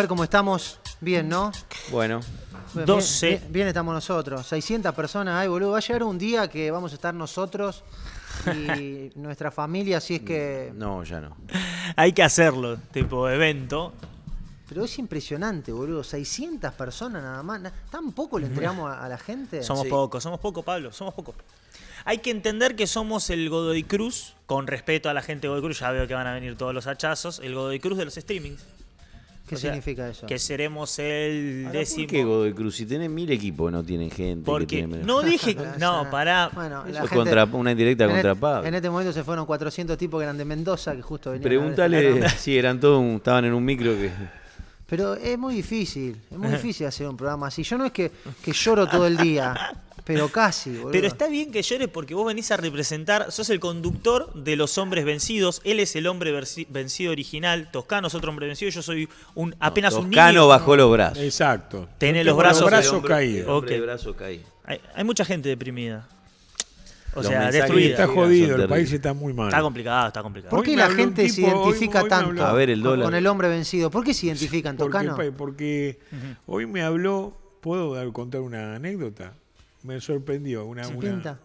ver cómo estamos. Bien, ¿no? Bueno. 12. Bien, estamos nosotros. 600 personas. hay, boludo. Va a llegar un día que vamos a estar nosotros y nuestra familia, así es que. No, ya no. Hay que hacerlo, tipo evento. Pero es impresionante, boludo. 600 personas nada más. ¿Tampoco le entregamos a, la gente? Somos pocos, somos poco, Pablo. Somos pocos. Hay que entender que somos el Godoy Cruz, con respeto a la gente de Godoy Cruz, ya veo que van a venir todos los hachazos, el Godoy Cruz de los streamings. ¿Qué significa eso? Que seremos el décimo. ¿Por qué Godoy Cruz? Si tenés mil equipos, no tienen gente. no dije. no, pará. Bueno, una indirecta contra e- Pablo. En este momento se fueron 400 tipos que eran de Mendoza, que justo venían. Pregúntale si este eran todos, estaban en un micro que. Pero es muy difícil, es muy difícil hacer un programa así. Yo no es que, que lloro todo el día. Pero casi, Pero está bien que llores porque vos venís a representar, sos el conductor de los hombres vencidos, él es el hombre vencido original, Toscano es otro hombre vencido, yo soy un apenas un niño. Toscano bajó los brazos. Exacto. Tiene los brazos, caídos. hay, mucha gente deprimida. O sea, destruida. Está jodido, el país está muy mal. Está complicado, está complicado. ¿Por qué la gente se identifica tanto con el hombre vencido? ¿Por qué se identifican, Toscano? Porque, hoy me habló, ¿puedo contar una anécdota? me sorprendió una,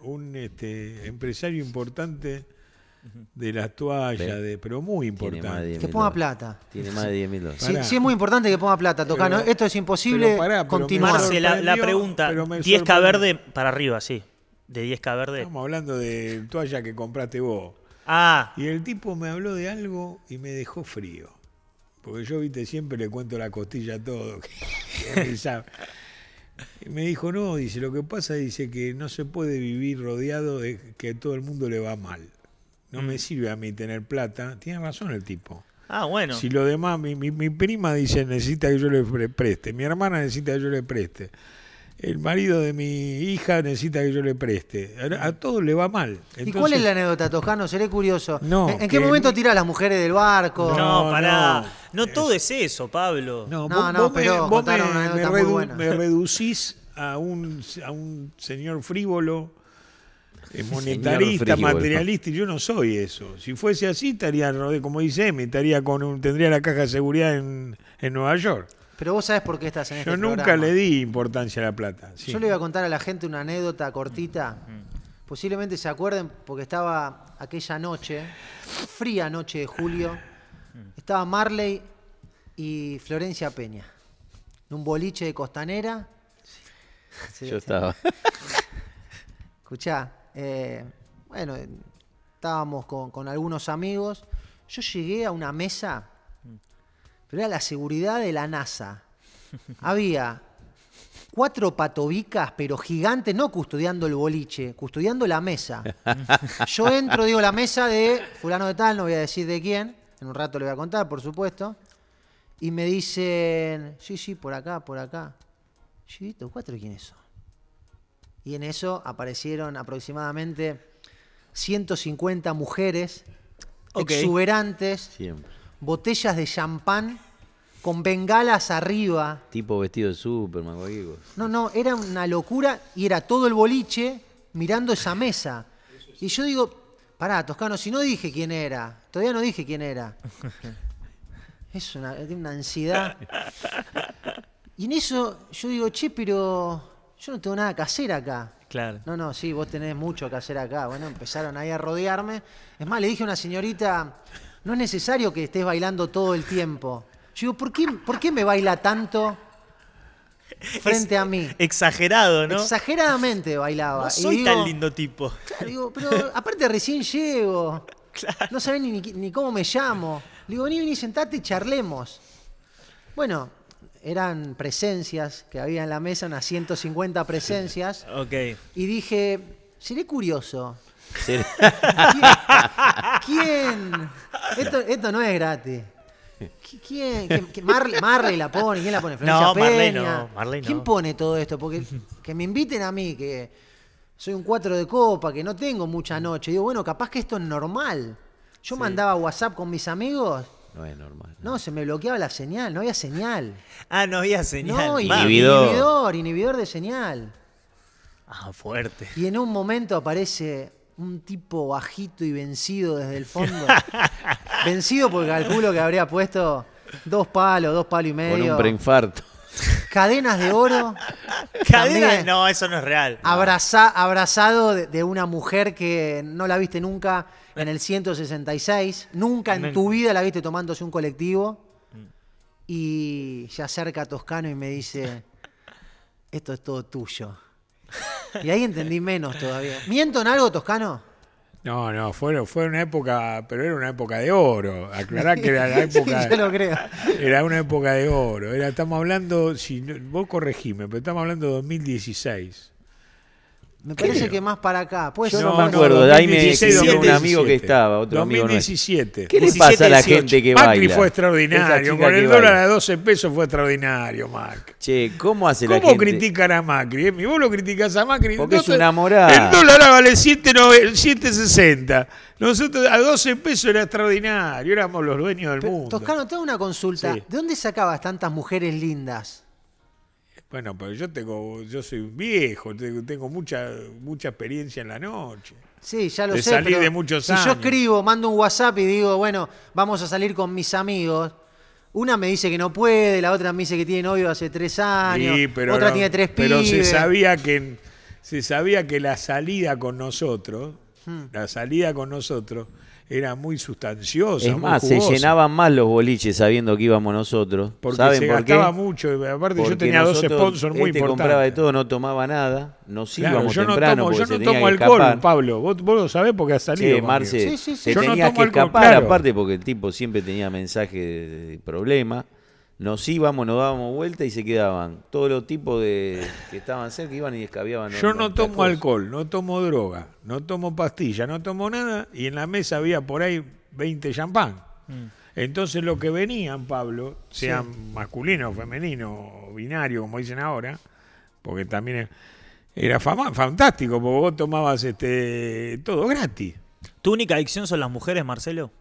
un este, empresario importante de las toallas, de, pero muy importante. que ponga plata. Tiene más de 10 mil dólares. Sí, es muy importante que ponga plata, Tocano. Esto es imposible continuar continuarse. La, pregunta, 10K verde para arriba, sí. De 10K verde. Estamos hablando de toalla que compraste vos. Ah. Y el tipo me habló de algo y me dejó frío. Porque yo, viste, siempre le cuento la costilla a todo. me dijo, no, dice, lo que pasa, dice que no se puede vivir rodeado de que todo el mundo le va mal. No me mm. sirve a mí tener plata. Tiene razón el tipo. Ah, bueno. Si lo demás, mi, mi, mi prima dice, necesita que yo le preste, mi hermana necesita que yo le preste el marido de mi hija necesita que yo le preste. A, todo le va mal. ¿Y cuál es la anécdota, Toscano? Seré curioso. ¿En, qué momento tira a las mujeres del barco? No, no No. todo es eso, Pablo. No, no, no me, reducís a un, a un señor frívolo, eh, monetarista, materialista, y yo no soy eso. Si fuese así, estaría, como dice me estaría con tendría la caja de seguridad en, en Nueva York. Pero vos sabés por qué estás en Yo este nunca le di importancia a la plata. Yo le iba a contar a la gente una anécdota cortita. Mm, mm. Posiblemente se acuerden porque estaba aquella noche, fría noche de julio, mm. estaba Marley y Florencia Peña en un boliche de costanera. Yo estaba. Escuchá, eh, bueno, estábamos con algunos amigos. Yo llegué a una mesa pero era la seguridad de la NASA. Había cuatro patobicas, pero gigantes, no custodiando el boliche, custodiando la mesa. Yo entro, digo, la mesa de fulano de tal, no voy a decir de quién, en un rato le voy a contar, por supuesto, y me dicen, sí, sí, por acá, por acá. Chivito, ¿cuatro quiénes son? Y en eso aparecieron aproximadamente 150 mujeres exuberantes botellas de champán con bengalas arriba. Tipo vestido de Superman, No, no, era una locura y era todo el boliche mirando esa mesa. Y yo digo, pará, Toscano, si no dije quién era, todavía no dije quién era. Es una, una ansiedad. Y en eso yo digo, che, pero yo no tengo nada que hacer acá. Claro. No, no, sí, vos tenés mucho que hacer acá. Bueno, empezaron ahí a rodearme. Es más, le dije a una señorita, no es necesario que estés bailando todo el tiempo. Yo digo, ¿por qué, me baila tanto frente a mí? Exagerado, ¿no? Exageradamente bailaba. soy tan lindo tipo. Claro, digo, pero aparte recién llego. Claro. No saben ni, ni, cómo me llamo. digo, vení, vení, sentate y charlemos. Bueno, eran presencias que había en la mesa, unas 150 presencias. ok. Y dije, seré curioso. ¿Quién? Esto, no es gratis. ¿Quién? Marley, la pone, ¿quién la pone? no, Marley No, ¿Quién pone todo esto? Porque que me inviten a mí, que soy un cuatro de copa, que no tengo mucha noche. Digo, bueno, capaz que esto es normal. Yo mandaba WhatsApp con mis amigos. No es normal. No. se me bloqueaba la señal, no había señal. Ah, no había señal. No, inhibidor, inhibidor de señal. Ah, fuerte. Y en un momento aparece un tipo bajito y vencido desde el fondo. vencido porque calculo que habría puesto dos palos, dos palos y medio. Con un preinfarto. Cadenas de oro. Cadenas, no, eso no es real. abrazado de, de, una mujer que no la viste nunca en el 166. Nunca en tu vida la viste tomándose un colectivo. Mm. Y se acerca a Toscano y me dice: Esto es todo tuyo. Y ahí entendí menos todavía. ¿Miento en algo, Toscano? No, no, fue, fue una época, pero era una época de oro. Aclará que era la época. yo Era una época de oro. estamos hablando, si vos corregime, pero estamos hablando de 2016. Me parece que más para acá. Pues Yo no, me acuerdo. ahí me 2017, un amigo que estaba, otro 2017. ¿Qué le pasa a la gente que a baila? Macri fue extraordinario. Con el dólar a 12 pesos fue extraordinario, Mac. Che, ¿cómo hace la gente? ¿Cómo critican a Macri? Eh? Vos lo criticás a Macri. Porque es una morada. El dólar vale 7.60. Nosotros a 12 pesos era extraordinario. Éramos los dueños del mundo. Toscano, tengo una consulta. ¿De dónde sacabas tantas mujeres lindas? Bueno, pero yo tengo, yo soy viejo, tengo mucha, mucha experiencia en la noche. Sí, ya lo sé. Salir de muchos si yo escribo, mando un WhatsApp y digo, bueno, vamos a salir con mis amigos. Una me dice que no puede, la otra me dice que tiene novio hace tres años, sí, pero otra tiene tres pero Pero se sabía que se sabía que la salida con nosotros, hmm. la salida con nosotros era muy sustanciosa. Es más, se llenaban más los boliches sabiendo que íbamos nosotros. Porque se gastaba mucho. Aparte, yo tenía dos sponsors muy él te este compraba de todo, no tomaba nada. Nos íbamos yo temprano. No tomo, yo no tomo alcohol, Pablo. Vos, lo sabés porque has salido. Sí, Marce, sí, sí, yo no tomo que alcohol, escapar, aparte, porque el tipo siempre tenía mensaje de, de problema nos íbamos, nos dábamos vuelta y se quedaban. Todos los tipos de que estaban cerca iban y escabiaban. Yo no tomo alcohol, no tomo droga, no tomo pastilla, no tomo nada y en la mesa había por ahí 20 champán. Mm. Entonces lo que venían, Pablo, sean masculino, femenino, binario, como dicen ahora, porque también era fantástico, porque vos tomabas este todo gratis. ¿Tu única adicción son las mujeres, Marcelo?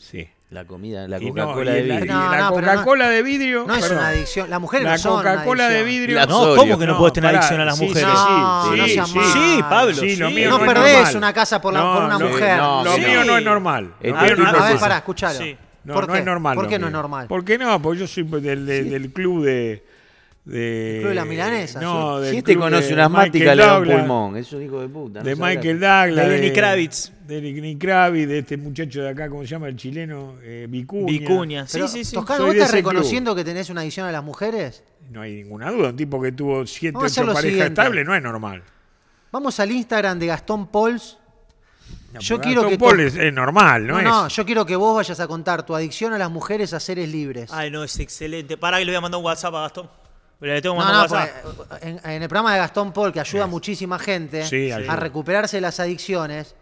Sí. La comida, la Coca-Cola de vidrio. la Coca-Cola de vidrio. No es una adicción. Las mujeres la no son La Coca-Cola de vidrio. no, ¿cómo que no, puedes tener adicción a las mujeres? Sí, sí, sí, sí, Pablo. no, perdés una casa por, una mujer. lo mío no es normal. A ver, pará, escuchalo. No, es normal. ¿Por qué no es normal? ¿Por qué no? Porque yo soy del club de de, Club de las Milanesas? No, si este conoce una asmática le da un pulmón? Eso es hijo de puta. de Michael Douglas. De Lenny Kravitz. De Lenny Kravitz, de este muchacho de acá, ¿cómo se llama? El chileno eh, Vicuña. Vicuña, sí, sí, sí. Toscano, ¿vos estás reconociendo que tenés una adicción a las mujeres? No hay ninguna duda. Un tipo que tuvo siete, ocho parejas estables no es normal. Vamos al Instagram de Gastón Pols. Gastón yo quiero que es, es, normal, ¿no? es... no, yo quiero que vos vayas a contar tu adicción a las mujeres a seres libres. Ay, no, es excelente. Pará que le voy a mandar un WhatsApp a Gastón. Eh, en, el programa de Gastón Paul, que ayuda a muchísima gente a recuperarse de las adicciones,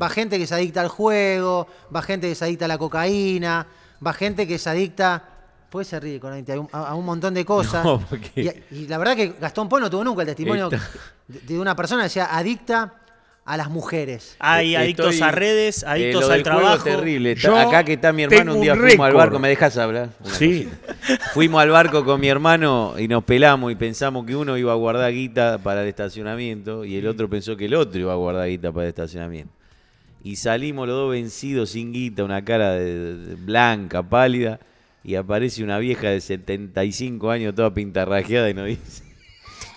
va gente que se adicta al juego, va gente que se adicta a la cocaína, va gente que se adicta ¿Puede ser a, un montón de cosas. y, la verdad que Gastón Paul no tuvo nunca el testimonio de, una persona que sea adicta a las mujeres. Hay adictos a redes, adictos al trabajo. terrible. Acá que está mi hermano, un día fuimos al barco, ¿me dejas hablar? Sí. fuimos al barco con mi hermano y nos pelamos y pensamos que uno iba a guardar guita para el estacionamiento y el otro pensó que el otro iba a guardar guita para el estacionamiento. Y salimos los dos vencidos sin guita, una cara de, blanca, pálida, y aparece una vieja de 75 años toda pintarrajeada y no dice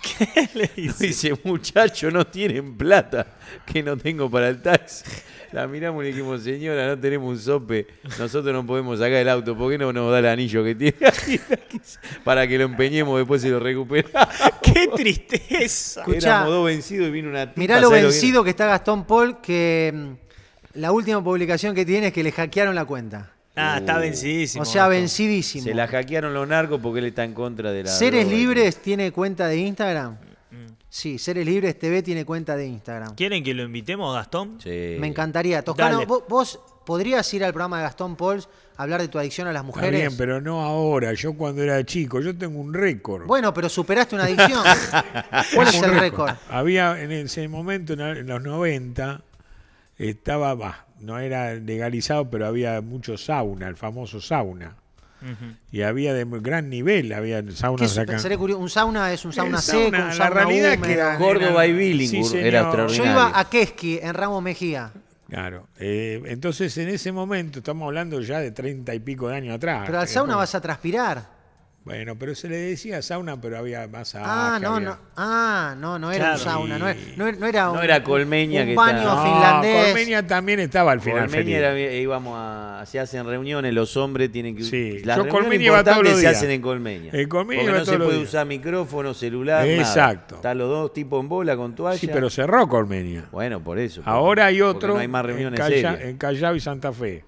¿Qué le dice? dice, muchacho, no tienen plata, que no tengo para el taxi. La miramos y le dijimos, señora, no tenemos un sope, nosotros no podemos sacar el auto, ¿por qué no nos da el anillo que tiene para que lo empeñemos después y lo recuperamos? ¡Qué tristeza! Escuchá, Éramos dos vencidos y vino una tipa, Mirá lo vencido que está Gastón Paul, que mm, la última publicación que tiene es que le hackearon la cuenta. Ah, uh. está vencidísimo. O sea, vencidísimo. Se la hackearon los narcos porque él está en contra de la. Seres Libres tiene cuenta de Instagram. Mm. Sí, Seres Libres TV tiene cuenta de Instagram. ¿Quieren que lo invitemos, Gastón? Sí. Me encantaría. Toscano, vos, podrías ir al programa de Gastón Pauls a hablar de tu adicción a las mujeres. bien, pero no ahora. Yo cuando era chico, yo tengo un récord. Bueno, pero superaste una adicción. ¿Cuál es el récord? Había en ese momento, en los 90, estaba, no era legalizado, pero había mucho sauna, el famoso sauna. Y había de gran nivel, había saunas acá. Un sauna es un eh, sauna seco, un sauna La realidad húmedo. que era, Córdoba y era extraordinario. Yo iba a Keski, en Ramos Mejía. Claro. Eh, entonces, en ese momento, estamos hablando ya de treinta y pico de años atrás. Pero al eh, sauna vas a transpirar. Bueno, pero se le decía sauna, pero había más Ah, no, no. Ah, no, no era sauna, no era, no era, un, colmeña que baño estaba. finlandés. colmeña también estaba al final. Colmeña íbamos a, se hacen reuniones, los hombres tienen que sí. las reuniones se hacen en colmeña. En colmeña porque no se puede usar micrófono, celular, Exacto. Están los dos tipos en bola con toalla. Sí, pero cerró colmeña. Bueno, por eso. Ahora hay otro no hay más reuniones en, en Callao y Santa Fe,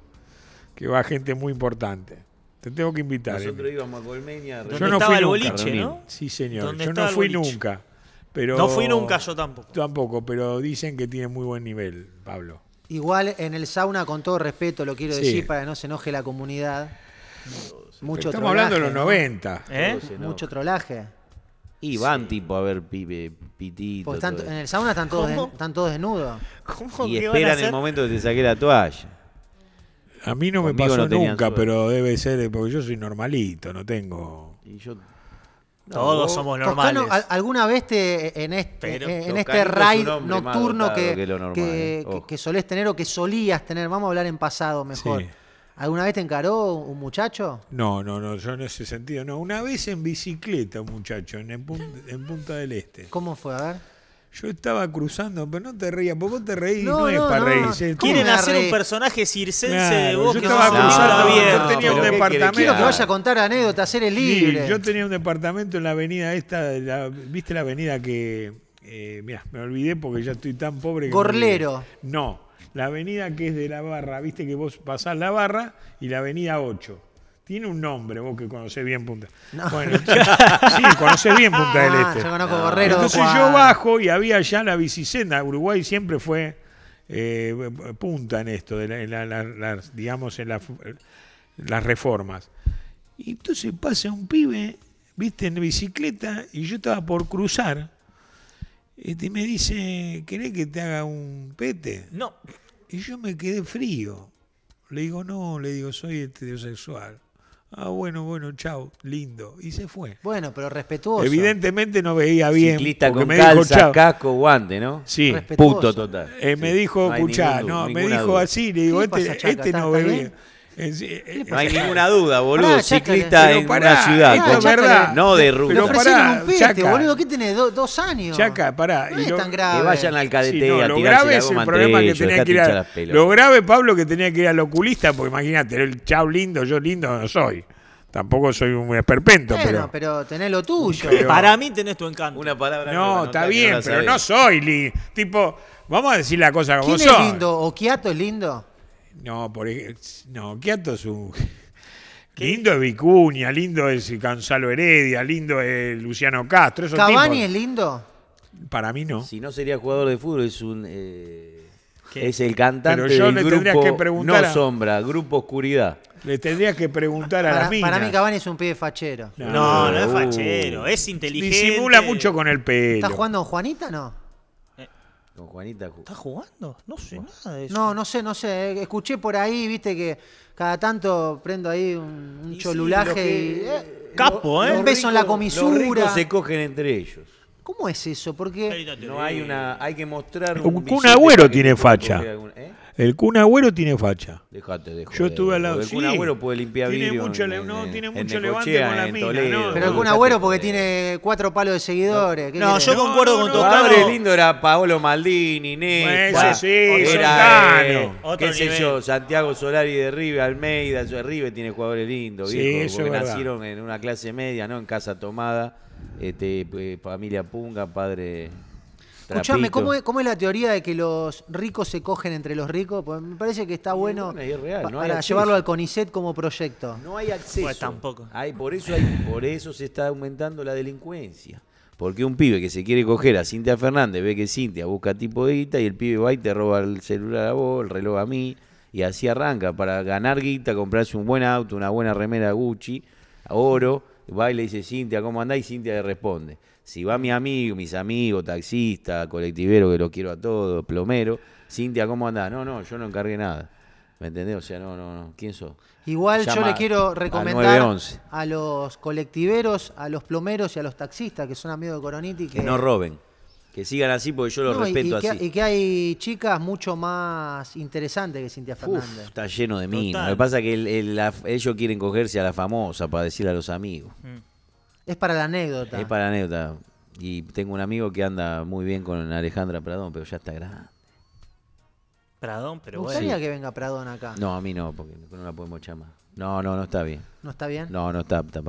que va gente muy importante. Te tengo que invitar. Nosotros íbamos a Yo no fui el boliche, ¿no? Sí, señor. Yo no fui nunca. no fui nunca yo tampoco. Tampoco, pero dicen que tiene muy buen nivel, Pablo. Igual en el sauna, con todo respeto, lo quiero decir para que no se enoje la comunidad. Mucho Estamos hablando de los 90. ¿Eh? Mucho trolaje. Y van tipo a ver pibe, pitito. Pues en el sauna están todos, están todos desnudos. ¿Cómo y esperan el momento que se saqué la toalla. A mí no me pasó nunca, pero debe ser eh, porque yo soy normalito, no tengo. Y yo... Todos somos normales. ¿Alguna vez te, en este, en este raid nocturno que, eh. oh. que, solés tener o que solías tener? Vamos a hablar en pasado mejor. ¿Alguna vez te encaró un muchacho? No, no, no, yo en ese sentido no. Una vez en bicicleta, un muchacho, en, en Punta del Este. ¿Cómo fue? A ver. Yo estaba cruzando, pero no te rías, porque vos te reís, no, no, es para reírse. Quieren hacer un personaje circense de vos yo estaba cruzando, bien. Yo tenía un departamento. Quiero que vaya a contar anécdotas, hacer el libre. yo tenía un departamento en la avenida esta, ¿viste la avenida que eh, mira, me olvidé porque ya estoy tan pobre que. Corlero. No, la avenida que es de la barra, viste que vos pasás la barra y la avenida 8. Tiene un nombre, vos que conocés bien Punta. Este. Bueno, sí, conocés bien Punta del ah, Este. yo conozco Entonces yo bajo y había ya la bicicenda. Uruguay siempre fue eh, punta en esto, de digamos, en las reformas. Y entonces pasa un pibe, viste, en bicicleta, y yo estaba por cruzar. Este, y me dice, ¿querés que te haga un pete? No. Y yo me quedé frío. Le digo, no, le digo, soy heterosexual. Ah, bueno, bueno, chao, lindo. Y se fue. Bueno, pero respetuoso. Evidentemente no veía bien. Ciclista porque con me calza, dijo, casco, guante, ¿no? Sí. Respetuoso. Puto total. Eh, me dijo, no no, me dijo así, le digo, este, este, no ve bien. Eh, eh, no hay ninguna duda, boludo. Ciclista en la ciudad. No de ruta. Pero pará, un boludo. ¿Qué tenés dos años. Chaca, pará. No es tan grave. Que vayan al cadete Lo grave es el problema que tenía que ir Lo grave, Pablo, que tenía que ir al oculista, porque imagínate, el chau lindo, yo lindo no soy. Tampoco soy un esperpento, pero... pero tenés lo tuyo. para mí tenés tu encanto. Una palabra No, está bien, pero no soy Tipo, vamos a decir la cosa como ¿Quién es lindo? Quiato es lindo? No, por e-, no, Quiato es un... Lindo es Vicuña, lindo es Gonzalo Heredia, lindo es Luciano Castro. Esos es lindo? Para mí no. Si no sería jugador de fútbol, es un... Eh, es el cantante del grupo No Sombra, Grupo Oscuridad. Le tendrías que preguntar a la mina. Para mí Cabani es un pibe fachero. No, no, es fachero, es inteligente. Disimula mucho con el pelo. ¿Está jugando Juanita no? Con ¿Está jugando? No sé nada de eso. No, no sé, no sé. Escuché por ahí, viste que cada tanto prendo ahí un, cholulaje y. Eh, eh, capo, ¿eh? Un beso en la comisura. Los ricos se cogen entre ellos. ¿Cómo es eso? Porque. No hay una. Hay que mostrar. Un, un agüero tiene facha. ¿Eh? El Kun Agüero tiene facha. Dejate, Yo estuve al lado. El Kun Agüero puede limpiar tiene no, tiene mucho levante con la mina. no. Pero el Kun Agüero porque tiene cuatro palos de seguidores. No, no yo concuerdo con tu Padre lindo era Paolo Maldini, Nene, sí, era, eh, qué sé yo, Santiago Solari de Rive, Almeida. De Rive tiene jugadores lindos, sí, nacieron en una clase media, no en casa tomada. Este, eh, familia Punga, padre Escuchame, ¿cómo es, la teoría de que los ricos se cogen entre los ricos? Pues me parece que está bueno, para llevarlo al CONICET como proyecto. No hay acceso. Pues tampoco. Hay, por, eso por eso se está aumentando la delincuencia. Porque un pibe que se quiere coger a Cintia Fernández ve que Cintia busca tipo de guita y el pibe va y te roba el celular a vos, el reloj a mí. Y así arranca para ganar guita, comprarse un buen auto, una buena remera Gucci, oro. Va y le dice Cintia, ¿cómo andás? Y Cintia le responde. Si va mi amigo, mis amigos, taxista, colectivero, que lo quiero a todos, plomero, Cintia, ¿cómo andás? No, no, yo no encargué nada. ¿Me entendés? O sea, no, no, no. ¿Quién sos? Igual yo le quiero recomendar a los colectiveros, a los plomeros y a los taxistas que son amigos de Coroniti. Que, que no roben. Que sigan así porque yo los respeto así. y que hay chicas mucho más interesantes que Cintia Fernández. está lleno de mí. Lo que pasa es que ellos quieren cogerse a la famosa para decirle a los amigos. Mm. Es para la anécdota. Es para la anécdota. Y tengo un amigo que anda muy bien con Alejandra Pradón, pero ya está grande. Pradón, pero bueno. gustaría que venga Pradón acá. No, a mí no, porque no la podemos llamar. No, no, no está bien. ¿No está bien? No, no está está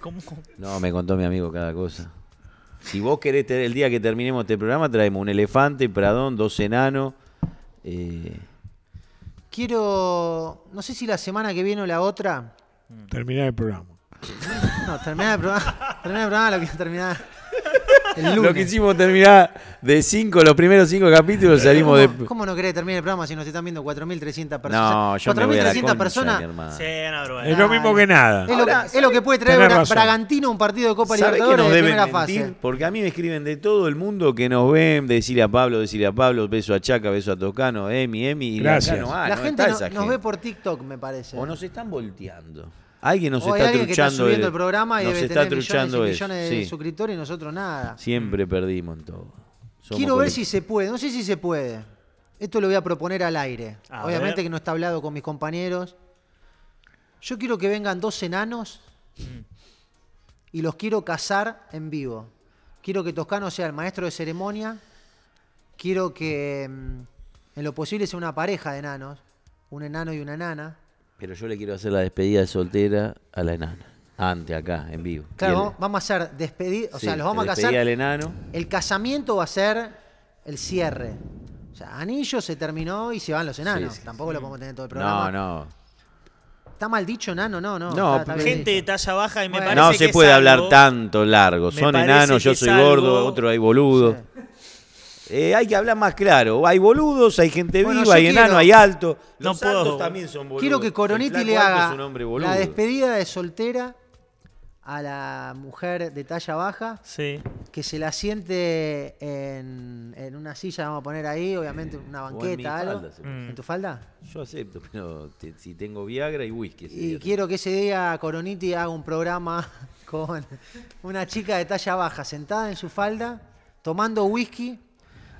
¿Cómo? No, me contó mi amigo cada cosa. Si vos querés, tener el día que terminemos este programa, traemos un elefante, Pradón, dos enanos. Eh. Quiero, no sé si la semana que viene o la otra. Terminar el programa. No, terminá el programa. Terminá el programa lo que El Lo que hicimos terminar de cinco, los primeros cinco capítulos salimos de. ¿Cómo no querés terminar el programa si nos están viendo 4.300 personas? No, yo 4.300 personas. Sí, es lo mismo que nada. Es lo, que puede traer una, Bragantino un partido de Copa Libertadores en de primera fase. Porque a mí me escriben de todo el mundo que nos ven, decirle a Pablo, decirle a Pablo, beso a Chaca, beso a Tocano, Emi, Emi. Y Gracias. la gente nos ve por TikTok, me parece. O nos están volteando. Alguien nos está está el, programa nos está truchando millones, millones de suscriptores y nosotros nada. Siempre perdimos en todo. Quiero ver si se puede. No sé si se puede. Esto lo voy a proponer al aire. Obviamente que no está hablado con mis compañeros. Yo quiero que vengan dos enanos y los quiero cazar en vivo. Quiero que Toscano sea el maestro de ceremonia. Quiero que mm, en lo posible sea una pareja de enanos, un enano y una enana. Pero yo le quiero hacer la despedida de soltera a la enana. antes, acá, en vivo. Claro, vamos a hacer despedida, o sea, los vamos a casar. Al enano. El casamiento va a ser el cierre. O sea, anillo se terminó y se van los enanos. Tampoco lo podemos tener todo el programa. No, no. ¿Está mal dicho enano? No, no. no gente de talla baja y me parece que No se puede hablar tanto largo. Son enanos, yo soy gordo, otro hay boludo. Eh, hay que hablar más claro. Hay boludos, hay gente viva, hay enano, hay alto. Los altos también son boludos. Quiero que Coroniti le haga la despedida de soltera a la mujer de talla baja. Que se la siente en, una silla, vamos a poner ahí, obviamente, eh, una banqueta, en algo. Mm. ¿En tu falda? Yo acepto, pero si tengo Viagra y whisky. Y quiero que ese día Coroniti haga un programa con una chica de talla baja sentada en su falda, tomando whisky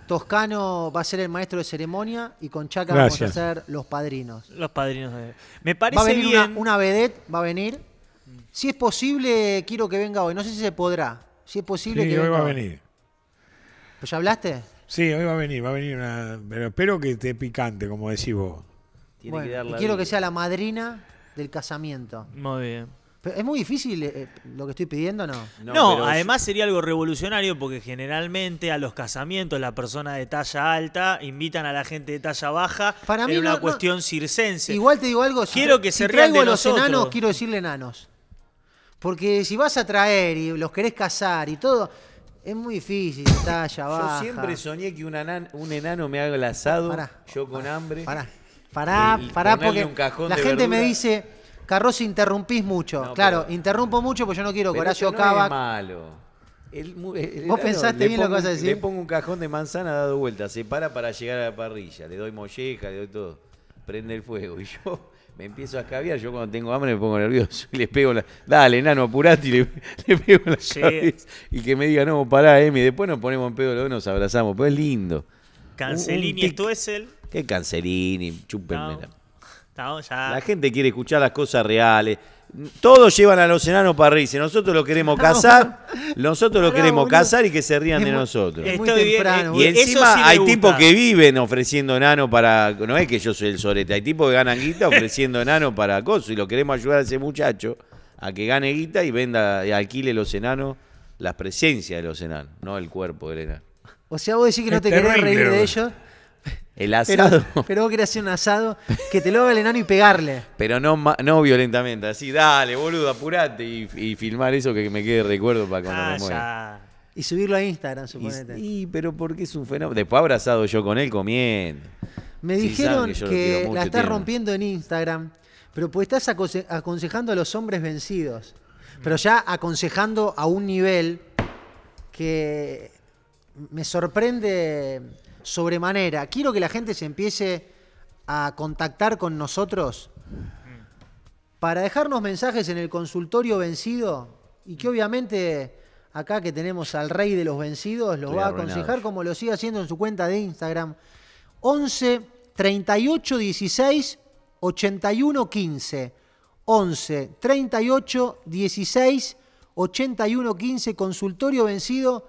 Toscano va a ser el maestro de ceremonia y con Chaca vamos a ser los padrinos. Los padrinos. De... Me parece va a venir Una, una, vedette, va a venir. Si es posible, quiero que venga hoy. No sé si se podrá. Si es posible sí, que hoy va a venir. ya hablaste? Sí, hoy va a venir. Va a venir una. Pero espero que esté picante, como decís vos. y quiero que sea la madrina del casamiento. Muy bien es muy difícil eh, eh, lo que estoy pidiendo, ¿no? No, además sería algo revolucionario porque generalmente a los casamientos la persona de talla alta invitan a la gente de talla baja Para mí es una cuestión circense. Igual te digo algo. Quiero que se reúnan los enanos, quiero decirle enanos. Porque si vas a traer y los querés casar y todo, es muy difícil, talla baja. Yo siempre soñé que un, enano me haga el asado, yo con hambre. Pará, pará, pará, porque la gente me dice, Carros interrumpís mucho. claro, interrumpo mucho porque yo no quiero Horacio no Cava. Es malo. Vos pensaste bien lo que vas a decir. Le pongo un cajón de manzana dado vuelta, se para para llegar a la parrilla, le doy molleja, le doy todo. Prende el fuego y yo me empiezo a escabiar. Yo cuando tengo hambre me pongo nervioso y le pego la. Dale, enano, apurate y le, pego la Y que me diga, no, pará, Emi, después nos ponemos en pedo, luego nos abrazamos. Pero es lindo. Cancelini, ¿tú es él? ¿Qué Cancelini? Chúpenme la gente quiere escuchar las cosas reales. Todos llevan a los enanos para reírse. Nosotros lo queremos casar. Nosotros lo queremos casar y que se rían de nosotros. Eh, y encima hay tipos que viven ofreciendo enano para. No es que yo soy el sorete. Hay tipos que ganan guita ofreciendo enano para acoso Y lo queremos ayudar a ese muchacho a que gane guita y venda, y alquile los enanos, las presencias de los enanos, no el cuerpo del enano. O sea, vos decís que no te querés reír de ellos. El asado. Pero, vos querés hacer un asado que te lo haga el enano y pegarle. Pero no, no violentamente, así, dale, boludo, apurate y, filmar eso que me quede recuerdo para cuando ah, me muera. Y subirlo a Instagram, suponete. Y, pero porque es un fenómeno. Después abrazado yo con él comiendo. Me dijeron que, la estás rompiendo en Instagram, pero pues estás aconsejando a los hombres vencidos. Pero ya aconsejando a un nivel que me sorprende sobremanera. Quiero que la gente se empiece a contactar con nosotros para dejarnos mensajes en el consultorio vencido y que obviamente acá que tenemos al rey de los vencidos lo va a aconsejar como lo sigue haciendo en su cuenta de Instagram. 11 38 16 81 15. 11 38 16 81 15 consultorio vencido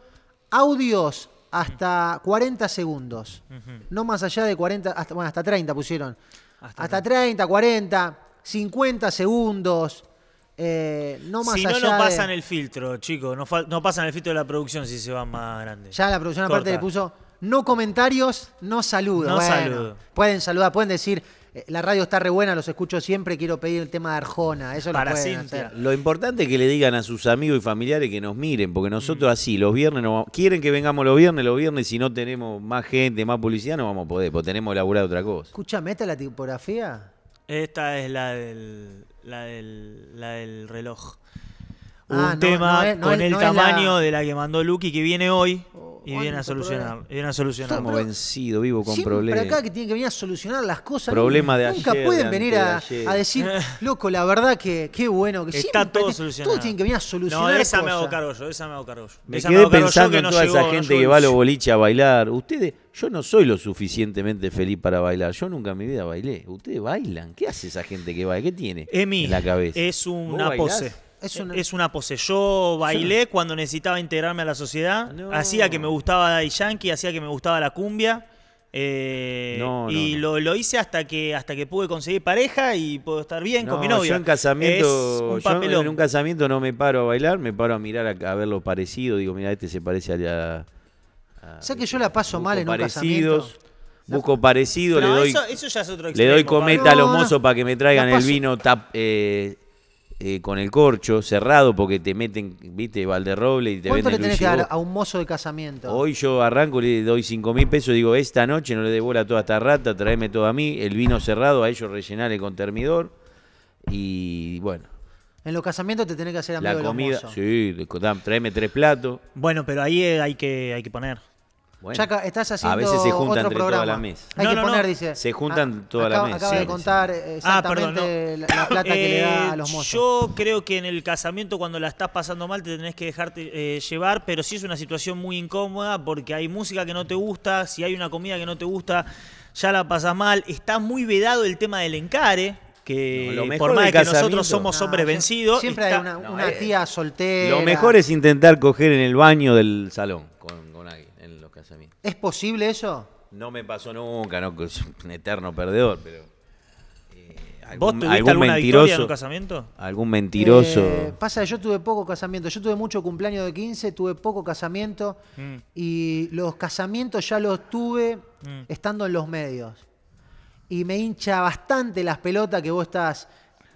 audios hasta 40 segundos. No más allá de 40, hasta, bueno, hasta 30 pusieron. Hasta, 30, 40, 50 segundos. Eh, no más si no, no pasan el filtro, chicos. No, no, pasan el filtro de la producción si se van más grande. Ya la producción aparte le puso no comentarios, no saludos. No bueno, saludo. Pueden saludar, pueden decir, eh, la radio está re buena, los escucho siempre, quiero pedir el tema de Arjona, eso lo pueden Lo importante es que le digan a sus amigos y familiares que nos miren, porque nosotros mm. así, los viernes, no, quieren que vengamos los viernes, los viernes, si no tenemos más gente, más publicidad, no vamos a poder, porque tenemos que otra cosa. Escúchame, ¿esta la tipografía? Esta es la del, reloj. un tema con el tamaño de la que mandó Lucky que viene hoy. Oh. Y viene a solucionar. Viene a solucionar. Estamos vivo con problemas. acá que tienen que venir a solucionar las cosas. de Nunca pueden venir a, decir, loco, la verdad que qué bueno. Que Está todo solucionado. tienen que venir a solucionar. No, esa me hago cargo yo, esa me quedé pensando en toda esa gente que va a los boliches a bailar. Ustedes, yo no soy lo suficientemente feliz para bailar. Yo nunca en mi vida bailé. Ustedes bailan. ¿Qué hace esa gente que baila? ¿Qué tiene en la cabeza? Es una pose. Eh, es una, pose. Yo bailé cuando necesitaba integrarme a la sociedad. Hacía que me gustaba Daddy Yankee, hacía que me gustaba la cumbia. Eh, y lo, hice hasta que hasta que pude conseguir pareja y puedo estar bien con mi novia. Yo en casamiento, un casamiento no me paro a bailar, me paro a mirar a, ver lo parecido. Digo, mira, este se parece a la. o sea que yo la paso mal en un casamiento busco parecido, le doy, le doy cometa a los mozos para que me traigan el vino tap, eh, eh, con el corcho cerrado porque te meten, viste, Valderroble y te ¿Cuánto venden le tenés que dar a un mozo de casamiento? Hoy yo arranco, y le doy 5 mil pesos, digo, esta noche no le devuelvo a toda esta rata, tráeme todo a mí, el vino cerrado, a ellos rellenale con termidor y bueno. En los casamientos te tenés que hacer amigo la comida, Sí, tráeme tres platos. Bueno, pero ahí eh, hay que, hay que poner. Bueno, estás haciendo a veces se juntan otro programa. Toda la Hay que poner, dice. Se juntan ah, toda la de contar eh, ah, exactamente la, plata que le da a los mozos. Yo creo que en el casamiento, cuando la estás pasando mal, te tenés que dejarte eh, llevar, pero si es una situación muy incómoda porque hay música que no te gusta, si hay una comida que no te gusta, ya la pasas mal. Está muy vedado el tema del encare que por más que nosotros somos hombres vencidos. Siempre hay una, eh, tía soltera. Lo mejor es intentar coger en el baño del salón. ¿Es posible eso? No me pasó nunca, no, un eterno perdedor, pero. Eh, algún, mentiroso, en un casamiento? Algún mentiroso. Eh, pasa, yo tuve poco casamiento. Yo tuve mucho cumpleaños de 15, tuve poco casamiento. Mm. Y los casamientos ya los tuve mm. estando en los medios. Y me hincha bastante las pelotas que vos estás.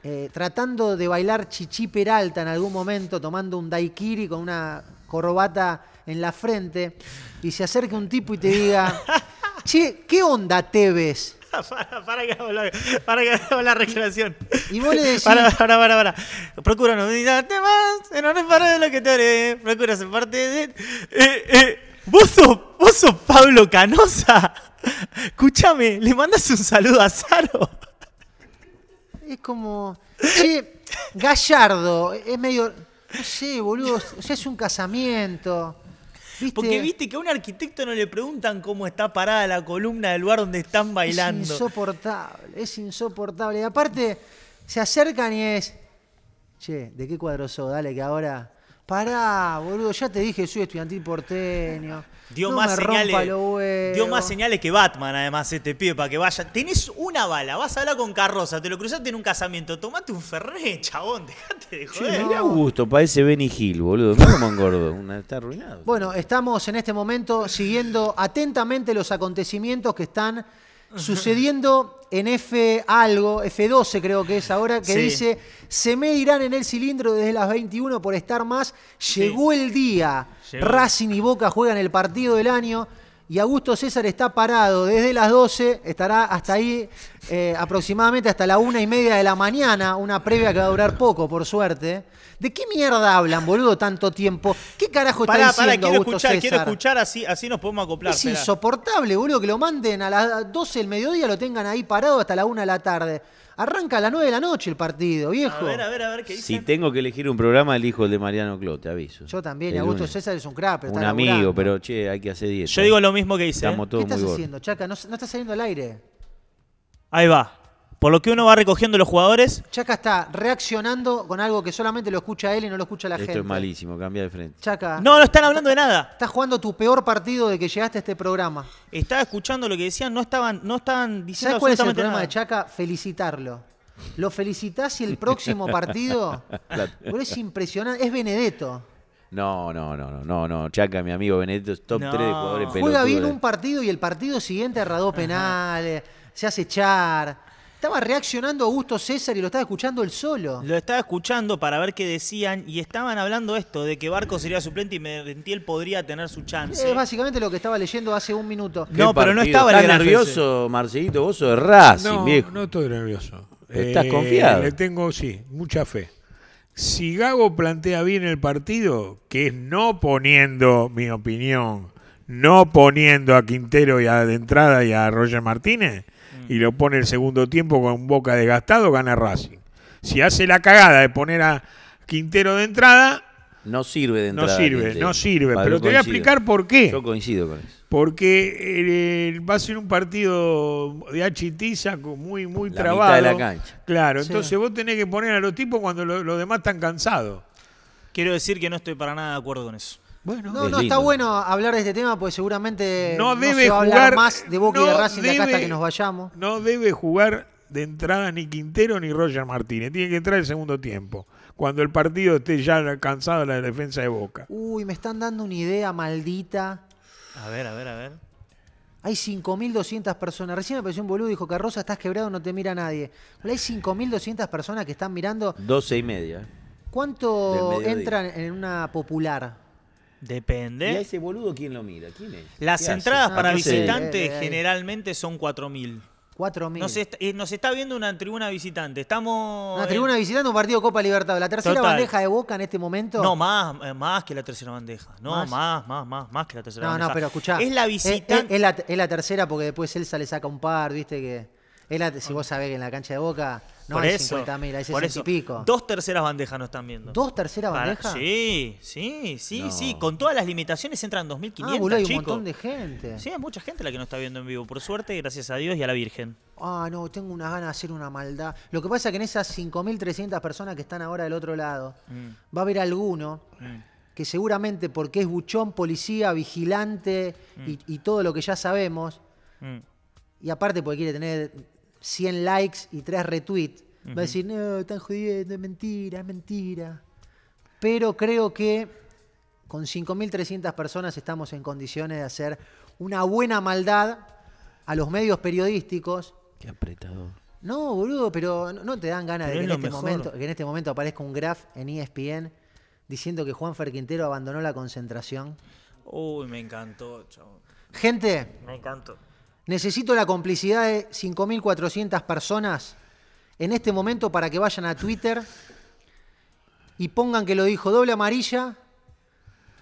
Eh, tratando de bailar Chichi Peralta en algún momento, tomando un daiquiri con una corbata en la frente y se acerca un tipo y te diga, che, ¿qué onda te ves? para que hagamos la, para la reclamación. Y vos le decís... Para, para, para, para. Procura no olvidarte más, eh, no honor para de lo que te haré. Procura ser parte de... Eh, eh. ¿Vos sos, vos sos Pablo Canosa. Escúchame, le mandas un saludo a Saro. Es como... Che, Gallardo, es medio no sé, boludo, o sea, es un casamiento. Porque viste que a un arquitecto no le preguntan cómo está parada la columna del lugar donde están bailando. Es insoportable, es insoportable. Y aparte, se acercan y es. Che, ¿de qué cuadro sos? Dale, que ahora Pará, boludo, ya te dije, soy estudiantil porteño. Dio, más señales, dio más señales que Batman, además, este pie, para que vaya. Tenés una bala, vas a hablar con Carroza, te lo cruzaste en un casamiento, tomate un ferré, chabón, dejate de joder. Sí, mirá Augusto, parece Benny Hill, boludo. No cómo engordo, está arruinado. Bueno, estamos en este momento siguiendo atentamente los acontecimientos que están sucediendo en F algo, F12 creo que es ahora, que dice, se me en el cilindro desde las 21 por estar más, llegó el día, Racing y Boca juegan el partido del año y Augusto César está parado desde las 12, estará hasta ahí eh, aproximadamente hasta la una y media de la mañana, una previa que va a durar poco, por suerte. ¿De qué mierda hablan, boludo, tanto tiempo? ¿Qué carajo está pará, diciendo pará, quiero escuchar, Quiero escuchar, así, así nos podemos acoplar. Es insoportable, boludo, que lo manden a las 12 del mediodía, lo tengan ahí parado hasta la una de la tarde. Arranca a las 9 de la noche el partido, viejo. A ver, a ver, a ver qué dice. Si tengo que elegir un programa, elijo el de Mariano Clot, te aviso. Yo también, Augusto César es un crap. Un amigo, pero che, hay que hacer 10. Yo digo eh. lo mismo que dice. Eh. ¿Qué estás haciendo, Chaca? No, no estás saliendo al aire. Ahí va. Por lo que uno va recogiendo los jugadores. Chaca está reaccionando con algo que solamente lo escucha él y no lo escucha la gente. Esto es malísimo, cambia de frente. Chaca. No, no están hablando de nada. Estás jugando tu peor partido de que llegaste a este programa. Estaba escuchando lo que decían, no estaban, no estaban diciendo ¿Sabes cuál es el problema de Chaca? Felicitarlo. Lo felicitas y el próximo partido. es impresionante. Es Benedetto. No, no, no, no, no, no. Chaca, mi amigo Benedetto, es top 3 de jugadores Juega bien un partido y el partido siguiente erradó penales, se hace echar. Estaba reaccionando Augusto César y lo estaba escuchando él solo. Lo estaba escuchando para ver qué decían y estaban hablando esto de que Barco sería suplente y Merentiel podría tener su chance. Es básicamente lo que estaba leyendo hace un minuto. No, pero no estaba nervioso, Marcelito? Vos sos de raza, no, No estoy nervioso. ¿Estás eh, confiado? Le tengo, sí, mucha fe. Si Gago plantea bien el partido, que es no poniendo mi opinión, no poniendo a Quintero y a de entrada y a Roger Martínez y lo pone el segundo tiempo con boca desgastado, gana Racing. Si hace la cagada de poner a Quintero de entrada. No sirve de entrada. No sirve, no sirve. pero te voy a explicar por qué. Yo coincido con eso. Porque eh, va a ser un partido de achitiza muy, muy la trabado. la cancha. Claro, entonces vos tenés que poner a los tipos cuando los demás están cansados. Quiero decir que no estoy para nada de acuerdo con eso no, no, está bueno hablar de este tema porque seguramente no, debe hablar jugar, más de Boca y de Racing acá hasta que nos vayamos. No debe jugar de entrada ni Quintero ni Roger Martínez. Tiene que entrar el segundo tiempo, cuando el partido esté ya cansado de la defensa de Boca. Uy, me están dando una idea maldita. A ver, a ver, a ver. Hay 5.200 personas. Recién me apareció un boludo y dijo, Rosa, estás quebrado, no te mira nadie. hay 5.200 personas que están mirando. 12 y media. ¿Cuánto entran en una popular? Depende. ¿Y ese boludo quién lo mira? ¿Quién es? Las entradas para visitantes eh, eh, eh. generalmente son 4.000. 4.000. Nos, nos está viendo una tribuna visitante. Estamos. Una tribuna visitante, un partido Copa Libertadores. La tercera bandeja de Boca en este momento. No, más, más que la tercera bandeja. No, más, más, más, más, que la tercera no, bandeja. No, no, pero escuchá. Es la visitante. Es, la, tercera porque después Elsa le saca un par, viste que. si ah. vos sabés que en la cancha de Boca no por hay eso, 50.000, hay 60 pico. Dos terceras bandejas no están viendo. ¿Dos terceras bandejas? Sí, sí, sí, sí. Con todas las limitaciones entran 2.500, ah, hay un montón de gente. Sí, hay mucha gente la que no está viendo en vivo. Por suerte, gracias a Dios y a la Virgen. Ah, no, tengo una ganas de hacer una maldad. Lo que pasa es que en esas 5.300 personas que están ahora del otro lado, mm. va a haber alguno... Mm. que seguramente porque es buchón, policía, vigilante mm. y, todo lo que ya sabemos, y aparte porque quiere tener 100 likes y 3 retweets, va a decir, no, están jodiendo, es mentira, es mentira. Pero creo que con 5.300 personas estamos en condiciones de hacer una buena maldad a los medios periodísticos. Qué apretado No, boludo, pero no te dan ganas de que en, este momento, que en, este momento, aparezca un graf en ESPN diciendo que Juan Ferquintero abandonó la concentración. Uy, me encantó, chavo. Gente. Me encantó. Necesito la complicidad de 5.400 personas en este momento para que vayan a Twitter y pongan que lo dijo Doble Amarilla,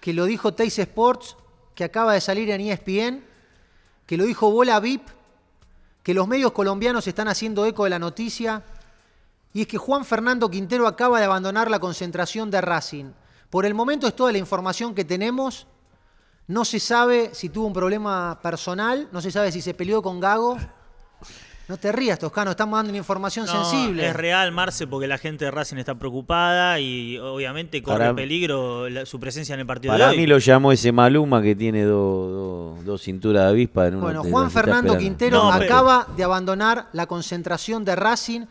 que lo dijo Teis Sports, que acaba de salir en ESPN, que lo dijo Bola VIP, que los medios colombianos están haciendo eco de la noticia, y es que Juan Fernando Quintero acaba de abandonar la concentración de Racing. Por el momento es toda la información que tenemos no se sabe si tuvo un problema personal, no se sabe si se peleó con Gago. No te rías, Toscano, estamos dando una información no, sensible. Es real, Marce, porque la gente de Racing está preocupada y obviamente corre peligro su presencia en el partido para de hoy. mí lo llamó ese Maluma que tiene dos cinturas de avispa. En bueno, Juan Fernando Quintero acaba de abandonar la concentración de Racing.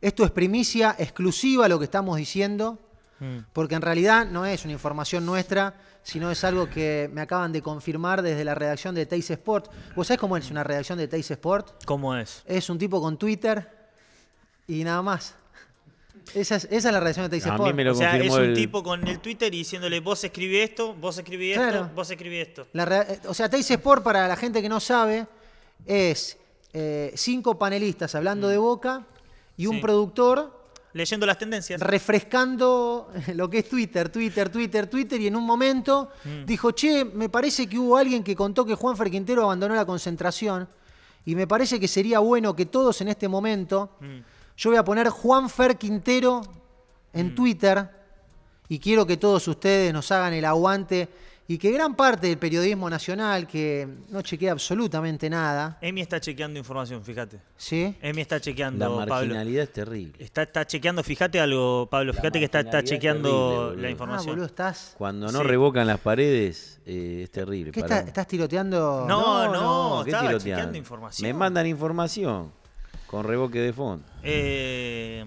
Esto es primicia exclusiva lo que estamos diciendo, mm. porque en realidad no es una información nuestra sino es algo que me acaban de confirmar desde la redacción de Teis Sport. ¿Vos sabés cómo es una redacción de Teis Sport? ¿Cómo es? Es un tipo con Twitter y nada más. Esa es, la redacción de Teis Sport. A mí me lo o sea, es un tipo con el Twitter y diciéndole, vos escribí esto, vos escribí esto, vos escribí esto. Eh, o sea, Teis Sport, para la gente que no sabe, es eh, cinco panelistas hablando mm. de Boca y un productor leyendo las tendencias. Refrescando lo que es Twitter, Twitter, Twitter, Twitter, y en un momento mm. dijo, che, me parece que hubo alguien que contó que Juan Fer Quintero abandonó la concentración, y me parece que sería bueno que todos en este momento, mm. yo voy a poner Juan Fer Quintero en mm. Twitter, y quiero que todos ustedes nos hagan el aguante y que gran parte del periodismo nacional que no chequea absolutamente nada. Emi está chequeando información, fíjate. ¿Sí? Emi está chequeando, La marginalidad es terrible. Está, está chequeando, fíjate algo, Pablo, fíjate que está, chequeando la información. Ah, estás... Cuando no revocan las paredes eh, es terrible. ¿Qué ¿Estás tiroteando? No, no, estaba chequeando información. Me mandan información con revoque de fondo. Eh...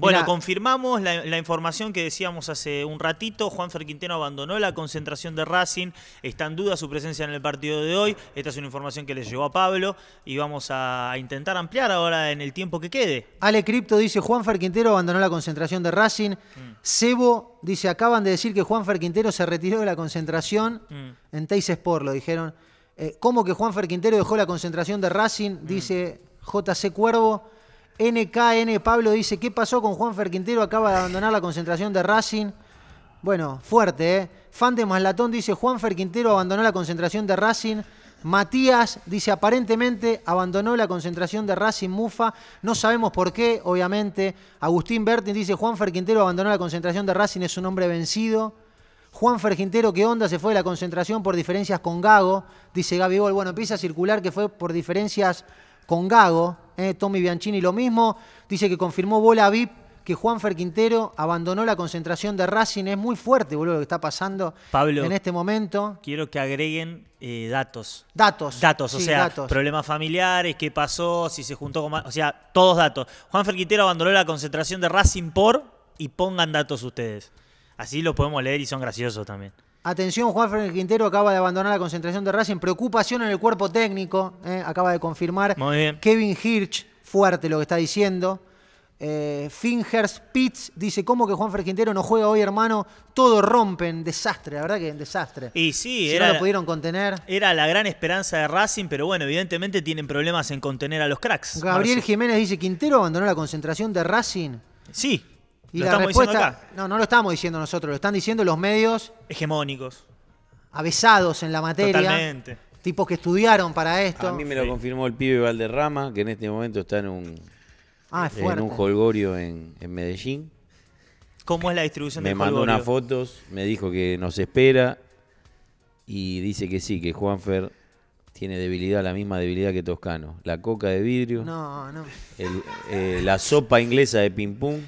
Bueno, confirmamos la, información que decíamos hace un ratito. Juan Quintero abandonó la concentración de Racing. Está en duda su presencia en el partido de hoy. Esta es una información que le llegó a Pablo y vamos a intentar ampliar ahora en el tiempo que quede. Ale Cripto dice: Juan Ferquintero abandonó la concentración de Racing. Mm. Cebo dice: Acaban de decir que Juan Ferquintero se retiró de la concentración mm. en Teis Sport, lo dijeron. Eh, ¿Cómo que Juan Ferquintero dejó la concentración de Racing? Mm. Dice JC Cuervo. NKN Pablo dice, ¿qué pasó con Juan Ferquintero? Acaba de abandonar la concentración de Racing. Bueno, fuerte, ¿eh? Fan de Maslatón dice, Juan Ferquintero abandonó la concentración de Racing. Matías dice, aparentemente abandonó la concentración de Racing Mufa. No sabemos por qué, obviamente. Agustín Bertin dice, Juan Ferquintero abandonó la concentración de Racing, es un hombre vencido. Juan Ferquintero, ¿qué onda? Se fue de la concentración por diferencias con Gago, dice Gaby Gol. Bueno, empieza a circular que fue por diferencias con Gago. Eh, Tommy Bianchini lo mismo, dice que confirmó bola VIP que Juanfer Quintero abandonó la concentración de Racing. Es muy fuerte, boludo, lo que está pasando en este momento. Quiero que agreguen eh, datos. Datos. Datos, o sea, problemas familiares, qué pasó, si se juntó con... más, O sea, todos datos. Juanfer Quintero abandonó la concentración de Racing por... Y pongan datos ustedes. Así lo podemos leer y son graciosos también. Atención, Juan Quintero acaba de abandonar la concentración de Racing. Preocupación en el cuerpo técnico, eh, acaba de confirmar. Kevin Hirsch, fuerte lo que está diciendo. Eh, Fingers Pitts dice: ¿Cómo que Juan Quintero no juega hoy, hermano? Todo rompen, desastre, la verdad que desastre. Y sí, si era, lo pudieron contener. Era la gran esperanza de Racing, pero bueno, evidentemente tienen problemas en contener a los cracks. Gabriel Jiménez dice: Quintero abandonó la concentración de Racing. Sí, y la respuesta, no, no lo estamos diciendo nosotros, lo están diciendo los medios hegemónicos, avesados en la materia, Totalmente. tipos que estudiaron para esto. A mí me lo confirmó el pibe Valderrama, que en este momento está en un ah, es en un holgorio en, Medellín. ¿Cómo es la distribución me Me mandó unas fotos, me dijo que nos espera y dice que sí, que Juanfer tiene debilidad, la misma debilidad que Toscano. La coca de vidrio. No, no. El, eh, la sopa inglesa de ping pong.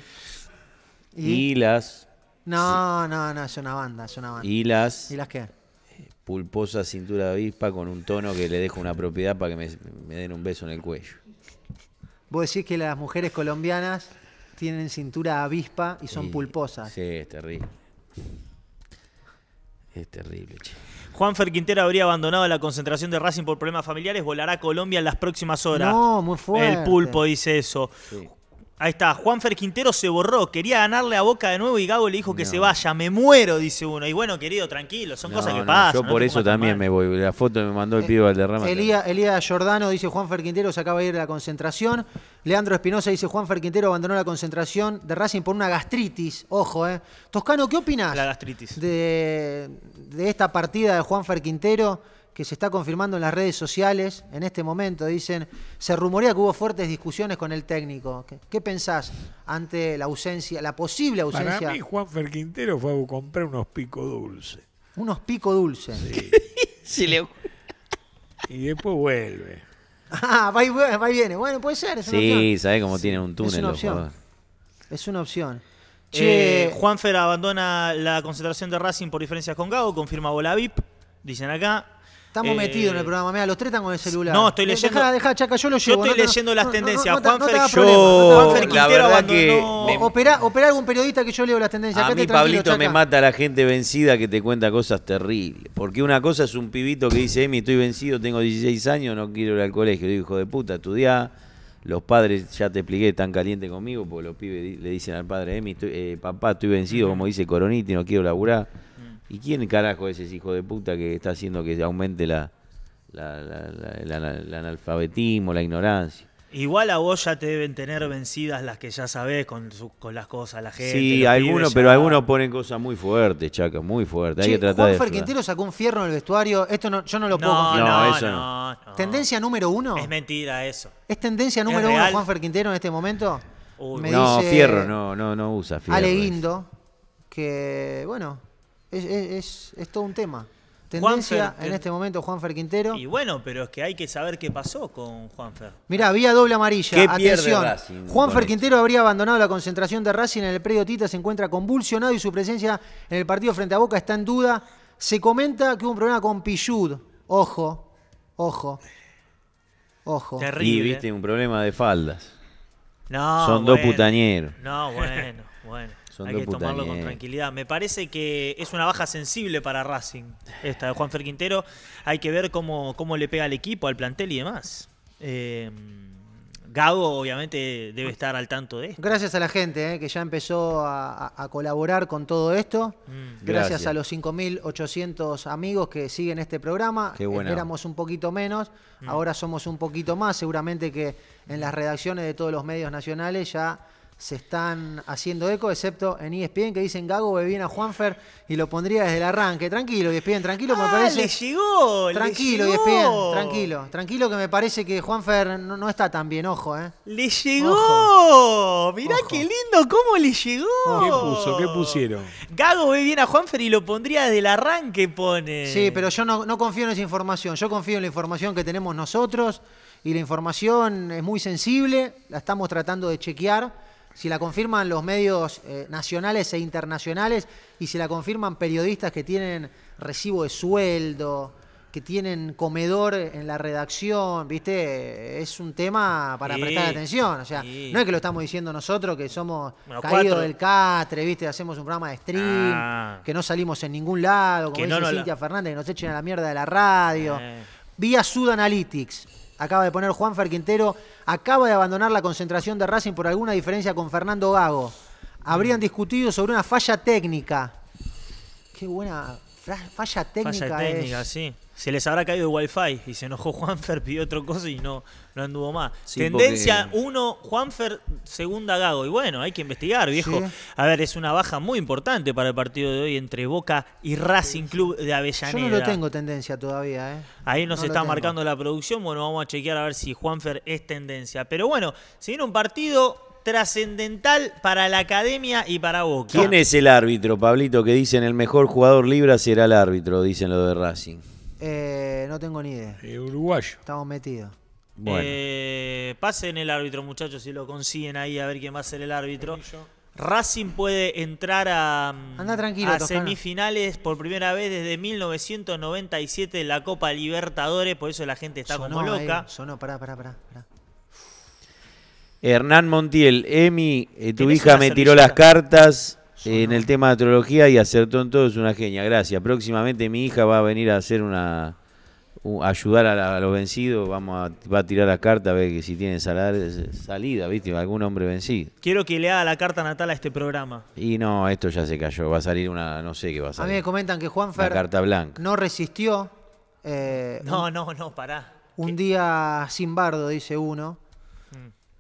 ¿Y? las. No, no, no, es una banda, es una banda. Y las. ¿Y las qué? Eh, Pulposa cintura avispa con un tono que le dejo una propiedad para que me, den un beso en el cuello. Vos decís que las mujeres colombianas tienen cintura avispa y son pulposas. Sí, es terrible. Es terrible, che. Juanfer Quintero habría abandonado la concentración de Racing por problemas familiares. Volará a Colombia en las próximas horas. No, muy fuerte. El pulpo dice eso. Ahí está, Juanfer Quintero se borró, quería ganarle a Boca de nuevo y Gabo le dijo que se vaya, me muero, dice uno. Y bueno, querido, tranquilo, son cosas que pasan. Yo por eso también me voy, la foto me mandó el eh, pibe Valderrama. Elías Elía Giordano dice, Juanfer Quintero se acaba de ir de la concentración. Leandro Espinosa dice, Juanfer Quintero abandonó la concentración de Racing por una gastritis, ojo, ¿eh? Toscano, ¿qué opinás? La gastritis. De, de esta partida de Juanfer Quintero que se está confirmando en las redes sociales en este momento. Dicen, se rumorea que hubo fuertes discusiones con el técnico. ¿Qué, pensás ante la ausencia, la posible ausencia? Para mí, Juan Quintero fue a comprar unos pico dulces. Unos pico dulces. Sí. y después vuelve. Ah, va y, viene. Bueno, puede ser. sí, sabe cómo tiene un túnel. Es una opción. Che, eh, Juanfer abandona la concentración de Racing por diferencias con Gago, confirma Bola VIP, dicen acá. Estamos eh, metidos en el programa. Mira, los tres están con el celular. No, estoy eh, leyendo. Deja, deja Chaca, yo lo llevo. Yo estoy leyendo las no, tendencias. Juanfer, yo... Juanfer Quintero Operá, algún periodista que yo leo las tendencias. A mí, Pablito, me mata la gente vencida que te cuenta cosas terribles. Porque una cosa es un pibito que dice, Emi, estoy vencido, tengo 16 años, no quiero ir al colegio. digo, hijo de puta, estudiá. Los padres, ya te expliqué, están calientes conmigo porque los pibes le dicen al padre, Emi, eh, papá, estoy vencido, como dice Coroniti, no quiero laburar ¿Y quién carajo es ese hijo de puta que está haciendo que aumente la, el analfabetismo, la ignorancia? Igual a vos ya te deben tener vencidas las que ya sabés con, las cosas, la gente. Sí, algunos, pero algunos ponen cosas muy fuertes, chaca, muy fuertes. Hay Juan de Quintero sacó un fierro en el vestuario. Esto yo no lo puedo confirmar. No, eso no. ¿Tendencia número uno? Es mentira eso. ¿Es tendencia número uno Juan Quintero en este momento? no, fierro, no, no, usa fierro. Ale que bueno, es, todo un tema. Tendencia en este momento Juanfer Quintero. Y bueno, pero es que hay que saber qué pasó con Juanfer. Mirá, había doble amarilla. ¿Qué Atención. Juanfer Quintero habría abandonado la concentración de Racing en el predio Tita, se encuentra convulsionado y su presencia en el partido frente a Boca está en duda. Se comenta que hubo un problema con Pillud. Ojo, ojo, ojo. Y viste un problema de faldas. Son dos putañeros. No, bueno, bueno. Hay que tomarlo con tranquilidad. Me parece que es una baja sensible para Racing, esta de Juan Fer Quintero. Hay que ver cómo, cómo le pega al equipo, al plantel y demás. Eh, Gabo, obviamente debe estar al tanto de esto. Gracias a la gente eh, que ya empezó a, colaborar con todo esto. Mm. Gracias. a los 5.800 amigos que siguen este programa. Éramos un poquito menos, mm. ahora somos un poquito más. Seguramente que en las redacciones de todos los medios nacionales ya se están haciendo eco, excepto en ESPN que dicen Gago ve bien a Juanfer y lo pondría desde el arranque. Tranquilo, ESPN, tranquilo, me ah, parece. Le llegó, tranquilo, e tranquilo, tranquilo que me parece que Juanfer no, no está tan bien, ojo, eh. Le llegó. Mirá qué lindo cómo le llegó. ¿Qué puso? ¿Qué pusieron? Gago ve bien a Juanfer y lo pondría desde el arranque, pone. Sí, pero yo no, no confío en esa información. Yo confío en la información que tenemos nosotros y la información es muy sensible, la estamos tratando de chequear si la confirman los medios eh, nacionales e internacionales y si la confirman periodistas que tienen recibo de sueldo, que tienen comedor en la redacción, ¿viste? Es un tema para prestar atención. O sea, no es que lo estamos diciendo nosotros que somos caídos del catre, ¿viste? Hacemos un programa de stream, ah. que no salimos en ningún lado, como que dice Cintia Fernández, que nos echen a la mierda de la radio. Eh. Vía Sud Analytics, acaba de poner Juan Quintero, acaba de abandonar la concentración de Racing por alguna diferencia con Fernando Gago. Habrían discutido sobre una falla técnica. Qué buena Falla técnica. Falla técnica, sí. Se les habrá caído el wifi y se enojó Juanfer, pidió otro cosa y no, no anduvo más. Tendencia 1, Juanfer, segunda Gago. Y bueno, hay que investigar, viejo. A ver, es una baja muy importante para el partido de hoy entre Boca y Racing Club de Avellaneda. Yo no lo tengo tendencia todavía, ¿eh? Ahí nos está marcando la producción. Bueno, vamos a chequear a ver si Juanfer es tendencia. Pero bueno, si viene un partido trascendental para la academia y para Boca. ¿Quién es el árbitro, Pablito? Que dicen el mejor jugador libra será el árbitro, dicen lo de Racing. Eh, no tengo ni idea. Eh, uruguayo. Estamos metidos. Eh, pasen el árbitro, muchachos, si lo consiguen ahí, a ver quién va a ser el árbitro. Racing puede entrar a, a semifinales por primera vez desde 1997 en la Copa Libertadores, por eso la gente está como loca. sonó, pará, pará, pará. pará. Hernán Montiel, Emi, eh, tu hija me tiró las cartas eh, en el tema de astrología y acertó en todo, es una genia, gracias. Próximamente mi hija va a venir a hacer una... ayudar a, los vencidos, vamos a, va a tirar la carta a ver que si tiene salida, ¿viste? Algún hombre vencido. Quiero que le haga la carta natal a este programa. Y no, esto ya se cayó, va a salir una, no sé qué va a salir. A mí me comentan que Juanfer carta blanca. no resistió. Eh, no, no, no, pará. Un día sin bardo, dice uno.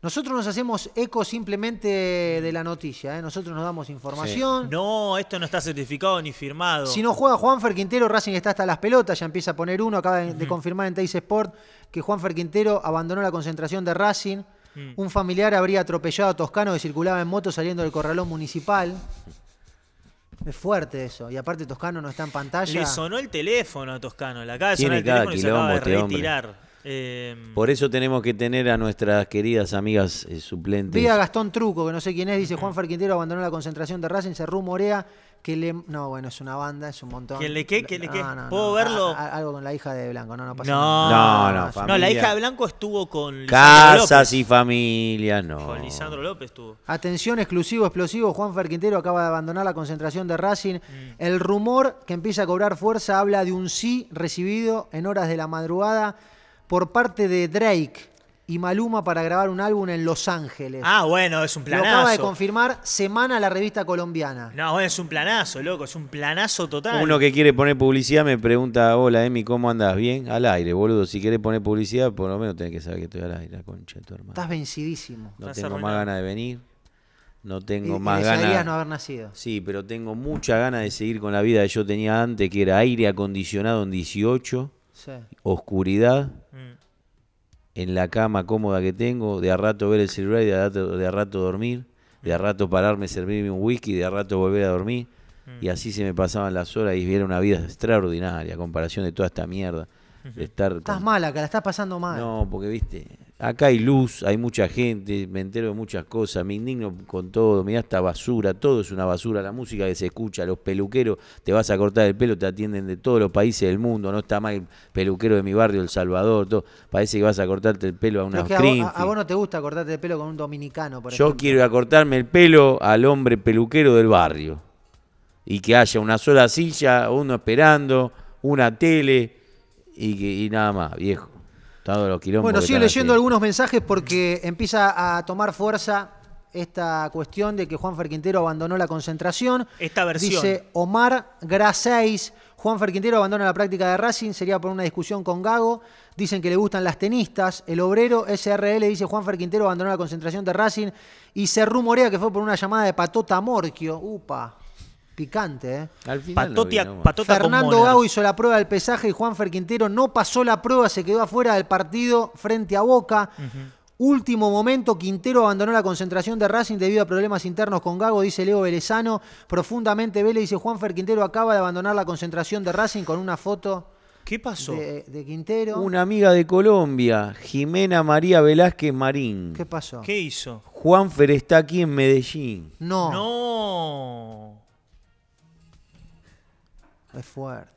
Nosotros nos hacemos eco simplemente de la noticia, ¿eh? nosotros nos damos información. No, esto no está certificado ni firmado. Si no juega Juanfer Quintero, Racing está hasta las pelotas, ya empieza a poner uno, acaba de, confirmar en Teis Sport que Juanfer Quintero abandonó la concentración de Racing. Mm. Un familiar habría atropellado a Toscano que circulaba en moto saliendo del corralón municipal. Es fuerte eso. Y aparte Toscano no está en pantalla. Le sonó el teléfono a Toscano. La acaba de sonar el teléfono y se acaba de este retirar. Em, Por eso tenemos que tener a nuestras queridas amigas eh, suplentes. Pida Gastón Truco, que no sé quién es, dice Juan Ferquintero abandonó la concentración de Racing, se rumorea que le... No, bueno, es una banda, es un montón. ¿Quién le qué? ¿Quién le qué? ¿Puedo verlo? algo con la hija de Blanco, no, no pasa nada. No, no, No, la hija de Blanco estuvo con Casas y familia, no. Con Lisandro López estuvo. Atención, exclusivo, explosivo, Juan Ferquintero acaba de abandonar la concentración de Racing. Mm. El rumor que empieza a cobrar fuerza habla de un sí recibido en horas de la madrugada por parte de Drake y Maluma para grabar un álbum en Los Ángeles. Ah, bueno, es un planazo. Lo acaba de confirmar Semana la revista colombiana. No, bueno, es un planazo, loco, es un planazo total. Uno que quiere poner publicidad me pregunta, hola Emi, ¿cómo andás? ¿Bien? Al aire, boludo. Si querés poner publicidad, por lo menos tenés que saber que estoy al aire, concha tu hermano. Estás vencidísimo. No tengo más ganas de venir. No tengo más ganas. no haber nacido. Sí, pero tengo mucha ganas de seguir con la vida que yo tenía antes, que era aire acondicionado en 18, sí. oscuridad en la cama cómoda que tengo, de a rato ver el celular de a rato, de a rato dormir, de a mm. rato pararme, servirme un whisky, de a rato volver a dormir. Mm. Y así se me pasaban las horas y era una vida extraordinaria, a comparación de toda esta mierda. De estar Estás mala, que la estás pasando mal. No, porque viste, Acá hay luz, hay mucha gente, me entero de muchas cosas, me indigno con todo, mirá esta basura, todo es una basura, la música que se escucha, los peluqueros, te vas a cortar el pelo, te atienden de todos los países del mundo, no está mal el peluquero de mi barrio, El Salvador, todo. parece que vas a cortarte el pelo a una que a, vos, no te gusta cortarte el pelo con un dominicano, por Yo quiero acortarme el pelo al hombre peluquero del barrio y que haya una sola silla, uno esperando, una tele y, y nada más, viejo bueno, sigo leyendo algunos mensajes porque empieza a tomar fuerza esta cuestión de que Juan Ferquintero abandonó la concentración. Esta versión. Dice Omar Graseis. Juan Ferquintero abandona la práctica de Racing, sería por una discusión con Gago. Dicen que le gustan las tenistas. El obrero SRL dice Juan Ferquintero abandonó la concentración de Racing y se rumorea que fue por una llamada de Patota Morquio. Upa. ¿eh? Al final Fernando Gago hizo la prueba del pesaje y Juanfer Quintero no pasó la prueba, se quedó afuera del partido frente a Boca. Último momento, Quintero abandonó la concentración de Racing debido a problemas internos con Gago, dice Leo Velezano. Profundamente vele dice Juanfer Quintero acaba de abandonar la concentración de Racing con una foto. ¿Qué pasó? De, de, Quintero. Una amiga de Colombia, Jimena María Velázquez Marín. ¿Qué pasó? ¿Qué hizo? Juan Fer está aquí en Medellín. No. No. Es fuerte.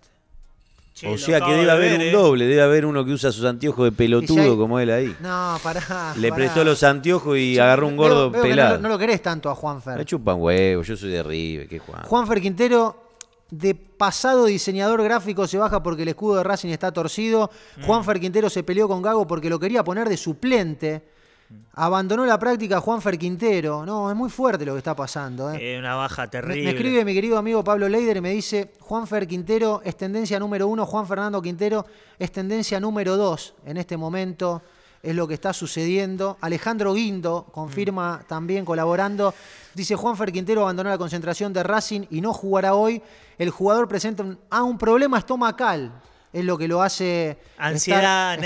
o sea que debe haber un eh. doble, debe haber uno que usa sus anteojos de pelotudo como él ahí. No, pará. Le prestó los anteojos y agarró un gordo pelado. No, lo querés tanto a Juanfer. Me chupan huevos, yo soy de Rive, Juan. Juanfer Quintero, de pasado diseñador gráfico, se baja porque el escudo de Racing está torcido. Juan mm. Juanfer Quintero se peleó con Gago porque lo quería poner de suplente Abandonó la práctica Fer Quintero. No, es muy fuerte lo que está pasando. ¿eh? Es una baja terrible. Me, escribe mi querido amigo Pablo Leider y me dice: Fer Quintero es tendencia número uno, Juan Fernando Quintero es tendencia número dos en este momento. Es lo que está sucediendo. Alejandro Guindo confirma mm. también colaborando. Dice: Fer Quintero abandonó la concentración de Racing y no jugará hoy. El jugador presenta un ah, problema estomacal es lo que lo hace. Ansiedad,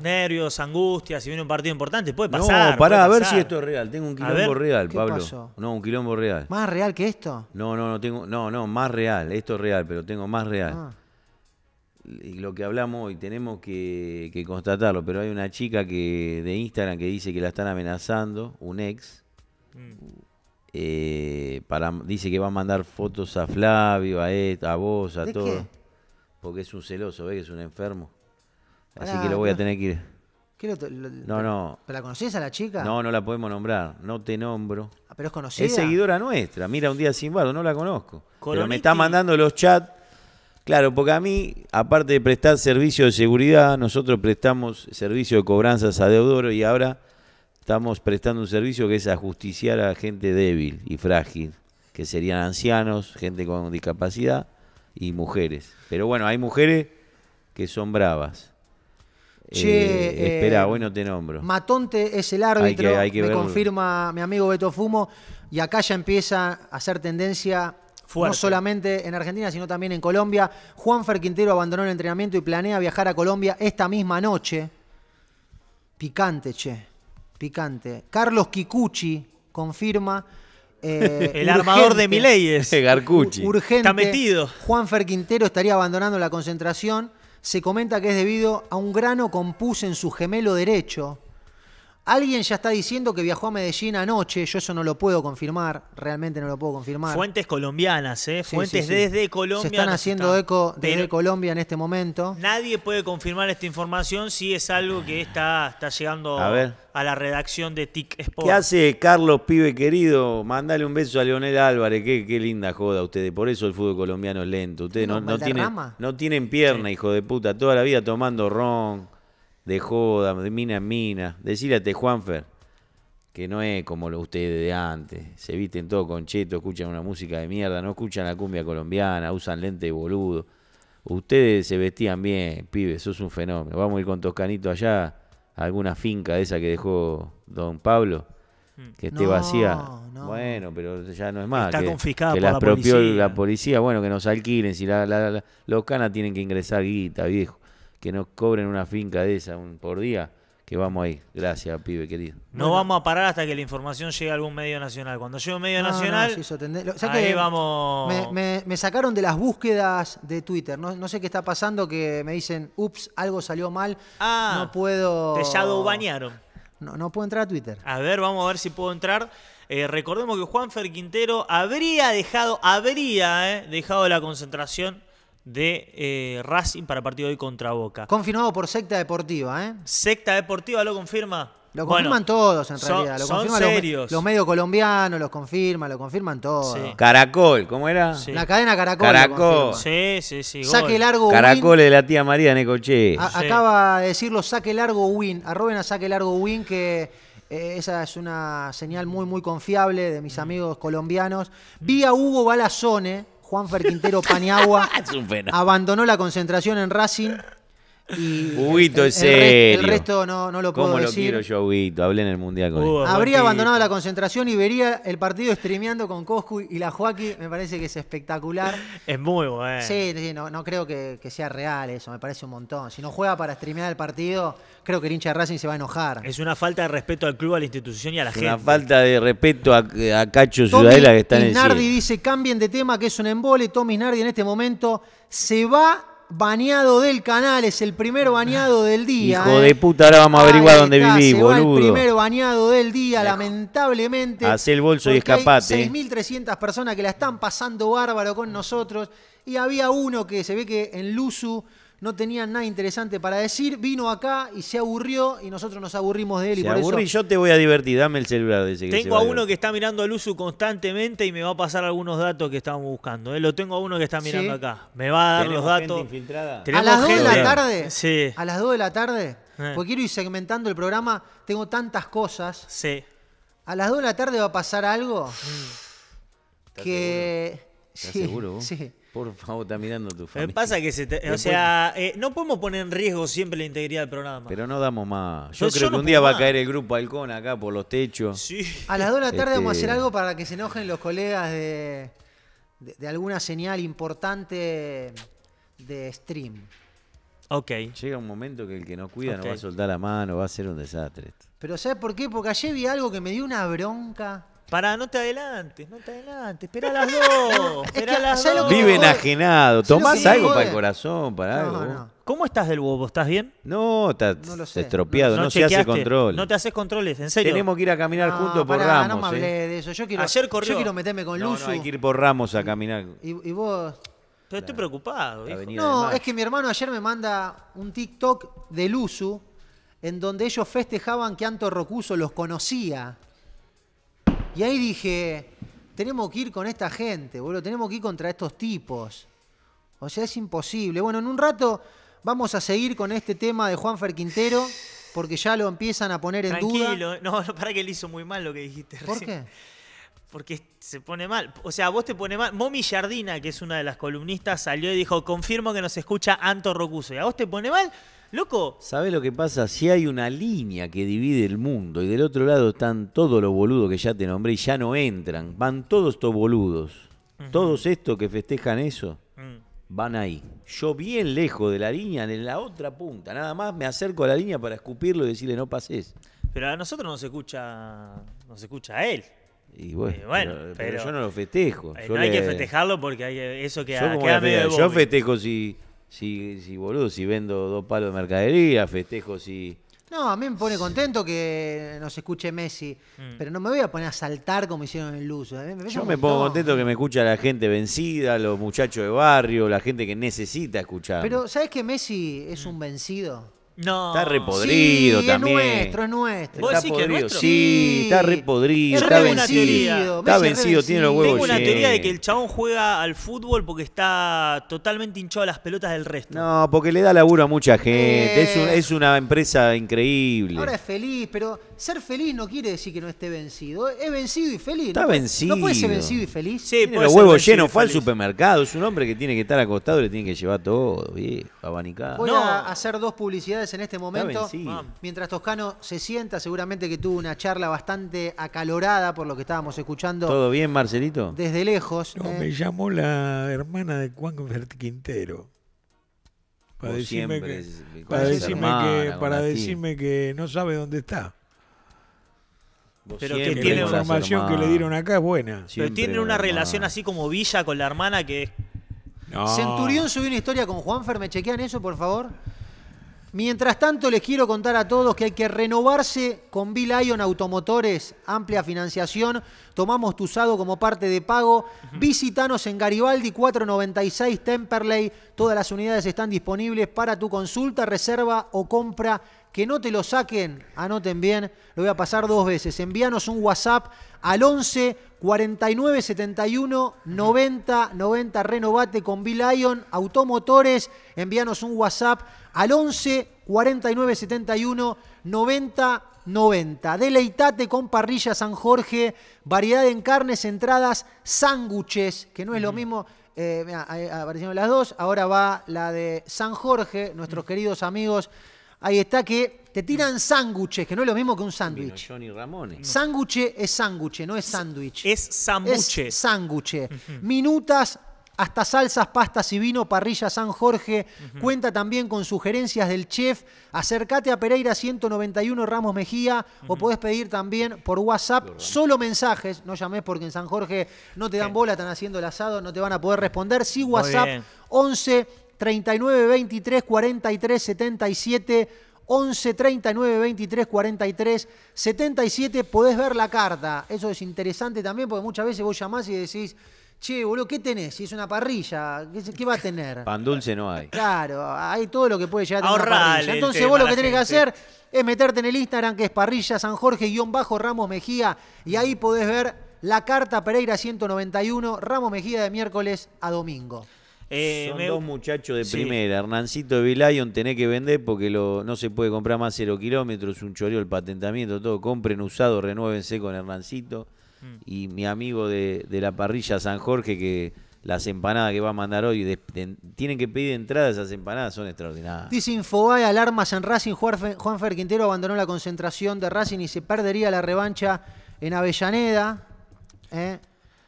nervios, angustia. Si viene un partido importante, puede pasar. No, pará, a ver si esto es real. Tengo un quilombo real, Pablo. No, un quilombo real. ¿Más real que esto? No, no, no, tengo, no, no, más real. Esto es real, pero tengo más real. Ah. Y lo que hablamos hoy, tenemos que, constatarlo, pero hay una chica que de Instagram que dice que la están amenazando, un ex. Mm. Eh, para, dice que va a mandar fotos a Flavio, a Ed, a vos, a todo. Porque es un celoso, ¿ves? Es un enfermo. Así que lo voy a tener que ir. No, no. ¿Pero la conocés a la chica? No, no la podemos nombrar. No te nombro. Ah, ¿Pero es conocida? Es seguidora nuestra. Mira, un día sin barro, no la conozco. Pero me está mandando los chats. Claro, porque a mí, aparte de prestar servicio de seguridad, nosotros prestamos servicio de cobranzas a deudores y ahora estamos prestando un servicio que es ajusticiar a gente débil y frágil, que serían ancianos, gente con discapacidad y mujeres. Pero bueno, hay mujeres que son bravas. Che, eh, eh, espera, bueno te nombro. Matonte es el árbitro, que, confirma mi amigo Beto Fumo. Y acá ya empieza a ser tendencia No solamente en Argentina, sino también en Colombia. Juanfer Quintero abandonó el entrenamiento y planea viajar a Colombia esta misma noche. Picante, che. Picante. Carlos Kikuchi confirma eh, el armador de Mileyes. Eh, Garcucci. Urgente. Está metido. Juan Quintero estaría abandonando la concentración. Se comenta que es debido a un grano con en su gemelo derecho. Alguien ya está diciendo que viajó a Medellín anoche, yo eso no lo puedo confirmar, realmente no lo puedo confirmar. Fuentes colombianas, ¿eh? Fuentes desde Colombia. Se están haciendo eco desde Colombia en este momento. Nadie puede confirmar esta información si es algo que está, está llegando a, la redacción de TIC Sports. ¿Qué hace Carlos Pibe querido? Mandale un beso a Leonel Álvarez, qué, linda joda ustedes. Por eso el fútbol colombiano es lento. Ustedes no, tienen, no tienen pierna, hijo de puta, toda la vida tomando ron de joda, de mina en mina. decírate Juanfer, que no es como lo ustedes de antes. Se visten todo con cheto, escuchan una música de mierda, no escuchan la cumbia colombiana, usan lente de boludo. Ustedes se vestían bien, pibes, sos un fenómeno. Vamos a ir con Toscanito allá, alguna finca de esa que dejó don Pablo, que esté vacía. Bueno, pero ya no es más. Está confiscada por la, policía. la policía. Bueno, que nos alquilen, si la, la, los canas tienen que ingresar guita, viejo que nos cobren una finca de esa un, por día, que vamos ahí. Gracias, pibe querido. No vamos a parar hasta que la información llegue a algún medio nacional. Cuando llegue un medio nacional, ahí vamos... Me, sacaron de las búsquedas de Twitter. No, no, sé qué está pasando que me dicen, ups, algo salió mal, ah, no puedo... Te bañaron. No, no puedo entrar a Twitter. A ver, vamos a ver si puedo entrar. Eh, recordemos que Juan Fer Quintero habría dejado, habría eh, dejado la concentración de eh, Racing para partido de hoy contra Boca. Confirmado por Secta Deportiva, ¿eh? Secta Deportiva lo confirma. Lo confirman todos en realidad. Los, medios colombianos los confirman, lo confirman todos. Caracol, ¿cómo era? La cadena Caracol. Caracol. Sí, sí, sí. Saque largo Caracol de la tía María Necoche. Acaba de decirlo, saque largo win. Arroben a saque largo win que eh, esa es una señal muy, muy confiable de mis amigos colombianos. Vía Hugo Balazone Juan Ferquintero Paniagua abandonó la concentración en Racing y ese, el, resto no, no lo puedo ¿Cómo decir. lo quiero yo, Hablé en el Mundial con Habría abandonado la concentración y vería el partido streameando con Coscu y la Joaquín. Me parece que es espectacular. Es muy bueno. Sí, no, creo que, sea real eso. Me parece un montón. Si no juega para streamear el partido, creo que el hincha de Racing se va a enojar. Es una falta de respeto al club, a la institución y a la es Una falta de respeto a, Cacho Ciudadela que está en el Nardi dice, cambien de tema, que es un embole. Tommy Nardi en este momento se va baneado del canal, es el primer bañado del día. Hijo eh. de puta, ahora vamos a averiguar dónde vivís, boludo. el primer bañado del día, lamentablemente. Hacé el bolso y escapate. 6.300 personas que la están pasando bárbaro con nosotros. Y había uno que se ve que en Luzu no tenía nada interesante para decir, vino acá y se aburrió y nosotros nos aburrimos de él. y por eso... yo te voy a divertir, dame el celular. tengo a uno que está mirando al uso constantemente y me va a pasar algunos datos que estábamos buscando. ¿eh? Lo tengo a uno que está mirando acá. Me va a dar los datos. ¿A las 2 de la tarde? Sí. ¿A las 2 de la tarde? Eh. Porque quiero ir segmentando el programa, tengo tantas cosas. Sí. A las 2 de la tarde va a pasar algo mm. que... seguro? sí. Por favor, está mirando tu eh, familia. pasa que se o sea, eh, no podemos poner en riesgo siempre la integridad del programa. Pero no damos más. Yo creo que un día va a caer el grupo Halcón acá por los techos. Sí. A las 2 de la tarde vamos a hacer este- algo para que se enojen los colegas de, alguna señal importante de stream. Ok. Llega un momento que el que nos cuida no va a soltar la mano, va a ser un desastre. Pero ¿sabes por qué? Porque ayer vi algo que me dio una bronca. Para no te adelantes, no te adelantes. Espera las dos. espera a las dos. Vive enajenado. Tomás algo para el corazón, para algo. ¿Cómo estás del huevo? ¿Estás bien? No, está estropeado, no, se hace control. No te haces controles, en serio. Tenemos que ir a caminar juntos por pará, No me Ramos. ¿eh? hablé de eso. Yo quiero, Ayer corrió. yo quiero meterme con Luzu. no, hay que ir por Ramos a caminar. y, vos. Pero estoy preocupado. No, es que mi hermano ayer me manda un TikTok de Luzu en donde ellos festejaban que Anto Rocuso los conocía. Y ahí dije, tenemos que ir con esta gente, boludo, tenemos que ir contra estos tipos. O sea, es imposible. Bueno, en un rato vamos a seguir con este tema de Juan Quintero, porque ya lo empiezan a poner en Tranquilo. no, para que le hizo muy mal lo que dijiste. ¿Por qué? Porque se pone mal. O sea, vos te pone mal. Momi Yardina, que es una de las columnistas, salió y dijo: Confirmo que nos escucha Anto Rocuso. Y a vos te pone mal Loco. ¿Sabés lo que pasa? Si hay una línea que divide el mundo y del otro lado están todos los boludos que ya te nombré y ya no entran, van todos estos boludos, todos estos que festejan eso, mm. van ahí. Yo bien lejos de la línea, en la otra punta, nada más me acerco a la línea para escupirlo y decirle no pases. Pero a nosotros nos escucha, nos escucha a él. Y bueno, eh, pero, yo no lo festejo. Eh, no hay que festejarlo porque eh, eso que, queda Yo festejo si si, si boludo, si vendo dos palos de mercadería, festejo si... No, a mí me pone contento que nos escuche Messi, mm. pero no me voy a poner a saltar como hicieron en Luz. ¿eh? Yo me pongo contento que me escucha la gente vencida, los muchachos de barrio, la gente que necesita escuchar. Pero ¿sabes que Messi es un vencido? No. Está repodrido también. Es nuestro, es nuestro. está decís podrido. Sí, está repodrido. Está, vencido, está vencido. tiene los huevos Tengo una teoría de que el chabón juega al fútbol porque está totalmente hinchado a las pelotas del resto. No, porque le da laburo a mucha gente. Es, eh. una empresa increíble. Ahora es feliz, pero ser feliz no quiere decir que no esté vencido. Es vencido y feliz. Está vencido. No puede ser vencido y feliz. Sí, tiene los huevos Fue al supermercado. Es un hombre que tiene que estar acostado y le tiene que llevar todo. Bien, abanicado. Voy a hacer dos publicidades en este momento. Mientras Toscano se sienta, seguramente que tuvo una charla bastante acalorada por lo que estábamos escuchando. ¿Todo bien, Marcelito? Desde lejos. Eh. me llamó la hermana de Juan Quintero. Para decirme, que, no sabe dónde está. Pero que tiene la información que le dieron acá es buena. pero tienen una relación así como Villa con la hermana que Centurión subió una historia con Juanfer, ¿me chequean eso, por favor? Mientras tanto, les quiero contar a todos que hay que renovarse con Bill Automotores, amplia financiación. Tomamos tu usado como parte de pago. Visítanos en Garibaldi 496 Temperley. Todas las unidades están disponibles para tu consulta, reserva o compra. Que no te lo saquen, anoten bien, lo voy a pasar dos veces. Envíanos un WhatsApp al 11 49 71 90 90. Renovate con Bill Automotores. Envíanos un WhatsApp al 11 49 71 90 90. Deleitate con parrilla San Jorge, variedad en carnes, entradas, sándwiches, que no es lo mm. mismo. Eh, aparecieron las dos, ahora va la de San Jorge, nuestros mm. queridos amigos. Ahí está que te tiran mm. sándwiches, que no es lo mismo que un sándwich. Johnny Ramones. Sándwich es sándwich, no es sándwich. Es sándwich. Sándwich. Minutas, hasta salsas, pastas y vino, parrilla San Jorge. Cuenta también con sugerencias del chef. Acércate a Pereira 191 Ramos Mejía o podés pedir también por WhatsApp solo mensajes. No llamés porque en San Jorge no te dan bola, están haciendo el asado, no te van a poder responder. Sí, WhatsApp 11 39 23 43 77. 11 39 23 43 77. Podés ver la carta. Eso es interesante también porque muchas veces vos llamás y decís che, boludo, ¿qué tenés? Si es una parrilla, ¿qué, va a tener? Pan dulce no hay. Claro, hay todo lo que puede llegar a tener una parrilla. Entonces vos lo que tenés que hacer es meterte en el Instagram que es parrilla San Jorge-Ramos Mejía y ahí podés ver la carta Pereira 191, Ramos Mejía de miércoles a domingo. Eh, Son dos muchachos de primera. Hernancito de Vilayon tenés que vender porque no se puede comprar más cero kilómetros, un choreo, el patentamiento, todo. Compren usado, renuévense con Hernancito. Mm. Y mi amigo de, la parrilla San Jorge, que las empanadas que va a mandar hoy, tienen que pedir entrada, esas empanadas son extraordinarias. Dice Infobae, alarmas en Racing, Fer Quintero abandonó la concentración de Racing y se perdería la revancha en Avellaneda. ¿eh?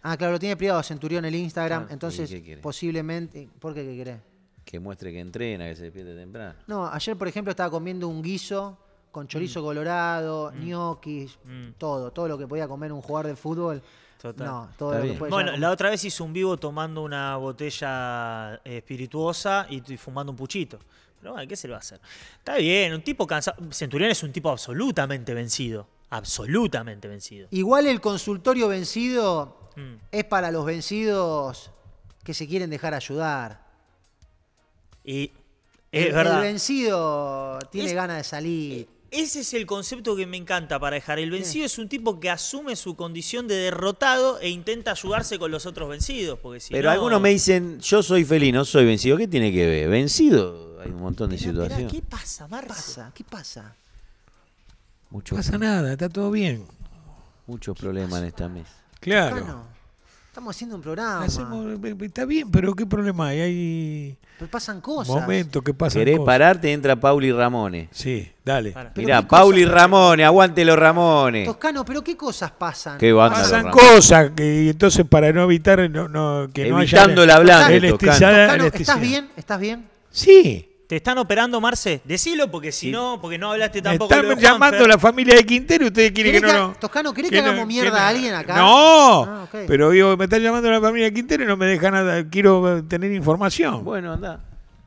Ah, claro, lo tiene privado Centurión en el Instagram, ah, entonces posiblemente... ¿Por qué qué querés? Que muestre que entrena, que se despierte temprano. No, ayer por ejemplo estaba comiendo un guiso con mm. chorizo colorado, ñoquis, mm. mm. todo, todo lo que podía comer un jugador de fútbol. No, todo lo que bueno, la otra vez hizo un vivo tomando una botella eh, espirituosa y, fumando un puchito. Pero bueno, ¿qué se le va a hacer? Está bien, un tipo cansado. Centurión es un tipo absolutamente vencido. Absolutamente vencido. Igual el consultorio vencido es para los vencidos que se quieren dejar ayudar. Y es el, verdad. El vencido tiene ganas de salir. Eh, ese es el concepto que me encanta para dejar. El vencido es un tipo que asume su condición de derrotado e intenta ayudarse con los otros vencidos. Pero algunos me dicen, yo soy feliz, no soy vencido. ¿Qué tiene que ver? Vencido. Hay un montón de situaciones. ¿Qué pasa, pasa? ¿Qué pasa? Mucho no pasa nada, está todo bien. Muchos problemas en esta mesa. Claro. Estamos haciendo un programa. Eh, eh, está bien, pero ¿qué problema hay? hay pasan cosas. momento ¿qué pasa? Querés pararte, entra Pauli Ramone. Sí, dale. mira Pauli y Ramone, aguántelo los Ramones. Toscano, pero ¿qué cosas pasan? pasan cosas, que entonces para no evitar no, no, que Evitando no haya... Evitando la blanda. ¿Estás bien? ¿Estás bien? Sí. ¿Te están operando, Marce? Decilo, porque si no, porque no hablaste tampoco. están llamando a la familia de Quintero, ustedes quieren que, no, Toscano, ¿querés que, hagamos mierda a alguien acá? No, ah, pero digo, me están llamando la familia de Quintero y no me dejan nada. Quiero tener información. Bueno, anda.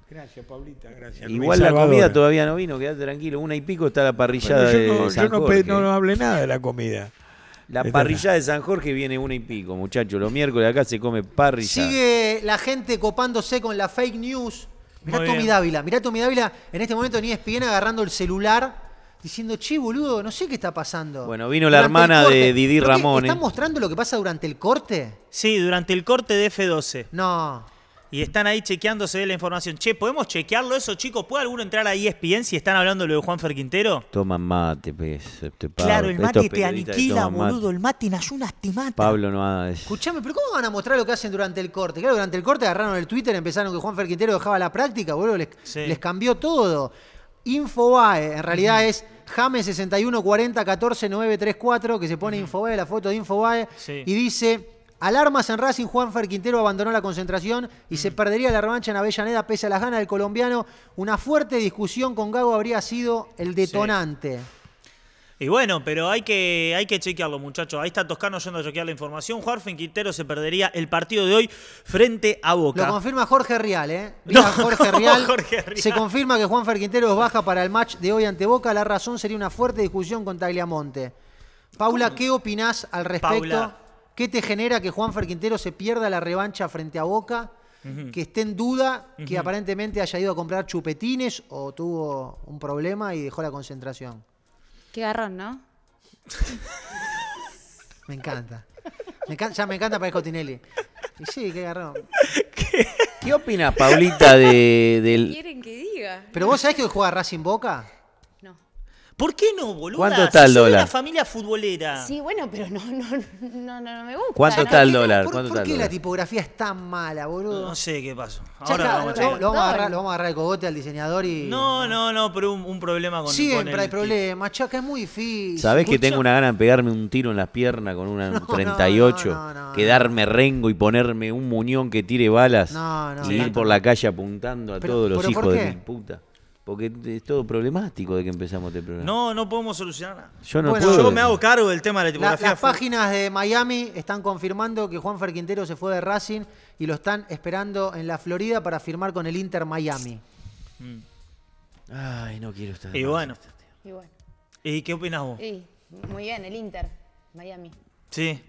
Gracias, Paulita, gracias. Igual la comida todavía no vino, quedate tranquilo. Una y pico está la parrillada de San yo Jorge. no, hablé nada de la comida. La este parrilla de San Jorge viene una y pico, muchachos. Los miércoles acá se come parrilla. Sigue la gente copándose con la fake news Mirá Muy Tommy Dávila, mirá Tommy Dávila en este momento ni ESPN agarrando el celular diciendo, che, boludo, no sé qué está pasando. Bueno, vino la hermana de Didi Ramón. ¿Están mostrando lo que pasa durante el corte? Sí, durante el corte de F12. No y están ahí chequeándose de la información. Che, ¿podemos chequearlo eso, chicos? ¿Puede alguno entrar a ESPN si están hablando lo de Juan Ferquintero? Toma mate, pues, te Claro, el mate te aniquila, boludo. El mate en ayunas te Pablo no ha... Escuchame, ¿pero cómo van a mostrar lo que hacen durante el corte? Claro, durante el corte agarraron el Twitter, empezaron que Juan Ferquintero dejaba la práctica, boludo, les, cambió todo. Infobae, en realidad es Jame 614014934 que se pone Infobae, la foto de Infobae, y dice Alarmas en Racing, Fer Quintero abandonó la concentración y se mm. perdería la revancha en Avellaneda pese a las ganas del colombiano. Una fuerte discusión con Gago habría sido el detonante. Y bueno, pero hay que, hay que chequearlo, muchachos. Ahí está Toscano yendo a chequear la información. Juan Quintero se perdería el partido de hoy frente a Boca. Lo confirma Jorge Rial, ¿eh? Jorge, Se confirma que Juanfer Quintero baja para el match de hoy ante Boca. La razón sería una fuerte discusión con Tagliamonte. Paula, ¿qué opinás al respecto? ¿Qué te genera que Juan Ferquintero se pierda la revancha frente a Boca? Que esté en duda, que aparentemente haya ido a comprar chupetines o tuvo un problema y dejó la concentración. Qué garrón, ¿no? me encanta. ya me encanta para Cotinelli. Y sí, qué garrón. ¿Qué, opinas, opina Paulita de, del. Quieren que diga. Pero vos sabés que hoy juega Racing Boca. ¿Por qué no, boludo? ¿Cuánto está el dólar? una familia futbolera. Sí, bueno, pero no, no, no, no, me gusta. ¿Cuánto está el dólar? ¿Por, qué la tipografía es tan mala, boludo? No sé qué pasó. Ahora lo, vamos a agarrar, lo, vamos a agarrar el cogote al diseñador y. No, no, no, pero un, problema con Siempre Sí, siempre hay problemas, chaca, es muy difícil. Sabes que tengo una gana de pegarme un tiro en las piernas con una, no. 38? quedarme rengo y ponerme un muñón que tire balas y ir por la calle apuntando a todos los hijos de mi puta. Porque es todo problemático de que empezamos este programa. No, no podemos solucionar nada. Yo, no bueno, yo me hago cargo del tema de la tipografía. las páginas de Miami están confirmando que Juan Ferquintero se fue de Racing y lo están esperando en la Florida para firmar con el Inter Miami. Mm. Ay, no quiero estar. Este y bueno. Y qué opinas vos? muy bien, el Inter Miami. Sí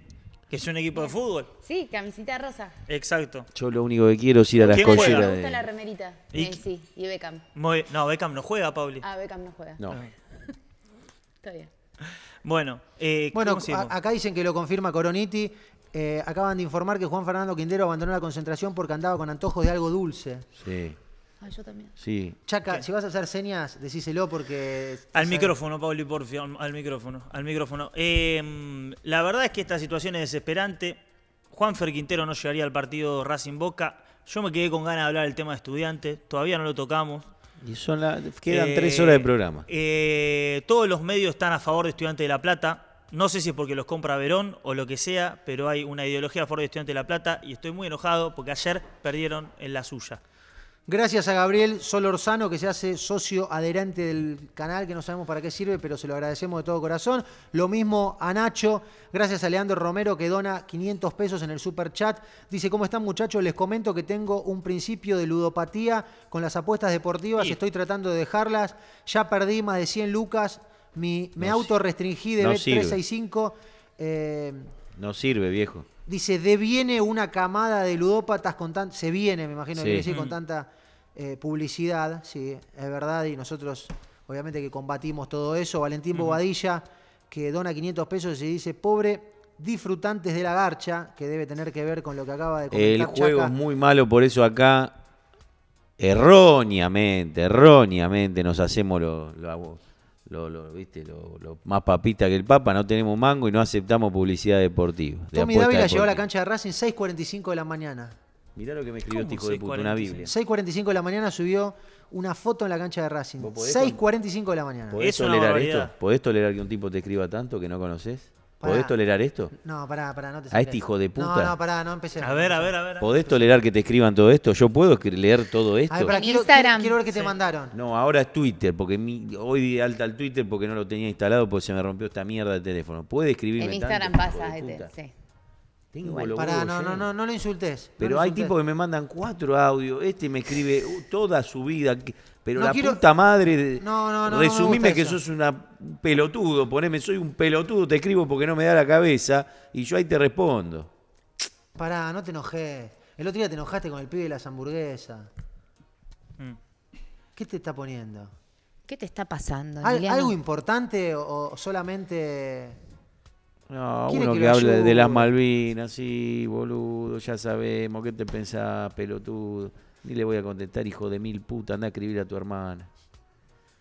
es un equipo de fútbol. Sí, camisita rosa. Exacto. Yo lo único que quiero es ir a las ¿Quién juega? Me gusta la remerita. Y- sí, y Beckham. No, Beckham no juega, Pauli. Ah, Beckham no juega. No. Está bien. Bueno, eh, Bueno, ¿cómo acá dicen que lo confirma Coroniti. Eh, acaban de informar que Juan Fernando Quintero abandonó la concentración porque andaba con antojos de algo dulce. Sí. Ah, yo también. Chaca, si vas a hacer señas, decíselo porque. Al micrófono, Pablo, por al micrófono. Al micrófono. Em, la verdad es que esta situación es desesperante. Juan Ferquintero no llegaría al partido Racing Boca. Yo me quedé con ganas de hablar del tema de estudiantes. Todavía no lo tocamos. Y son quedan tres eh, horas de programa. Eh, todos los medios están a favor de Estudiantes de La Plata. No sé si es porque los compra Verón o lo que sea, pero hay una ideología a favor de Estudiantes de La Plata y estoy muy enojado porque ayer perdieron en la suya. Gracias a Gabriel Solorzano, que se hace socio adherente del canal, que no sabemos para qué sirve, pero se lo agradecemos de todo corazón. Lo mismo a Nacho. Gracias a Leandro Romero, que dona 500 pesos en el super chat. Dice: ¿Cómo están, muchachos? Les comento que tengo un principio de ludopatía con las apuestas deportivas. Estoy tratando de dejarlas. Ya perdí más de 100 lucas. Mi, me autorrestringí de no 365 Eh, no sirve, viejo. Dice, deviene una camada de ludópatas con tan... Se viene, me imagino decir, con mm. tanta eh, publicidad, sí, es verdad, y nosotros obviamente que combatimos todo eso. Valentín Bobadilla, que dona 500 pesos y dice, pobre disfrutantes de la garcha, que debe tener que ver con lo que acaba de comentar. El juego es muy malo, por eso acá erróneamente, erróneamente nos hacemos los... Lo lo, lo, ¿viste? Lo, más papita que el papa, no tenemos mango y no aceptamos publicidad deportiva. De Tommy Dávila llegó a la cancha de Racing 6.45 de la mañana. Mirá lo que me escribió este hijo de puta, una Biblia. 6.45 de la mañana subió una foto en la cancha de Racing. 6.45 de la mañana. ¿Puedes tolerar esto? ¿Podés tolerar que un tipo te escriba tanto que no conoces? ¿Podés tolerar esto? No, pará, pará, no te A este hijo de puta. No, no, pará, no empecé. A ver, a ver, a ver. ¿Podés tolerar que te escriban todo esto? ¿Yo puedo leer todo esto? Ay, quiero, Instagram. quiero ver qué te mandaron. No, ahora es Twitter, porque hoy di alta al Twitter porque no lo tenía instalado porque se me rompió esta mierda de teléfono. puedes escribirme En Instagram pasa, este, sí. Tengo Pará, no, no, no, no lo insultes. Pero hay tipos que me mandan cuatro audios. Este me escribe uh, toda su vida. Pero la puta madre. De... Resumime que sos una pelotudo. Poneme, soy un pelotudo, te escribo porque no me da la cabeza. Y yo ahí te respondo. Pará, no te enojes. El otro día te enojaste con el pibe de las hamburguesas. Mm. ¿Qué te está poniendo? ¿Qué te está pasando? ¿Algo importante o solamente.? No, uno que, hable de las Malvinas, sí, boludo, ya sabemos, ¿qué te pensás, pelotudo? Ni le voy a contestar, hijo de mil puta, anda a escribir a tu hermana.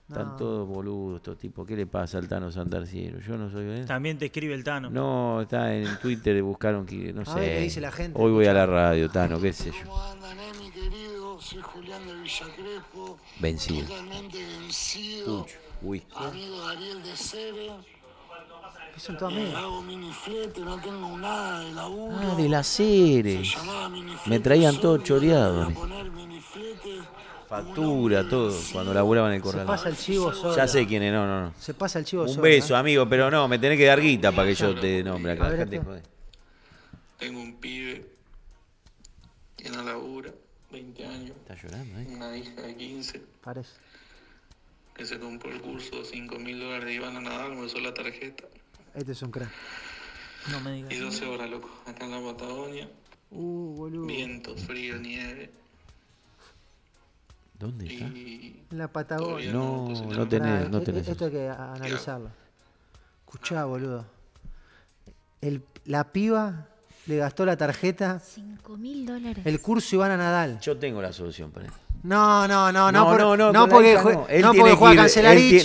Están todos boludos estos tipos. ¿Qué le pasa al Tano Santarciero Yo no soy él. ¿eh? También te escribe el Tano. No, está en Twitter, buscaron que. No ah, sé. ¿qué dice la gente? Hoy voy a la radio, Tano, qué sé yo. ¿Cómo andan, eh, mi querido? Soy Julián de Villacrespo. Vencido. Totalmente vencido. Uy. Amigo Ariel de Cere. ¿Qué son todas no tengo nada de Ah, de las series. Me traían todo choreado. Factura, todo, cuando laburaban en el corral. Se pasa el chivo solo. Ya sé quién es, no, no, no. Se pasa el chivo solo. Un beso, ¿eh? amigo, pero no, me tenés que dar guita para que yo te nombre acá. Ver, tengo un pibe que la labura, 20 años. Está llorando, ¿eh? Una hija de 15. Parece que se compró el curso, 5 mil dólares de Iván a Nadal, me usó la tarjeta. Este es un crack. No me digas. Y 12 horas, loco, acá en la Patagonia. Uh, boludo. Viento, frío, nieve. ¿Dónde está? En la Patagonia. No, no, tenés, no tenés. Esto hay que analizarlo. Escuchá, boludo. El, la piba le gastó la tarjeta. 5 mil dólares. El curso a Nadal. Yo tengo la solución para esto. No, no, no, no, no, porque, no. Él porque tiene juega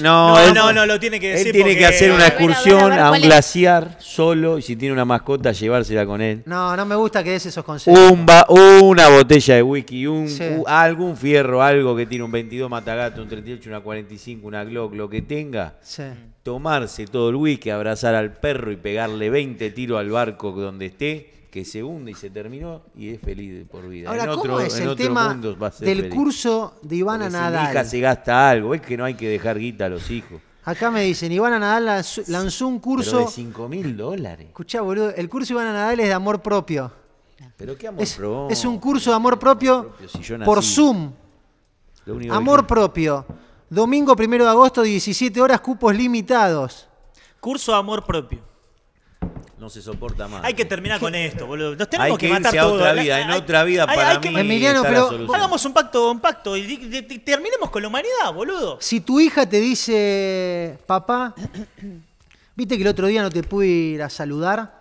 No, no, no, lo tiene que decir. Él tiene que hacer una excursión a, un glaciar solo y si tiene una mascota, llevársela con él. No, no me gusta que des esos consejos. una botella de whisky, un, algún fierro, algo que tiene un 22 matagato, un 38, una 45, una Glock, lo que tenga. Tomarse todo el whisky, abrazar al perro y pegarle 20 tiros al barco donde esté que se hunde y se terminó y es feliz por vida. Ahora, en otro, ¿cómo es el tema del curso de Ivana Nadal? Si hija se gasta algo, es que no hay que dejar guita a los hijos. Acá me dicen, Ivana Nadal lanzó un curso. Pero de 5 mil dólares. Escuchá, boludo, el curso de Ivana Nadal es de amor propio. Pero qué amor propio. Es un curso de amor propio, por Zoom. Amor propio. Domingo primero de agosto, 17 horas, cupos limitados. Curso de amor propio no se soporta más. Hay que terminar con esto, boludo. Nos tenemos que, irse a Otra vida, en otra vida para mí. Que, Emiliano, pero hagamos un pacto, un pacto y terminemos con la humanidad, boludo. Si tu hija te dice, papá, viste que el otro día no te pude ir a saludar,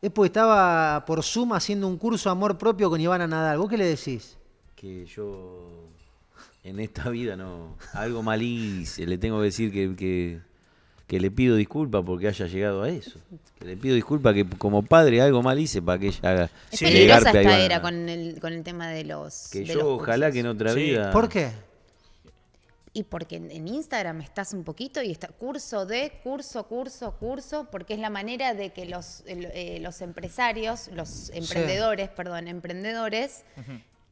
es porque estaba por suma haciendo un curso de amor propio con Ivana Nadal. ¿Vos qué le decís? Que yo en esta vida no, algo mal Le tengo que decir que que le pido disculpas porque haya llegado a eso. Que le pido disculpas que como padre algo mal hice para que ella haga. Es peligrosa esta era con el, tema de los. Que yo ojalá que en otra vida. ¿Por qué? Y porque en Instagram estás un poquito y está curso de, curso, curso, curso, porque es la manera de que los, eh, los empresarios, los emprendedores, perdón, emprendedores,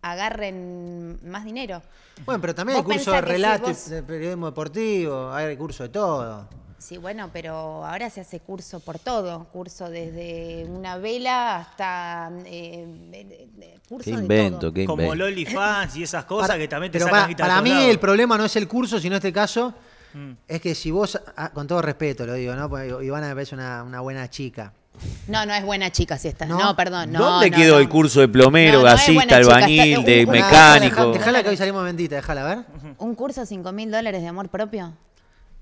agarren más dinero. Bueno, pero también hay curso de relatos de periodismo deportivo, hay curso de todo. Sí, bueno, pero ahora se hace curso por todo, curso desde una vela hasta eh, eh, eh curso invento, de Como Loli Fans y esas cosas que también te pero sacan Para, para mí el problema no es el curso, sino este caso, mm. es que si vos, ah, con todo respeto lo digo, ¿no? Ivana me parece una, buena chica. No, no es buena chica si estás No, perdón. No, ¿Dónde quedó el curso de plomero, gasista, albañil, de mecánico? Dejala, que hoy salimos bendita, déjala, ver. ¿Un curso 5 mil dólares de amor propio?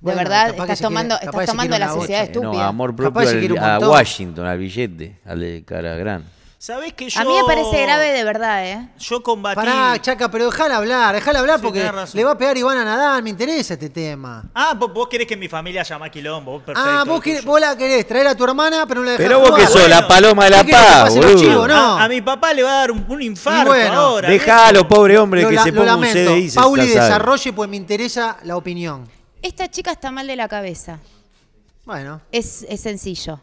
de verdad, estás tomando, estás tomando la sociedad eh, estúpida. No, amor propio a Washington, al billete, al de cara gran. ¿Sabés que yo... A mí me parece grave de verdad, ¿eh? Yo combatí... Pará, Chaca, pero déjala hablar, déjala hablar porque le va a pegar Iván a nadar. me interesa este tema. Ah, vos, vos querés que mi familia llama quilombo, vos perfecto. Ah, vos, la querés traer a tu hermana, pero no la dejás Pero vos que sos la paloma de la paz, A, mi papá le va a dar un, infarto bueno, ahora. Dejalo, pobre hombre, que se ponga un CDI. Pauli, desarrolle, pues me interesa la opinión esta chica está mal de la cabeza. Bueno. Es, sencillo.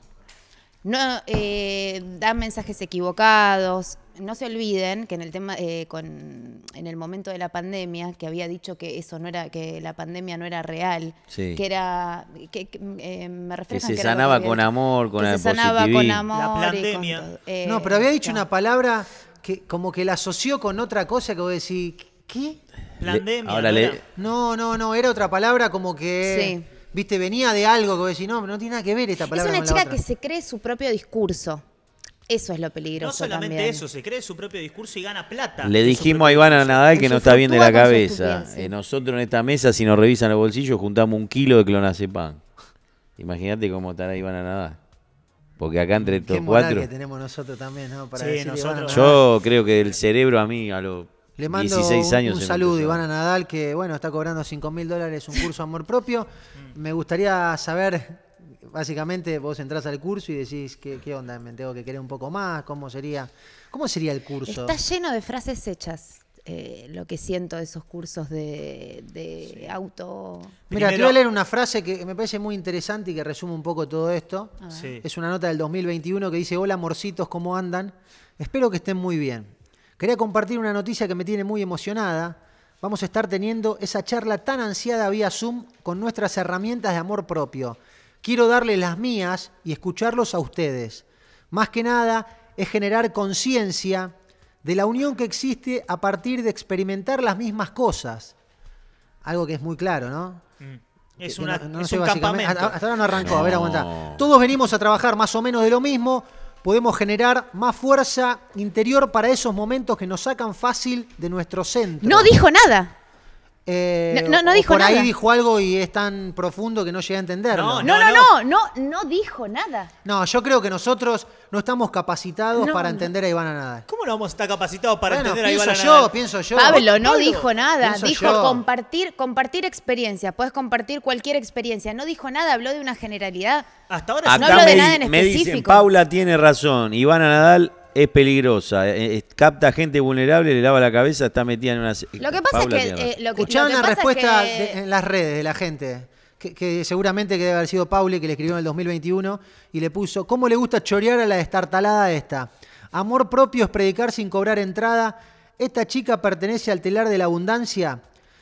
No, eh, mensajes equivocados. No se olviden que en el tema, eh, con, en el momento de la pandemia, que había dicho que eso no era, que la pandemia no era real, que era, que, eh, me refiero que se sanaba con amor, con el se la pandemia. no, pero había dicho una palabra que como que la asoció con otra cosa que a decir... ¿Qué? Plandemia. No, no, no, era otra palabra como que. Viste, venía de algo que vos no, no tiene nada que ver esta palabra. Es una chica que se cree su propio discurso. Eso es lo peligroso. No solamente eso, se cree su propio discurso y gana plata. Le dijimos a Ivana Nadal que no está bien de la cabeza. Eh, nosotros en esta mesa, si nos revisan los bolsillos, juntamos un kilo de clonazepam. Imagínate cómo estará Ivana Nadal. Porque acá entre estos cuatro. que tenemos nosotros también, ¿no? Para Yo creo que el cerebro a mí, a lo le mando un, saludo, Ivana Nadal, que bueno, está cobrando 5 mil dólares un curso amor propio. Mm. Me gustaría saber, básicamente, vos entrás al curso y decís, ¿qué, qué onda? ¿Me tengo que querer un poco más? ¿Cómo sería, cómo sería el curso? Está lleno de frases hechas. Eh, lo que siento de esos cursos de, auto. Mira, te voy a leer una frase que me parece muy interesante y que resume un poco todo esto. Es una nota del 2021 que dice, hola amorcitos, ¿cómo andan? Espero que estén muy bien. Quería compartir una noticia que me tiene muy emocionada. Vamos a estar teniendo esa charla tan ansiada vía Zoom con nuestras herramientas de amor propio. Quiero darles las mías y escucharlos a ustedes. Más que nada es generar conciencia de la unión que existe a partir de experimentar las mismas cosas. Algo que es muy claro, ¿no? Mm. Es, una, no, un campamento. Hasta, ahora no arrancó, a ver, aguanta. Todos venimos a trabajar más o menos de lo mismo, podemos generar más fuerza interior para esos momentos que nos sacan fácil de nuestro centro. No dijo nada. Eh, no, dijo por ahí dijo algo y es tan profundo que no llega a entenderlo. No, no, no, no, no, dijo nada. No, yo creo que nosotros no estamos capacitados para entender a Ivana Nadal. ¿Cómo no vamos a estar capacitados para entender a Iván Ivana yo, Nadal? pienso yo. Pablo no dijo nada, dijo compartir, compartir experiencia, puedes compartir cualquier experiencia, no dijo nada, habló de una generalidad. Hasta ahora no habló de nada en específico. Paula tiene razón, Ivana Nadal es peligrosa. Eh, eh, capta gente vulnerable, le lava la cabeza, está metida en una. Lo que pasa es eh, que. una respuesta en las redes de la gente. Que, seguramente que debe haber sido Pauli que le escribió en el 2021 y le puso: ¿Cómo le gusta chorear a la destartalada esta? Amor propio es predicar sin cobrar entrada. Esta chica pertenece al telar de la abundancia.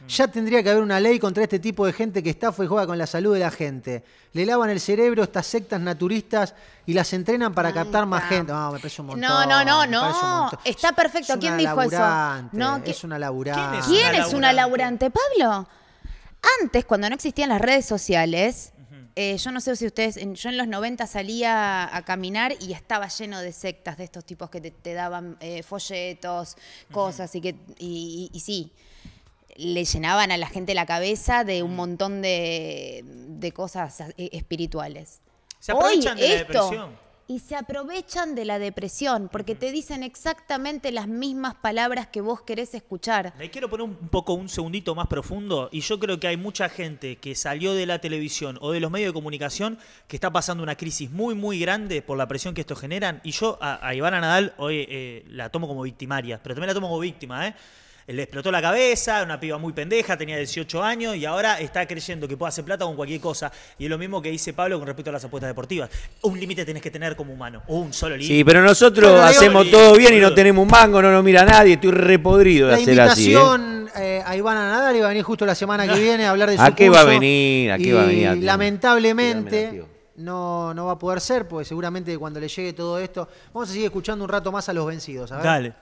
Ya tendría que haber una ley contra este tipo de gente que estafa y juega con la salud de la gente. Le lavan el cerebro estas sectas naturistas y las entrenan para captar más gente. No, me un montón. No, no, no, Está perfecto. ¿Quién dijo eso? No, es una laburante. ¿Quién es una laburante? ¿Pablo? Antes, cuando no existían las redes sociales, eh, yo no sé si ustedes, yo en los 90 salía a caminar y estaba lleno de sectas de estos tipos que te, daban eh, folletos, cosas, y que, y sí, le llenaban a la gente la cabeza de un mm. montón de, cosas eh, espirituales. Se aprovechan de la esto, depresión. Y se aprovechan de la depresión, porque te dicen exactamente las mismas palabras que vos querés escuchar. Le quiero poner un poco, un segundito más profundo, y yo creo que hay mucha gente que salió de la televisión o de los medios de comunicación que está pasando una crisis muy, muy grande por la presión que esto generan, y yo a, a Ivana Nadal hoy eh, la tomo como victimaria, pero también la tomo como víctima, ¿eh? le explotó la cabeza, una piba muy pendeja, tenía 18 años y ahora está creyendo que puede hacer plata con cualquier cosa. Y es lo mismo que dice Pablo con respecto a las apuestas deportivas. Un límite tenés que tener como humano, un solo límite. Sí, pero nosotros hacemos todo bien y no tenemos un mango, no nos mira nadie, estoy repodrido de la hacer invitación, así. ¿eh? Eh, a nadar Nadal va a venir justo la semana que viene a hablar de su ¿A qué va a venir? ¿A qué va a venir? Lamentablemente... No, no va a poder ser, porque seguramente cuando le llegue todo esto, vamos a seguir escuchando un rato más a los vencidos. A ver. Dale.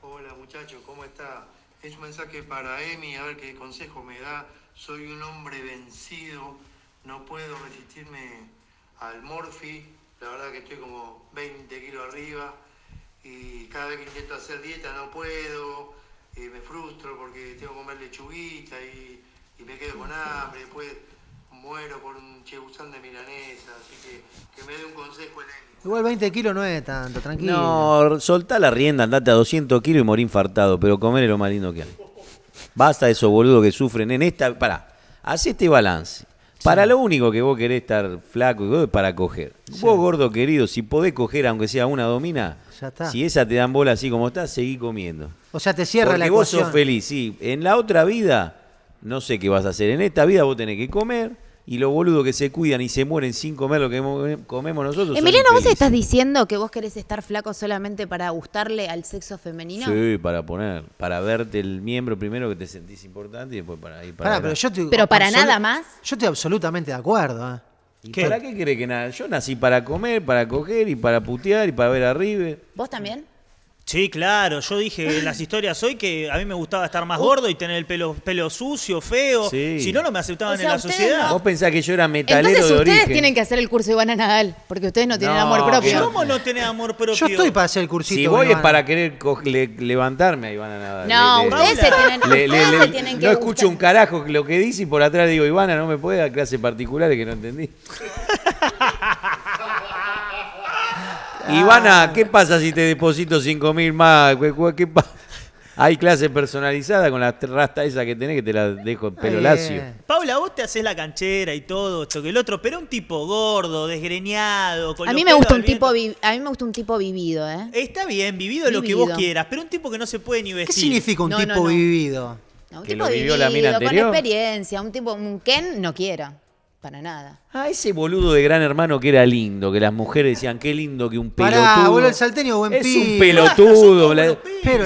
Hola muchachos, ¿cómo está? es un mensaje para Emi, a ver qué consejo me da. Soy un hombre vencido, no puedo resistirme al morfi. La verdad que estoy como 20 kilos arriba y cada vez que intento hacer dieta no puedo. me frustro porque tengo que comer lechuguita y, me quedo con hambre. Después muero por un chebuzán de milanesa. Así que que me dé un consejo el Emi. Igual 20 kilos no es tanto, tranquilo. No, soltá la rienda, andate a 200 kilos y morí infartado, pero comer es lo más lindo que hay. Basta de esos boludos que sufren en esta... Pará, haz este balance. Para lo único que vos querés estar flaco y gordo es para coger. Vos, gordo querido, si podés coger aunque sea una domina, si esa te dan bola así como está, seguí comiendo. O sea, te cierra Porque la vos sos feliz, sí. En la otra vida, no sé qué vas a hacer. En esta vida vos tenés que comer, y los boludos que se cuidan y se mueren sin comer lo que comemos nosotros. Emiliano, ¿vos estás diciendo que vos querés estar flaco solamente para gustarle al sexo femenino? Sí, para poner, para verte el miembro primero que te sentís importante y después para ir para. pero, pero para nada más. Yo estoy absolutamente de acuerdo. ¿eh? ¿Para qué crees que nada? Yo nací para comer, para coger y para putear y para ver arriba. ¿Vos también? Sí, claro. Yo dije en las historias hoy que a mí me gustaba estar más uh. gordo y tener el pelo, pelo sucio, feo. Si no, no me aceptaban en la sociedad. Vos pensás que yo era metalero Entonces ustedes tienen que hacer el curso de Ivana Nadal, porque ustedes no tienen amor propio. ¿Cómo no tenés amor propio? Yo estoy para hacer el cursito. Si voy es para querer levantarme a Ivana Nadal. No, ustedes se tienen, que no escucho un carajo lo que dice y por atrás digo, Ivana, no me puede dar clase particulares que no entendí. Ivana, ah. ¿qué pasa si te deposito 5.000 mil más? Hay clase personalizada con la rasta esa que tenés que te la dejo en pelo lacio. Paula, vos te haces la canchera y todo, esto que el otro, pero un tipo gordo, desgreñado, con A mí me gusta un tipo a mí me gusta un tipo vivido, ¿eh? Está bien, vivido, lo que vos quieras, pero un tipo que no se puede ni vestir. ¿Qué significa un tipo vivido? un tipo vivido, con experiencia, un tipo un no quiero. Para nada. Ah, ese boludo de gran hermano que era lindo, que las mujeres decían, qué lindo que un pelotudo. Pará, abuelo, el salteño buen Es un pelotudo.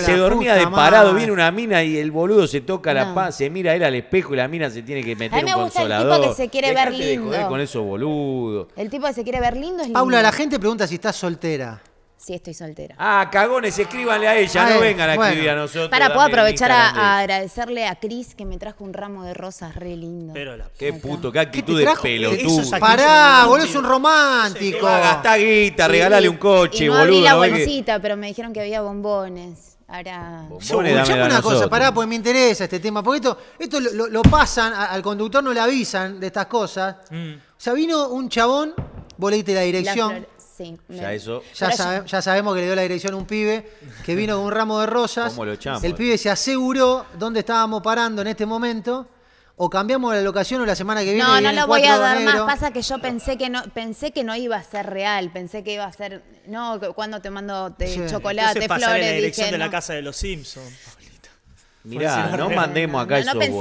se dormía de parado, viene una mina y el boludo se toca la paz, se mira él al espejo y la mina se tiene que meter A me un gusta el tipo que se quiere ver lindo. con esos boludos. El tipo que se quiere ver lindo es lindo. Paula, la gente pregunta si estás soltera si estoy soltera. Ah, cagones, escríbanle a ella, no vengan a a nosotros. Para, puedo aprovechar a, agradecerle a Cris que me trajo un ramo de rosas re lindo. Pero Qué puto, qué actitud de pelotudo. Pará, boludo, es un romántico. Agastaguita, regalale un coche, y no Abrí la bolsita, pero me dijeron que había bombones. Ahora. Escuchame una cosa, pará, porque me interesa este tema. Porque esto, esto lo, pasan, al conductor no le avisan de estas cosas. Mm. O sea, vino un chabón, vos la dirección. Ya eso. Ya, ya, sabemos que le dio la dirección a un pibe que vino con un ramo de rosas. El pibe se aseguró dónde estábamos parando en este momento. O cambiamos la locación o la semana que viene. No, no lo voy a dar más. Pasa que yo pensé que no, pensé que no iba a ser real, pensé que iba a ser, no, cuando te mando de chocolate, Entonces, flores. En la dirección de la casa de los Simpsons. Mirá, no mandemos acá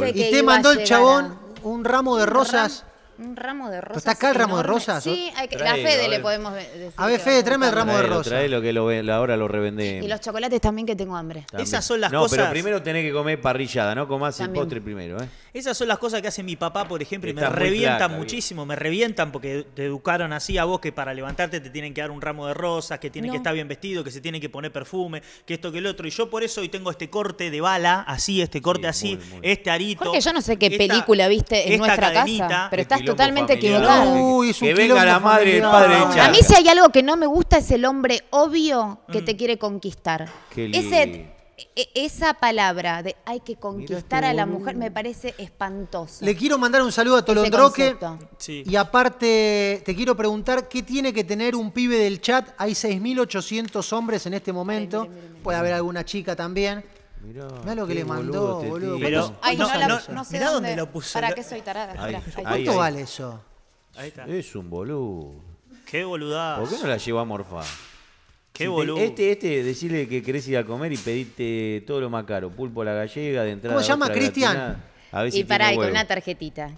Y te mandó el chabón un ramo de rosas un ramo de rosas. ¿Está acá el ramo de rosas? Sí, la Fede le podemos decir. A ver, Fede, tráeme el ramo de rosas. lo que lo, ahora lo revendemos. Y los chocolates también que tengo hambre. Esas son las cosas. No, pero primero tenés que comer parrillada, ¿no? Comás el postre primero. ¿eh? Esas son las cosas que hace mi papá, por ejemplo, y me revientan muchísimo. Me revientan porque te educaron así a vos que para levantarte te tienen que dar un ramo de rosas, que tiene que estar bien vestido, que se tiene que poner perfume, que esto que el otro. Y yo por eso hoy tengo este corte de bala, así, este corte así, este arito. Porque yo no sé qué película viste en nuestra casa, pero estás totalmente equivocado. Uy, que la madre padre A mí si hay algo que no me gusta es el hombre obvio que mm. te quiere conquistar. E, e, esa palabra de hay que este conquistar a la mujer me parece espantosa Le quiero mandar un saludo a Tolondroque. Y aparte, te quiero preguntar qué tiene que tener un pibe del chat. Hay 6.800 hombres en este momento. Puede haber alguna chica también. Mirá, lo que le mandó, boludo. Este Pero, no, sé dónde, lo ¿Para qué soy tarada? ¿Cuánto vale eso? Es un boludo. Qué boludazo. ¿Por qué no la llevó a Morfá? Qué boludo. Este, este, decirle que querés ir a comer y pediste todo lo más caro. Pulpo a la gallega, de entrada. ¿Cómo se llama Cristian? y para ahí con una tarjetita.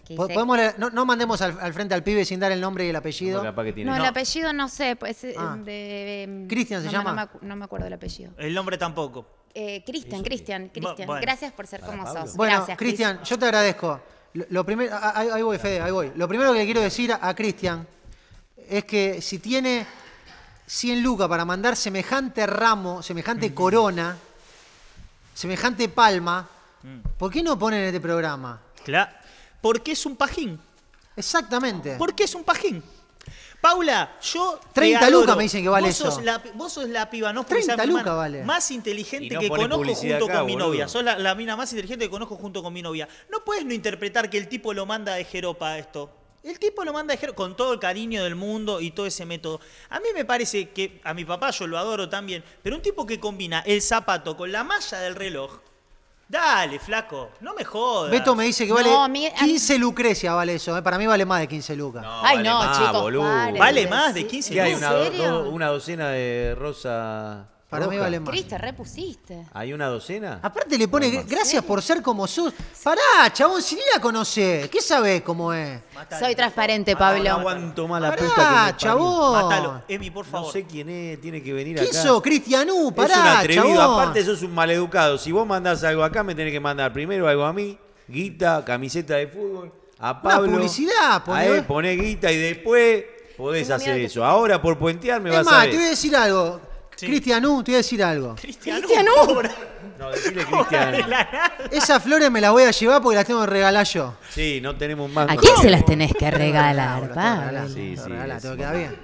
no, mandemos al, frente al pibe sin dar el nombre y el apellido. no, el apellido no sé. Pues, eh, ah. em, ¿Cristian se llama? No me, acuerdo el apellido. El nombre tampoco. Eh, Cristian, Cristian, Cristian. Gracias por ser como sos. Bueno, Cristian, yo te agradezco. Lo, primero, ahí, voy, Fede, ahí voy. Lo primero que le quiero decir a Cristian es que si tiene 100 lucas para mandar semejante ramo, semejante mm. corona, semejante palma, Mm. ¿Por qué no ponen este programa? Claro. Porque es un pajín. Exactamente. Porque es un pajín. Paula, yo. 30 lucas me dicen que vale vos sos eso. La, vos sos la piba, no 30 lucas vale. más inteligente que conozco junto con mi novia. Sos la, la, mina más inteligente que conozco junto con mi novia. No puedes no interpretar que el tipo lo manda de jeropa esto. El tipo lo manda de jeropa con todo el cariño del mundo y todo ese método. A mí me parece que a mi papá yo lo adoro también, pero un tipo que combina el zapato con la malla del reloj Dale, flaco, no me jodas. Beto me dice que vale 15 lucrecia vale eso, eh. para mí vale más de 15 lucas. Ay, vale no, más, chicos, Vale más de 15 lucas. hay? una docena de rosa para mí vale más. repusiste. ¿Hay una docena? Aparte le pone, gracias por ser como sos. Pará, chabón, si ni la conocés, ¿qué sabés cómo es? Soy transparente, Pablo. No aguanto Emi, por favor. No sé quién es, tiene que venir ¿Qué acá. eso, Cristianú? Pará, es un atrevido. Aparte sos un maleducado. Si vos mandás algo acá, me tenés que mandar primero algo a mí. Guita, camiseta de fútbol. A Pablo. publicidad, poné. A él, guita y después podés hacer eso. Ahora por puentear me vas a ver. te voy a decir algo. Cristianú, te voy a decir algo. Cristianú. No, decirle Cristian. Esas flores me las voy a llevar porque las tengo que regalar yo. Sí, no tenemos más. ¿A quién se las tenés que regalar, Sí, sí. tengo que quedar bien.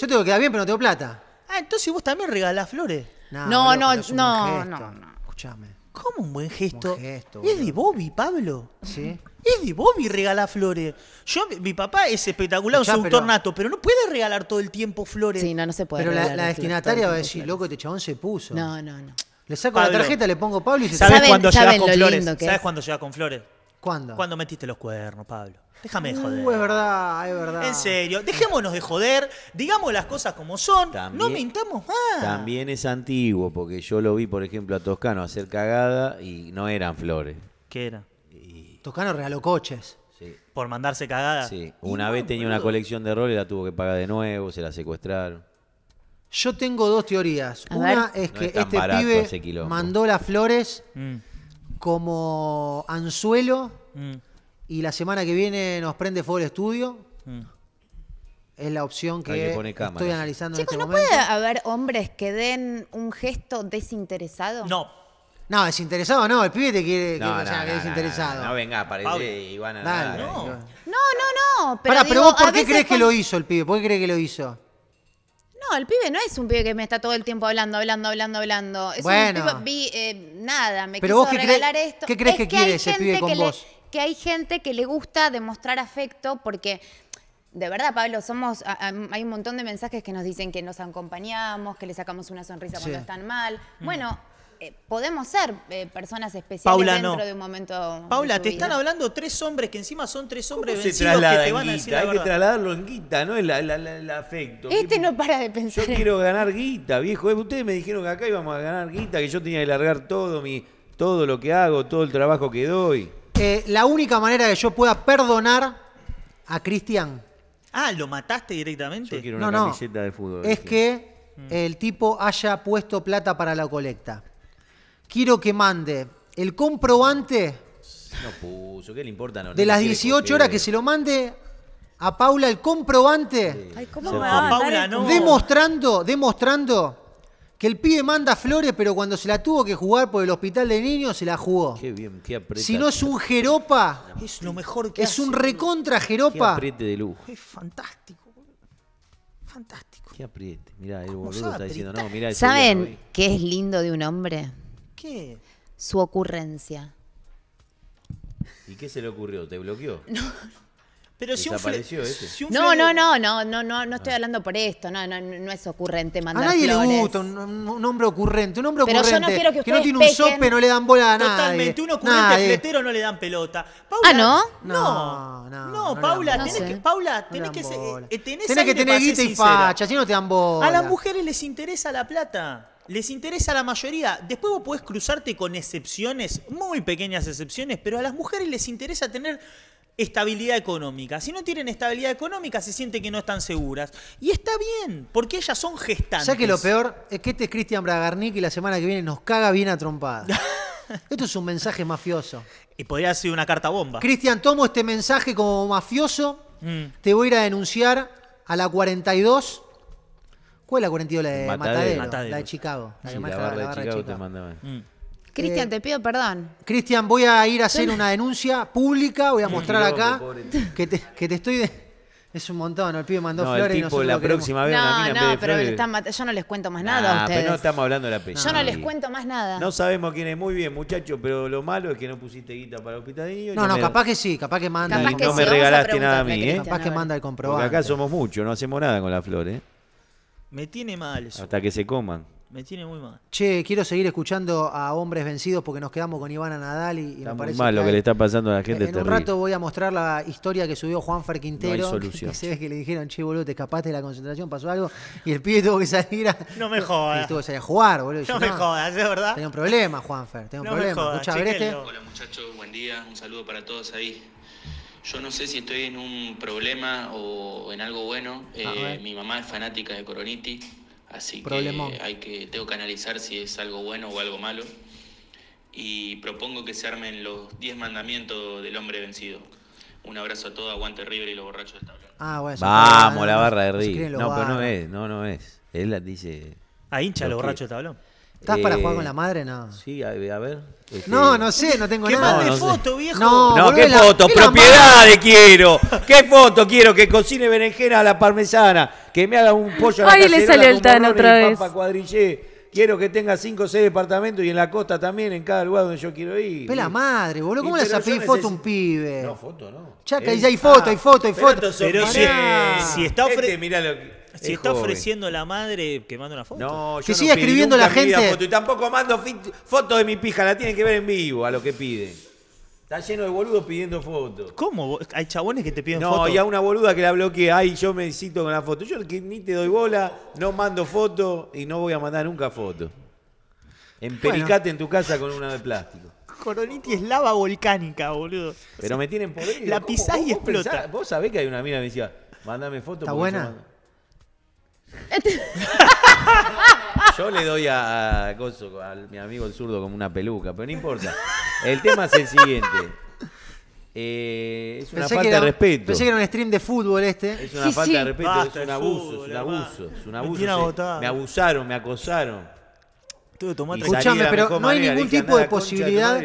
Yo tengo que quedar bien, pero no tengo plata. Ah, entonces vos también regalás flores. No, no, no, no, no. Escuchame. ¿Cómo un buen gesto? es de Bobby, Pablo. Sí. Es de Bobby regalar flores. Yo, mi papá es espectacular, un seductor nato, pero no puede regalar todo el tiempo flores. Sí, no, no se puede. Pero la, destinataria va a decir, loco, este chabón se puso. No, no, no. Le saco la tarjeta, le pongo Pablo y se ¿Sabes cuándo llega con flores? ¿Sabes cuándo llega con flores? ¿Cuándo? ¿Cuándo metiste los cuernos, Pablo. Déjame de joder. Uh, es verdad, es verdad. En serio, dejémonos de joder, digamos las cosas como son, no mintamos También es antiguo, porque yo lo vi, por ejemplo, a Toscano hacer cagada y no eran flores. ¿Qué era? Toscano regaló coches. Sí. ¿Por mandarse cagada? Sí, una vez tenía una colección de roles, la tuvo que pagar de nuevo, se la secuestraron. Yo tengo dos teorías. una es que este pibe mandó las flores mm. como anzuelo. Mm. Y la semana que viene nos prende fuego el estudio. Mm. Es la opción que, estoy analizando Chicos, en este ¿no puede haber hombres que den un gesto desinteresado? No. No, desinteresado no, el pibe te quiere que, sea, desinteresado. No, venga, parece Ivana. van Dale. No. Eh. no, no, no. Pero, Pará, pero vos, ¿por qué crees que lo hizo el pibe? ¿Por qué crees que lo hizo? No, el pibe no es un pibe que me está todo el tiempo hablando, hablando, hablando, hablando. Es bueno. un pibe, vi, eh, nada, me quiso regalar esto. ¿Qué crees que, quiere ese pibe con vos? que hay gente que le gusta demostrar afecto porque de verdad, Pablo, somos hay un montón de mensajes que nos dicen que nos acompañamos, que le sacamos una sonrisa cuando están mal. Mm. Bueno, eh, podemos ser eh, personas especiales dentro de un momento. Paula, te están hablando tres hombres que encima son tres hombres vencidos que te van a decir. hay que trasladarlo en guita, ¿no? El, afecto. Este no para de pensar. Yo quiero ganar guita, viejo. Eh, ustedes me dijeron que acá íbamos a ganar guita, que yo tenía que largar todo mi. Todo lo que hago, todo el trabajo que doy. Eh, la única manera que yo pueda perdonar a Cristian Ah, ¿lo mataste directamente? No, no. es que el tipo haya puesto plata para la colecta. Quiero que mande el comprobante No puso, ¿qué le importa? de las 18 horas que se lo mande a Paula, el comprobante Ay, ¿cómo va a Paula, no. demostrando, demostrando que el pibe manda flores, pero cuando se la tuvo que jugar por el hospital de niños, se la jugó. Qué bien, qué apriete. Si no es un jeropa, es lo mejor que Es un recontra jeropa. Qué apriete de lujo. Es fantástico. Fantástico. Qué apriete. Mirá, el boludo está diciendo, no, mirá. ¿Saben qué es lindo de un hombre? ¿Qué? Su ocurrencia. ¿Y qué se le ocurrió? ¿Te bloqueó? No, pero si un, No, no, no, no, no, no, estoy hablando por esto, no, no, no es ocurrente mandar A nadie le gusta un, hombre ocurrente, un hombre ocurrente que, no tiene un sope, no le dan bola a nadie. Totalmente, un ocurrente fletero no le dan pelota. ¿Ah, no? No, no, Paula, tenés que, Paula, tenés que, eh, que tener guita y facha, si no te dan bola. A las mujeres les interesa la plata les interesa la mayoría. Después vos podés cruzarte con excepciones, muy pequeñas excepciones, pero a las mujeres les interesa tener estabilidad económica. Si no tienen estabilidad económica, se siente que no están seguras. Y está bien, porque ellas son gestantes. Ya que lo peor es que este es Cristian Bragarnik y la semana que viene nos caga bien a trompada. Esto es un mensaje mafioso. Y podría ser una carta bomba. Cristian, tomo este mensaje como mafioso. Mm. Te voy a ir a denunciar a la 42. ¿Cuál es la 42? La de Matadero. La de Chicago. La, la, de Chicago, te Cristian, eh, te pido perdón. Cristian, voy a ir a hacer una denuncia pública, voy a mostrar acá que te, que te estoy... Es un montón, el pibe mandó no, flores. El tipo, la próxima vez no, no, pero yo no les cuento más nada a ustedes. Pero no estamos hablando de la pena. Yo no les cuento más nada. No sabemos quién es. Muy bien, muchachos, pero lo malo es que no pusiste guita para los pitadillos. No, no, capaz que sí, capaz que manda. Y no me regalaste nada a mí, ¿eh? Capaz que manda el comprobante. Porque acá somos muchos, no hacemos nada con las flores. ¿eh? Me tiene mal eso. Hasta que se coman. Me tiene muy mal. Che, quiero seguir escuchando a Hombres Vencidos porque nos quedamos con Ivana Nadal y, me parece lo que le está pasando a la gente. En un rato voy a mostrar la historia que subió Juan Fer Quintero. solución. Que, se ve que le dijeron, che, boludo, te escapaste de la concentración, pasó algo. Y el pibe tuvo que salir a. No me jodas. Y tuvo que salir a jugar, boludo. No, me jodas, es verdad. Tengo un problema, Juanfer. Tengo un problema. Escucha este? Hola, muchachos, buen día. Un saludo para todos ahí. Yo no sé si estoy en un problema o en algo bueno. Eh, mi mamá es fanática de Coroniti Así que hay que, tengo que analizar si es algo bueno o algo malo. Y propongo que se armen los 10 mandamientos del hombre vencido. Un abrazo a todos, aguante River y los borrachos del tablón. Ah, Vamos, la barra de River. No, pero no es, no, no es. Él dice. A ah, hincha los borrachos del tablón. ¿Estás para jugar con eh, la madre? No. Sí, a, ver. Este, no, no sé, no tengo nada. ¿Qué No, foto, viejo. No, No, qué foto, propiedades quiero. ¿Qué foto quiero? Que cocine berenjena a la parmesana, que me haga un pollo a la Ahí le el otra vez. cuadrillé. Quiero que tenga cinco o seis departamentos y en la costa también, en cada lugar donde yo quiero ir. la madre, boludo. ¿Cómo le vas foto a un pibe? No, foto no. Chaca, eh, ya hay foto, ah, hay foto, hay foto. Pero si- si está ofreciendo... Este, si está ofreciendo la madre que manda una foto. No, yo que no siga escribiendo la gente. foto. Y tampoco mando fotos de mi pija, la tienen que ver en vivo a lo que piden. Está lleno de boludos pidiendo fotos. ¿Cómo? Hay chabones que te piden No, y a una boluda que la bloquea, ay, yo me cito con la foto. Yo ni te doy bola, no mando foto y no voy a mandar nunca foto. Empericate en tu casa con una de plástico. Coroniti es lava volcánica, boludo. Pero me tienen por La pisás y explota. vos sabés que hay una mina que me decía, mandame foto. Está porque buena. Yo le doy a, a, a mi amigo el zurdo, como una peluca, pero no importa. El tema es el siguiente. Eh, es una falta de respeto. Pensé que era un stream de fútbol este. Es una falta de respeto, es, un abuso, es un abuso, abuso, me abusaron, me acosaron pero no hay ningún tipo de posibilidad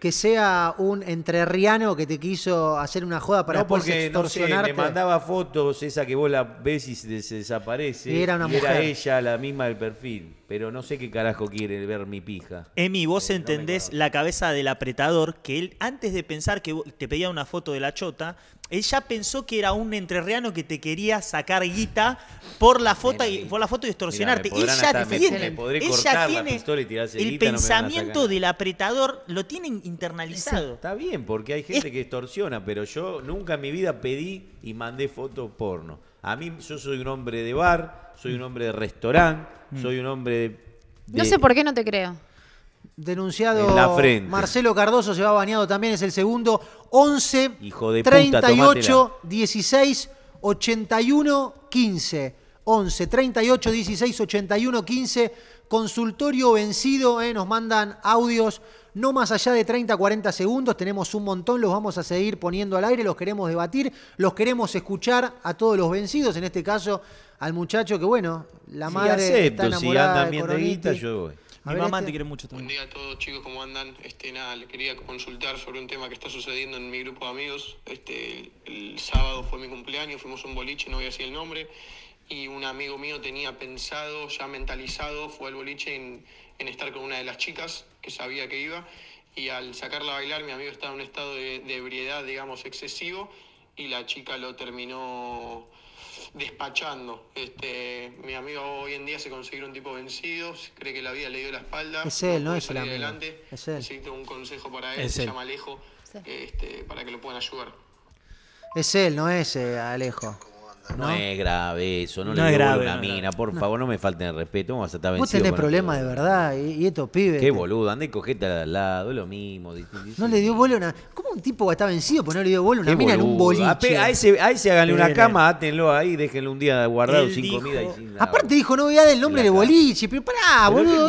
que sea un entrerriano que te quiso hacer una joda para no, extorsionarte. me mandaba fotos, esa que vos la ves y se desaparece. era una mujer. Era ella, la misma del perfil pero no sé qué carajo quiere ver mi pija. Emi, vos eh, entendés la cabeza del apretador, que él, antes de pensar que te pedía una foto de la chota, él ya pensó que era un entrerriano que te quería sacar guita por la foto y, por la foto y extorsionarte. ella tiene, ella tiene el pensamiento del apretador lo tienen internalizado. Está bien, porque hay gente que extorsiona, pero yo nunca en mi vida pedí y mandé fotos porno. A mí yo soy un hombre de bar, soy un hombre de restaurante, Mm. soy un hombre de, No sé por qué no te creo. Denunciado la frente. Marcelo Cardoso se va bañado también, es el segundo. 11, Hijo de 38, 16, 81, 15. 11, 38, 16, 81, 15. Consultorio vencido, eh, nos mandan audios no más allá de 30, 40 segundos, tenemos un montón, los vamos a seguir poniendo al aire, los queremos debatir, los queremos escuchar a todos los vencidos, en este caso al muchacho que, bueno, la madre está enamorada de guita, yo Mi mamá este. te quiere mucho también. Buen día a todos, chicos, ¿cómo andan? Este, nada, le quería consultar sobre un tema que está sucediendo en mi grupo de amigos. Este, el, sábado fue mi cumpleaños, fuimos a un boliche, no voy a decir el nombre, y un amigo mío tenía pensado, ya mentalizado, fue al boliche en, estar con una de las chicas que sabía que iba, y al sacarla a bailar, mi amigo estaba en un estado de ebriedad, digamos, excesivo, y la chica lo terminó despachando. Este, mi amigo hoy en día se consiguió un tipo vencido, cree que la vida le dio la espalda. Es él, no, es el amigo. Es él. un consejo para él, se llama Alejo, este, para que lo puedan ayudar. Es él, no es eh, Alejo. ¿no? es grave eso, no, le es grave, una mina, por favor, no me falten el respeto, vamos a estar Vos tenés problemas de verdad, y, y, estos pibes. Qué boludo, anda y cogete al lado, es lo mismo. No le dio bola una. ¿Cómo un tipo está vencido por no le dio bola una mina en un boliche? A, ese, háganle una cama, eh. átenlo ahí, déjenlo un día guardado sin comida y sin nada. Aparte dijo, no voy a dar el nombre de boliche, pero pará, boludo.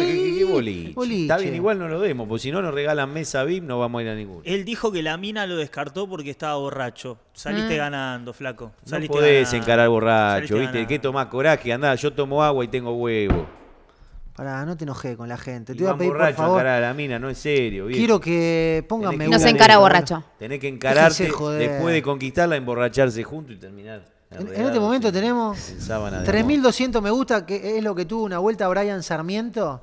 boliche? Está bien, igual no lo demos, porque si no nos regalan mesa VIP, no vamos a ir a ninguno. Él dijo que la mina lo descartó porque estaba borracho. Saliste ah. ganando, flaco. no podés encarar borracho, ¿viste? ¿Qué tomás coraje? Andá, yo tomo agua y tengo huevo. Pará, no te enojes con la gente. Te voy a pedir por favor. la mina, no es serio. Quiero que pónganme No se encara borracho. Tenés que encararte después de conquistarla, emborracharse junto y terminar. En, este momento tenemos 3.200 me gusta, que es lo que tuvo una vuelta Brian Sarmiento.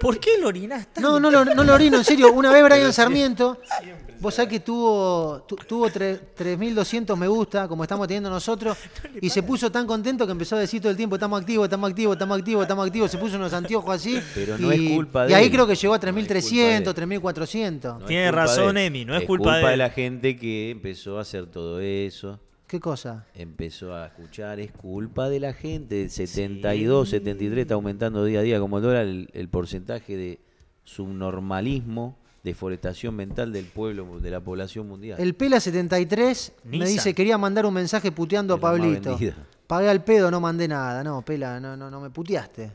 ¿Por qué lo orinaste? No, no lo, orino, en serio. Una vez Brian Sarmiento, vos sabés que tuvo, tuvo 3.200 me gusta, como estamos teniendo nosotros, y se puso tan contento que empezó a decir todo el tiempo, estamos activos, estamos activos, estamos activos, estamos activos, se puso unos anteojos así. Pero y, es culpa Y ahí creo que llegó a 3.300, 3.400. Tiene razón, Emi, no es, culpa, de Es culpa de la gente que empezó a hacer todo eso. ¿Qué cosa? Empezó a escuchar, es culpa de la gente, 72, 73, está aumentando día a día como el el, porcentaje de subnormalismo, deforestación mental del pueblo, de la población mundial. El Pela73 me dice, quería mandar un mensaje puteando a Pablito. Pagué al pedo, no mandé nada. No, Pela, no, no, no me puteaste.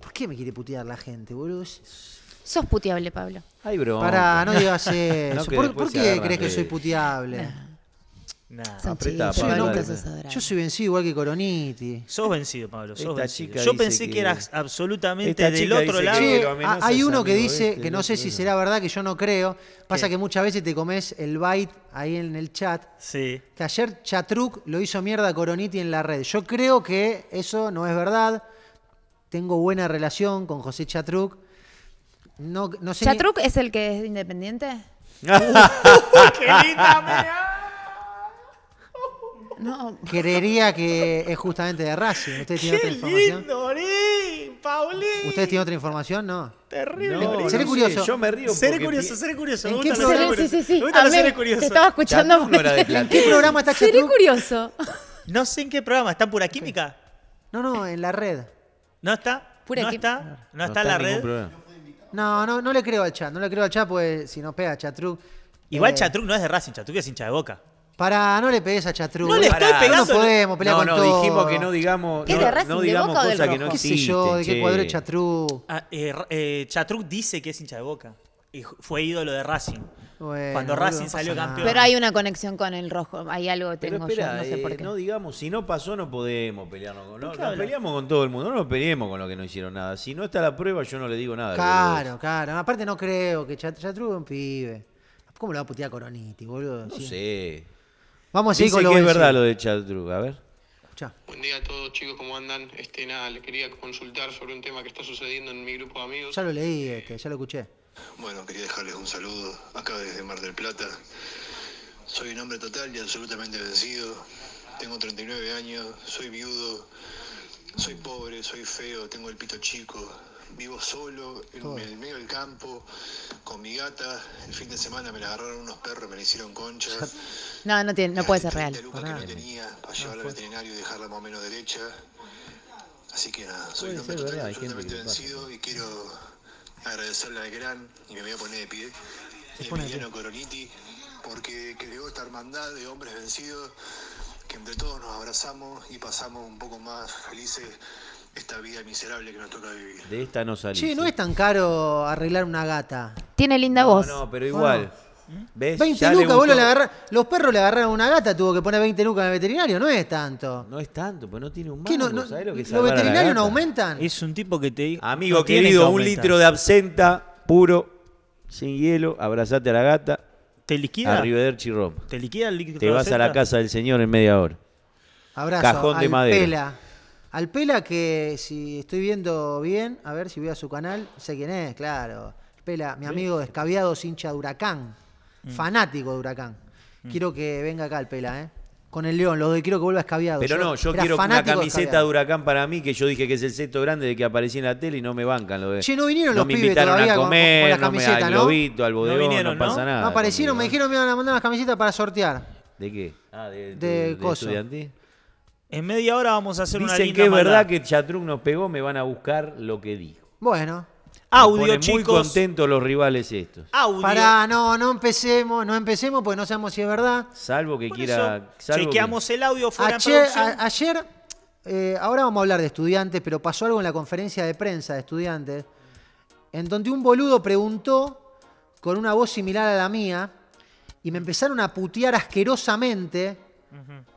¿Por qué me quiere putear la gente, boludo? Sos puteable, Pablo. Ay, bro. Pará, no digas eso. ¿Por, qué crees que soy puteable? Nah, yo soy vencido igual que Coroniti. Sos vencido, Pablo. Sos Yo pensé que, eras absolutamente del otro lado. hay uno que dice, este, que no sé si será verdad, que yo no creo, pasa que muchas veces te comes el bite ahí en el chat, Sí. que ayer Chatruc lo hizo mierda a Coroniti en la red. Yo creo que eso no es verdad. Tengo buena relación con José Chatruc. No, es el que es independiente? ¡Qué linda no, creería que es justamente de Racing. ¿Ustedes tienen otra información? Lindo, Paulín. ¿Ustedes tienen otra información? No. Terrible. seré curioso. yo me río. Seré curioso, seré curioso. ¿En qué programa? Sí, sí, sí. curioso. estaba escuchando. qué programa está Seré curioso. No sé en qué programa. ¿Está en Pura Química? No, no, en la red. ¿No está? ¿No está? ¿No, está en la red? No, no, no le creo al chat. No le creo al chat porque si no pega Chatruc. Igual eh... Chatruc no es de Racing. Chatruc es hincha de boca. Para no le pegues a Chatrú. No le estoy pegando. No podemos pelear no, con no, dijimos que no digamos. ¿Qué no, de Racing, no digamos cosas que no ¿Qué sé yo? ¿De qué cuadro es Chatru? Ah, eh, eh, dice que es hincha de boca. Y fue ídolo de Racing. cuando Racing salió campeón. Pero hay una conexión con el rojo, hay algo que tengo yo, no sé eh, por qué. no digamos, si no pasó no podemos pelearnos con no, peleamos con todo el mundo, no nos peleemos con lo que no hicieron nada. Si no está la prueba, yo no le digo nada. Claro, claro. Aparte no creo que Chatru es un pibe. ¿Cómo le va a putear Coroniti, boludo? No sé. Vamos a lo que es verdad lo de Chad a ver. Buen día a todos, chicos, ¿cómo andan? Este, nada, les quería consultar sobre un tema que está sucediendo en mi grupo de amigos. Ya lo leí, este, ya lo escuché. Bueno, quería dejarles un saludo acá desde Mar del Plata. Soy un hombre total y absolutamente vencido. Tengo 39 años, soy viudo, soy pobre, soy feo, tengo el pito chico, vivo solo, en, el medio del campo, con mi gata. El fin de semana me la agarraron unos perros, me la hicieron conchas. No, no, tiene, no puede ser real. Lucas que no tenía para llevarla al veterinario y dejarla más o menos derecha. Así que nada, soy un hombre totalmente vencido y quiero agradecerle al gran, y me voy a poner de pie, Emiliano Coroniti, porque creó esta hermandad de hombres vencidos que entre todos nos abrazamos y pasamos un poco más felices esta vida miserable que nos toca vivir. De esta no salís. Che, no eh. es tan caro arreglar una gata. Tiene linda voz. No, pero igual. ¿Ves? 20 lucas, vos lo le los perros le agarraron una gata, tuvo que poner 20 lucas en el veterinario, no es tanto. No es tanto, pues no tiene un mango, no, ¿Los veterinarios no aumentan? Es un tipo que te Amigo querido, un litro de absenta puro, sin hielo, abrazate a la gata. Te liquida. Arrivederci Roma. Te liquida el Te vas a la casa del señor en media hora. Abrazo, Cajón de madera. Al Pela que, si estoy viendo bien, a ver si voy a su canal, sé quién es, claro. Pela, mi amigo descaviado, hincha de Huracán, mm. fanático de Huracán. Mm. Quiero que venga acá al Pela, ¿eh? Con el León, lo de quiero que vuelva escaviado. Pero no, yo quiero una camiseta de, Huracán para mí, que yo dije que es el sexto grande de que aparecí en la tele y no me bancan lo de. Che, no vinieron los me pibes todavía a comer, con, la camiseta, ¿no? al, no, vinieron, no pasa nada. No aparecieron, me dijeron me iban a mandar las camisetas para sortear. ¿De qué? Ah, de, de, de, de en media hora vamos a hacer una linda que es verdad que Chatruc nos pegó, me van a buscar lo que dijo. Bueno. Audio, chicos. Muy contentos los rivales estos. Audio. Pará, no, no empecemos, no empecemos porque no sabemos si es verdad. Salvo que quiera. salvo chequeamos el audio fuera ayer, eh, ahora vamos a hablar de estudiantes, pero pasó algo en la conferencia de prensa de estudiantes, en donde un boludo preguntó con una voz similar a la mía y me empezaron a putear asquerosamente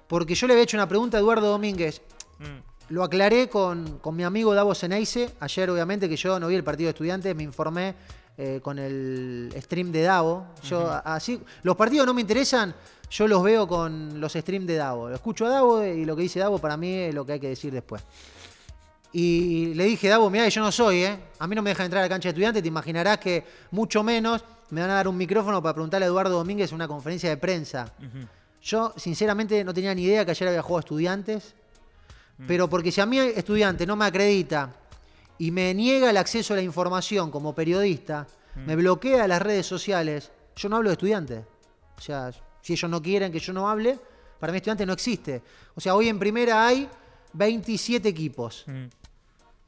porque yo le había hecho una pregunta a Eduardo Domínguez. Mm. Lo aclaré con, mi amigo Davo Ceneice. Ayer, obviamente, que yo no vi el partido de estudiantes, me informé eh, con el stream de Davo. Yo así. Los partidos no me interesan, yo los veo con los streams de Davo. Lo escucho a Davo y lo que dice Davo para mí es lo que hay que decir después. Y le dije, Davo, mira yo no soy, ¿eh? A mí no me dejan entrar a la cancha de estudiantes, te imaginarás que mucho menos me van a dar un micrófono para preguntarle a Eduardo Domínguez en una conferencia de prensa. Yo, sinceramente, no tenía ni idea que ayer había jugado a estudiantes. Mm. Pero porque si a mí estudiante no me acredita y me niega el acceso a la información como periodista, mm. me bloquea las redes sociales, yo no hablo de estudiante. O sea, si ellos no quieren que yo no hable, para mí estudiante no existe. O sea, hoy en primera hay 27 equipos.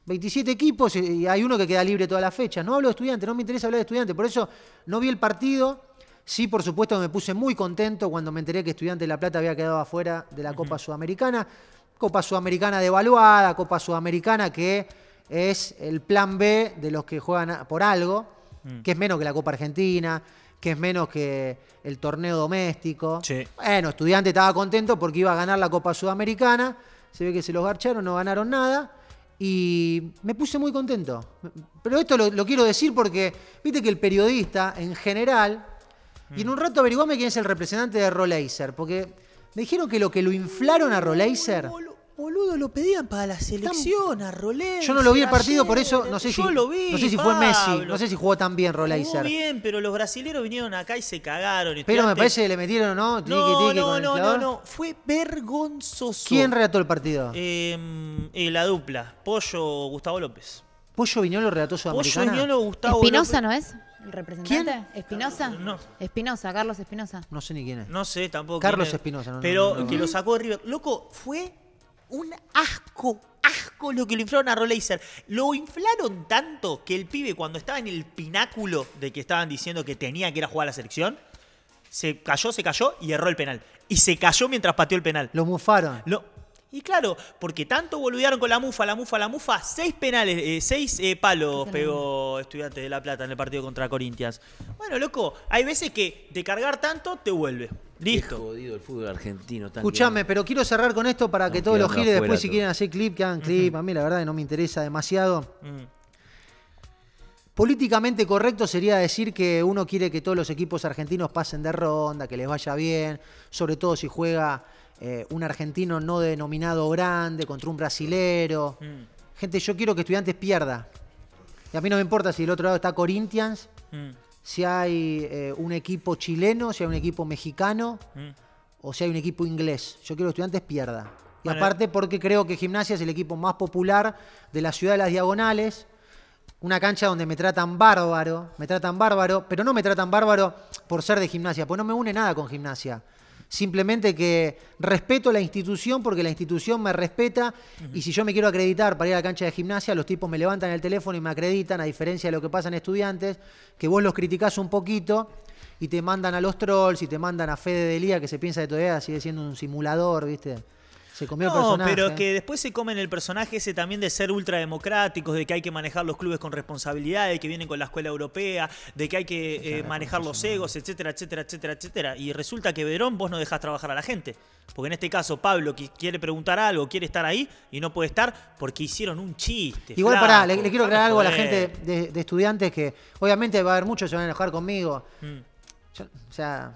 27 mm. equipos y hay uno que queda libre toda la fecha. No hablo de estudiantes, no me interesa hablar de estudiantes. Por eso no vi el partido Sí, por supuesto, me puse muy contento cuando me enteré que Estudiante de La Plata había quedado afuera de la Copa Sudamericana. Copa Sudamericana devaluada, Copa Sudamericana que es el plan B de los que juegan por algo, mm. que es menos que la Copa Argentina, que es menos que el torneo doméstico. Bueno, estudiante estaba contento porque iba a ganar la Copa Sudamericana, se ve que se los garcharon, no ganaron nada. Y me puse muy contento. Pero esto lo quiero decir porque, viste que el periodista en general, y en mm. un rato averiguame quién es el representante de Rolazer, porque me dijeron que lo que lo inflaron a Rolazer. Boludo, lo pedían para la selección, a Rolazer. Yo no lo vi el partido, por eso no sé si. Lo vi, no sé si fue Messi, no sé si jugó tan bien Rolazer. bien, pero los brasileros vinieron acá y se cagaron. pero me parece que le metieron, ¿no? no, no, no, no, no, fue vergonzoso. ¿Quién relató el partido? Em, eh, la dupla, Pollo Gustavo López. Pollo Viñolo relató Sudamericana. Pollo Viñolo Gustavo Espinosa, ¿no es? ¿El representante? ¿Espinosa? No. Espinosa, Carlos Espinosa. No sé ni quién es. No sé tampoco. Carlos Espinosa, no, Pero que lo sacó de River. Loco, fue un asco, asco lo que lo inflaron a Roleiser. Lo inflaron tanto que el pibe, cuando estaba en el pináculo de que estaban diciendo que tenía que ir a jugar a la selección, se cayó, se cayó y erró el penal. Y se cayó mientras pateó el penal. Lo mufaron. Lo, y claro, porque tanto boludearon con la mufa, la mufa, la mufa, seis penales, eh, seis eh, palos pegó Estudiantes de La Plata en el partido contra Corinthians. Bueno, loco, hay veces que de cargar tanto te vuelve. Listo. Qué jodido el fútbol argentino. Escuchame, pero quiero cerrar con esto para que todos los giles después, si quieren hacer clip, que hagan clip. A mí la verdad que no me interesa demasiado. Mm. Políticamente correcto sería decir que uno quiere que todos los equipos argentinos pasen de ronda, que les vaya bien, sobre todo si juega eh, un argentino no denominado grande contra un brasilero. Mm. Gente, yo quiero que estudiantes pierda. Y a mí no me importa si del otro lado está Corinthians, mm. si hay eh, un equipo chileno, si hay un equipo mexicano mm. o si hay un equipo inglés. Yo quiero que estudiantes pierda. Y aparte porque creo que Gimnasia es el equipo más popular de la ciudad de las Diagonales. Una cancha donde me tratan bárbaro, me tratan bárbaro, pero no me tratan bárbaro por ser de gimnasia, pues no me une nada con gimnasia. Simplemente que respeto la institución porque la institución me respeta y si yo me quiero acreditar para ir a la cancha de gimnasia, los tipos me levantan el teléfono y me acreditan, a diferencia de lo que pasa en estudiantes, que vos los criticás un poquito y te mandan a los trolls y te mandan a Fede Delía, que se piensa de todavía sigue siendo un simulador, ¿viste? Se comió no, personaje. pero que después se comen el personaje ese también de ser ultrademocráticos, de que hay que manejar los clubes con responsabilidad, de que vienen con la escuela europea, de que hay que eh, manejar los egos, etcétera, etcétera, etcétera, etcétera. Y resulta que Verón vos no dejás trabajar a la gente. Porque en este caso Pablo quiere preguntar algo, quiere estar ahí y no puede estar porque hicieron un chiste. Igual pará, le, quiero aclarar algo a la gente de, estudiantes que obviamente va a haber muchos que se van a enojar conmigo. Mm. o sea,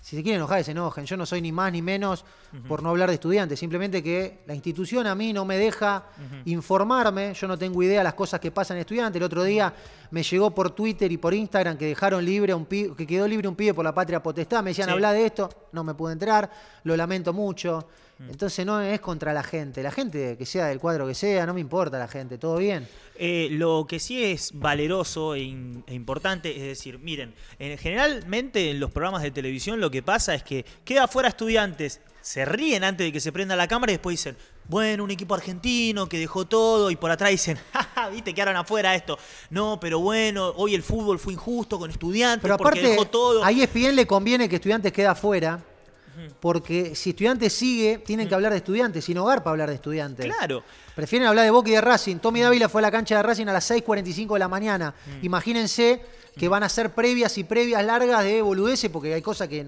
si se quieren enojar, se enojen. Yo no soy ni más ni menos por no hablar de estudiantes. Simplemente que la institución a mí no me deja informarme. Yo no tengo idea de las cosas que pasan en estudiantes. El otro día me llegó por Twitter y por Instagram que dejaron libre un pibe, que quedó libre un pibe por la patria potestad. Me decían, habla de esto. No me pude entrar. Lo lamento mucho. Mm. Entonces no es contra la gente. La gente, que sea del cuadro que sea, no me importa la gente, todo bien. Eh, lo que sí es valeroso e, e, importante es decir, miren, en, generalmente en los programas de televisión lo que pasa es que queda afuera estudiantes, se ríen antes de que se prenda la cámara y después dicen, bueno, un equipo argentino que dejó todo y por atrás dicen, jaja, viste, quedaron afuera esto. No, pero bueno, hoy el fútbol fue injusto con estudiantes pero aparte, porque dejó todo. es bien le conviene que estudiantes quede afuera porque si estudiantes sigue, tienen que hablar de estudiantes, sin hogar para hablar de estudiantes. Claro. Prefieren hablar de Boca y de Racing. Tommy Dávila fue a la cancha de Racing a las 6.45 de la mañana. Imagínense que van a ser previas y previas largas de boludeces, porque hay cosas que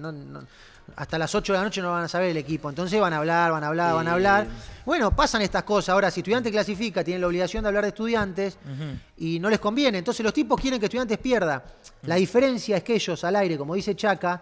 hasta las 8 de la noche no van a saber el equipo. Entonces van a hablar, van a hablar, van a hablar. Bueno, pasan estas cosas. Ahora, si estudiante clasifica, tienen la obligación de hablar de estudiantes y no les conviene. Entonces los tipos quieren que estudiantes pierdan. La diferencia es que ellos al aire, como dice Chaca,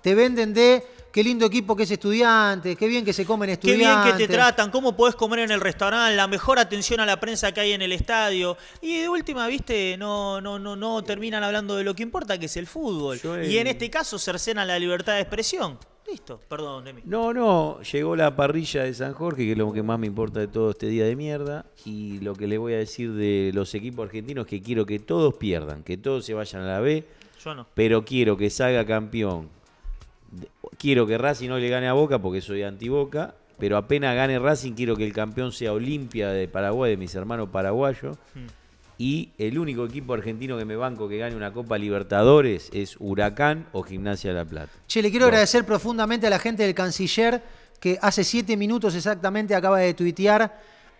te venden de qué lindo equipo que es estudiante, qué bien que se comen estudiantes. Qué bien que te tratan, cómo podés comer en el restaurante, la mejor atención a la prensa que hay en el estadio. Y de última, viste, no, no, no, no terminan hablando de lo que importa, que es el fútbol. y en este caso cercena la libertad de expresión. Listo, perdón, Demi. No, no, llegó la parrilla de San Jorge, que es lo que más me importa de todo este día de mierda. Y lo que le voy a decir de los equipos argentinos es que quiero que todos pierdan, que todos se vayan a la B. Yo Pero quiero que salga campeón quiero que Racing no le gane a Boca porque soy anti-Boca, pero apenas gane Racing quiero que el campeón sea Olimpia de Paraguay, de mis hermanos paraguayos. Hmm. Y el único equipo argentino que me banco que gane una Copa Libertadores es Huracán o Gimnasia de la Plata. Che, le quiero agradecer profundamente a la gente del Canciller que hace siete minutos exactamente acaba de tuitear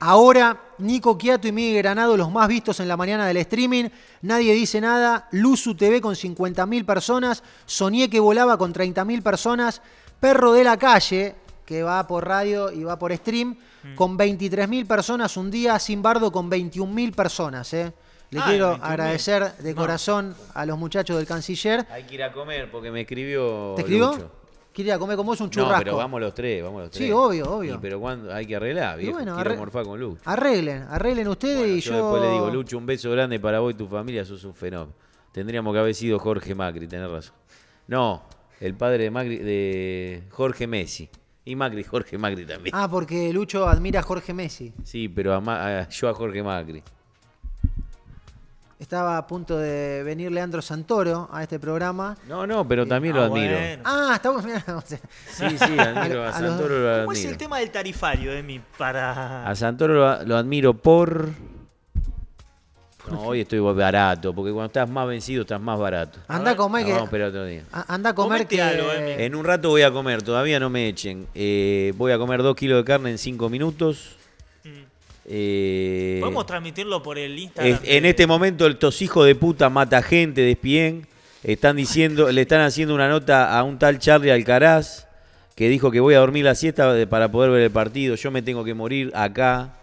Ahora, Nico Quiato y Miguel Granado, los más vistos en la mañana del streaming. Nadie dice nada. Luzu TV con 50.000 personas. Soñé que volaba con 30.000 personas. Perro de la calle, que va por radio y va por stream, mm. con 23.000 personas un día. Bardo con 21.000 personas. ¿eh? Le ah, quiero agradecer de corazón a los muchachos del canciller. Hay que ir a comer porque me escribió. ¿Te escribió? Quería comer como es un churrasco. No, pero vamos los tres, vamos los tres. Sí, obvio, obvio. pero hay que arreglar, Quiero morfar con Lucho. Arreglen, arreglen ustedes y yo. Yo después le digo, Lucho, un beso grande para vos y tu familia, sos un fenómeno. Tendríamos que haber sido Jorge Macri, Tener razón. No, el padre de Macri, de Jorge Messi. Y Macri, Jorge Macri también. Ah, porque Lucho admira a Jorge Messi. Sí, pero yo a Jorge Macri. Estaba a punto de venir Leandro Santoro a este programa. No, no, pero eh, también ah, lo admiro. Ah, estamos mirando. sí, sí, a, Santoro. Lo admiro. ¿Cómo es el tema del tarifario, Emi? Para... A Santoro lo, admiro por... No, hoy estoy barato, porque cuando estás más vencido estás más barato. Anda ah, a comer no, que. Otro día. Anda a comer que. en un rato voy a comer, todavía no me echen. Eh, voy a comer dos kilos de carne en cinco minutos. Eh, Podemos transmitirlo por el Instagram. en este momento el tosijo de puta mata gente despien Están diciendo, le están haciendo una nota a un tal Charlie Alcaraz que dijo que voy a dormir la siesta para poder ver el partido. Yo me tengo que morir acá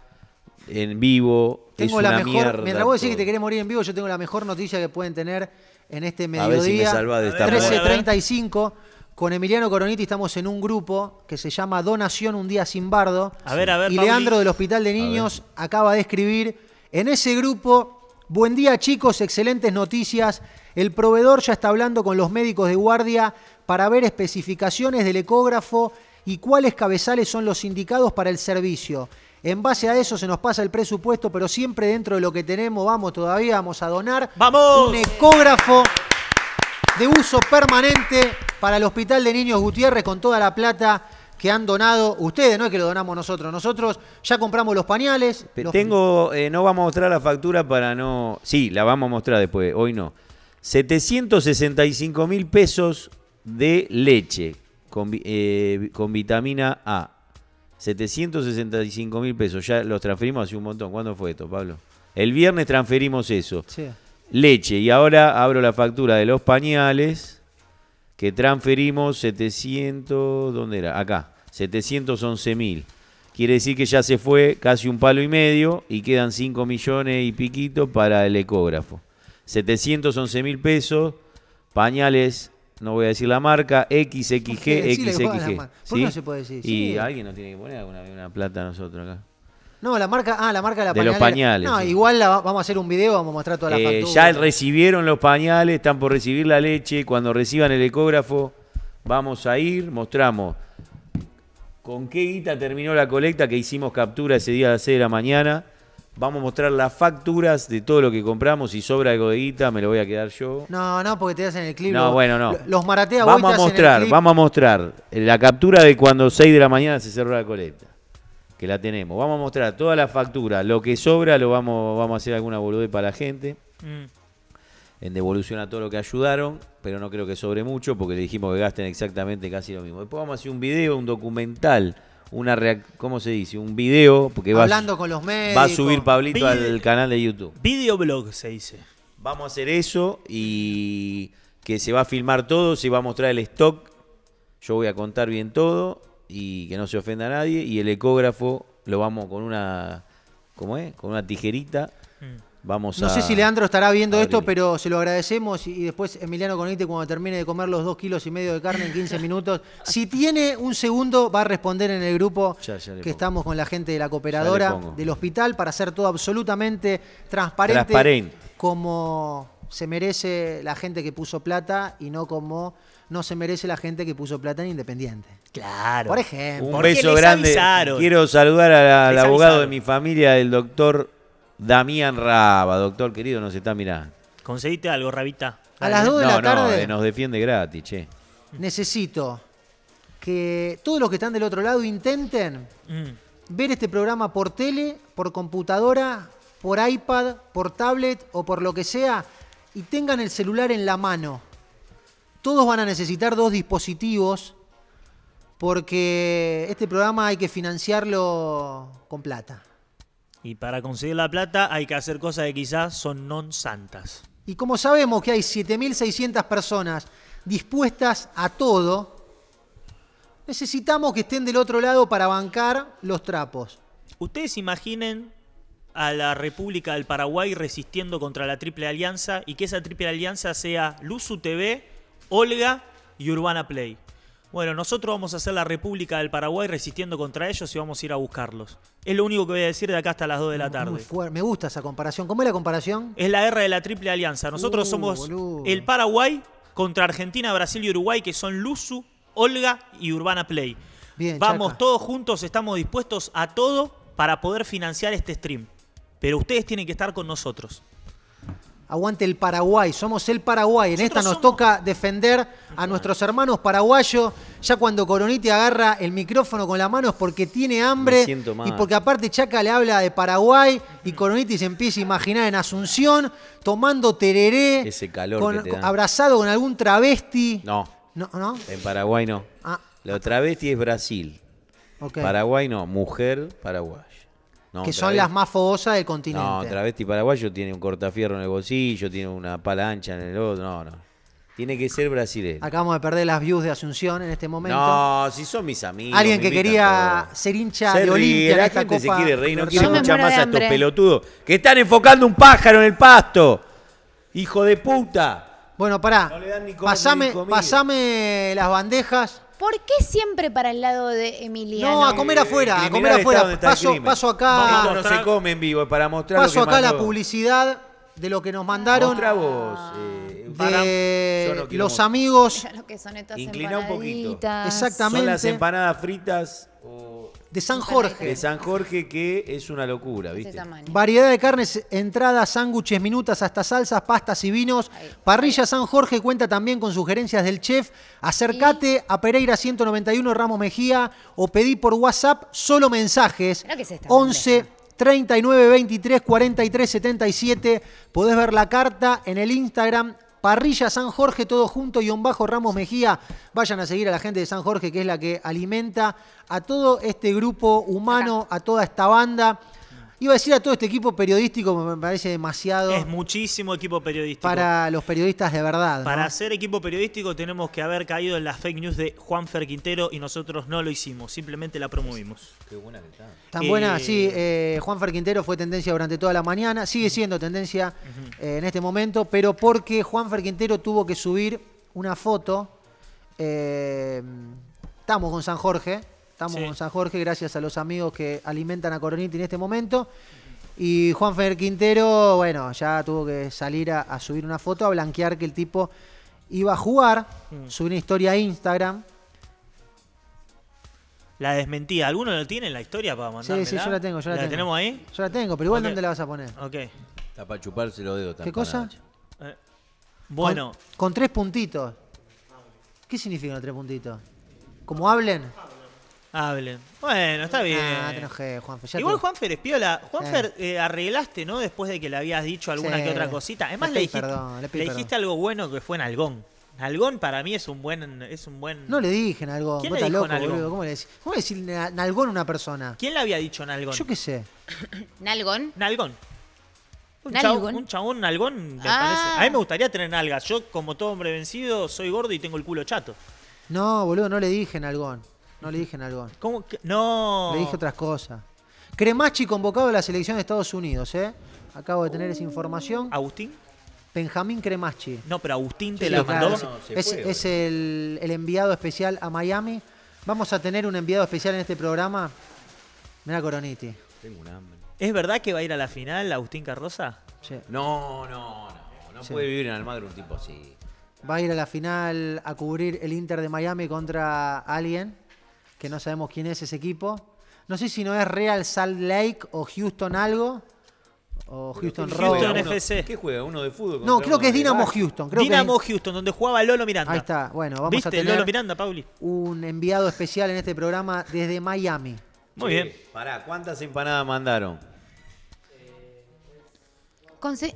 en vivo. Tengo la mejor. mientras vos decís que te querés morir en vivo, yo tengo la mejor noticia que pueden tener en este mediodía. 13.35 con Emiliano Coroniti estamos en un grupo que se llama Donación un día sin bardo. A ver, a ver. Y Leandro del Hospital de Niños acaba de escribir en ese grupo, buen día chicos, excelentes noticias. El proveedor ya está hablando con los médicos de guardia para ver especificaciones del ecógrafo y cuáles cabezales son los indicados para el servicio. En base a eso se nos pasa el presupuesto, pero siempre dentro de lo que tenemos, vamos todavía, vamos a donar un ecógrafo de uso permanente para el Hospital de Niños Gutiérrez con toda la plata que han donado ustedes, no es que lo donamos nosotros, nosotros ya compramos los pañales. Tengo, eh, no vamos a mostrar la factura para no... Sí, la vamos a mostrar después, hoy no. 765 mil pesos de leche con, eh, con vitamina A. 765 mil pesos, ya los transferimos hace un montón. ¿Cuándo fue esto, Pablo? El viernes transferimos eso. Sí leche. Y ahora abro la factura de los pañales que transferimos 700, ¿dónde era? Acá, 711 mil. Quiere decir que ya se fue casi un palo y medio y quedan 5 millones y piquito para el ecógrafo. 711 mil pesos, pañales, no voy a decir la marca, XXG, XXG. ¿Por no se puede decir? Y alguien nos tiene que poner alguna, una plata nosotros acá. No, la marca, ah, la marca de los pañales. No, igual vamos a hacer un video, vamos a mostrar toda la eh, Ya recibieron los pañales, están por recibir la leche. Cuando reciban el ecógrafo, vamos a ir, mostramos con qué guita terminó la colecta que hicimos captura ese día a las 6 de la mañana. Vamos a mostrar las facturas de todo lo que compramos. y sobra algo de guita, me lo voy a quedar yo. No, no, porque te hacen el clip. No, bueno, no. Los maratea Vamos a mostrar, vamos a mostrar la captura de cuando 6 de la mañana se cerró la colecta que la tenemos. Vamos a mostrar toda la factura, lo que sobra lo vamos, vamos a hacer alguna boludez para la gente. Mm. En devolución a todo lo que ayudaron, pero no creo que sobre mucho porque le dijimos que gasten exactamente casi lo mismo. Después vamos a hacer un video, un documental, una ¿cómo se dice? Un video, porque Hablando con los medios. va a subir Pablito al canal de YouTube. Videoblog se dice. Vamos a hacer eso y que se va a filmar todo, se va a mostrar el stock yo voy a contar bien todo y que no se ofenda a nadie. Y el ecógrafo lo vamos con una, ¿cómo es? Con una tijerita. Mm. Vamos no sé si Leandro estará viendo esto, pero se lo agradecemos y, después Emiliano Conite cuando termine de comer los dos kilos y medio de carne en 15 minutos. Si tiene un segundo, va a responder en el grupo que estamos con la gente de la cooperadora del hospital para hacer todo absolutamente transparente, transparente. como se merece la gente que puso plata y no como no se merece la gente que puso plata en Independiente. Claro. Por ejemplo. Un beso grande. Quiero saludar al abogado de mi familia, el doctor Damián Raba. Doctor querido, nos está mirando. Conseguiste algo, Rabita. A las 2 de la tarde. Eh, nos defiende gratis, che. Necesito que todos los que están del otro lado intenten mm. ver este programa por tele, por computadora, por iPad, por tablet o por lo que sea y tengan el celular en la mano. Todos van a necesitar dos dispositivos porque este programa hay que financiarlo con plata. Y para conseguir la plata hay que hacer cosas que quizás son non santas. Y como sabemos que hay 7.600 personas dispuestas a todo, necesitamos que estén del otro lado para bancar los trapos. Ustedes imaginen a la República del Paraguay resistiendo contra la Triple Alianza y que esa Triple Alianza sea Luzu TV, Olga y Urbana Play. Bueno, nosotros vamos a hacer la República del Paraguay resistiendo contra ellos y vamos a ir a buscarlos. Es lo único que voy a decir de acá hasta las 2 de la tarde. Me gusta esa comparación. ¿Cómo es la comparación? Es la guerra de la Triple Alianza. Nosotros uh, somos el Paraguay contra Argentina, Brasil y Uruguay, que son Luzu, Olga y Urbana Play. Bien, vamos todos juntos, estamos dispuestos a todo para poder financiar este stream. Pero ustedes tienen que estar con nosotros. Aguante el Paraguay, somos el Paraguay. En esta nos toca defender a nuestros hermanos paraguayos. Ya cuando Coroniti agarra el micrófono con la mano es porque tiene hambre. Y porque aparte Chaca le habla de Paraguay y Coroniti se empieza a imaginar en Asunción tomando tereré. Abrazado con algún travesti. No. No, no. En Paraguay no. Ah. Lo travesti es Brasil. Paraguay no, mujer Paraguay que son las más fogosas del continente. No, travesti paraguayo tiene un cortafierro en el bolsillo, tiene una pala ancha en el otro. No, no. Tiene que ser brasileño. Acabamos de perder las views de Asunción en este momento. No, si son mis amigos. Alguien que quería ser hincha de Olimpia gente Se quiere reír, no quiere mucha más a estos pelotudos que están enfocando un pájaro en el pasto. Hijo de puta. Bueno, pará. pasame las bandejas ¿Por qué siempre para el lado de Emiliano? No, a comer afuera, a comer afuera. Paso, acá. no se come en vivo, para mostrar. Paso lo que acá la publicidad de lo que nos mandaron. Otra vos. Ah. Eh, de los amigos. Lo Inclina un poquito. Exactamente. Son las empanadas fritas o de San Jorge. De San Jorge, que es una locura, ¿viste? Variedad de carnes, entradas, sándwiches, minutas, hasta salsas, pastas y vinos. Parrilla San Jorge cuenta también con sugerencias del chef. Acercate a Pereira 191 Ramo Mejía o pedí por WhatsApp solo mensajes. 11 39 23 43 77. Podés ver la carta en el Instagram Parrilla San Jorge, todo junto, y un bajo Ramos Mejía. Vayan a seguir a la gente de San Jorge, que es la que alimenta a todo este grupo humano, a toda esta banda. Iba a decir a todo este equipo periodístico, me parece demasiado. Es muchísimo equipo periodístico. Para los periodistas de verdad. Para ser equipo periodístico tenemos que haber caído en las fake news de Juan Fer Quintero y nosotros no lo hicimos, simplemente la promovimos. Qué buena que está. Tan buena, eh, sí. Eh, Juan Fer Quintero fue tendencia durante toda la mañana, sigue siendo tendencia eh, en este momento, pero porque Juan Fer Quintero tuvo que subir una foto. estamos con San Jorge Estamos con San Jorge, gracias a los amigos que alimentan a Coroniti en este momento. Y Juan Fer Quintero, bueno, ya tuvo que salir a, subir una foto, a blanquear que el tipo iba a jugar, mm. subir una historia a Instagram. La desmentía. ¿Alguno lo tiene la historia para mandar? Sí, sí, yo la tengo. Yo ¿La, ¿La tenemos ahí? Yo la tengo, pero igual ¿dónde la vas a poner? Ok. Está para chuparse los dedos. ¿Qué cosa? Eh, bueno. Con, tres puntitos. ¿Qué significan los tres puntitos? ¿Cómo hablen? Hablen. Bueno, está ah, bien. Igual Juanfer es Juanfer, eh. Eh, arreglaste, ¿no? Después de que le habías dicho alguna que otra cosita. Además, le, dijiste, dijiste algo bueno que fue nalgón Nalgón para mí es un buen es un buen No le dije Nalgón, ¿Quién loco, ¿Cómo le decís? ¿Cómo le Nalgón a una persona? ¿Quién le había dicho Nalgón? Yo qué sé. Nalgón. Nalgón. Un, Chabón, un chabón nalgón, ah. A mí me gustaría tener nalgas. Yo, como todo hombre vencido, soy gordo y tengo el culo chato. No, boludo, no le dije nalgón. No le dije nalgón. ¿Cómo? No. Le dije otras cosas. Cremachi convocado a la selección de Estados Unidos, ¿eh? Acabo de tener esa información. ¿Agustín? Benjamín Cremachi. No, pero Agustín te la mandó. es el, enviado especial a Miami. Vamos a tener un enviado especial en este programa. Mira Coroniti. Tengo un hambre. ¿Es verdad que va a ir a la final Agustín Carrosa? Sí. No, no, no. No puede vivir en Almagro un tipo así. Va a ir a la final a cubrir el Inter de Miami contra alguien que no sabemos quién es ese equipo. No sé si no es Real Salt Lake o Houston algo. O Houston Rock. Houston FC. ¿Qué juega? ¿Uno de fútbol? No, creo que es Dinamo Houston. Creo Dinamo Houston, donde jugaba Lolo Miranda. Ahí está. Bueno, vamos a tener Lolo Miranda, Pauli. un enviado especial en este programa desde Miami. Muy bien. Pará, ¿cuántas empanadas mandaron? Conse...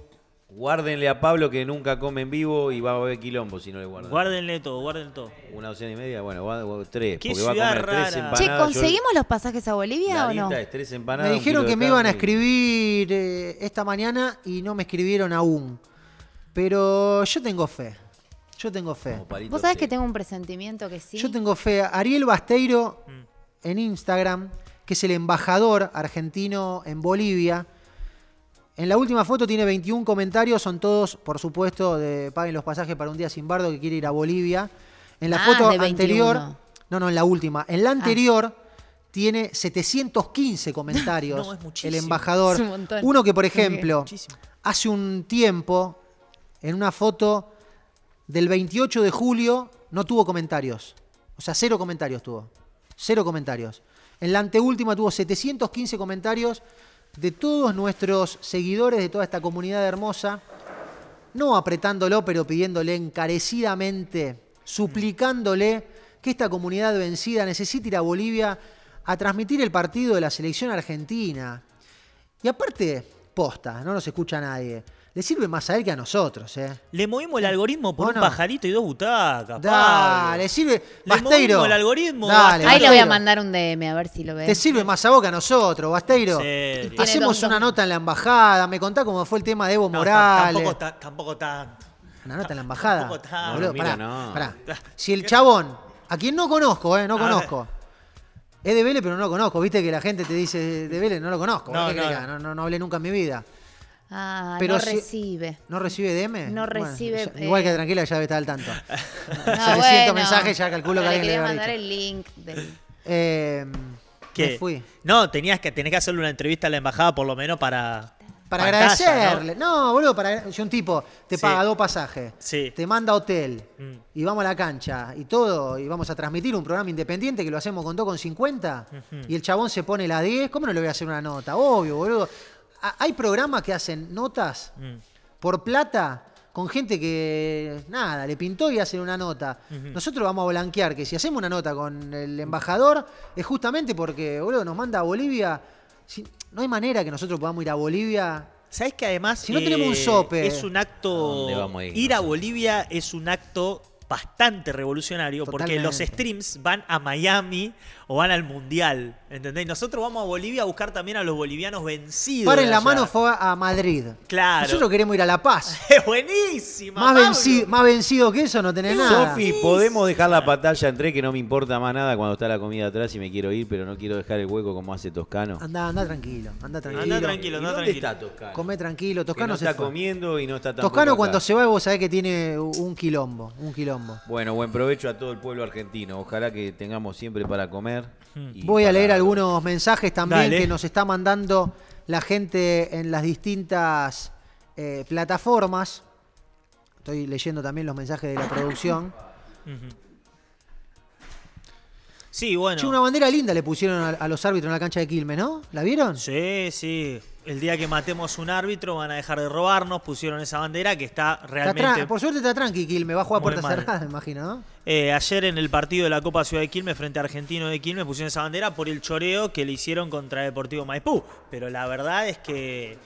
Guárdenle a Pablo que nunca come en vivo y va a beber quilombo si no le guardan. Guárdenle todo, guárdenle todo. Una docena y media, bueno, tres. porque va a comer tres empanadas. Che, ¿conseguimos los pasajes a Bolivia o no? tres empanadas, me dijeron que me iban a escribir eh, esta mañana y no me escribieron aún. Pero yo tengo fe. Yo tengo fe. Vos sabés que tengo un presentimiento que sí. Yo tengo fe. Ariel Basteiro mm. en Instagram, que es el embajador argentino en Bolivia en la última foto tiene 21 comentarios, son todos, por supuesto, de paguen los pasajes para un día sin bardo que quiere ir a Bolivia. En la ah, foto anterior, no, no, en la última, en la ah. anterior tiene 715 comentarios el embajador. Uno que, por ejemplo, hace un tiempo, en una foto del 28 de julio, no tuvo comentarios. O sea, cero comentarios tuvo. Cero comentarios. En la anteúltima tuvo 715 comentarios de todos nuestros seguidores, de toda esta comunidad hermosa, no apretándolo, pero pidiéndole encarecidamente, suplicándole que esta comunidad vencida necesite ir a Bolivia a transmitir el partido de la selección argentina. Y aparte, posta, no nos escucha nadie. Le sirve más a él que a nosotros, ¿eh? Le movimos el algoritmo por un pajarito y dos butacas. Da, le sirve. Le movimos el algoritmo. Ahí le voy a mandar un DM a ver si lo ve. Te sirve más a vos que a nosotros, Basteiro. Hacemos una nota en la embajada. Me contá cómo fue el tema de Evo Morales. Tampoco, tanto. Una nota en la embajada. Tampoco tanto. no. Si el chabón, a quien no conozco, ¿eh? No conozco. Es de Vélez, pero no lo conozco. Viste que la gente te dice de Vélez, no lo conozco. No, no, no hablé nunca en mi vida. Ah, pero no recibe. ¿No recibe DM? No recibe. Eh. igual que tranquila, ya debe estar al tanto. Si le mensajes, ya calculo que alguien le va a mandar el link del. Eh, ¿Qué? fui. No, tenías que, tenés que hacerle una entrevista a la embajada, por lo menos para. Para agradecerle. ¿no? boludo, para si un tipo te paga dos pasajes, te manda hotel mm. y vamos a la cancha y todo, y vamos a transmitir un programa independiente que lo hacemos con dos con cincuenta, y el chabón se pone la 10, ¿cómo no le voy a hacer una nota? Obvio, boludo. Ah, hay programas que hacen notas mm. por plata con gente que nada, le pintó y hacen una nota. Nosotros vamos a blanquear que si hacemos una nota con el embajador es justamente porque, boludo, nos manda a Bolivia. no hay manera que nosotros podamos ir a Bolivia. ¿Sabes que además? Si no tenemos un eh, sope. Es un acto. ir, a Bolivia es un acto bastante revolucionario porque los streams van a Miami o van al Mundial. ¿Entendéis? Nosotros vamos a Bolivia a buscar también a los bolivianos vencidos. Paren la mano fue a Madrid. Claro. Nosotros queremos ir a La Paz. Es buenísima. Más, más vencido que eso no tenés nada. Sofi, podemos dejar la pantalla entre que no me importa más nada cuando está la comida atrás y me quiero ir, pero no quiero dejar el hueco como hace Toscano. Anda, anda tranquilo, anda tranquilo. Anda tranquilo, anda dónde está Toscano? Come tranquilo, Toscano se está comiendo y no está tan Toscano cuando se va vos sabés que tiene un quilombo, un quilombo. Bueno, buen provecho a todo el pueblo argentino. Ojalá que tengamos siempre para comer. Voy a leer algunos mensajes también que nos está mandando la gente en las distintas eh, plataformas. Estoy leyendo también los mensajes de la producción. Sí, bueno. una bandera linda le pusieron a, los árbitros en la cancha de Quilmes, ¿no? ¿La vieron? Sí, sí. El día que matemos un árbitro van a dejar de robarnos, pusieron esa bandera que está realmente... por suerte está tranqui Quilmes, va a jugar puertas cerradas, me imagino, ¿no? Eh, ayer en el partido de la Copa Ciudad de Quilmes frente a Argentino de Quilmes pusieron esa bandera por el choreo que le hicieron contra Deportivo Maipú. Pero la verdad es que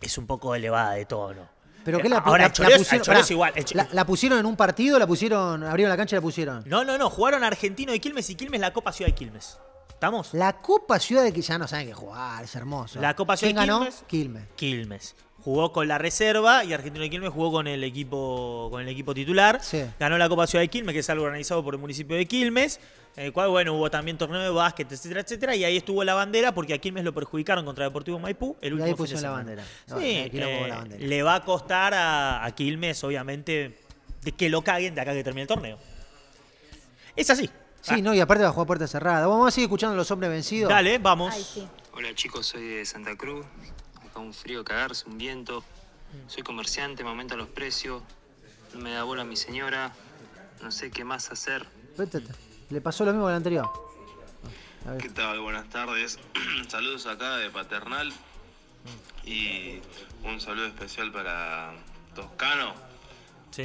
es un poco elevada de tono. ¿Pero eh, qué la, pusieron? La, pusieron en un partido? ¿La pusieron? ¿Abrieron la cancha y la pusieron? No, no, no. Jugaron Argentino y Quilmes y Quilmes la Copa Ciudad de Quilmes. ¿Estamos? La Copa Ciudad de Quilmes. Ya no saben qué jugar, es hermoso. La Copa Ciudad de Quilmes. Quilmes. Quilmes jugó con la reserva y Argentino de Quilmes jugó con el equipo, con el equipo titular. Ganó la Copa Ciudad de Quilmes, que es algo organizado por el municipio de Quilmes, en el cual bueno, hubo también torneo de básquet, etcétera, etcétera, y ahí estuvo la bandera porque a Quilmes lo perjudicaron contra Deportivo Maipú el la bandera. sí, le va a costar a, Quilmes, obviamente, de que lo caguen de acá que termine el torneo. Es así. Sí, ah. no, y aparte va a puerta cerrada. Vamos a seguir escuchando a los hombres vencidos. Dale, vamos. Hola chicos, soy de Santa Cruz un frío cagarse, un viento. Mm. Soy comerciante, me aumentan los precios, me da bola mi señora, no sé qué más hacer. Le pasó lo mismo que el anterior. Ah, ¿Qué tal? Buenas tardes. Saludos acá de Paternal mm. y un saludo especial para Toscano.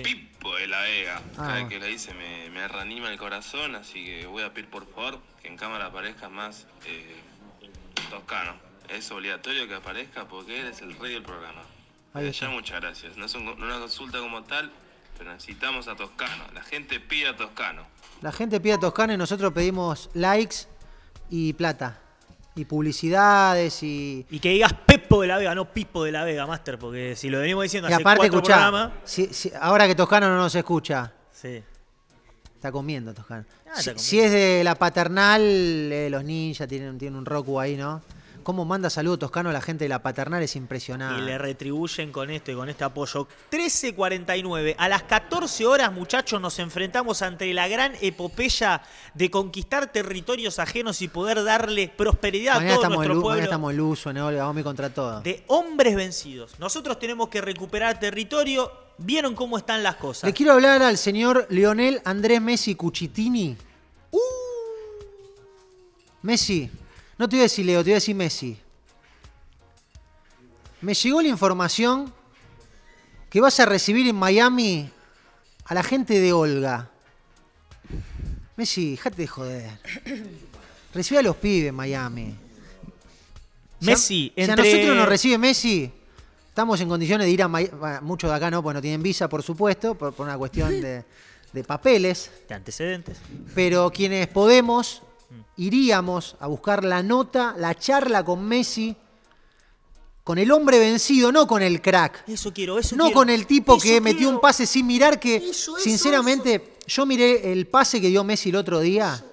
Pipo de la Vega. Ah. Cada vez que la hice me, me, reanima el corazón, así que voy a pedir por favor que en cámara aparezca más eh, Toscano es obligatorio que aparezca porque eres el rey del programa. muchas gracias. No es una consulta como tal, pero necesitamos a Toscano. La gente pide a Toscano. La gente pide a Toscano y nosotros pedimos likes y plata. Y publicidades y. Y que digas Pepo de la Vega, no Pipo de la Vega, Master, porque si lo venimos diciendo y hace aparte, ahora que Toscano no nos escucha. Sí. Está comiendo Toscano. Ah, si, es de la paternal, eh, los ninjas tienen, tienen un Roku ahí, ¿no? cómo manda saludos Toscano a la gente de la paternal es impresionante. Y le retribuyen con esto y con este apoyo. 13.49, a las 14 horas, muchachos, nos enfrentamos ante la gran epopeya de conquistar territorios ajenos y poder darle prosperidad a todo nuestro el, pueblo. estamos el uso, ¿no? vamos contra todo. De hombres vencidos. Nosotros tenemos que recuperar territorio. Vieron cómo están las cosas. Le quiero hablar al señor Leonel Andrés Messi Cuchitini. Uh. Messi, no te voy a decir Leo, te voy a decir Messi. Me llegó la información que vas a recibir en Miami a la gente de Olga. Messi, déjate de joder. Recibe a los pibes en Miami. Messi, si a nosotros nos recibe Messi, estamos en condiciones de ir a Miami. muchos de acá no, pues no tienen visa, por supuesto, por, una cuestión de papeles. De antecedentes. Pero quienes podemos, Mm. iríamos a buscar la nota, la charla con Messi, con el hombre vencido, no con el crack. Eso quiero, eso No con el tipo que metió un pase sin mirar que, sinceramente, yo miré el pase que dio Messi el otro día.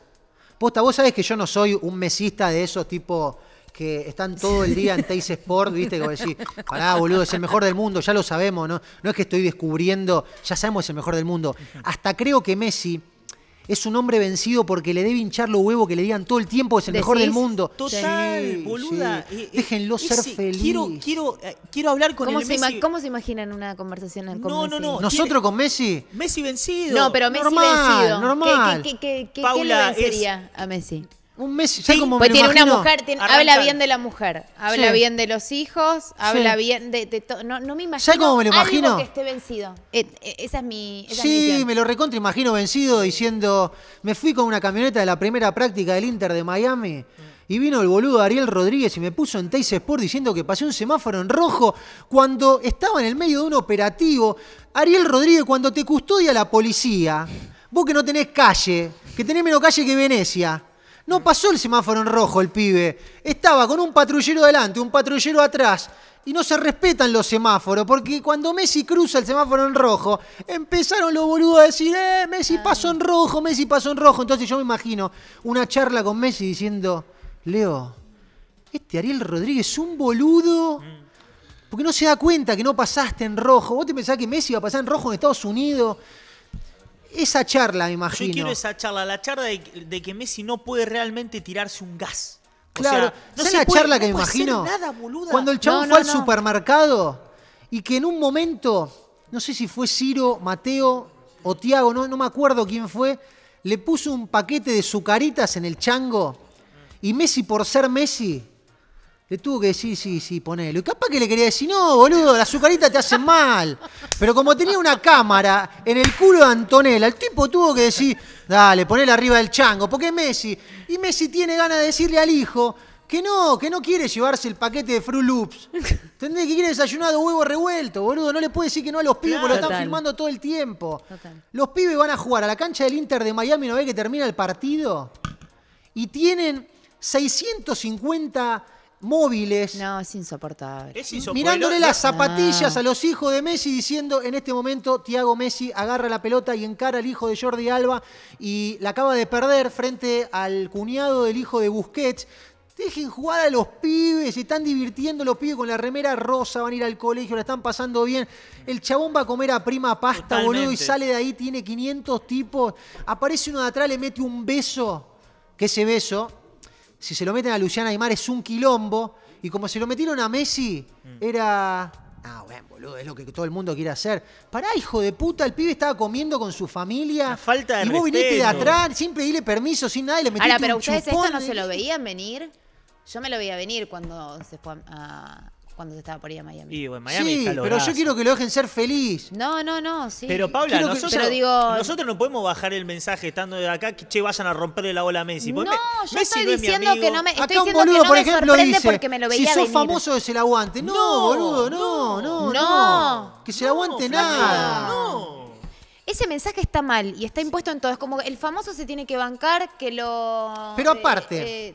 Posta, vos sabés que yo no soy un mesista de esos tipos que están todo el día en Teis Sport, ¿viste? Como decir, pará, boludo, es el mejor del mundo, ya lo sabemos, ¿no? No es que estoy descubriendo, ya sabemos que es el mejor del mundo. Hasta creo que Messi es un hombre vencido porque le debe hinchar los huevos que le digan todo el tiempo que es el mejor del mundo. Total, boluda. Déjenlo ser feliz. Eh, quiero, hablar con ¿Cómo el Messi. ¿Cómo se imaginan una conversación con no, Messi? No, no, ¿Nosotros con Messi? Messi vencido. No, pero Messi vencido. Normal. ¿Qué, qué, Paula, le vencería a Messi? Un mes ya sí, pues tiene una mujer, habla bien de la mujer, habla bien de los hijos, habla bien de, todo. No, me imagino, lo que esté vencido. E, e, esa es mi. sí, me lo recontra imagino vencido diciendo: Me fui con una camioneta de la primera práctica del Inter de Miami. Y vino el boludo Ariel Rodríguez y me puso en Tays Sport diciendo que pasé un semáforo en rojo cuando estaba en el medio de un operativo. Ariel Rodríguez, cuando te custodia la policía, vos que no tenés calle, que tenés menos calle que Venecia, no pasó el semáforo en rojo el pibe. Estaba con un patrullero delante, un patrullero atrás. Y no se respetan los semáforos, porque cuando Messi cruza el semáforo en rojo, empezaron los boludos a decir, eh, Messi pasó en rojo, Messi pasó en rojo. Entonces yo me imagino una charla con Messi diciendo, Leo, este Ariel Rodríguez es un boludo. Mm. Porque no se da cuenta que no pasaste en rojo. ¿Vos te pensás que Messi iba a pasar en rojo en Estados Unidos? Esa charla, me imagino. Yo quiero esa charla, la charla de, que Messi no puede realmente tirarse un gas. Claro, Esa charla que me imagino? Nada, Cuando el chavo fue al supermercado y que en un momento, no sé si fue Ciro, Mateo o Tiago, no, no me acuerdo quién fue, le puso un paquete de sucaritas en el chango y Messi, por ser Messi, le tuvo que decir, sí, sí, ponelo. Y capaz que le quería decir, no, boludo, la azucarita te hace mal. Pero como tenía una cámara en el culo de Antonella, el tipo tuvo que decir, dale, ponela arriba del chango, porque Messi. Y Messi tiene ganas de decirle al hijo que no, que no quiere llevarse el paquete de fru Loops. ¿Entendés? Que quiere desayunar de huevo revuelto, boludo. No le puede decir que no a los pibes, porque lo están filmando todo el tiempo. Los pibes van a jugar a la cancha del Inter de Miami no vez que termina el partido. Y tienen 650 móviles. No, es insoportable. Mm, mirándole las zapatillas a los hijos de Messi diciendo en este momento Tiago Messi agarra la pelota y encara al hijo de Jordi Alba y la acaba de perder frente al cuñado del hijo de Busquets. Dejen jugar a los pibes, se están divirtiendo los pibes con la remera rosa, van a ir al colegio, la están pasando bien. El chabón va a comer a prima pasta, boludo, y sale de ahí, tiene 500 tipos. Aparece uno de atrás, le mete un beso, que ese beso si se lo meten a Luciana Aymar es un quilombo. Y como se lo metieron a Messi, mm. era. Ah, bueno, boludo, es lo que todo el mundo quiere hacer. Pará, hijo de puta, el pibe estaba comiendo con su familia. falta de Y vos viniste de atrás, sin pedirle permiso, sin nada, y le metiste Ahora, pero ustedes esto no se lo veían venir. Yo me lo veía venir cuando se fue a, cuando se estaba por ir a Miami. Y bueno, Miami sí, pero yo quiero que lo dejen ser feliz. No, no, no, sí. Pero Paula, nosotros, nosotros no podemos bajar el mensaje estando de acá que che, vayan a romperle la ola a Messi. No, yo Messi estoy no es diciendo mi amigo. que no me estoy diciendo por ejemplo, dice, porque me lo veía si sos famoso, que se el aguante. No, boludo, no, no, no, Que se le aguante nada. No ese mensaje está mal y está impuesto en todo. Es como el famoso se tiene que bancar, que lo. Pero eh, aparte. Eh,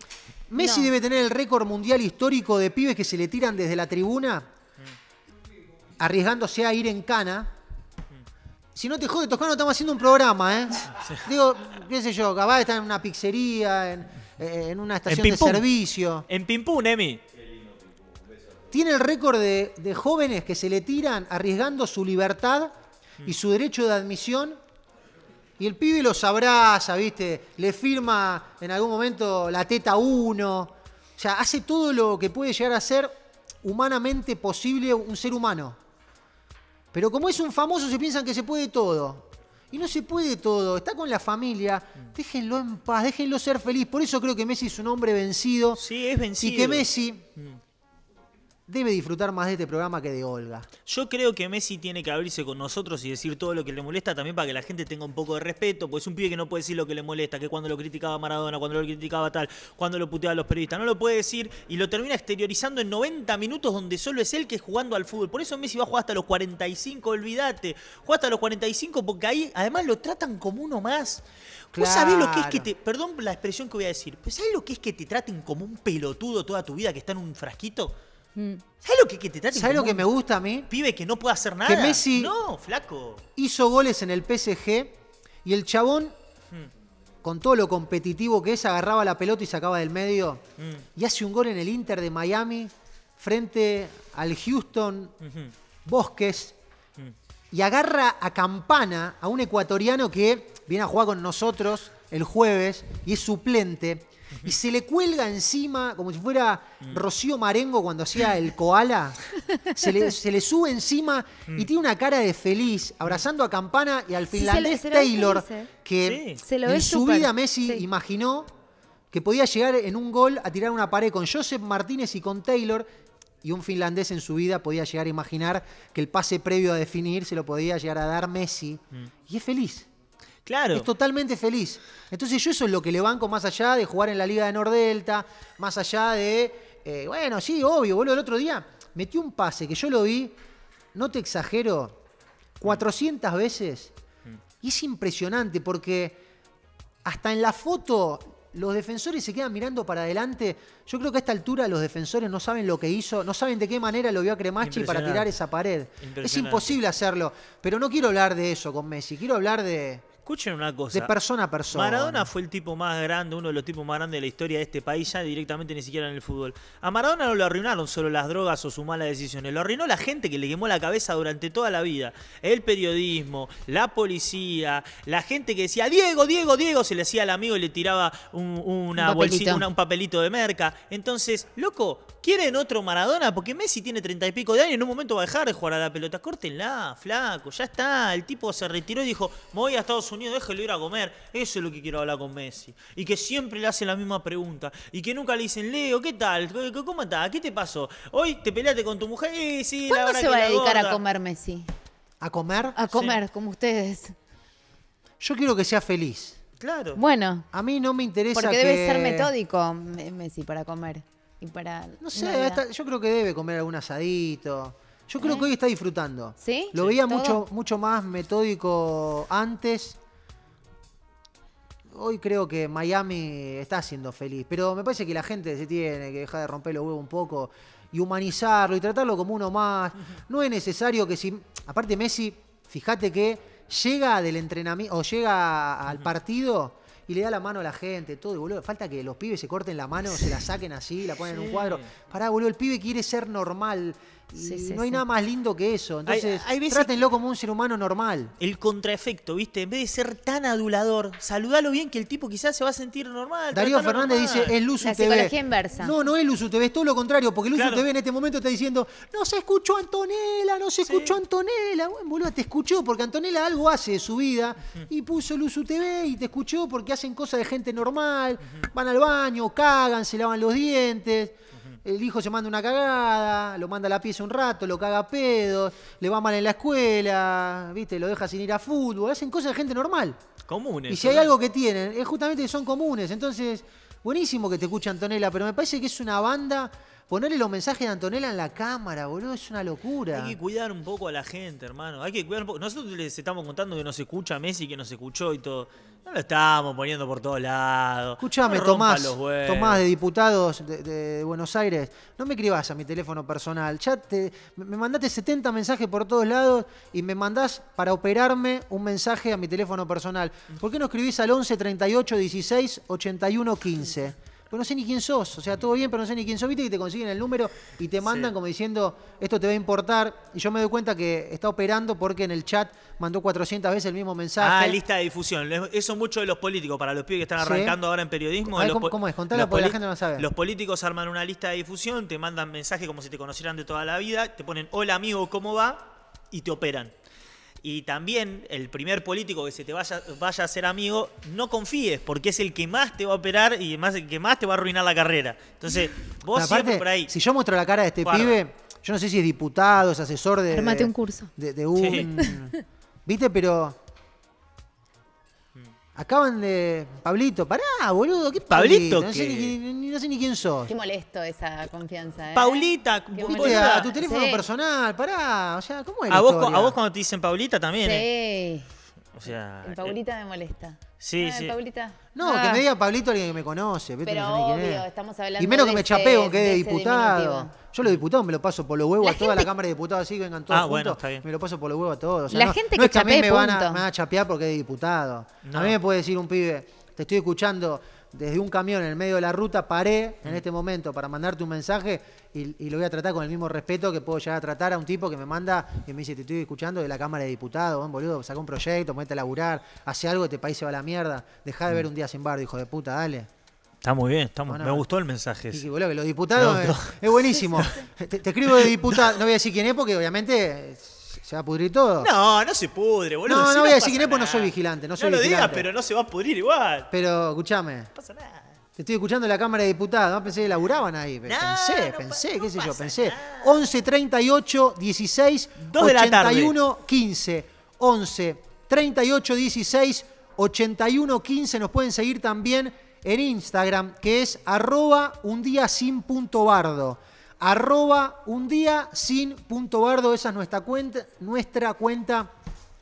Messi debe tener el récord mundial histórico de pibes que se le tiran desde la tribuna, arriesgándose a ir en cana. Si no te jode, Toscano, estamos haciendo un programa, ¿eh? Digo, qué sé yo, capaz está en una pizzería, en, eh, una estación de servicio. En Pimpún, Emi. Tiene el récord de, jóvenes que se le tiran arriesgando su libertad y su derecho de admisión y el pibe los abraza, ¿viste? Le firma en algún momento la teta 1. O sea, hace todo lo que puede llegar a ser humanamente posible un ser humano. Pero como es un famoso, se piensan que se puede todo. Y no se puede todo. Está con la familia. Mm. Déjenlo en paz, déjenlo ser feliz. Por eso creo que Messi es un hombre vencido. Sí, es vencido. Y que Messi, mm debe disfrutar más de este programa que de Olga. Yo creo que Messi tiene que abrirse con nosotros y decir todo lo que le molesta también para que la gente tenga un poco de respeto, porque es un pibe que no puede decir lo que le molesta, que cuando lo criticaba Maradona, cuando lo criticaba tal, cuando lo puteaba a los periodistas, no lo puede decir y lo termina exteriorizando en 90 minutos donde solo es él que es jugando al fútbol. Por eso Messi va a jugar hasta los 45, olvídate. Juega hasta los 45 porque ahí además lo tratan como uno más. ¿Vos sabés lo que es que te. Perdón la expresión que voy a decir, Pues ¿sabés lo que es que te traten como un pelotudo toda tu vida que está en un frasquito? Mm. ¿Sabes lo que, me gusta a mí? Pibe que no puede hacer nada. Que Messi flaco. hizo goles en el PSG y el chabón, mm. con todo lo competitivo que es, agarraba la pelota y sacaba del medio. Mm. Y hace un gol en el Inter de Miami frente al Houston Bosques. Y agarra a Campana, a un ecuatoriano que viene a jugar con nosotros el jueves y es suplente y se le cuelga encima, como si fuera mm. Rocío Marengo cuando hacía el koala. Se le, sube encima mm. y tiene una cara de feliz, abrazando a Campana y al finlandés Taylor, que en su vida Messi imaginó que podía llegar en un gol a tirar una pared con Joseph Martínez y con Taylor. Y un finlandés en su vida podía llegar a imaginar que el pase previo a definir se lo podía llegar a dar Messi. Mm. Y es feliz. Claro. Es totalmente feliz. Entonces yo eso es lo que le banco más allá de jugar en la Liga de Nordelta, más allá de... Eh, bueno, sí, obvio, boludo, el otro día metió un pase que yo lo vi, no te exagero, 400 veces. Y es impresionante porque hasta en la foto los defensores se quedan mirando para adelante. Yo creo que a esta altura los defensores no saben lo que hizo, no saben de qué manera lo vio a Cremachi para tirar esa pared. Es imposible hacerlo. Pero no quiero hablar de eso con Messi, quiero hablar de, Escuchen una cosa. De persona a persona. Maradona fue el tipo más grande, uno de los tipos más grandes de la historia de este país, ya directamente ni siquiera en el fútbol. A Maradona no lo arruinaron solo las drogas o sus malas decisiones, lo arruinó la gente que le quemó la cabeza durante toda la vida. El periodismo, la policía, la gente que decía, Diego, Diego, Diego, se le hacía al amigo y le tiraba un, una bolsita, un papelito de merca. Entonces, loco, ¿quieren otro Maradona? Porque Messi tiene treinta y pico de años y en un momento va a dejar de jugar a la pelota. Córtenla, flaco, ya está. El tipo se retiró y dijo, me voy a Estados Unidos déjelo ir a comer. Eso es lo que quiero hablar con Messi. Y que siempre le hace la misma pregunta. Y que nunca le dicen, Leo, ¿qué tal? ¿Cómo estás? ¿Qué te pasó? Hoy te peleaste con tu mujer. Eh, sí, se va a dedicar a comer Messi? ¿A comer? A comer, como ustedes. Yo quiero que sea feliz. Claro. Bueno. A mí no me interesa. Porque debe ser metódico Messi para comer. Y para. No sé, yo creo que debe comer algún asadito. Yo creo ¿Eh? que hoy está disfrutando. ¿Sí? Lo veía mucho, mucho más metódico antes hoy creo que Miami está siendo feliz, pero me parece que la gente se tiene que dejar de romper los huevos un poco y humanizarlo y tratarlo como uno más. No es necesario que si. Aparte, Messi, fíjate que llega del entrenamiento o llega al partido y le da la mano a la gente, todo, boludo. Falta que los pibes se corten la mano, se la saquen así, la ponen en un cuadro. Pará, boludo, el pibe quiere ser normal no hay nada más lindo que eso. Entonces, trátenlo como un ser humano normal. El contraefecto, ¿viste? En vez de ser tan adulador, saludalo bien que el tipo quizás se va a sentir normal. Darío Fernández dice, es Luzu La No, no es Luzu UTV, es todo lo contrario, porque Luzu en este momento está diciendo, no se escuchó Antonella, no se escuchó Antonella. Bueno, boludo, te escuchó porque Antonella algo hace de su vida y puso Luzu TV y te escuchó porque hacen cosas de gente normal, van al baño, cagan, se lavan los dientes el hijo se manda una cagada, lo manda a la pieza un rato, lo caga a pedos, le va mal en la escuela, ¿viste? Lo deja sin ir a fútbol, hacen cosas de gente normal. Comunes. Y si hay algo que tienen, es justamente que son comunes. Entonces, buenísimo que te escuche Antonella, pero me parece que es una banda. Ponerle los mensajes de Antonella en la cámara, boludo, es una locura. Hay que cuidar un poco a la gente, hermano. Hay que cuidar un poco. Nosotros les estamos contando que nos escucha Messi, que nos escuchó y todo. No lo estamos poniendo por todos lados. Escúchame, Tomás, Tomás de Diputados de, Buenos Aires, no me escribas a mi teléfono personal. Ya te, me mandaste 70 mensajes por todos lados y me mandás para operarme un mensaje a mi teléfono personal. ¿Por qué no escribís al 11 38 16 81 15? pero pues no sé ni quién sos, o sea, todo bien, pero no sé ni quién sos, viste, y te consiguen el número y te mandan como diciendo, esto te va a importar, y yo me doy cuenta que está operando porque en el chat mandó 400 veces el mismo mensaje. Ah, lista de difusión, eso mucho de los políticos, para los pibes que están arrancando ahora en periodismo. ¿cómo, ¿cómo, es? Contalo porque la gente no sabe. Los políticos arman una lista de difusión, te mandan mensajes como si te conocieran de toda la vida, te ponen, hola amigo, ¿cómo va? Y te operan. Y también el primer político que se te vaya, vaya a ser amigo, no confíes, porque es el que más te va a operar y más, el que más te va a arruinar la carrera. Entonces, vos aparte, por ahí. Si yo muestro la cara de este pibe, yo no sé si es diputado, es asesor de. Armate un curso. De, un. ¿Viste? Pero Acaban de. Pablito, pará, boludo, ¿qué Pablito? no, sé ni, no, sé ni, quién sos. Qué molesto esa confianza. ¿eh? Paulita, a tu teléfono personal, pará, o sea, ¿cómo es? A, vos, a vos cuando te dicen Paulita también. Sí. ¿eh? O sea. En Paulita me molesta. Sí, sí. No, ah. que me diga Pablito alguien que me conoce. Pero no obvio, estamos hablando Y menos que me chapeo que de diputado. Yo los diputados me lo paso por los huevos a toda la Cámara de Diputados, así que vengan todos ah, Bueno, está bien. Me lo paso por los huevos a todos. la gente que es que a mí me, van a, chapear porque es diputado. A mí me puede decir un pibe, te estoy escuchando desde un camión en el medio de la ruta, paré en mm. este momento para mandarte un mensaje y, lo voy a tratar con el mismo respeto que puedo llegar a tratar a un tipo que me manda y me dice, te estoy escuchando de la Cámara de Diputados, boludo, saca un proyecto, mete a laburar, hace algo, este país se va a la mierda, deja de ver mm. un día sin bardo, hijo de puta, dale. Está muy bien, me gustó el mensaje. Sí, boludo, que los diputados es, buenísimo. te, escribo de diputado, no voy a decir quién es porque obviamente ¿Se va a pudrir todo? No, no se pudre, boludo. No, no, voy a decir que es porque no soy vigilante. No, soy lo digas, pero no se va a pudrir igual. Pero escúchame. No pasa nada. Te estoy escuchando en la Cámara de Diputados. No pensé que laburaban ahí. pensé, pensé, qué sé yo, pensé. 11, 38, 16, 81, 15. 11, 38, 16, 81, 15. Nos pueden seguir también en Instagram, que es arroba un día sin punto bardo arroba un día sin punto bardo, esa es nuestra cuenta, nuestra cuenta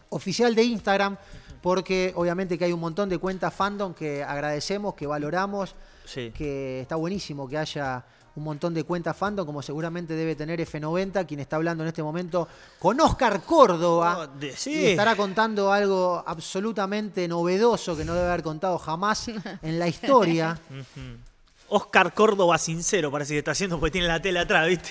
oficial de Instagram, porque obviamente que hay un montón de cuentas fandom que agradecemos, que valoramos, que está buenísimo que haya un montón de cuentas fandom, como seguramente debe tener F90, quien está hablando en este momento con Oscar Córdoba. estará contando algo absolutamente novedoso que no debe haber contado jamás en la historia. Oscar Córdoba sincero, parece que está haciendo, porque tiene la tela atrás, ¿viste?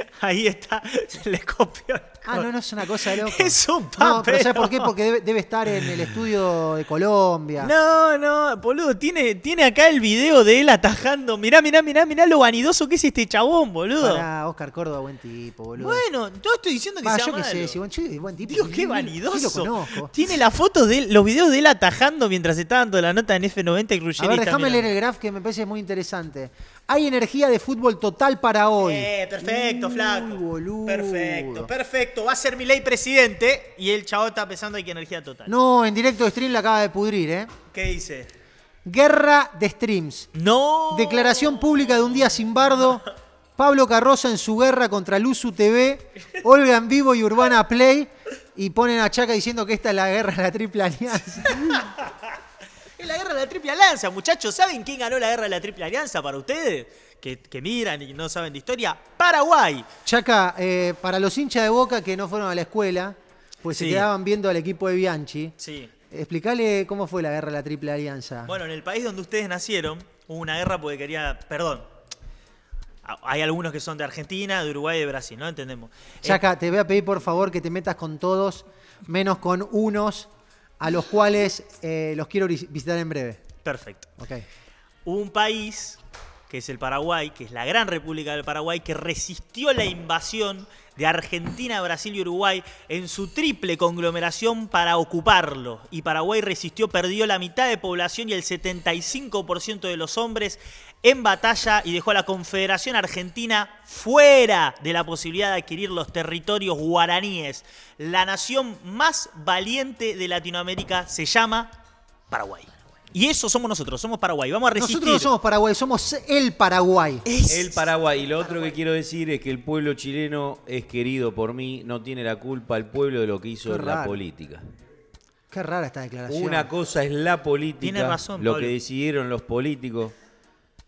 Ahí está, se le copió Ah, no, no es una cosa de loco. Es un papel. No, no por qué? Porque debe, estar en el estudio de Colombia. No, no, boludo, tiene, tiene acá el video de él atajando. Mirá, mirá, mirá, mirá lo vanidoso que es este chabón, boludo. Pará, Oscar Córdoba, buen tipo, boludo. Bueno, yo estoy diciendo que Ah, yo qué Sé, si buen, chico, buen tipo. Dios, qué vanidoso. Lo conozco. Tiene la foto de los videos de él atajando mientras está dando la nota en F90 y A ver, déjame leer el graph que me parece muy interesante. Hay energía de fútbol total para hoy. Eh, perfecto, flaco. Perfecto, perfecto. Va a ser mi ley presidente y el chavo está pensando que energía total. No, en directo de stream la acaba de pudrir, ¿eh? ¿Qué dice? Guerra de streams. No. Declaración pública de un día sin bardo. Pablo Carroza en su guerra contra Luzu TV, Olga en vivo y Urbana Play. Y ponen a Chaca diciendo que esta es la guerra de la triple alianza. la guerra de la Triple Alianza, muchachos. ¿Saben quién ganó la guerra de la Triple Alianza para ustedes? Que, miran y no saben de historia. Paraguay. Chaca, eh, para los hinchas de Boca que no fueron a la escuela, pues se quedaban viendo al equipo de Bianchi. Sí. Explicale cómo fue la guerra de la Triple Alianza. Bueno, en el país donde ustedes nacieron, hubo una guerra porque quería. Perdón. Hay algunos que son de Argentina, de Uruguay y de Brasil, ¿no? Entendemos. Chaca, eh, te voy a pedir por favor que te metas con todos, menos con unos a los cuales eh, los quiero visitar en breve. Perfecto. Un país, que es el Paraguay, que es la gran República del Paraguay, que resistió la invasión de Argentina, Brasil y Uruguay en su triple conglomeración para ocuparlo. Y Paraguay resistió, perdió la mitad de población y el 75% de los hombres en batalla y dejó a la Confederación Argentina fuera de la posibilidad de adquirir los territorios guaraníes. La nación más valiente de Latinoamérica se llama Paraguay. Y eso somos nosotros, somos Paraguay. Vamos a resistir. Nosotros no somos Paraguay, somos el Paraguay. el Paraguay. Y lo otro que quiero decir es que el pueblo chileno es querido por mí, no tiene la culpa el pueblo de lo que hizo la política. Qué rara esta declaración. Una cosa es la política, razón, lo que decidieron los políticos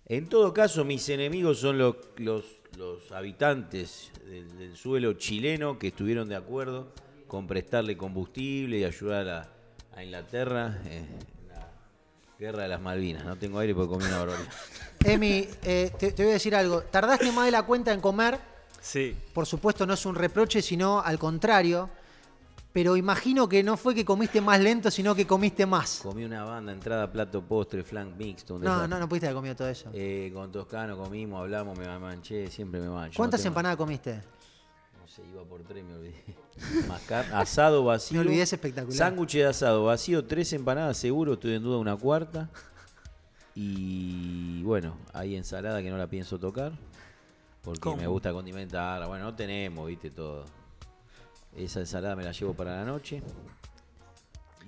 en todo caso, mis enemigos son los, habitantes del, suelo chileno que estuvieron de acuerdo con prestarle combustible y ayudar a, Inglaterra en la guerra de las Malvinas. No tengo aire porque comí una barbaridad. Emi, eh, te, te, voy a decir algo. Tardaste más de la cuenta en comer. Sí. Por supuesto, no es un reproche, sino al contrario pero imagino que no fue que comiste más lento, sino que comiste más. Comí una banda, entrada, plato, postre, flank mixto. no, no, no pudiste haber comido todo eso. Eh, con Toscano comimos, hablamos, me manché, siempre me mancho. ¿Cuántas empanadas comiste? No sé, iba por tres, me olvidé. asado vacío. Me olvidé, es espectacular. Sándwich de asado vacío, tres empanadas seguro, estoy en duda una cuarta. Y bueno, hay ensalada que no la pienso tocar, porque me gusta condimentar. Ah, bueno, no tenemos, viste, todo. Esa ensalada me la llevo para la noche.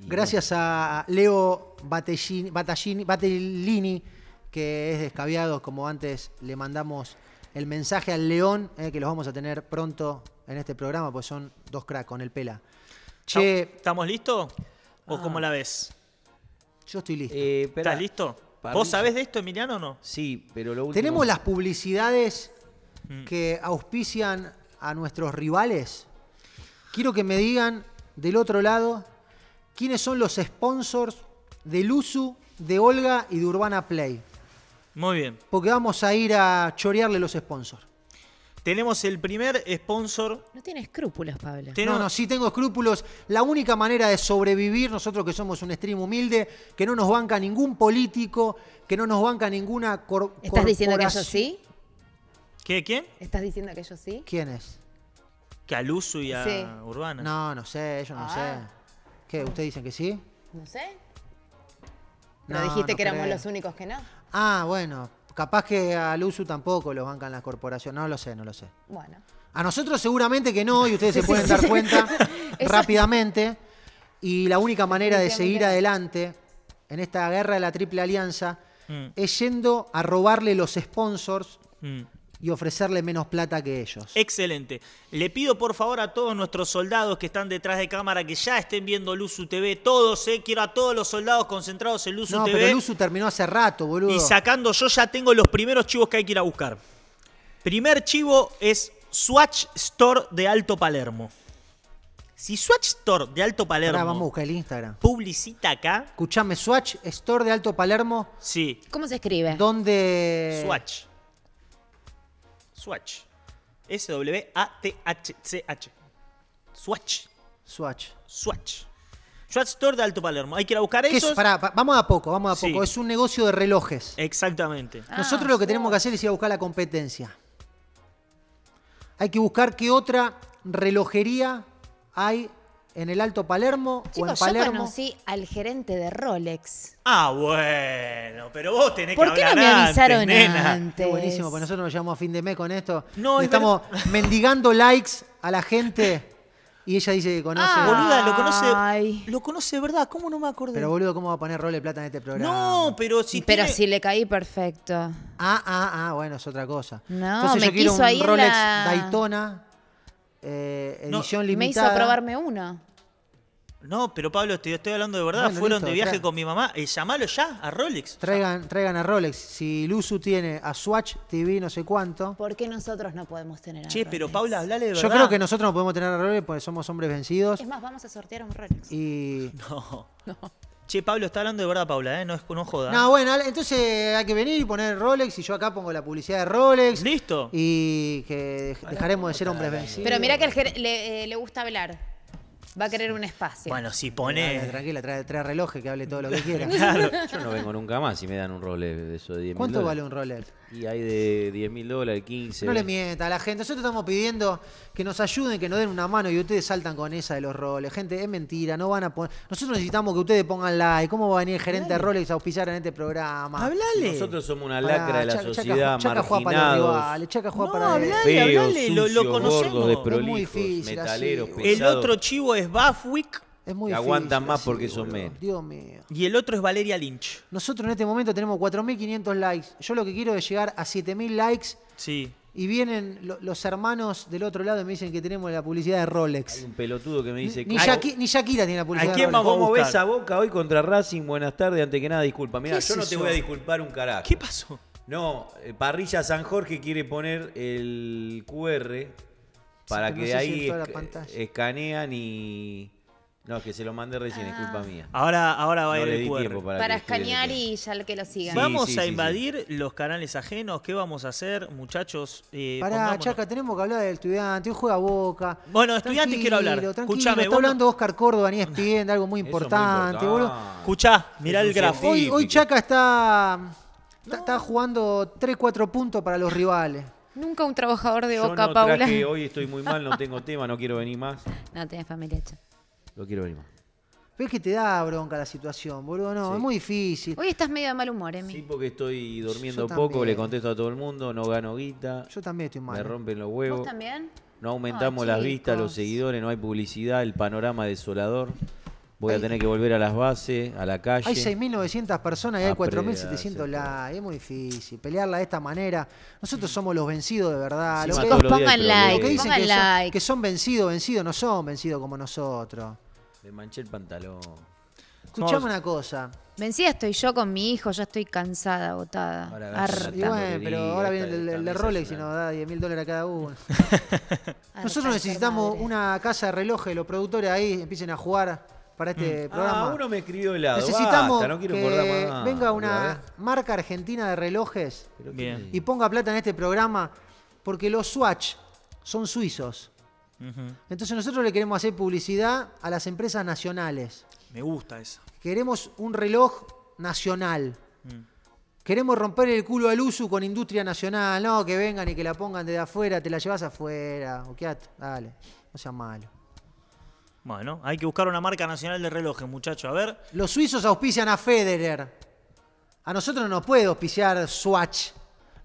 Gracias a Leo Batellini, que es descabiado, como antes le mandamos el mensaje al León, eh, que los vamos a tener pronto en este programa, porque son dos cracks con el pela. Che, ¿Estamos listos? ¿O ah. cómo la ves? Yo estoy listo. Eh, ¿Estás listo? ¿Vos sabés de esto, Emiliano, o no? Sí, pero lo Tenemos las publicidades mm. que auspician a nuestros rivales. Quiero que me digan del otro lado quiénes son los sponsors del USU, de Olga y de Urbana Play. Muy bien. Porque vamos a ir a chorearle los sponsors. Tenemos el primer sponsor. No tiene escrúpulos, Pablo. No, no, sí tengo escrúpulos. La única manera de sobrevivir, nosotros que somos un stream humilde, que no nos banca ningún político, que no nos banca ninguna ¿Estás diciendo que ellos sí? ¿Qué? ¿Quién? ¿Estás diciendo que ellos sí? ¿Quién es? que a Luzu y a Urbana. No, no sé, yo no ah. sé. ¿Qué? ¿Ustedes dicen que sí? No sé. No, dijiste que éramos los únicos que no. Ah, bueno. Capaz que a Luzu tampoco los bancan las corporaciones. No lo sé, no lo sé. Bueno. A nosotros seguramente que no, y ustedes se pueden dar cuenta rápidamente. Y la única manera de seguir adelante en esta guerra de la Triple Alianza mm. es yendo a robarle los sponsors mm y ofrecerle menos plata que ellos. Excelente. Le pido por favor a todos nuestros soldados que están detrás de cámara que ya estén viendo Luzu TV, todos, eh, quiero a todos los soldados concentrados en Luzu no, Pero Luzu terminó hace rato, boludo. Y sacando, yo ya tengo los primeros chivos que hay que ir a buscar. Primer chivo es Swatch Store de Alto Palermo. Si Swatch Store de Alto Palermo. Ahora vamos a buscar el Instagram. Publicita acá. Escuchame, Swatch Store de Alto Palermo. Sí. ¿Cómo se escribe? ¿Dónde? Swatch. Swatch. S-W-A-T-H-C-H. Swatch. Swatch. Swatch. Swatch Store de Alto Palermo. Hay que ir a buscar eso. vamos a poco, vamos a poco. Es un negocio de relojes. Exactamente. Ah, Nosotros lo que tenemos que hacer es ir a buscar la competencia. Hay que buscar qué otra relojería hay ¿En el Alto Palermo o en Palermo? yo conocí al gerente de Rolex. Ah, bueno, pero vos tenés que hablar ¿Por qué no me avisaron antes, buenísimo, porque nosotros nos llevamos a fin de mes con esto. estamos mendigando likes a la gente... Y ella dice que conoce. Ah, boluda, lo conoce. Lo conoce, ¿verdad? ¿Cómo no me acordé? Pero boludo, ¿cómo va a poner Rolex plata en este programa? No, pero si. Pero si le caí perfecto. Ah, ah, ah, bueno, es otra cosa. No, Entonces me yo quiero un Rolex Daytona. Eh, edición limitada. Me hizo probarme una. No, pero Pablo, estoy hablando de verdad. Fueron de viaje con mi mamá. Eh, llamalo ya a Rolex. Traigan, traigan a Rolex. Si Luzu tiene a Swatch TV, no sé cuánto. ¿Por qué nosotros no podemos tener a Che, pero Paula, hablale de verdad. Yo creo que nosotros no podemos tener a Rolex porque somos hombres vencidos. Es más, vamos a sortear un Rolex. Y. No. No. Che, Pablo, está hablando de verdad, Paula, ¿eh? No, es, no joda. No, bueno, entonces hay que venir y poner Rolex y yo acá pongo la publicidad de Rolex. Listo. Y que dejaremos de ser hombres vencidos. Pero mira que eh, le gusta hablar. Va a querer un espacio. Bueno, si pone. tranquila, trae relojes que hable todo lo que quiera. Claro. Yo no vengo nunca más si me dan un roller de eso de 10 ¿Cuánto vale un roller? Y hay de 10 mil dólares, 15. No le mienta a la gente. Nosotros estamos pidiendo que nos ayuden, que nos den una mano y ustedes saltan con esa de los roles. Gente, es mentira, no van a Nosotros necesitamos que ustedes pongan like. ¿Cómo va a venir el gerente de roles a auspiciar en este programa? Hablale. Nosotros somos una lacra de la chaca, sociedad, chaca, marginados. para los rivales, chaca no, para hablale, feos, hablale. hablale. lo, lo conocemos. es muy difícil. El otro chivo es Bafwick es muy aguantan más porque son Dios mío. Y el otro es Valeria Lynch. Nosotros en este momento tenemos 4.500 likes. Yo lo que quiero es llegar a 7.000 likes. Sí. Y vienen los hermanos del otro lado y me dicen que tenemos la publicidad de Rolex. un pelotudo que me dice Ni, Shakira tiene la publicidad quién vamos ¿Cómo ves a Boca hoy contra Racing? Buenas tardes, antes que nada, disculpa. Mira, yo no te voy a disculpar un carajo. ¿Qué pasó? No, eh, Parrilla San Jorge quiere poner el QR para que, de ahí escanean y, no, que se lo mandé recién, es culpa ah. mía. Ahora, ahora va a ir el cuerpo. Para, escanear y ya que lo sigan. vamos a invadir los canales ajenos. ¿Qué vamos a hacer, muchachos? Eh, Pará, Chaca, tenemos que hablar del estudiante. Hoy juega Boca. Bueno, estudiantes quiero hablar. Escuchame, está hablando Oscar Córdoba, ni espíen de algo muy importante. Ah, es Escuchá, mirá el gráfico. Hoy, Chaca está, está jugando 3-4 puntos para los rivales. Nunca un trabajador de Boca, no Paula. Traje, hoy estoy muy mal, no tengo tema, no quiero venir más. No tenés familia, Chaca. Lo quiero ver más. Ves que te da bronca la situación, boludo. No, es muy difícil. Hoy estás medio de mal humor, Emi. Sí, porque estoy durmiendo poco, le contesto a todo el mundo, no gano guita. Yo también estoy mal. Me rompen los huevos. ¿Vos también? No aumentamos las vistas, los seguidores, no hay publicidad, el panorama desolador. Voy a tener que volver a las bases, a la calle. Hay 6.900 personas y hay 4.700 ah, likes. Es muy difícil. Pelearla de esta manera. Nosotros somos los vencidos de verdad. que, pongan like. que son vencidos, vencidos, no son vencidos como nosotros. Le manché el pantalón. Escuchame una cosa. Vencida estoy yo con mi hijo, ya estoy cansada, agotada, Ahora pero ahora viene el, de Rolex y nos da 10 mil dólares a cada uno. Nosotros necesitamos una casa de relojes, los productores ahí empiecen a jugar para este mm. ah, programa. Ah, uno me escribió lado. Necesitamos que venga una marca argentina de relojes y ponga plata en este programa porque los Swatch son suizos. Entonces nosotros le queremos hacer publicidad a las empresas nacionales. Me gusta eso. Queremos un reloj nacional. Mm. Queremos romper el culo al uso con industria nacional. No, que vengan y que la pongan desde afuera, te la llevas afuera. O qué dale, no sea malo. Bueno, hay que buscar una marca nacional de relojes, muchachos. A ver. Los suizos auspician a Federer. A nosotros no nos puede auspiciar Swatch.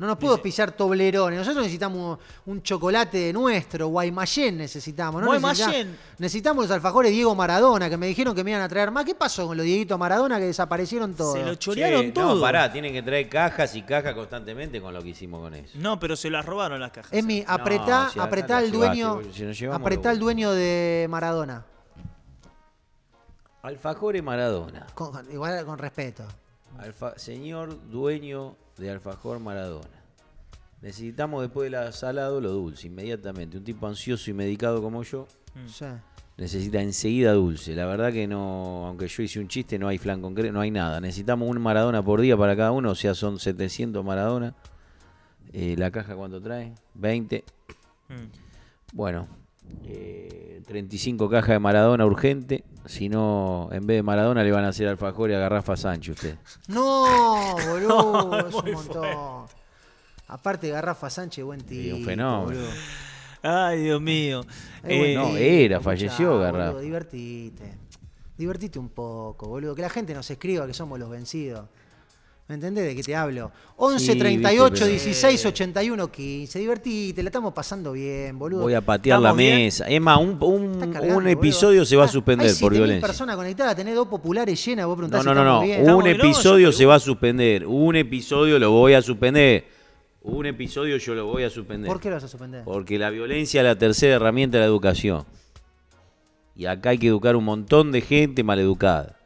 No nos pudo pisar Toblerones Nosotros necesitamos un chocolate nuestro, Guaymallén necesitamos. ¿no? Guaymallén. Necesitamos los alfajores Diego Maradona, que me dijeron que me iban a traer más. ¿Qué pasó con los Dieguitos Maradona que desaparecieron todos? Se lo chorearon todos. No, pará, tienen que traer cajas y cajas constantemente con lo que hicimos con eso. No, pero se las robaron las cajas. Emi, apretá, apretá al dueño, apretá al dueño de Maradona. Alfajores Maradona. Con, igual con respeto. señor dueño de alfajor Maradona. Necesitamos después del asalado lo dulce, inmediatamente. Un tipo ansioso y medicado como yo mm. necesita enseguida dulce. La verdad que no, aunque yo hice un chiste, no hay flan concreto, no hay nada. Necesitamos un Maradona por día para cada uno, o sea, son 700 Maradona. Eh, ¿La caja cuánto trae? 20. Mm. Bueno, 35 eh, cajas de Maradona urgente. Si no, en vez de Maradona le van a hacer alfajor y a garrafa Sánchez usted. No, boludo, es un montón. Aparte, garrafa Sánchez, buen tío. Ay, Dios mío. Eh, no, era, falleció Garrafa. Divertiste, divertite. un poco, boludo. Que la gente nos escriba que somos los vencidos. ¿Me entendés de qué te hablo? 11 38 16 81 15. Divertite, la estamos pasando bien, boludo. Voy a patear la mesa. Es más, un, episodio se va a ah, suspender por violencia. persona conectada, tenés dos populares llenas, No, no, no, no. Un episodio se va a suspender. Un episodio lo voy a suspender. Un episodio yo lo voy a suspender. ¿Por qué lo vas a suspender? Porque la violencia es la tercera herramienta de la educación. Y acá hay que educar un montón de gente maleducada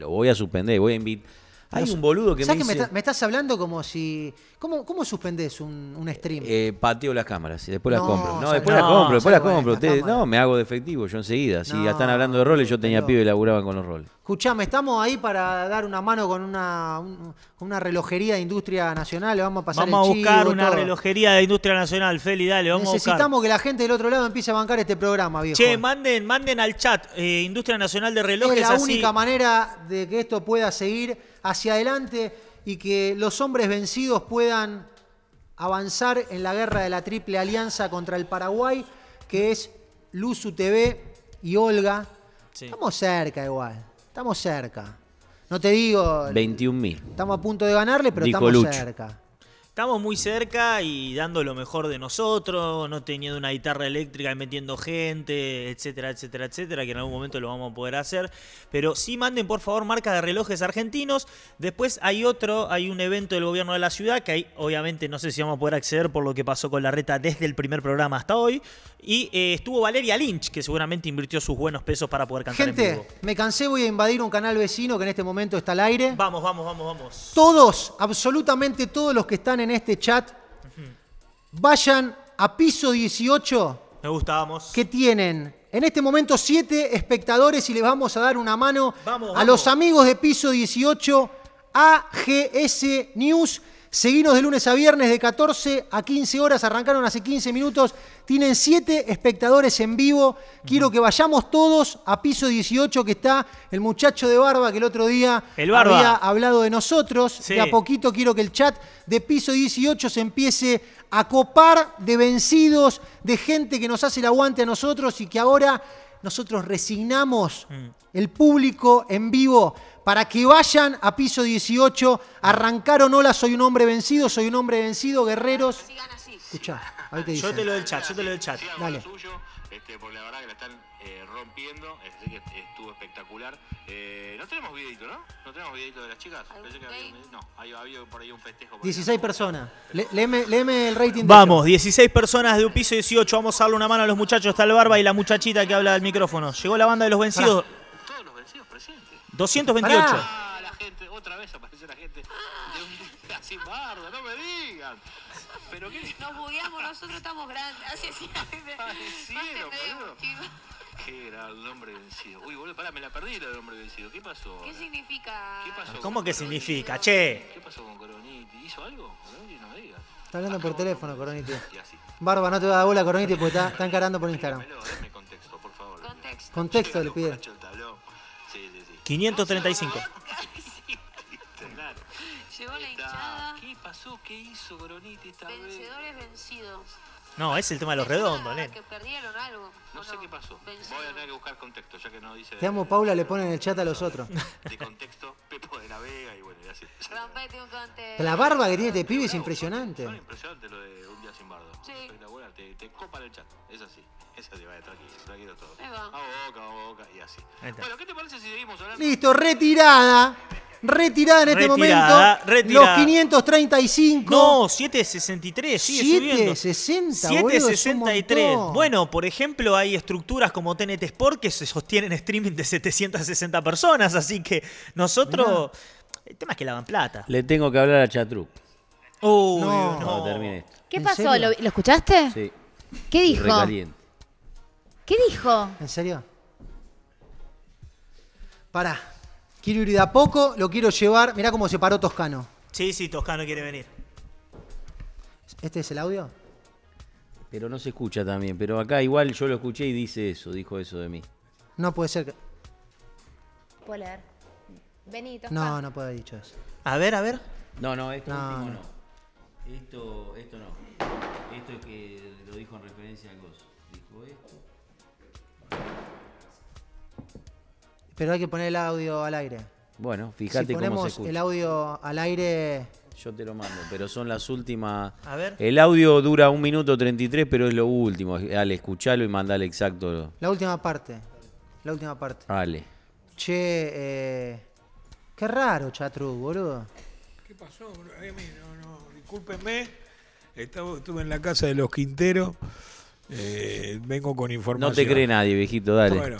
lo voy a suspender, voy a invitar. Hay un boludo que me, dice... me, estás hablando como si... ¿Cómo, suspendes un, stream? Eh, pateo las cámaras y después las compro. No, después las compro, después las compro. no, me hago de efectivo yo enseguida. Si ya están hablando de roles, yo tenía pibe y laburaban con los roles. Escuchame, estamos ahí para dar una mano con una, una relojería de industria nacional. Le vamos a pasar Vamos a buscar una relojería de industria nacional, Feli, dale, Necesitamos que la gente del otro lado empiece a bancar este programa, viejo. Che, manden, manden al chat eh, Industria Nacional de Relojes. Es la única manera de que esto pueda seguir hacia adelante y que los hombres vencidos puedan avanzar en la guerra de la triple alianza contra el Paraguay, que es Luzu TV y Olga. Estamos cerca igual, estamos cerca. No te digo... 21.000. Estamos a punto de ganarle, pero estamos cerca. Estamos muy cerca y dando lo mejor de nosotros, no teniendo una guitarra eléctrica y metiendo gente, etcétera, etcétera, etcétera, que en algún momento lo vamos a poder hacer. Pero sí manden por favor marca de relojes argentinos. Después hay otro, hay un evento del gobierno de la ciudad que ahí obviamente no sé si vamos a poder acceder por lo que pasó con la reta desde el primer programa hasta hoy. Y eh, estuvo Valeria Lynch, que seguramente invirtió sus buenos pesos para poder cantar gente, Me cansé, voy a invadir un canal vecino que en este momento está al aire. Vamos, vamos, vamos, vamos. Todos, absolutamente todos los que están en este chat, vayan a piso 18. Me gustábamos Que tienen en este momento siete espectadores y les vamos a dar una mano a los amigos de piso 18 AGS News seguimos de lunes a viernes de 14 a 15 horas, arrancaron hace 15 minutos, tienen 7 espectadores en vivo, quiero que vayamos todos a piso 18 que está el muchacho de barba que el otro día el barba. había hablado de nosotros, de a poquito quiero que el chat de piso 18 se empiece a copar de vencidos, de gente que nos hace el aguante a nosotros y que ahora nosotros resignamos mm. el público en vivo para que vayan a piso 18, arrancaron, hola, soy un hombre vencido, soy un hombre vencido, guerreros. Escucha, ahí te dicen. Yo te lo del chat, yo te lo del chat. Dale. Este, porque la verdad que la están eh, rompiendo, estuvo espectacular. Eh, no tenemos videito, ¿no? No tenemos videito de las chicas. Pensé no, había, habido por ahí un festejo. 16 personas. léeme, el rating. Vamos, 16 personas de un piso 18. Vamos a darle una mano a los muchachos. Está el barba y la muchachita que habla del micrófono. Llegó la banda de los vencidos. 228. Ah, la gente, otra vez aparece la gente. De un, así bardo, no me digan. Pero qué... Nos bugueamos, nosotros estamos grandes. Así, así. Parecieron, Qué era el hombre vencido. Uy, boludo, pará, me la perdí la del hombre vencido. ¿Qué pasó? ¿Qué significa? ¿Cómo que significa? Che. ¿Qué pasó con Coroniti? ¿Hizo algo? Coroniti no me digas. Está hablando por teléfono, Coroniti. Barba, no te va a bola, Coroniti, porque está, está encarando por Instagram. Dame contexto, por favor. Contexto. Contexto le pide. 535. Llegó la hinchada. ¿Qué pasó? ¿Qué hizo Vencedores vencidos. No, es el tema de los redondos, Len. Que perdieron algo. No sé qué pasó. Voy a tener que buscar contexto, ya que no dice. Te amo, Paula, le ponen el chat a los otros. De contexto, Pepo de la Vega y bueno, y así. La barba que tiene este pibe es impresionante. impresionante lo de un día sin bardo. Espectacular, te, te copan el chat, es así. Eso te va de todo. A boca, a boca y así. Bueno, ¿qué te parece si seguimos hablando? Listo, retirada. Retirada en este momento. Los 535. No, 763, sigue 760, 763. bueno, por ejemplo, hay estructuras como TNT Sport que se sostienen streaming de 760 personas, así que nosotros. El tema es que lavan plata. Le tengo que hablar a Chatrup. Uy, no, termine ¿Qué pasó? ¿Lo, escuchaste? Sí. ¿Qué dijo? Recaliente. ¿Qué dijo? ¿En serio? Pará. Quiero ir de a poco, lo quiero llevar. Mirá cómo se paró Toscano. Sí, sí, Toscano quiere venir. ¿Este es el audio? Pero no se escucha también. Pero acá igual yo lo escuché y dice eso, dijo eso de mí. No puede ser que. Puedo leer. Vení, Toscano. No, no puede haber dicho eso. A ver, a ver. No, no, esto no. no. Esto, esto no. Esto que lo dijo en referencia a gozo. Dijo esto. Pero hay que poner el audio al aire. Bueno, fíjate cómo se escucha. el audio al aire. Yo te lo mando, pero son las últimas. A ver. El audio dura un minuto 33, pero es lo último. Dale, escuchalo y mandale exacto. La última parte. La última parte. Dale. Che, eh, qué raro, Chatru, boludo. ¿Qué pasó? Eh, discúlpenme. estuve en la casa de los Quinteros. Eh, vengo con información. No te cree nadie, viejito, dale.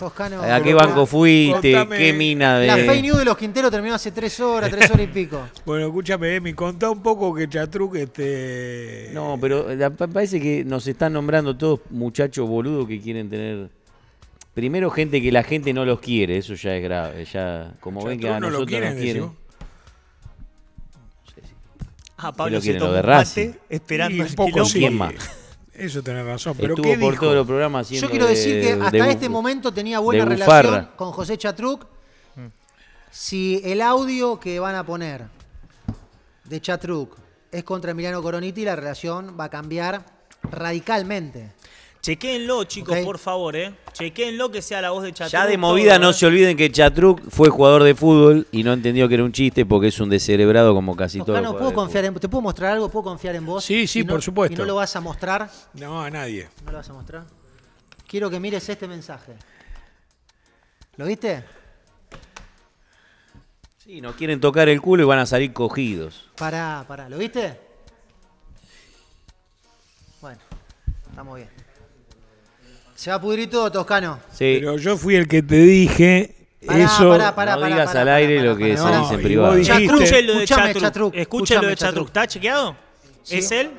¿A qué banco fuiste? ¿Qué mina de.? La fake news de los Quinteros terminó hace tres horas, tres horas y pico. bueno, escúchame, Emi, contá un poco que Chatruque. este. No, pero eh, parece que nos están nombrando todos muchachos boludos que quieren tener. Primero, gente que la gente no los quiere, eso ya es grave. Ya, como ven que a no nosotros quieren, Ah, Pablo se tomó un mate esperando un poco más? Eso tenés razón. ¿Pero Estuvo por todos los programas Yo quiero decir que hasta este momento tenía buena relación con José Chatruc. Mm. Si el audio que van a poner de Chatruc es contra Emiliano Coroniti, la relación va a cambiar radicalmente. Chequéenlo, chicos, por favor, ¿eh? Chequéenlo que sea la voz de Chatruc. Ya de movida no eh. se olviden que Chatruc fue jugador de fútbol y no entendió que era un chiste porque es un descerebrado como casi todo. No puedo confiar en, ¿Te puedo mostrar algo? ¿Puedo confiar en vos? Sí, sí, por supuesto. ¿Y no lo vas a mostrar? No, a nadie. ¿No lo vas a mostrar? Quiero que mires este mensaje. ¿Lo viste? Sí, no quieren tocar el culo y van a salir cogidos. Pará, pará. ¿Lo viste? Bueno, estamos bien. Se va a pudrir todo, Toscano. Sí. Pero yo fui el que te dije eso. pará, pará, no digas al aire lo que se dice en privado. de Chatruc. ¿Está chequeado? ¿Es él?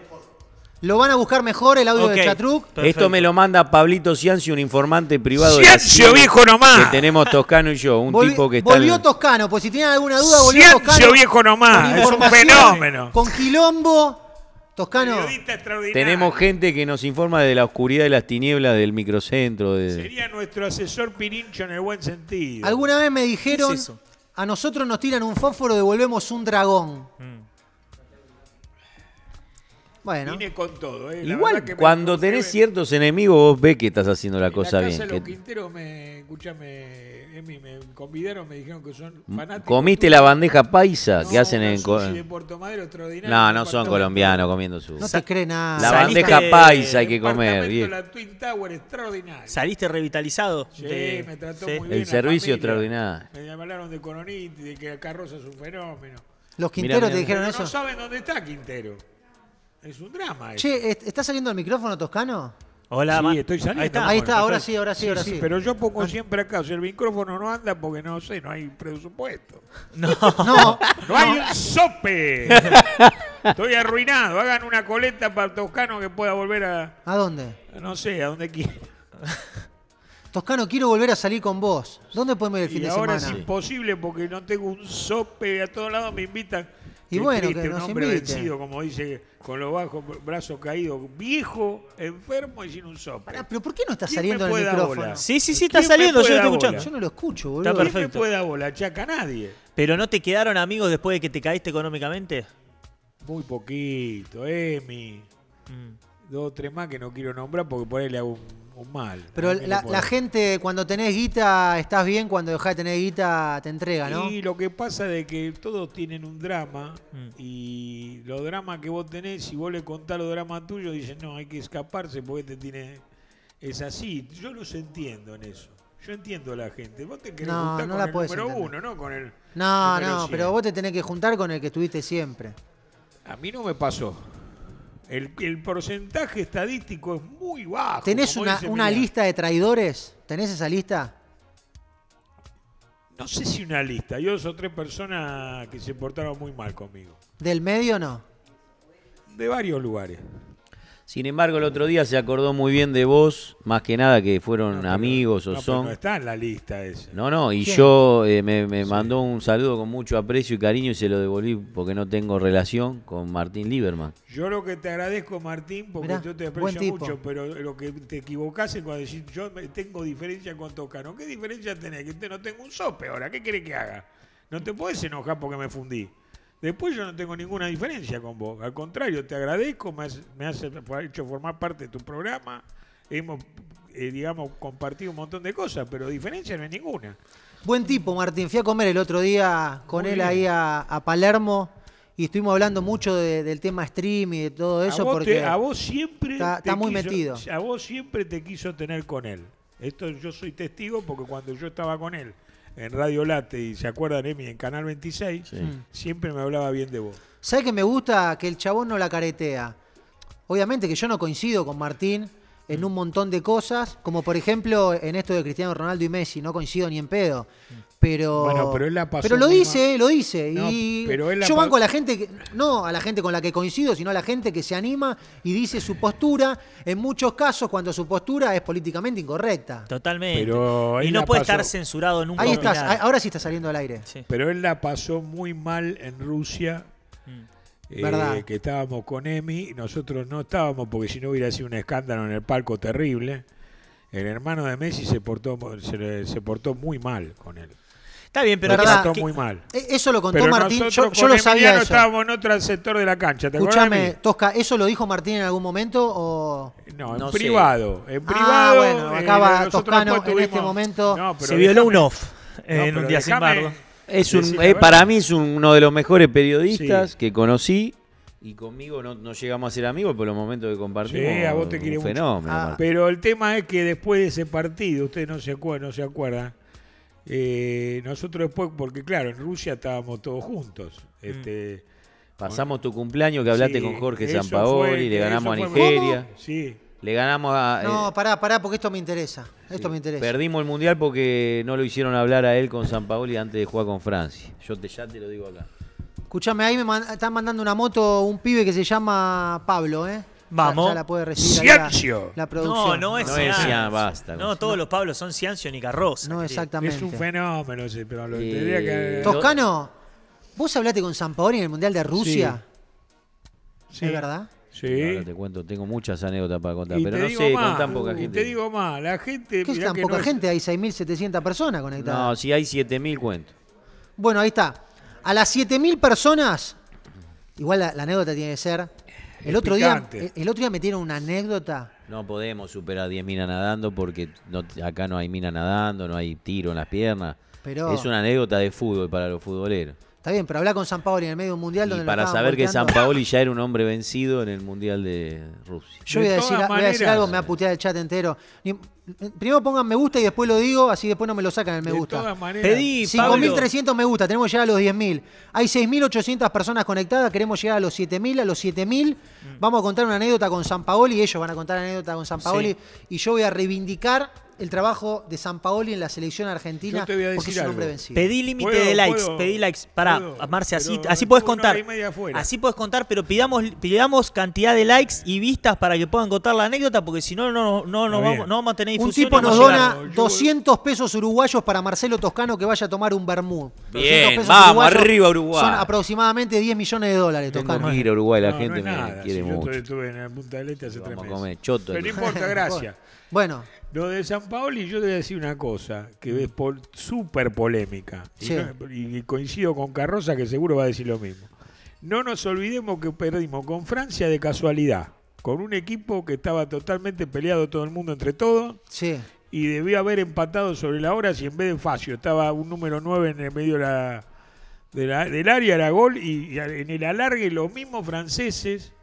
Lo van a buscar mejor el audio de Ok. Esto me lo manda Pablito Ciancio, un informante privado de la Ciancio, viejo nomás. Que tenemos Toscano y yo, un tipo que está... volvió Toscano, pues si tienen alguna duda, volvió Ciancio, Toscano. viejo nomás, es un fenómeno. Con quilombo, Toscano. Tenemos gente que nos informa de la oscuridad y las tinieblas del microcentro. De... Sería nuestro asesor Pirincho en el buen sentido. Alguna vez me dijeron, a nosotros nos tiran un fósforo, devolvemos un dragón. Mm. Bueno. Vine con todo. ¿eh? Igual, que cuando tenés ciertos enemigos, vos ves que estás haciendo la en cosa la casa bien. Los que... Quinteros me, escúchame, me convidaron, me dijeron que son mm, fanáticos. ¿Comiste la bandeja paisa no, que hacen en No, no son colombianos comiendo su. No te cree nada. La bandeja paisa hay que comer. Bien. La Twin Tower, extraordinario. ¿Saliste revitalizado? Sí, me trató muy bien. El servicio extraordinario. Me hablaron de Coronit, de que Carroza es un fenómeno. ¿Los Quinteros te dijeron eso? No saben dónde está Quintero. Es un drama. eh. Che, ¿está saliendo el micrófono toscano? Hola, sí, estoy saliendo. Ahí está, ahora sí, ahora sí, ahora sí, sí. Pero yo pongo ah. siempre acá, Si el micrófono no anda porque no sé, no hay presupuesto. No, no. no hay un sope. Estoy arruinado. Hagan una coleta para Toscano que pueda volver a. ¿A dónde? No sé, a dónde quiera. Toscano, quiero volver a salir con vos. ¿Dónde podemos ir el fin de semana? Ahora es imposible porque no tengo un sope. A todos lados me invitan. Y bueno, triste, que un hombre vencido, como dice, con los bajos brazos caídos, viejo, enfermo y sin un soplo. pero ¿por qué no está saliendo el micrófono? Bola? Sí, sí, sí, está saliendo, yo lo estoy escuchando. Yo no lo escucho, boludo. Está perfecto. ¿Quién me puede dar bola? Chaca nadie. ¿Pero no te quedaron amigos después de que te caíste económicamente? Muy poquito, Emi. Mm. Dos o tres más que no quiero nombrar porque por ahí le hago un o mal. Pero la, gente, cuando tenés guita, estás bien, cuando dejás de tener guita, te entrega, ¿no? Y lo que pasa es que todos tienen un drama mm. y los dramas que vos tenés, si vos le contás los dramas tuyos, dicen, no, hay que escaparse porque te este tiene... Es así, yo los entiendo en eso. Yo entiendo a la gente. Vos te querés juntar con el número uno, no con el. No, no, pero vos te tenés que juntar con el que estuviste siempre. A mí no me pasó. El, porcentaje estadístico es muy bajo. ¿Tenés una, lista de traidores? ¿Tenés esa lista? No sé si una lista. Yo dos o tres personas que se portaron muy mal conmigo. ¿Del medio no? De varios lugares. Sin embargo, el otro día se acordó muy bien de vos, más que nada que fueron amigos o son. no está en la lista esa. No, no, y yo eh, me, mandó un saludo con mucho aprecio y cariño y se lo devolví porque no tengo relación con Martín Lieberman. Yo lo que te agradezco, Martín, porque yo te aprecio mucho, pero lo que te equivocaste cuando decís yo tengo diferencia con Tocano. ¿Qué diferencia tenés? Que te, no tengo un sope ahora, ¿qué querés que haga? No te puedes enojar porque me fundí. Después yo no tengo ninguna diferencia con vos. Al contrario, te agradezco, me has, hecho formar parte de tu programa. Hemos, eh, digamos, compartido un montón de cosas, pero diferencia no es ninguna. Buen tipo, Martín. Fui a comer el otro día con él ahí a, Palermo y estuvimos hablando mucho del tema stream y de todo eso. porque a vos siempre. Está, muy metido. A vos siempre te quiso tener con él. Esto yo soy testigo porque cuando yo estaba con él en Radio Late y se acuerdan Emi? en Canal 26, mm. siempre me hablaba bien de vos. ¿Sabes que me gusta que el chabón no la caretea? Obviamente que yo no coincido con Martín en mm. un montón de cosas, como por ejemplo en esto de Cristiano Ronaldo y Messi, no coincido ni en pedo. Mm pero pero lo dice, lo dice y yo banco a la gente que, no a la gente con la que coincido, sino a la gente que se anima y dice su postura en muchos casos cuando su postura es políticamente incorrecta. Totalmente. y no puede estar censurado nunca. Ahí ahora sí está saliendo al aire. Pero él la pasó muy mal en Rusia. Mm. Eh, ¿verdad? que estábamos con Emi, nosotros no estábamos porque si no hubiera sido un escándalo en el palco terrible. El hermano de Messi se portó se portó muy mal con él. Está bien, pero lo muy mal. E, eso lo contó Martín. Yo, lo sabía. eso. estábamos en otro sector de la cancha. ¿te Escuchame, Tosca, ¿eso lo dijo Martín en algún momento? O... No, en privado. En ah, privado. Ah, bueno, eh, Acaba Toscano en este momento. Se violó un off en un día sin Es un, eh, para mí es uno de los mejores periodistas que conocí y conmigo no, llegamos a ser amigos por los momentos que compartimos. Sí, a vos te un fenómeno. Ah. Pero el tema es que después de ese partido, ustedes no se acuerdan, no se acuerdan, eh, nosotros después, porque claro, en Rusia estábamos todos juntos. Mm. Este, Pasamos tu cumpleaños que hablaste con Jorge San Sampaoli, le ganamos a Nigeria, Sí, le ganamos a... No, eh, pará, pará, porque esto me interesa. Esto me interesa. Perdimos el mundial porque no lo hicieron hablar a él con San antes de jugar con Francia. Yo te, ya te lo digo acá. Escuchame, ahí me están mandando una moto un pibe que se llama Pablo, ¿eh? Vamos. Ya, la la, producción. No, no es, no basta. No, todos los Pablos son Ciancio ni Carroz. No, exactamente. Es un fenómeno, sí, pero lo tendría que... Toscano, vos hablaste con Paoli en el Mundial de Rusia. Sí. ¿Es verdad? Sí. Ahora te cuento, tengo muchas anécdotas para contar, pero no sé, con tan poca gente. Te digo más, la gente... ¿Qué es tan poca gente? Hay 6.700 personas conectadas. No, si hay 7.000, cuento. Bueno, ahí está. A las 7.000 personas, igual la anécdota tiene que ser el otro, día, eh, el, otro día metieron una anécdota. No podemos superar 10 minas nadando porque acá no hay mina nadando, no hay tiro en las piernas. es una anécdota de fútbol para los futboleros. Está bien, pero hablar con San Paoli en el medio del mundial. Y para saber que San Paoli ya era un hombre vencido en el mundial de Rusia. Yo a decir, voy a, decir, algo, me va a el chat entero. Primero pongan me gusta y después lo digo, así después no me lo sacan el me gusta. de todas maneras. 5.300 me gusta, tenemos que llegar a los 10.000. Hay 6.800 personas conectadas, queremos llegar a los 7.000, a los 7.000. Mm. Vamos a contar una anécdota con San Paoli, ellos van a contar anécdota con San Paoli y yo voy a reivindicar el trabajo de San Paoli en la selección argentina porque es un hombre vencido. Pedí límite de likes, pedí likes. para Marcia, así, podés contar. Así puedes contar, pero pidamos, pidamos cantidad de likes y vistas para que puedan contar la anécdota, porque si no, no, no, no, vamos, no vamos a tener difusión. Un tipo nos dona 200 pesos uruguayos para Marcelo Toscano que vaya a tomar un Bermú. Bien, vamos, arriba Uruguay. Son aproximadamente 10 millones de dólares, Toscano. No ir a Uruguay, la gente no me quiere mucho. estuve en la Punta del Este hace tres pero no importa, gracias. bueno. Lo de San y yo te voy a decir una cosa que es súper polémica. Y, coincido con Carroza, que seguro va a decir lo mismo. No nos olvidemos que perdimos con Francia de casualidad, con un equipo que estaba totalmente peleado todo el mundo entre todos. Y debió haber empatado sobre la hora si en vez de Facio estaba un número 9 en el medio del área, era gol. y en el alargue, los mismos franceses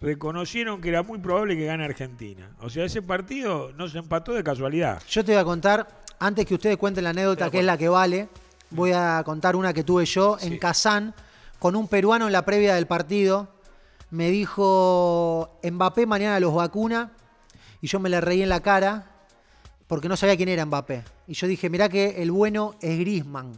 reconocieron que era muy probable que gane Argentina. O sea, ese partido no se empató de casualidad. Yo te voy a contar, antes que ustedes cuenten la anécdota, que es la que vale, voy a contar una que tuve yo en Kazán con un peruano en la previa del partido. Me dijo, Mbappé mañana los vacuna. Y yo me le reí en la cara porque no sabía quién era Mbappé. Y yo dije, mirá que el bueno es Grisman.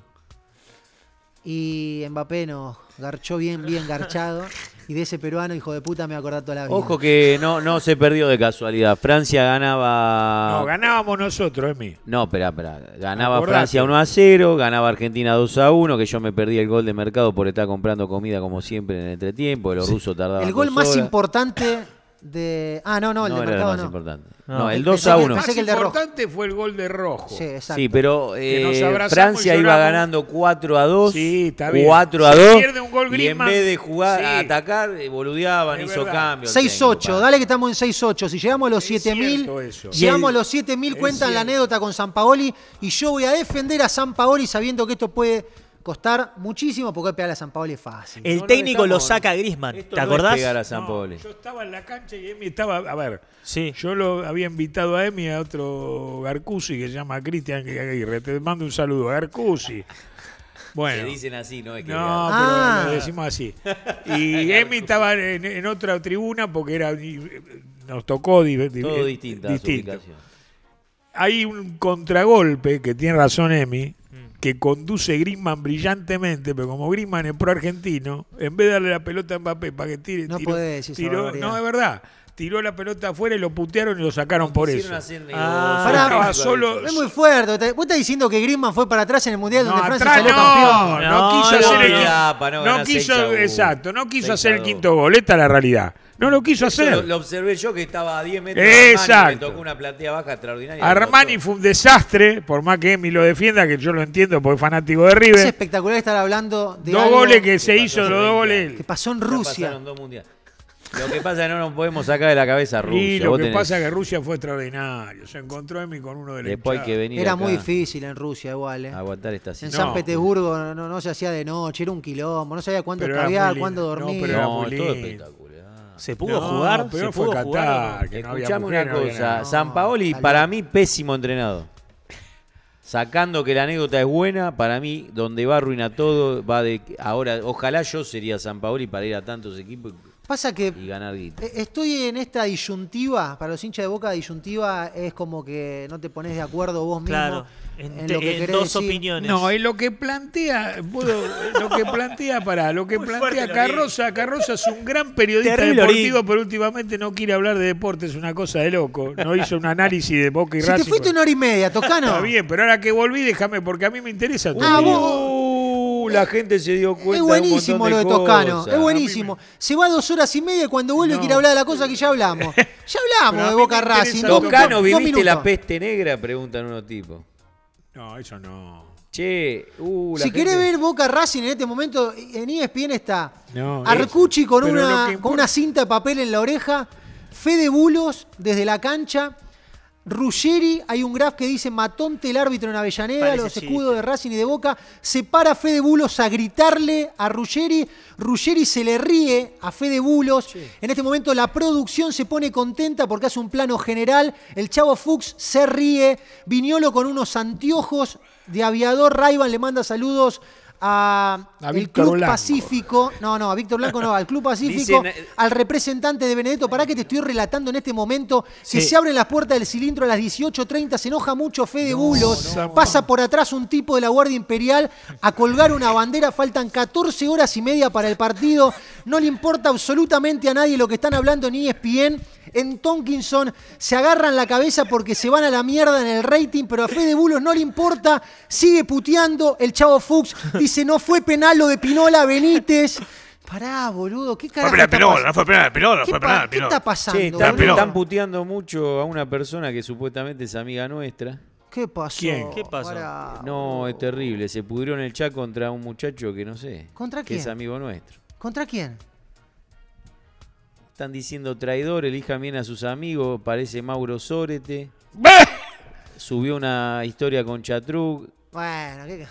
Y Mbappé nos garchó bien, bien garchado. y de ese peruano, hijo de puta, me voy toda la vida. Ojo que no, no se perdió de casualidad. Francia ganaba. No, ganábamos nosotros, es mi No, espera, espera. Ganaba Francia 1 a 0, ganaba Argentina 2 a 1, que yo me perdí el gol de mercado por estar comprando comida como siempre en el entretiempo. Los rusos tardaban. El gol más importante de. Ah, no, no, el de era Mercado no. No, el 2 a 1. 1. Más el importante fue el gol de Rojo. Sí, exacto. Sí, pero eh, Francia iba ganando 4 a 2. Sí, está bien. 4 a 2. pierde un gol y en vez de jugar a atacar, eh, boludeaban, Es hizo cambios. 6-8, dale que estamos en 6-8. Si llegamos a los 7000, llegamos a los 7000, cuentan la anécdota con San Paoli y yo voy a defender a San Paoli sabiendo que esto puede costar muchísimo porque pegar a San Paolo es fácil. El técnico lo, saca a Grisman, ¿te acordás? No pegar a San yo estaba en la cancha y Emi estaba. A ver, sí. yo lo había invitado a Emi a otro Garcusi que se llama Cristian Aguirre. Te mando un saludo, Garcusi. Bueno. Se dicen así, ¿no? Es que no, pero lo ah. decimos así. Y Emi estaba en, otra tribuna porque era nos tocó di, Todo eh, distinta distinto. Hay un contragolpe que tiene razón Emi, que conduce Grisman brillantemente, pero como Grisman es pro argentino, en vez de darle la pelota a Mbappé para que tire, no puede no es verdad tiró la pelota afuera y lo putearon y lo sacaron por eso. Hacer ah, solo... Es muy fuerte. Vos estás diciendo que Griezmann fue para atrás en el Mundial no, donde Francia atrás, no, No, quiso hacer el no, quiso, exacto, no quiso hacer el quinto gol, esta es la realidad. No lo quiso hacer. Lo, observé yo que estaba a 10 metros Exacto. Armani, tocó una platea baja extraordinaria. Armani fue un desastre, por más que Emi lo defienda, que yo lo entiendo porque es fanático de River. Es espectacular estar hablando de Dos goles que, se hizo, los dos goles. Que pasó en Rusia. Lo que pasa es que no nos podemos sacar de la cabeza Rusia. Y lo que pasa es que Rusia fue extraordinario. Se encontró en mí con uno de los Era muy difícil en Rusia igual. ¿eh? Aguantar esta situación. En San Petersburgo no, se hacía de noche, era un quilombo, no sabía cuándo estudiar, cuándo dormir. No, todo espectacular. ¿Se pudo jugar? Pero ¿Se fue Qatar, Escuchame una cosa. San Paoli, para mí, pésimo entrenado. Sacando que la anécdota es buena, para mí, donde va arruina todo, va de. Ahora, ojalá yo sería San Paoli para ir a tantos equipos Pasa que e-, estoy en esta disyuntiva, para los hinchas de boca, disyuntiva es como que no te pones de acuerdo vos mismo. en, dos opiniones. No, es lo que plantea, lo que plantea, para lo que plantea Carrosa Carroza. es un gran periodista deportivo, pero últimamente no quiere hablar de deporte, es una cosa de loco. No hizo un análisis de boca y si Te fuiste una hora y media, Tocano. Está bien, pero ahora que volví, déjame, porque a mí me interesa. Ah, tu la eh, gente se dio cuenta. Es buenísimo lo de Toscano, es buenísimo. Se va dos horas y media y cuando vuelve ir quiere hablar de la cosa que ya hablamos. Ya hablamos de Boca Racing. Toscano, ¿viviste la peste negra? Preguntan unos tipos. No, eso no. Che, uh, si querés ver Boca Racing en este momento, en ESPN está Arcuchi con una, con una cinta de papel en la oreja, Fe de Bulos desde la cancha Ruggeri, hay un graf que dice Matonte el árbitro en Avellaneda, los escudos de Racing y de Boca. Se para Fede Bulos a gritarle a Ruggeri. Ruggeri se le ríe a Fede Bulos. En este momento la producción se pone contenta porque hace un plano general. El chavo Fuchs se ríe. Viñolo con unos anteojos de aviador. Raivan le manda saludos a, Club Pacífico, no, no, a Víctor Blanco no, al Club Pacífico, eh, al representante de Benedetto, para qué te estoy relatando en este momento si se abren las puertas del cilindro a las 18.30, se enoja mucho Fede de Bulos, pasa por atrás un tipo de la Guardia Imperial a colgar una bandera, faltan 14 horas y media para el partido, no le importa absolutamente a nadie lo que están hablando ni ESPN, en Tonkinson, se agarran la cabeza porque se van a la mierda en el rating, pero a Fede Bulos no le importa, sigue puteando, el chavo Fuchs dice no fue penal lo de Pinola Benítez. Pará, boludo, ¿qué carajo? Fue penal, no fue penal, no fue penal, ¿Qué está pasando? Sí, están, puteando mucho a una persona que supuestamente es amiga nuestra. ¿Qué pasó? ¿Quién? ¿Qué pasó? no, es terrible. Se pudrió en el chat contra un muchacho que no sé. ¿Contra quién? Que es amigo nuestro. ¿Contra quién? Están diciendo traidor, elija bien a sus amigos, parece Mauro Sorete. Subió una historia con Chatrug. Bueno, ¿qué,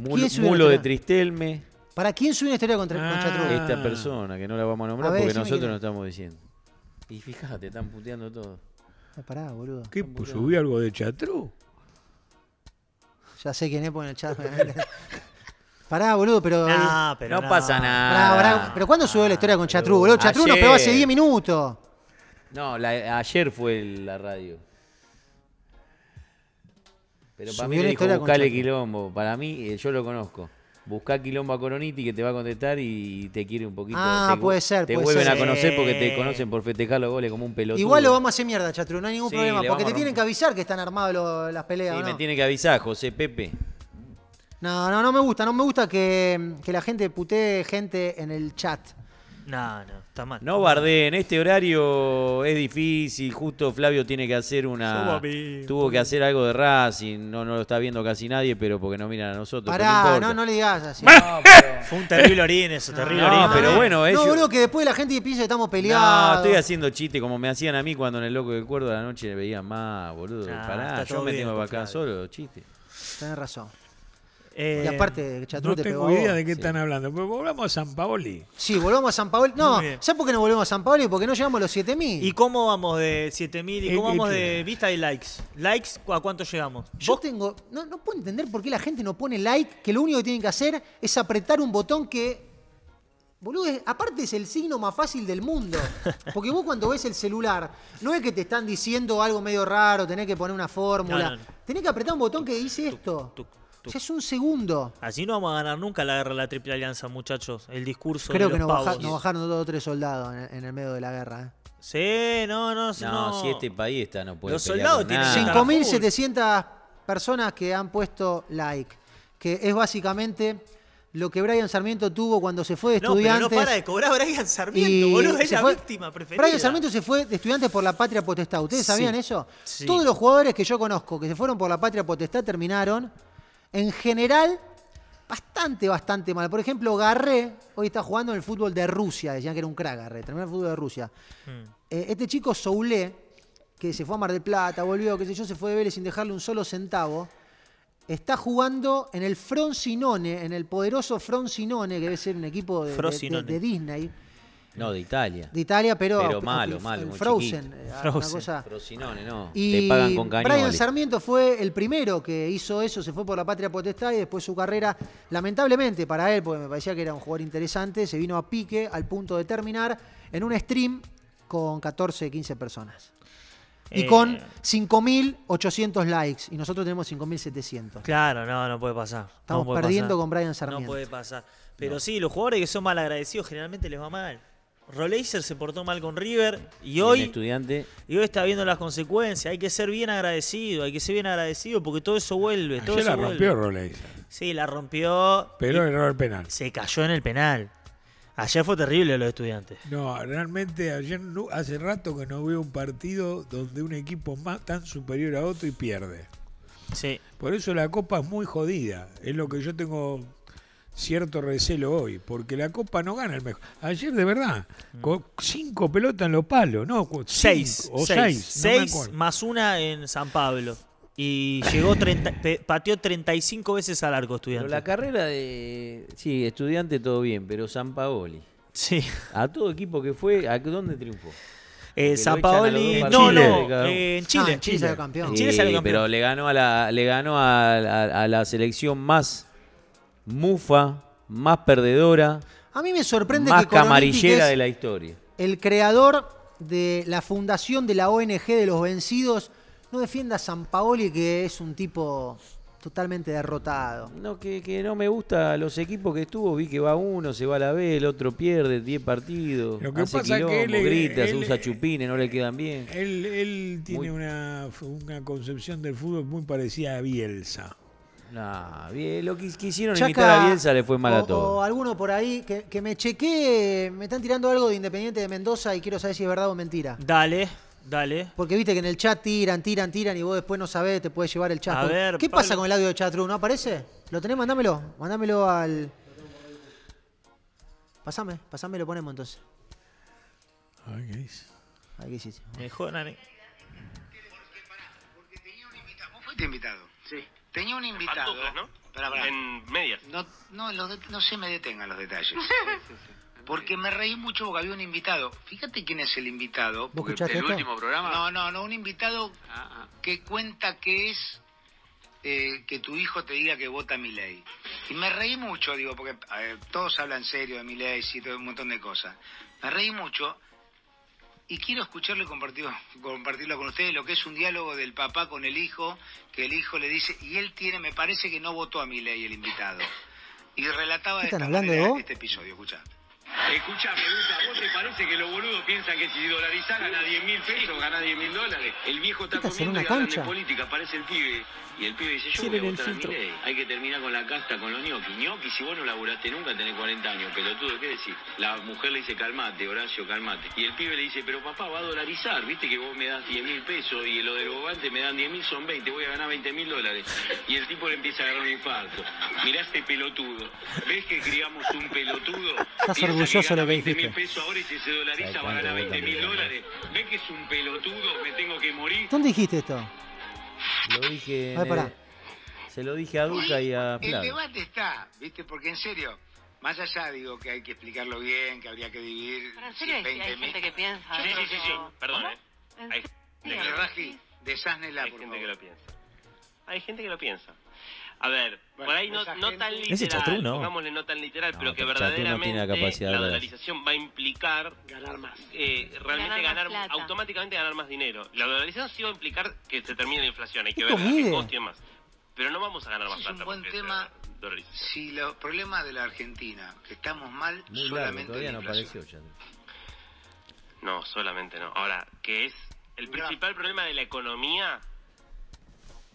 Mulo, mulo de Tristelme. ¿Para quién subió una historia contra, con Chatrug? Esta persona, que no la vamos a nombrar porque nosotros no estamos diciendo. Y fíjate, están puteando todo. Qué ah, pará, boludo. ¿Qué? ¿Subí algo de Chatrug? Ya sé quién es por el chat. Pará, boludo, pero. No, eh, pero pasa nada. Pero ¿cuándo subió la historia con Chatru, boludo? Chatru nos pegó hace 10 minutos. No, ayer fue la radio. Pero para mí dijo, buscale quilombo. Para mí, eh, yo lo conozco. Buscá quilombo a Coroniti que te va a contestar y te quiere un poquito. Ah, puede ser, Te vuelven a conocer porque te conocen por festejar los goles como un pelotudo. Igual lo vamos a hacer mierda, Chatru, no hay ningún problema. Porque te tienen que avisar que están armados las peleas. Sí, me tiene que avisar, José Pepe. No, no, no me gusta, no me gusta que, la gente putee gente en el chat. No, no, está mal. No en este horario es difícil, justo Flavio tiene que hacer una... Tuvo que hacer algo de Racing, no, no lo está viendo casi nadie, pero porque no miran a nosotros. Pará, no, no, le digas así. Fue un terrible orín eso, terrible orín. No, pero bueno, es... No, boludo, que después la gente piensa que estamos peleados. No, estoy haciendo chiste, como me hacían a mí cuando en el Loco de cuerda de la noche le veían más, boludo. pará, yo me tengo para acá solo, chiste. tienes razón. Eh, y aparte, no tengo idea de qué están hablando. volvamos a San Paoli. Sí, volvamos a San Paoli. No, ¿sabes por qué no volvemos a San Paoli? Porque no llegamos a los 7000. ¿Y cómo vamos de 7000? ¿Y eh, cómo eh, vamos de vista y likes? ¿Likes a cuánto llegamos? Yo tengo. No, puedo entender por qué la gente no pone like, que lo único que tienen que hacer es apretar un botón que Boludo, aparte es el signo más fácil del mundo. Porque vos cuando ves el celular, no es que te están diciendo algo medio raro, tenés que poner una fórmula. Tenés que apretar un botón que dice esto es un segundo. Así no vamos a ganar nunca la guerra de la Triple Alianza, muchachos. El discurso. Creo de que nos, nos, bajaron dos o tres soldados en, el medio de la guerra. ¿eh? Sí, no, no, no. si este país está, no puede Los soldados tienen 5.700 personas que han puesto like. Que es básicamente lo que Brian Sarmiento tuvo cuando se fue de estudiantes. Pero no para de cobrar a Brian Sarmiento, boludo, es la víctima Brian Sarmiento se fue de estudiantes por la patria potestad. ¿Ustedes sabían eso? Todos los jugadores que yo conozco que se fueron por la patria potestad terminaron en general bastante, bastante mal. Por ejemplo, Garré hoy está jugando en el fútbol de Rusia, decían que era un crack Garré, terminó el fútbol de Rusia. Hmm. Eh, este chico Soule, que se fue a Mar del Plata, volvió, qué sé yo, se fue de Vélez sin dejarle un solo centavo. Está jugando en el Sinone, en el poderoso Sinone, que debe ser un equipo de, de, de Disney. No, de Italia. De Italia, pero. Pero malo, malo. Frozen. Eh, Frozen. Cosa. no. Te pagan con cañones. Brian Sarmiento fue el primero que hizo eso, se fue por la patria potestad y después su carrera, lamentablemente para él, porque me parecía que era un jugador interesante, se vino a pique al punto de terminar en un stream con 14, 15 personas. Y eh. con 5.800 likes. Y nosotros tenemos 5.700. Claro, no, no puede pasar. Estamos perdiendo con Brian Sarmiento. No puede pasar. Pero sí, los jugadores que son mal agradecidos generalmente les va mal. Roleiser se portó mal con River y hoy, y hoy está viendo las consecuencias. Hay que ser bien agradecido, hay que ser bien agradecido porque todo eso vuelve. Ayer la rompió Roleiser. Sí, la rompió. Pero era el penal. Se cayó en el penal. Ayer fue terrible los estudiantes. No, realmente ayer hace rato que no veo un partido donde un equipo más tan superior a otro y pierde. Sí. Por eso la copa es muy jodida. Es lo que yo tengo cierto recelo hoy, porque la Copa no gana el mejor. Ayer, de verdad, mm. con cinco pelotas en los palos, ¿no? Seis. o seis. Seis, más una en San Pablo. Y llegó 30, treinta pateó 35 veces al arco estudiante. Pero la carrera de. Sí, estudiante todo bien, pero San Paoli. Sí. A todo equipo que fue, ¿a dónde triunfó? Eh, San Paoli. No, no, eh, en Chile. Ah, en Chile, salió campeón. Chile salió campeón. Pero le ganó a la, le ganó a la selección más mufa, más perdedora, a mí me sorprende más que camarillera de la historia. El creador de la fundación de la ONG de los vencidos no defienda a San Paoli, que es un tipo totalmente derrotado. No, que, no me gusta los equipos que estuvo. Vi que va uno, se va a la B, el otro pierde 10 partidos. Lo que grita, se usa chupines, no le quedan bien. Él, tiene una, una concepción del fútbol muy parecida a Bielsa. Nah, bien, lo que quisieron imitar a Bielsa le fue mal a todo. O alguno por ahí que, me chequee, me están tirando algo de Independiente de Mendoza y quiero saber si es verdad o mentira. Dale. Dale. Porque viste que en el chat tiran, tiran, tiran y vos después no sabés, te puedes llevar el chat. A ver, ¿Qué pasa con el audio de chatru? ¿No aparece? ¿Lo tenés? mándamelo mándamelo al. Pasame, pasame y lo ponemos entonces. A qué dice. A qué Mejor, Nani. Vos fuiste invitado. Tenía un invitado. ¿no? En medias. No, no, no se me detengan los detalles. Porque me reí mucho porque había un invitado. Fíjate quién es el invitado. ¿Vos ¿El último programa? No, no, no. Un invitado ah, ah. que cuenta que es eh, que tu hijo te diga que vota mi ley. Y me reí mucho, digo, porque eh, todos hablan serio de mi ley y un montón de cosas. Me reí mucho y quiero escucharlo y compartirlo, compartirlo con ustedes, lo que es un diálogo del papá con el hijo, que el hijo le dice, y él tiene, me parece que no votó a mi ley el invitado. Y relataba ¿Están hablando de este episodio, escuchá. me gusta ¿vos te parece que los boludos piensan que si dolarizan gana 10 mil pesos, gana 10 mil dólares? El viejo está comiendo una y cancha? de política, parece el pibe. Y el pibe dice, yo voy a votar a Hay que terminar con la casta, con los ñoquis. Ñoquis, si vos no laburaste nunca, tenés 40 años. Pelotudo, ¿qué decir La mujer le dice, calmate, Horacio, calmate. Y el pibe le dice, pero papá, va a dolarizar. Viste que vos me das 10 mil pesos y lo del bobante me dan 10 mil, son 20. Voy a ganar 20 mil dólares. Y el tipo le empieza a agarrar un infarto. Mirá este pelotudo. ¿Ves que criamos un pelotudo? Estás orgulloso de lo que dijiste. pesos ahora y si se dolariza va a ganar 20 mil dólares. ¿Ves que es un pelotudo? Me tengo que morir. ¿Dónde dijiste esto? Lo dije. se lo dije a Duca y a Flavio. El debate está, ¿viste? Porque en serio, más allá digo que hay que explicarlo bien, que habría que dividir. Pero en serio hay, gente que piensa. Sí, sí, sí, perdón. ¿eh? Hay, de hay gente que lo piensa. Hay gente que lo piensa. A ver, por ahí no, tan literal, no. no tan literal, pero que verdaderamente la, la va a implicar ganar más. Eh, realmente ganar, automáticamente ganar más dinero. La dolarización sí va a implicar que se termine la inflación, hay que ver cómo más. Pero no vamos a ganar más plata. Es un buen tema. Si los problemas de la Argentina, que estamos mal, solamente todavía no No, solamente no. Ahora, que es el principal problema de la economía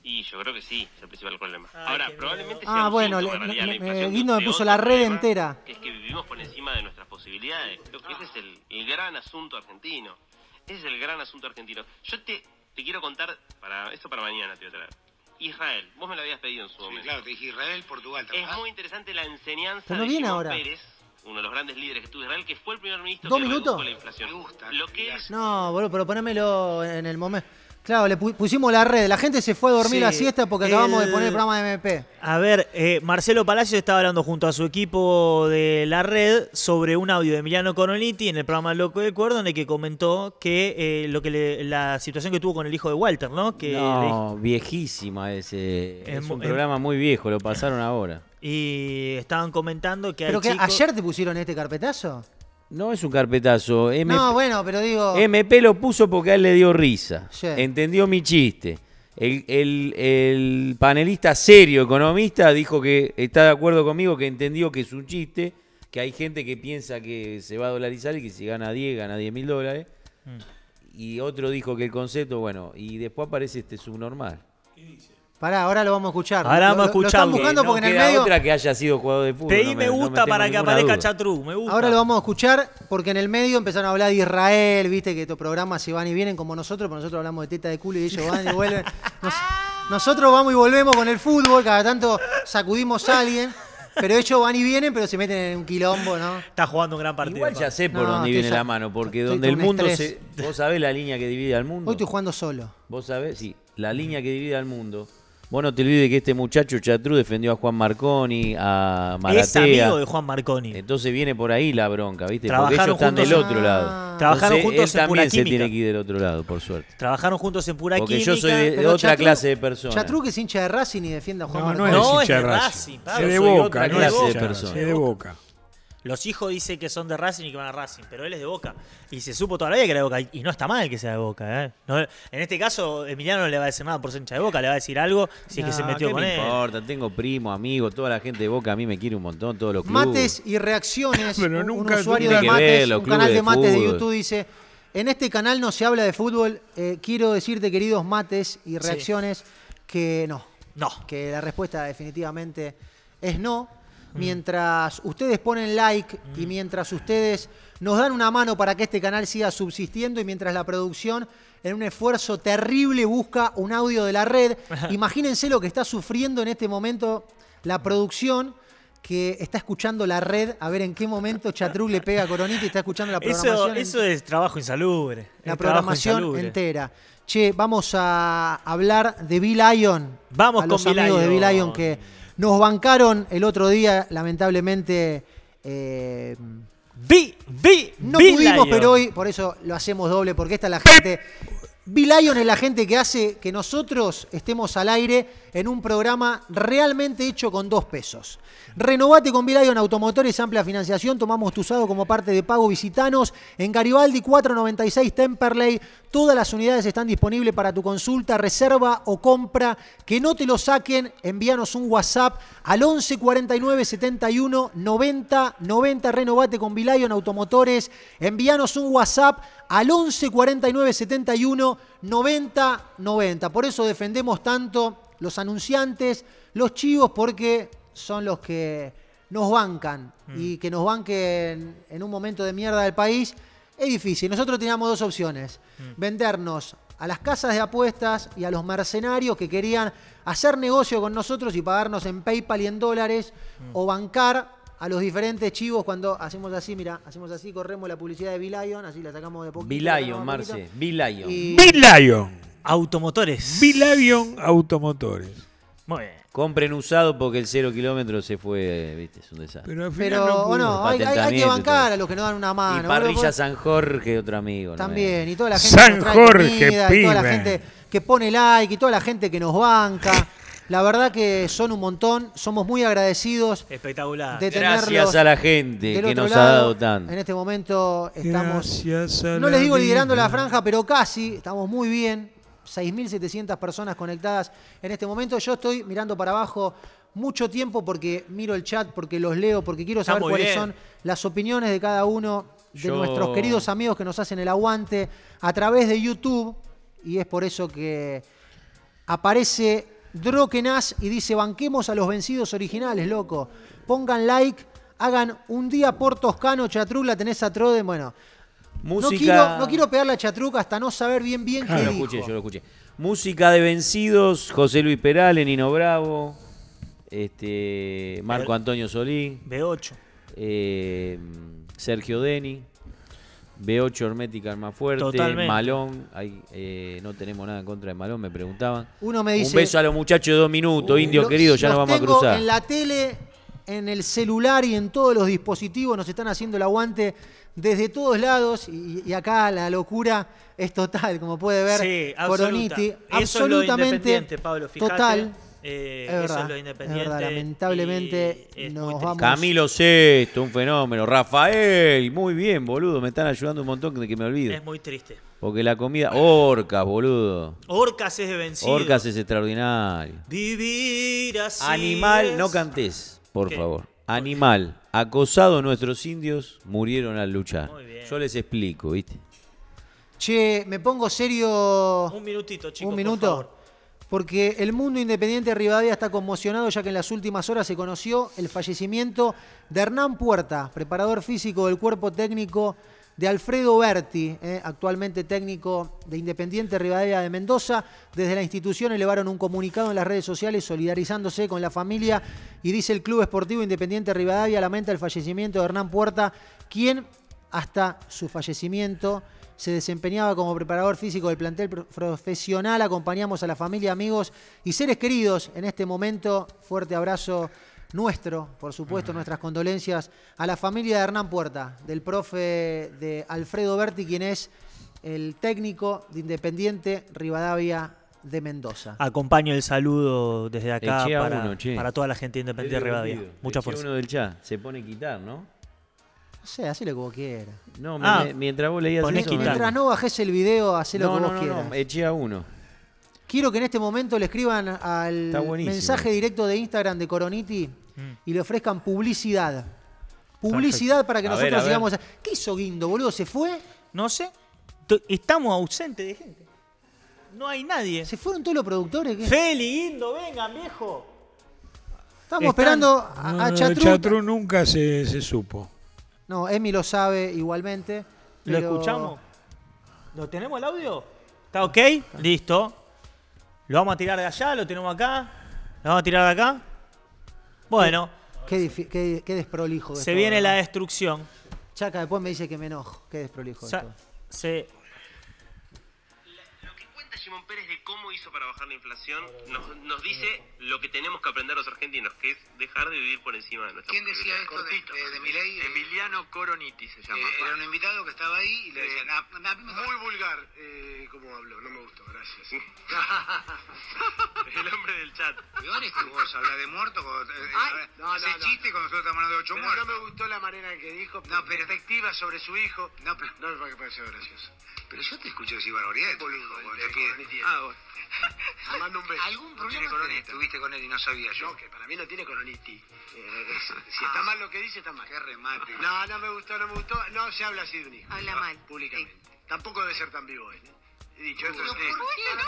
y yo creo que sí, es el principal problema. Ahora, probablemente Ah, bueno, síntoma, Guindo me puso la red entera. es que vivimos por encima de nuestras posibilidades. Creo que ese es el, el gran asunto argentino. Ese es el gran asunto argentino. Yo te, te quiero contar, para esto para mañana te voy a traer. Israel, vos me lo habías pedido en su sí, momento. Claro, te dije Israel, Portugal. ¿trabajás? Es muy interesante la enseñanza de ahora. Pérez, uno de los grandes líderes que tuvo Israel, que fue el primer ministro ¿Dos que minutos? la inflación. Me gusta, No, boludo, pero ponémelo en el momento. Claro, le pusimos la red. La gente se fue a dormir a siesta porque acabamos de poner el programa de MP. A ver, eh, Marcelo Palacios estaba hablando junto a su equipo de la red sobre un audio de Emiliano Coroniti en el programa Loco de Cuerdo en el que comentó que eh, lo que la situación que tuvo con el hijo de Walter, ¿no? Que no, viejísima ese. Es, un programa muy viejo, lo pasaron ahora. Y estaban comentando que. ¿Pero que ayer te pusieron este carpetazo? No es un carpetazo. no, bueno, pero digo. MP lo puso porque a él le dio risa. Entendió mi chiste. El, panelista serio, economista, dijo que está de acuerdo conmigo, que entendió que es un chiste, que hay gente que piensa que se va a dolarizar y que si gana 10, gana 10 mil dólares. Mm. Y otro dijo que el concepto, bueno, y después aparece este subnormal. ¿Qué dice? Pará, ahora lo vamos a escuchar. Ahora vamos a Lo, buscando porque en el medio. otra que haya sido jugador de fútbol. me, gusta para que aparezca Chatru. Me gusta. Ahora lo vamos a escuchar porque en el medio empezaron a hablar de Israel. Viste que estos programas se van y vienen como nosotros, pero nosotros hablamos de teta de culo y ellos van y vuelven. nosotros vamos y volvemos con el fútbol. Cada tanto sacudimos a alguien. Pero ellos van y vienen, pero se meten en un quilombo, ¿no? Está jugando un gran partido. Igual ya sé por dónde viene la mano, porque donde el mundo se. Vos sabés la línea que divide al mundo. Hoy estoy jugando solo. Vos sabés, sí, la línea que divide al mundo Vos no te olvides que este muchacho Chatru defendió a Juan Marconi, a Maratea. Es amigo de Juan Marconi. Entonces viene por ahí la bronca, ¿viste? Porque ellos están del otro lado. Trabajaron juntos en pura química. también se tiene que ir del otro lado, por suerte. Trabajaron juntos en pura Porque química. Porque yo soy de, otra clase de persona. Chatru que es hincha de Racing y defiende a Juan no, Marconi. No, no es hincha de Racing. se de Boca, no clase es de, de persona. Se de Boca. Los hijos dicen que son de Racing y que van a Racing, pero él es de Boca. Y se supo toda la que era de Boca. Y no está mal que sea de Boca. ¿eh? No, en este caso, Emiliano no le va a decir nada por ser hincha de Boca, le va a decir algo si es que se metió con él. No importa, tengo primo, amigo, toda la gente de Boca a mí me quiere un montón, todos los clubes. Mates y reacciones. nunca un usuario de mates, un canal de, mates de YouTube dice... En este canal no se habla de fútbol. Eh, quiero decirte, queridos mates y reacciones, que no. No. Que la respuesta definitivamente es no. Mm. mientras ustedes ponen like y mm. mientras ustedes nos dan una mano para que este canal siga subsistiendo y mientras la producción en un esfuerzo terrible busca un audio de la red. Imagínense lo que está sufriendo en este momento la producción que está escuchando la red a ver en qué momento Chatrug le pega a Coronita y está escuchando la programación. Eso, es trabajo insalubre. La programación entera. Che, vamos a hablar de Bill Ion. Vamos a los con amigos de Bill Ion que nos bancaron el otro día, lamentablemente. Eh, vi, vi, no pudimos, pero hoy por eso lo hacemos doble, porque esta la gente Vilayon es la gente que hace que nosotros estemos al aire en un programa realmente hecho con dos pesos. Renovate con Vilayon Automotores, amplia financiación, tomamos tu usado como parte de pago visitanos. En Garibaldi 496 Temperley, todas las unidades están disponibles para tu consulta, reserva o compra. Que no te lo saquen, envíanos un WhatsApp al 11 49 71 90 90. Renovate con Vilayon Automotores, envíanos un WhatsApp al 11 49 71 90 90. Por eso defendemos tanto los anunciantes, los chivos, porque son los que nos bancan mm. y que nos banquen en un momento de mierda del país es difícil. Nosotros teníamos dos opciones: mm. vendernos a las casas de apuestas y a los mercenarios que querían hacer negocio con nosotros y pagarnos en PayPal y en dólares mm. o bancar a los diferentes chivos cuando hacemos así, mira, hacemos así, corremos la publicidad de Bilion, así la sacamos de poquito. Bilion, Marce, Bilion. lion Automotores. Bilion Automotores. Muy bien. Compren usado porque el cero kilómetro se fue, viste, es un desastre. Pero, bueno hay, que bancar a los que no dan una mano. Y parrilla pues- San Jorge, otro amigo. También, y toda la gente San Jorge, comida, y toda la gente que pone like, y toda la gente que nos banca. La verdad que son un montón, somos muy agradecidos. Espectacular. Gracias a la gente que nos ha dado tanto. En este momento estamos, no les digo liderando la franja, pero casi, estamos muy bien. 6.700 personas conectadas en este momento. Yo estoy mirando para abajo mucho tiempo porque miro el chat, porque los leo, porque quiero saber cuáles son las opiniones de cada uno de nuestros queridos amigos que nos hacen el aguante a través de YouTube. Y es por eso que aparece drokenas y dice, banquemos a los vencidos originales, loco. Pongan like, hagan un día por Toscano, chatrula tenés a Troden. Bueno, no, quiero, no quiero pegar hasta no saber bien bien ah, qué Yo lo escuché, yo lo escuché. Música de vencidos, José Luis Perales, Nino Bravo, este, Marco Antonio Solí. B8. Eh, Sergio Deni. B8 hermética el más fuerte. Malón, eh, no tenemos nada en contra de Malón, me preguntaban. Uno me dice. Un beso a los muchachos de dos minutos, indio querido, ya nos vamos a cruzar. En la tele, en el celular y en todos los dispositivos nos están haciendo el aguante desde todos lados y, acá la locura es total, como puede ver Coroniti. absolutamente total. Eh, es verdad, eso lamentablemente nos vamos. Camilo Sexto, un fenómeno. Rafael, muy bien, boludo. Me están ayudando un montón de que me olvide. Es muy triste. Porque la comida. Orcas, boludo. Orcas es de vencido. Orcas es extraordinario. Animal, no cantes, por favor. Animal, acosado nuestros indios, murieron al luchar. Yo les explico, ¿viste? Che, me pongo serio. Un minutito, chicos. Un minuto porque el mundo independiente Rivadavia está conmocionado ya que en las últimas horas se conoció el fallecimiento de Hernán Puerta, preparador físico del cuerpo técnico de Alfredo Berti, eh, actualmente técnico de Independiente Rivadavia de Mendoza. Desde la institución elevaron un comunicado en las redes sociales solidarizándose con la familia y dice el Club Esportivo Independiente Rivadavia lamenta el fallecimiento de Hernán Puerta, quien hasta su fallecimiento se desempeñaba como preparador físico del plantel profesional. Acompañamos a la familia, amigos y seres queridos en este momento. Fuerte abrazo nuestro, por supuesto, nuestras condolencias a la familia de Hernán Puerta, del profe de Alfredo Berti, quien es el técnico de Independiente Rivadavia de Mendoza. Acompaño el saludo desde acá para, toda la gente de Independiente Rivadavia. Mucha fuerza. se pone a quitar, ¿no? No sé, hacelo como quiera. No, ah. mientras vos leías Mientras no bajes el video, hacelo como quieras. no, eché a uno. Quiero que en este momento le escriban al mensaje directo de Instagram de Coroniti mm. y le ofrezcan publicidad. Publicidad para que nosotros digamos sigamos. ¿Qué hizo Guindo, boludo? ¿Se fue? No sé. Estamos ausentes de gente. No hay nadie. ¿Se fueron todos los productores? Feli, Guindo, vengan, viejo. Estamos esperando a, a nunca se supo. No, Emi lo sabe igualmente. ¿Lo escuchamos? ¿Lo tenemos el audio? ¿Está ok? Listo. ¿Lo vamos a tirar de allá? ¿Lo tenemos acá? ¿Lo vamos a tirar de acá? Bueno. Qué, desprolijo. se viene la destrucción. Chaca, después me dice que me enojo. Qué desprolijo. esto. Se Pérez de cómo hizo para bajar la inflación, nos, dice lo que tenemos que aprender los argentinos, que es dejar de vivir por encima de nuestra ¿Quién decía esto de, Emiliano Coroniti se llama. Eh, era un invitado que estaba ahí y le eh, decía, ah, ah, ah, muy vulgar eh, como habló, no me gustó, gracias. el hombre del chat. Peor es que vos de muerto, Se chiste cuando nosotros estamos hablando de ocho muertos. No me gustó la manera en que dijo, no, pero, perspectiva sobre su hijo. No, pero, no que pareció gracioso. Pero yo te escuché decir barbaridades. 10. Ah, bueno. Te mando un beso. ¿Algún problema? No tiene tuviste con él y no sabía yo. No, que para mí no tiene colonitis. Eh, si está mal lo que dice, está mal. Qué remate. No, no me gustó, no me gustó. No se habla así de un hijo. Habla ¿no? mal. Públicamente. Sí. Tampoco debe ser tan vivo él. ¿eh? He dicho esto. ¿Por No,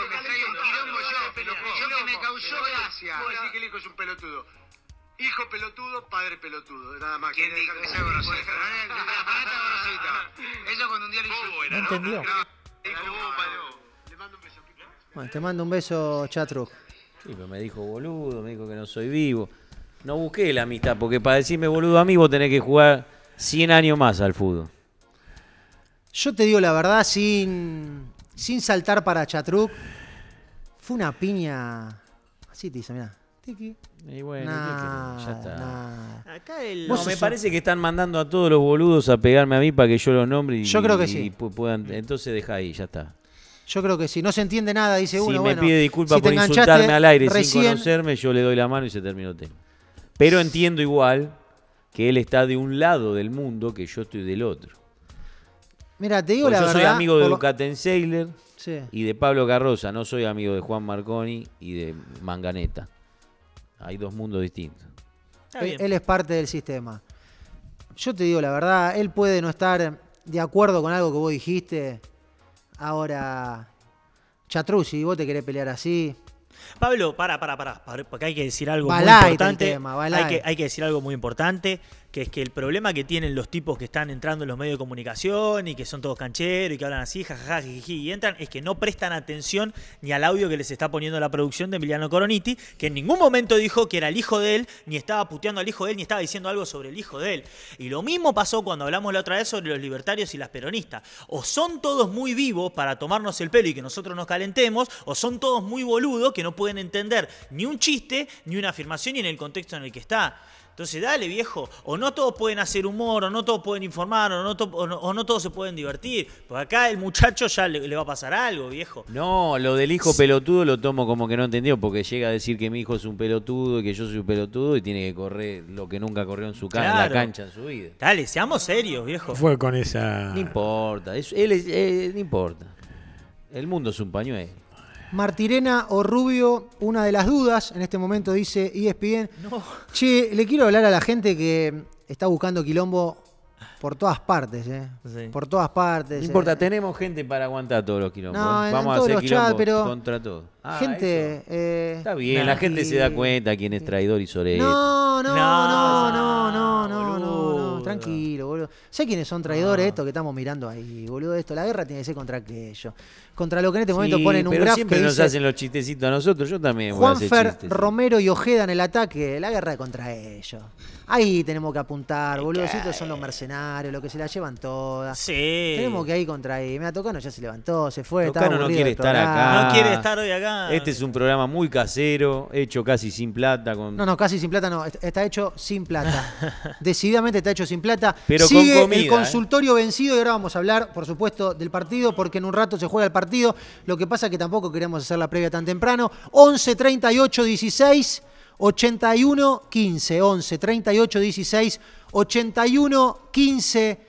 me trae un quilombo yo. Yo que me causó gracia. Vos decís que el hijo es un pelotudo. Hijo pelotudo, padre pelotudo, nada más. ¿Quién dijo eso Eso cuando un día le hizo... Entendió. ¿no? te mando un beso, Chatruk. Sí, pero me dijo boludo, me dijo que no soy vivo. No busqué la amistad, porque para decirme boludo a mí vos tenés que jugar 100 años más al fútbol. Yo te digo la verdad, sin, sin saltar para Chatruk, fue una piña. Así te dice, mirá. Y bueno, ya está. me parece que están mandando a todos los boludos a pegarme a mí para que yo los nombre y, yo creo que sí. puedan. Entonces deja ahí, ya está. Yo creo que si no se entiende nada, dice uno. Si me pide disculpas por insultarme al aire sin conocerme, yo le doy la mano y se terminó el tema. Pero entiendo igual que él está de un lado del mundo, que yo estoy del otro. Mira, te digo la verdad. Yo soy amigo de Lucaten y de Pablo Carroza, no soy amigo de Juan Marconi y de Manganeta. Hay dos mundos distintos. él es parte del sistema. Yo te digo la verdad, él puede no estar de acuerdo con algo que vos dijiste, Ahora, si vos te querés pelear así. Pablo, para, para, para, porque hay que decir algo muy importante. que, hay, que, decir algo muy importante que es que el problema que tienen los tipos que están entrando en los medios de comunicación y que son todos cancheros y que hablan así, jajaja, y entran, es que no prestan atención ni al audio que les está poniendo la producción de Emiliano Coroniti, que en ningún momento dijo que era el hijo de él, ni estaba puteando al hijo de él, ni estaba diciendo algo sobre el hijo de él. Y lo mismo pasó cuando hablamos la otra vez sobre los libertarios y las peronistas. O son todos muy vivos para tomarnos el pelo y que nosotros nos calentemos, o son todos muy boludos que no pueden entender ni un chiste, ni una afirmación, ni en el contexto en el que está. Entonces, dale, viejo. O no todos pueden hacer humor, o no todos pueden informar, o no, o no, todos se pueden divertir. Porque acá el muchacho ya le, va a pasar algo, viejo. No, lo del hijo pelotudo lo tomo como que no entendió, porque llega a decir que mi hijo es un pelotudo y que yo soy un pelotudo y tiene que correr lo que nunca corrió en su la cancha en su vida. Dale, seamos serios, viejo. Fue con esa. No importa, es, él es, eh, no importa. El mundo es un pañuelo. Martirena o Rubio, una de las dudas, en este momento dice ESPN. No. Che, le quiero hablar a la gente que está buscando quilombo por todas partes, eh. Por todas partes. No importa, eh. tenemos gente para aguantar todos los quilombos. Vamos a hacer quilombo contra todo. Ah, gente. Eh, está bien, la gente se da cuenta quién es traidor y sobre. No, no, no, no, no, no, no, Tranquilo, boludo. Sé quiénes son traidores, ah. estos que estamos mirando ahí, boludo. Esto, la guerra tiene que ser contra aquello contra lo que en este momento ponen un pero siempre nos hacen los chistecitos a nosotros, yo también voy Juanfer, a hacer Romero y Ojeda en el ataque, la guerra contra ellos. Ahí tenemos que apuntar, boludo. son los mercenarios, los que se la llevan todas. Sí. Tenemos que ir contra ahí. ha tocado, ya se levantó, se fue. Tocano no quiere estar acá. No quiere estar hoy acá. Este es un programa muy casero, hecho casi sin plata. No, no, casi sin plata no. Está hecho sin plata. Decididamente está hecho sin plata. Pero Sigue con comida, el ¿eh? consultorio vencido y ahora vamos a hablar, por supuesto, del partido porque en un rato se juega el partido lo que pasa es que tampoco queremos hacer la previa tan temprano. 11, 38, 16, 81, 15. 11, 38, 16, 81, 15.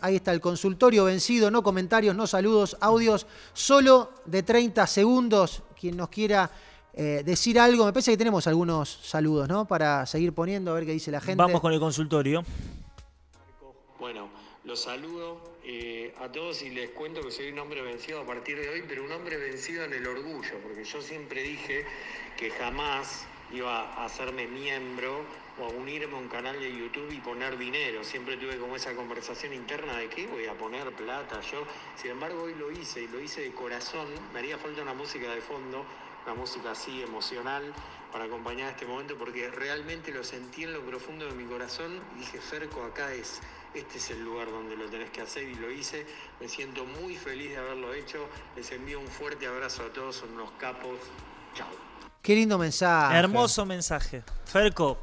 ahí está el consultorio vencido, no comentarios, no saludos, audios, solo de 30 segundos. Quien nos quiera eh, decir algo, me parece que tenemos algunos saludos, ¿no? Para seguir poniendo, a ver qué dice la gente. Vamos con el consultorio. Bueno, los saludo eh, a todos y les cuento que soy un hombre vencido a partir de hoy, pero un hombre vencido en el orgullo, porque yo siempre dije que jamás iba a hacerme miembro o a unirme a un canal de YouTube y poner dinero. Siempre tuve como esa conversación interna de que voy a poner plata yo. Sin embargo, hoy lo hice y lo hice de corazón. Me haría falta una música de fondo, una música así emocional para acompañar este momento porque realmente lo sentí en lo profundo de mi corazón. y Dije, Ferco, acá es este es el lugar donde lo tenés que hacer y lo hice. Me siento muy feliz de haberlo hecho. Les envío un fuerte abrazo a todos, son unos capos. Chao. Qué lindo mensaje. Hermoso mensaje. Ferco,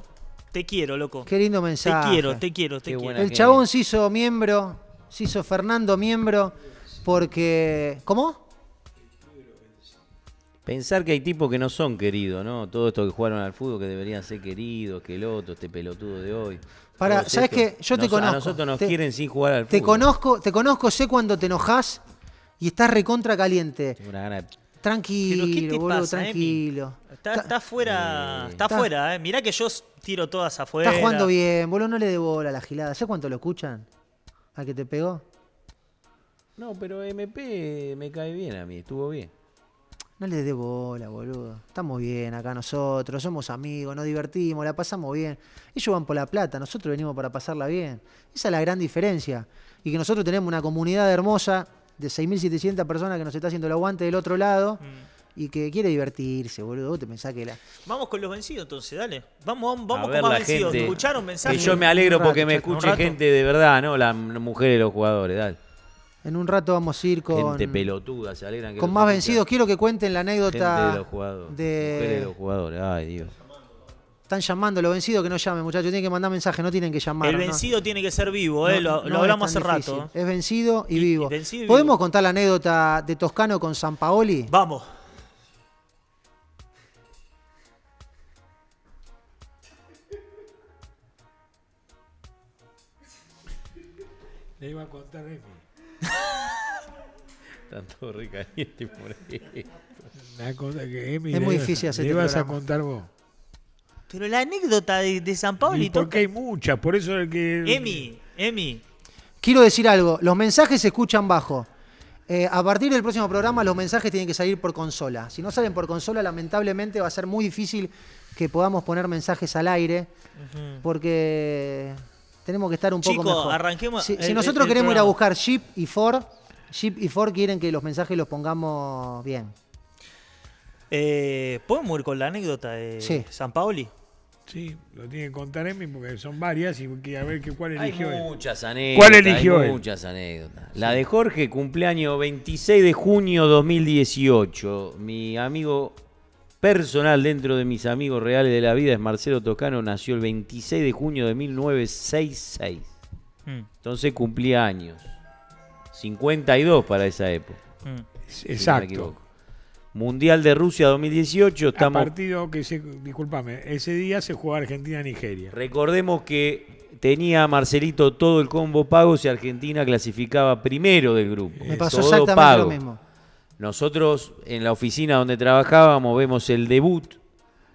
te quiero, loco. Qué lindo mensaje. Te quiero, te quiero, te quiero. El chabón se hizo miembro, se hizo Fernando miembro, porque. ¿Cómo? Pensar que hay tipos que no son queridos, ¿no? Todo esto que jugaron al fútbol, que deberían ser queridos, que el otro, este pelotudo de hoy. ¿sabes qué? Yo te conozco. A nosotros nos quieren sin jugar al Te conozco, te conozco, sé cuando te enojas y estás recontra caliente. Tranquilo, boludo, tranquilo. está, está, fuera, eh, está, fuera, eh. Mirá que yo tiro todas afuera. Está jugando bien, boludo, no le debo bola a la gilada. ¿Sabes cuánto lo escuchan? ¿A que te pegó? No, pero MP me cae bien a mí, estuvo bien. No les dé bola, boludo. Estamos bien acá nosotros, somos amigos, nos divertimos, la pasamos bien. Ellos van por la plata, nosotros venimos para pasarla bien. Esa es la gran diferencia. Y que nosotros tenemos una comunidad hermosa de 6.700 personas que nos está haciendo el aguante del otro lado. Mm. y que quiere divertirse, boludo. Vos te pensás que la. Vamos con los vencidos entonces, dale. Vamos, vamos, con más vencidos. Gente, ¿Escucharon mensajes? Y yo me alegro porque me escuche gente de verdad, ¿no? Las mujeres, los jugadores, dale. En un rato vamos a ir con. Gente pelotuda, se alegran. Que con más vencidos. Quiero que cuenten la anécdota. de los jugadores. ay Dios. Están llamando, los vencidos que no llamen, muchachos. Tienen que mandar mensaje, no tienen que llamar. El vencido tiene que ser vivo, ¿eh? lo, hablamos hace rato. Eh. Es vencido y, vivo. ¿Podemos contar la anécdota de Toscano con San Paoli? Vamos. Le iba a contar Tanto por Una cosa que eh, es muy difícil ¿Qué este vas a contar vos? Pero la anécdota de, de San Y Porque hay muchas, por eso es que. Emi, Emi. Quiero decir algo. Los mensajes se escuchan bajo. Eh, a partir del próximo programa, los mensajes tienen que salir por consola. Si no salen por consola, lamentablemente va a ser muy difícil que podamos poner mensajes al aire. Porque tenemos que estar un poco mejor. arranquemos. Si, nosotros queremos ir a buscar Jeep y Ford, Jeep y Ford quieren que los mensajes los pongamos bien. Eh, ¿Podemos ir con la anécdota de San Paoli? Sí, lo tiene que contar Emi porque son varias y a ver cuál eligió. Hay muchas anécdotas. ¿Cuál eligió? Hay muchas anécdotas. La de Jorge, cumpleaños 26 de junio 2018. Mi amigo personal dentro de mis amigos reales de la vida es Marcelo Toscano. nació el 26 de junio de 1966. Mm. Entonces cumplía años. 52 para esa época. Mm. Exacto. Mundial de Rusia 2018. Estamos... A partido que se, discúlpame, ese día se jugó Argentina-Nigeria. Recordemos que tenía Marcelito todo el combo pago si Argentina clasificaba primero del grupo. Me pasó todo exactamente pago. lo mismo. Nosotros en la oficina donde trabajábamos vemos el debut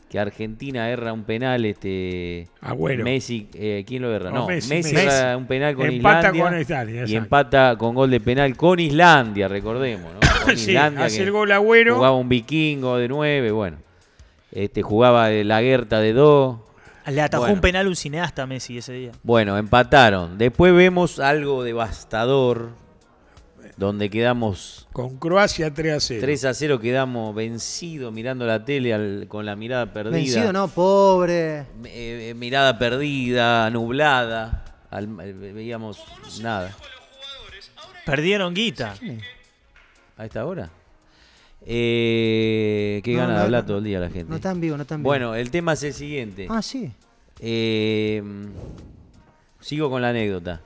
que Argentina erra un penal, este Agüero. Messi, eh, ¿quién lo erra? No, Messi, Messi, un penal con Islandia y empata con gol de penal con Islandia, recordemos, ¿no? hace el gol Agüero. Jugaba un vikingo de nueve, bueno. Este jugaba eh, la Guerta de dos. Le atajó un penal un cineasta a Messi ese día. Bueno, empataron. Después vemos algo devastador donde quedamos... Con Croacia 3 a 0. 3 a 0 quedamos vencidos mirando la tele con la mirada perdida. Vencido no, pobre. Eh, mirada perdida, nublada. Eh, veíamos nada. Perdieron guita. ¿A esta hora? Eh, qué ganas gana de hablar todo el día la gente. No están vivo, no están vivo. Bueno, el tema es el siguiente. Ah, sí. sigo con la anécdota.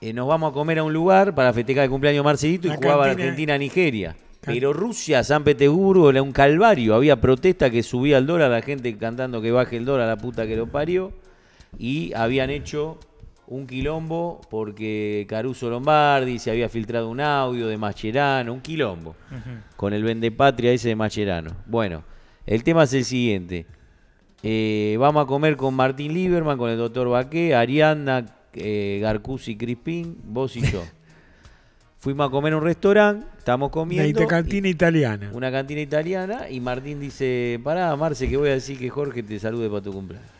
Eh, nos vamos a comer a un lugar para festejar el cumpleaños de Marcelito y jugaba Argentina Nigeria. Pero Rusia, San Petersburgo, era un calvario. Había protesta que subía el dólar, la gente cantando que baje el dólar, la puta que lo parió. Y habían hecho un quilombo porque Caruso Lombardi se había filtrado un audio de Mascherano, un quilombo, con el vendepatria ese de Mascherano. Bueno, el tema es el siguiente. Eh, vamos a comer con Martín Lieberman, con el doctor Baqué, Arianda, eh, Garcuzzi, Crispín, vos y yo. Fuimos a comer a un restaurante, estamos comiendo. Una cantina italiana. Una cantina italiana y Martín dice, pará, Marce, que voy a decir que Jorge te salude para tu cumpleaños.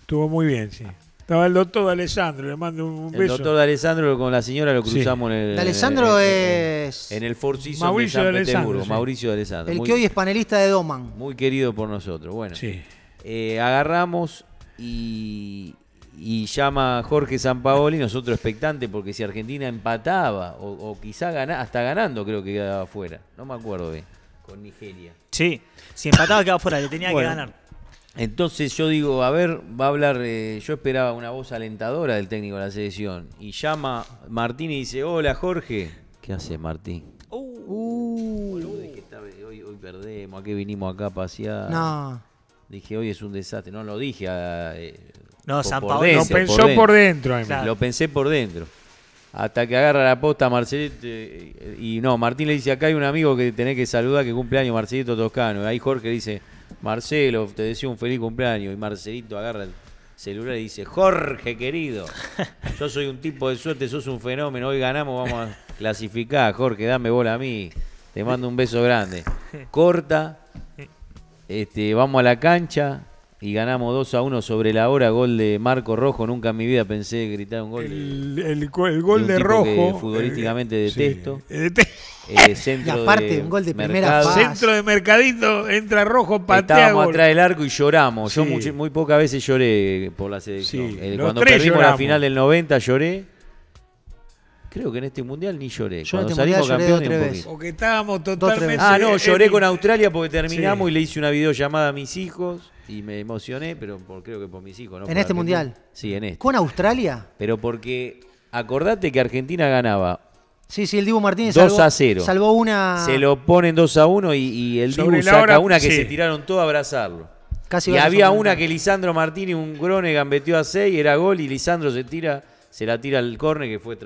Estuvo muy bien, sí. Estaba el doctor Alessandro, le mando un beso. El doctor Alessandro con la señora lo cruzamos en el. De Alessandro es. En el Forciso de San Petersburgo, Mauricio Alessandro. El que hoy es panelista de Doman. Muy querido por nosotros. Bueno. Sí. Eh, agarramos y, y llama Jorge Sampaoli, nosotros expectantes, porque si Argentina empataba o, quizá hasta ganando creo que quedaba fuera, no me acuerdo bien, con Nigeria. Sí, si empataba quedaba fuera, le tenía que ganar. Entonces yo digo, a ver, va a hablar, eh, yo esperaba una voz alentadora del técnico de la selección, y llama Martín y dice, hola Jorge, ¿qué hace Martín? Uh, uh. hoy, perdemos, ¿a qué vinimos acá a pasear? No. Dije, hoy es un desastre. No lo dije a, eh, no, lo pensó por dentro. lo pensé por dentro. Hasta que agarra la posta Marcelito. Eh, y no, Martín le dice: Acá hay un amigo que tenés que saludar que cumpleaños, Marcelito Toscano. ahí Jorge dice: Marcelo, te deseo un feliz cumpleaños. Y Marcelito agarra el celular y dice: Jorge, querido, yo soy un tipo de suerte, sos un fenómeno. Hoy ganamos, vamos a clasificar. Jorge, dame bola a mí. Te mando un beso grande. Corta. Este, vamos a la cancha y ganamos 2 a 1 sobre la hora, gol de Marco Rojo, nunca en mi vida pensé gritar un gol. El, el, gol de, Rojo. Que futbolísticamente detesto. y aparte, de un gol de primera fase. Centro de mercadito, entra Rojo, patea Estábamos atrás del arco y lloramos. Yo muy, pocas veces lloré por la selección. Eh, cuando perdimos la final del 90 lloré. Creo que en este mundial ni lloré. Yo Cuando este salimos campeones Porque estábamos totalmente. Ah, no, lloré con Australia porque terminamos y le hice una videollamada a mis hijos y me emocioné, pero creo que por mis hijos. ¿no? ¿En este mundial? Sí, en este. ¿Con Australia? Pero porque acordate que Argentina ganaba. Sí, sí, el Dibu Martínez 2 salvó, a 0. Salvó una. Se lo ponen 2 a 1 y, el Dibu saca una que se tiraron todos a abrazarlo. Casi y había una que Lisandro Martínez, un grone, gambeteó a 6, era gol y Lisandro se tira se la tira al corne que fue,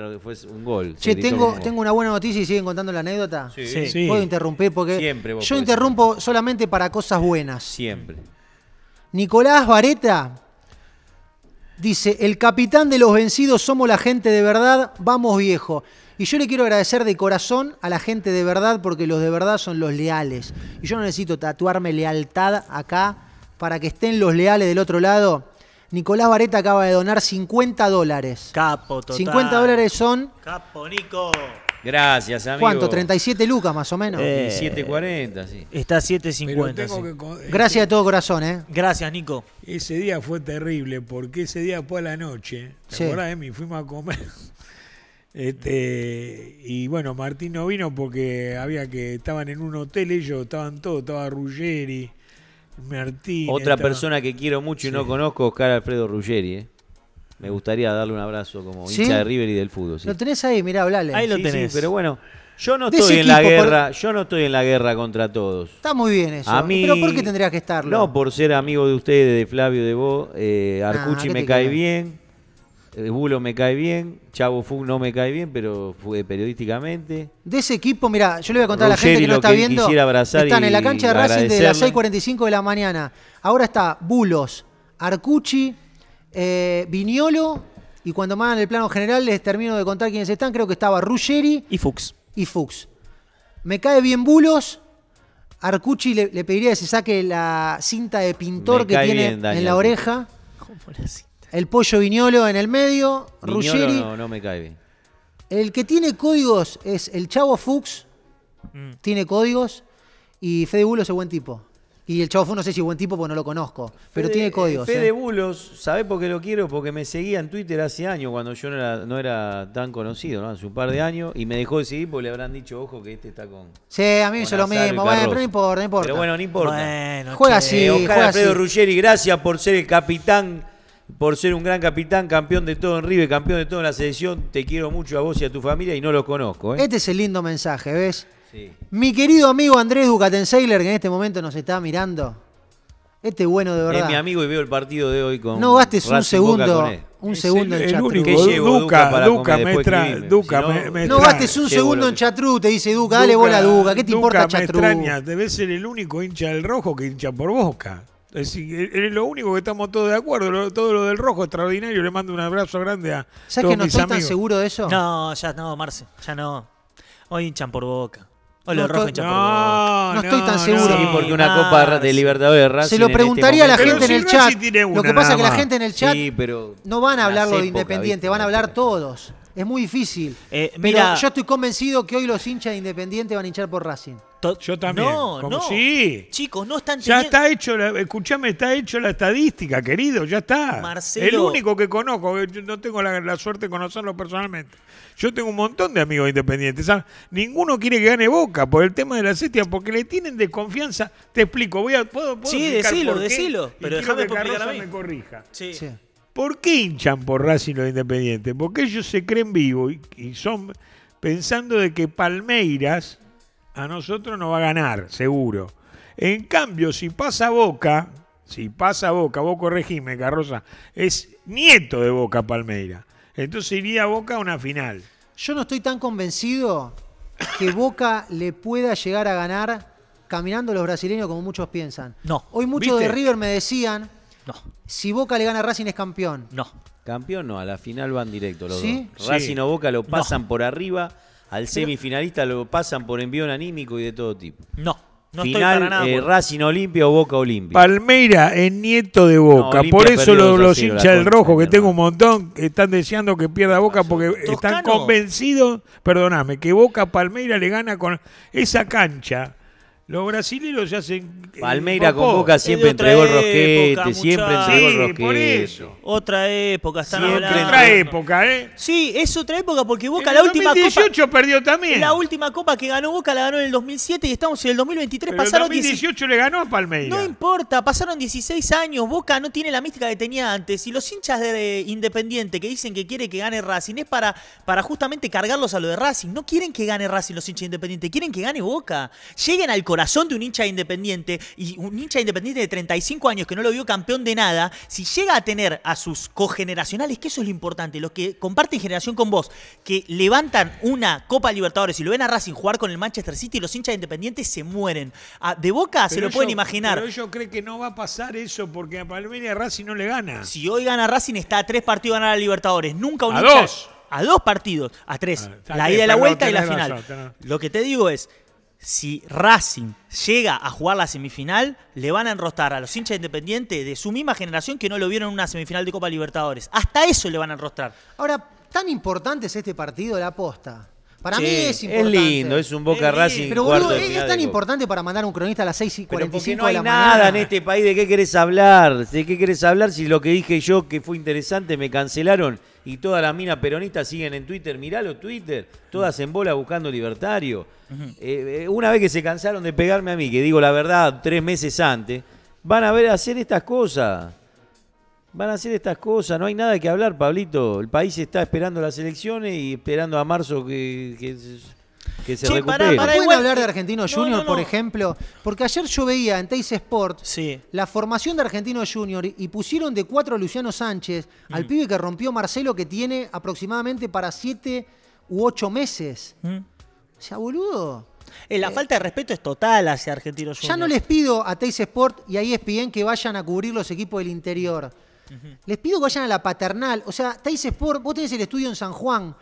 un gol. Che, tengo, tengo una buena noticia y siguen contando la anécdota. Sí. sí. Puedo interrumpir porque yo interrumpo solamente para cosas buenas. Siempre. Nicolás Vareta dice, el capitán de los vencidos somos la gente de verdad, vamos viejo. Y yo le quiero agradecer de corazón a la gente de verdad porque los de verdad son los leales. Y yo no necesito tatuarme lealtad acá para que estén los leales del otro lado. Nicolás Vareta acaba de donar 50 dólares. Capo, total. 50 dólares son... Capo, Nico. Gracias, amigo. ¿Cuánto? 37 lucas más o menos. 7.40, eh. sí. Está 7.50. Sí. Gracias este- de todo corazón, ¿eh? Gracias, Nico. Ese día fue terrible porque ese día fue a la noche. ¿Te sí. acordás de Fuimos a comer. Este, y bueno, Martín no vino porque había que estaban en un hotel ellos, estaban todos, estaba Ruggeri, Martín. Otra persona que quiero mucho y no conozco, Oscar Alfredo Ruggeri, ¿eh? Me gustaría darle un abrazo como hincha de River y del fútbol. Lo tenés ahí, mirá, hablale. Ahí lo tenés. pero bueno, yo no estoy en la guerra, yo no estoy en la guerra contra todos. Está muy bien eso. pero ¿por qué tendrías que estarlo? No, por ser amigo de ustedes, de Flavio, de vos. Eh, ah, Arcucci me cae bien. Eh, Bulo me cae bien, Chavo Fug no me cae bien, pero fue periodísticamente. De ese equipo, mira, yo le voy a contar a la gente que lo está viendo. Están en la cancha de Racing de las 6.45 de la mañana. Ahora está Bulos, Arcucci, eh, Viñolo, y cuando mandan el plano general les termino de contar quiénes están, creo que estaba Ruggeri y Fuchs. Y Me cae bien Bulos. Arcucci le, pediría que se saque la cinta de pintor que tiene en la oreja. el pollo Viñolo en el medio, No, no me cae bien. El que tiene códigos es el Chavo Fuchs, mm. tiene códigos, y Fede Bulos es buen tipo. Y el Chavo fue, no sé si buen tipo, porque no lo conozco. Pero tiene eh, códigos. Fede eh. Bulos, ¿sabés por qué lo quiero? Porque me seguía en Twitter hace años, cuando yo no era, tan conocido, ¿no? Hace un par de años. Y me dejó de seguir porque le habrán dicho, ojo, que este está con. Sí, a mí hizo lo mismo. Bueno, pero no importa, no importa. Pero bueno, no importa. Bueno, juega así. Eh, juega Ruggeri, gracias por ser el capitán por ser un gran capitán, campeón de todo en River, campeón de todo en la selección. Te quiero mucho a vos y a tu familia y no lo conozco. Este es el lindo mensaje, ¿ves? Mi querido amigo Andrés Ducatenseiler, que en este momento nos está mirando. Este bueno de verdad. Es mi amigo y veo el partido de hoy con. No gastes un segundo. Un segundo en Chatrú. No gastes un segundo en Chatru te dice Duca, dale bola a Duca. ¿Qué te importa Chatrú? Me debes ser el único hincha del rojo que hincha por Boca. Es lo único que estamos todos de acuerdo. todo lo del rojo extraordinario. Le mando un abrazo grande a. ¿Sabes que no estoy tan seguro de eso? No, ya no, Marce, ya no. Hoy hinchan por Boca. Hola, no, rojo estoy, no, estoy tan seguro. Sí, porque una copa de Libertadores de Se lo este preguntaría a la gente en el chat. lo que pasa es que la gente en el chat no van a hablar de Independiente, van a hablar todos. Es muy difícil. Eh, mira, pero yo estoy convencido que hoy los hinchas de Independiente van a hinchar por Racing. Yo también. No, no. Sí. Chicos, no están Ya está hecho, Escúchame, está hecho la estadística, querido, ya está. Marcelo. El único que conozco, no tengo la, la suerte de conocerlo personalmente. Yo tengo un montón de amigos independientes. Ninguno quiere que gane Boca por el tema de la cestia, porque le tienen desconfianza. Te explico, voy a, ¿puedo, Sí, decilo, decilo. Pero déjame que me corrija. ¿Por qué hinchan por Racing los independientes? Porque ellos se creen vivos y, son pensando de que Palmeiras a nosotros no va a ganar, seguro. En cambio, si pasa Boca, si pasa Boca, vos corregime, Carrosa, es nieto de Boca Palmeira. Entonces iría Boca a una final. Yo no estoy tan convencido que Boca le pueda llegar a ganar caminando los brasileños como muchos piensan. No. Hoy muchos de River me decían, no. si Boca le gana a Racing es campeón. No. Campeón no, a la final van directo los dos. Racing o Boca lo pasan por arriba, al semifinalista lo pasan por envío anímico y de todo tipo. No. No Final, eh, Racing Olimpia o Boca Olimpia. Palmeira es nieto de Boca. Por eso los, hinchas del rojo, que tengo un montón, están deseando que pierda Boca porque están convencidos, perdóname, que Boca Palmeira le gana con esa cancha los brasileños ya se. Eh, Palmeira con Boca siempre entregó el rosquete, siempre entregó el rosquete. Otra época, Otra época, ¿eh? Sí, es otra época porque Boca la última 2018 copa. perdió también. La última copa que ganó Boca la ganó en el 2007 y estamos en el 2023. Pero pasaron el 2018 le ganó a Palmeira. No importa, pasaron 16 años. Boca no tiene la mística que tenía antes. Y los hinchas de Independiente que dicen que quiere que gane Racing es para, para justamente cargarlos a lo de Racing. No quieren que gane Racing los hinchas de Independiente, quieren que gane Boca. Lleguen al corazón de un hincha independiente y un hincha independiente de 35 años que no lo vio campeón de nada, si llega a tener a sus cogeneracionales, que eso es lo importante, los que comparten generación con vos, que levantan una Copa Libertadores y lo ven a Racing jugar con el Manchester City, los hinchas independientes se mueren. de boca se lo pueden imaginar. Pero ellos creen que no va a pasar eso porque a Palmeiras Racing no le gana. Si hoy gana Racing está a tres partidos ganar a Libertadores. Nunca un a Dos a dos partidos, a tres, ah, la ida y la vuelta y la final. lo que te digo es, si Racing llega a jugar la semifinal, le van a enrostar a los hinchas independientes de su misma generación que no lo vieron en una semifinal de Copa Libertadores. Hasta eso le van a enrostrar. Ahora, tan importante es este partido, de la aposta. Para mí es importante. Es lindo, es un Boca es Racing. Pero boludo, es, tan importante para mandar un cronista a las 6 y 45 no hay la nada en este país. ¿De qué querés hablar? ¿De qué querés hablar si lo que dije yo que fue interesante me cancelaron? y todas las minas peronistas siguen en Twitter, miralo Twitter, todas en bola buscando libertario. Eh, eh, una vez que se cansaron de pegarme a mí, que digo la verdad tres meses antes, van a ver hacer estas cosas. Van a hacer estas cosas, no hay nada que hablar, Pablito. El país está esperando las elecciones y esperando a marzo que que se recupere. ¿Pueden hablar de Argentino Junior, por ejemplo? Porque ayer yo veía en Teis Sport la formación de Argentino Junior y pusieron de cuatro a Luciano Sánchez, al mm. pibe que rompió Marcelo, que tiene aproximadamente para siete u ocho meses. Mm. O sea, boludo. Eh, la eh, falta de respeto es total hacia Argentinos Junior. Ya no les pido a Teis Sport y ahí es piden que vayan a cubrir los equipos del interior. Les pido que vayan a la paternal. O sea, Teis Sport, vos tenés el estudio en San Juan.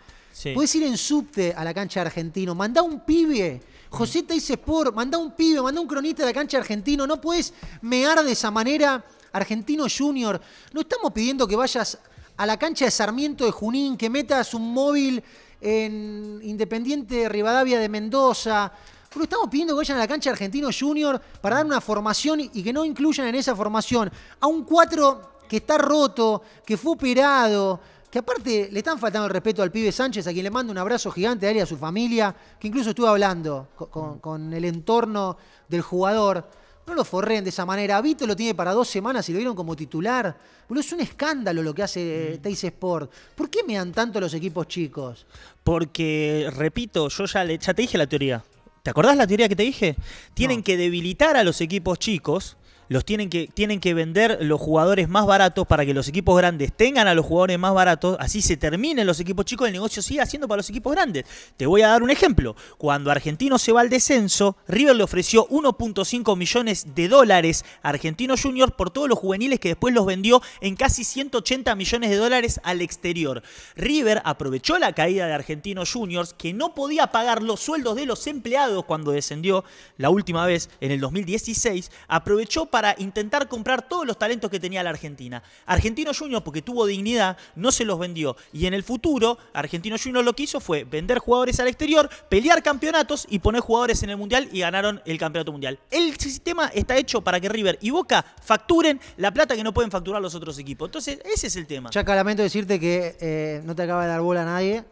Puedes ir en subte a la cancha de argentino, mandá un pibe. José te dice por, mandá un pibe, mandá un cronista de la cancha de argentino. No puedes mear de esa manera Argentino Junior. No estamos pidiendo que vayas a la cancha de Sarmiento de Junín, que metas un móvil en Independiente Rivadavia de Mendoza. Pero estamos pidiendo que vayan a la cancha de Argentino Junior para dar una formación y que no incluyan en esa formación a un cuatro que está roto, que fue operado, que aparte le están faltando el respeto al pibe Sánchez, a quien le mando un abrazo gigante a él y a su familia, que incluso estuvo hablando mm. con, el entorno del jugador. No lo forren de esa manera. Vito lo tiene para dos semanas y lo vieron como titular. es un escándalo lo que hace eh, mm. Tays Sport. ¿Por qué me dan tanto los equipos chicos? Porque, repito, yo ya, le, te dije la teoría. ¿Te acordás la teoría que te dije? Tienen que debilitar a los equipos chicos los tienen que, tienen que vender los jugadores más baratos para que los equipos grandes tengan a los jugadores más baratos, así se terminen los equipos chicos, el negocio sigue haciendo para los equipos grandes. Te voy a dar un ejemplo. Cuando Argentino se va al descenso, River le ofreció 1.5 millones de dólares a Argentino Junior por todos los juveniles que después los vendió en casi 180 millones de dólares al exterior. River aprovechó la caída de Argentino Juniors, que no podía pagar los sueldos de los empleados cuando descendió la última vez en el 2016, aprovechó para intentar comprar todos los talentos que tenía la Argentina. Argentino Juniors, porque tuvo dignidad, no se los vendió. Y en el futuro, Argentino Juniors lo que hizo fue vender jugadores al exterior, pelear campeonatos y poner jugadores en el Mundial y ganaron el Campeonato Mundial. El sistema está hecho para que River y Boca facturen la plata que no pueden facturar los otros equipos. Entonces, ese es el tema. Chaca, lamento decirte que eh, no te acaba de dar bola a nadie.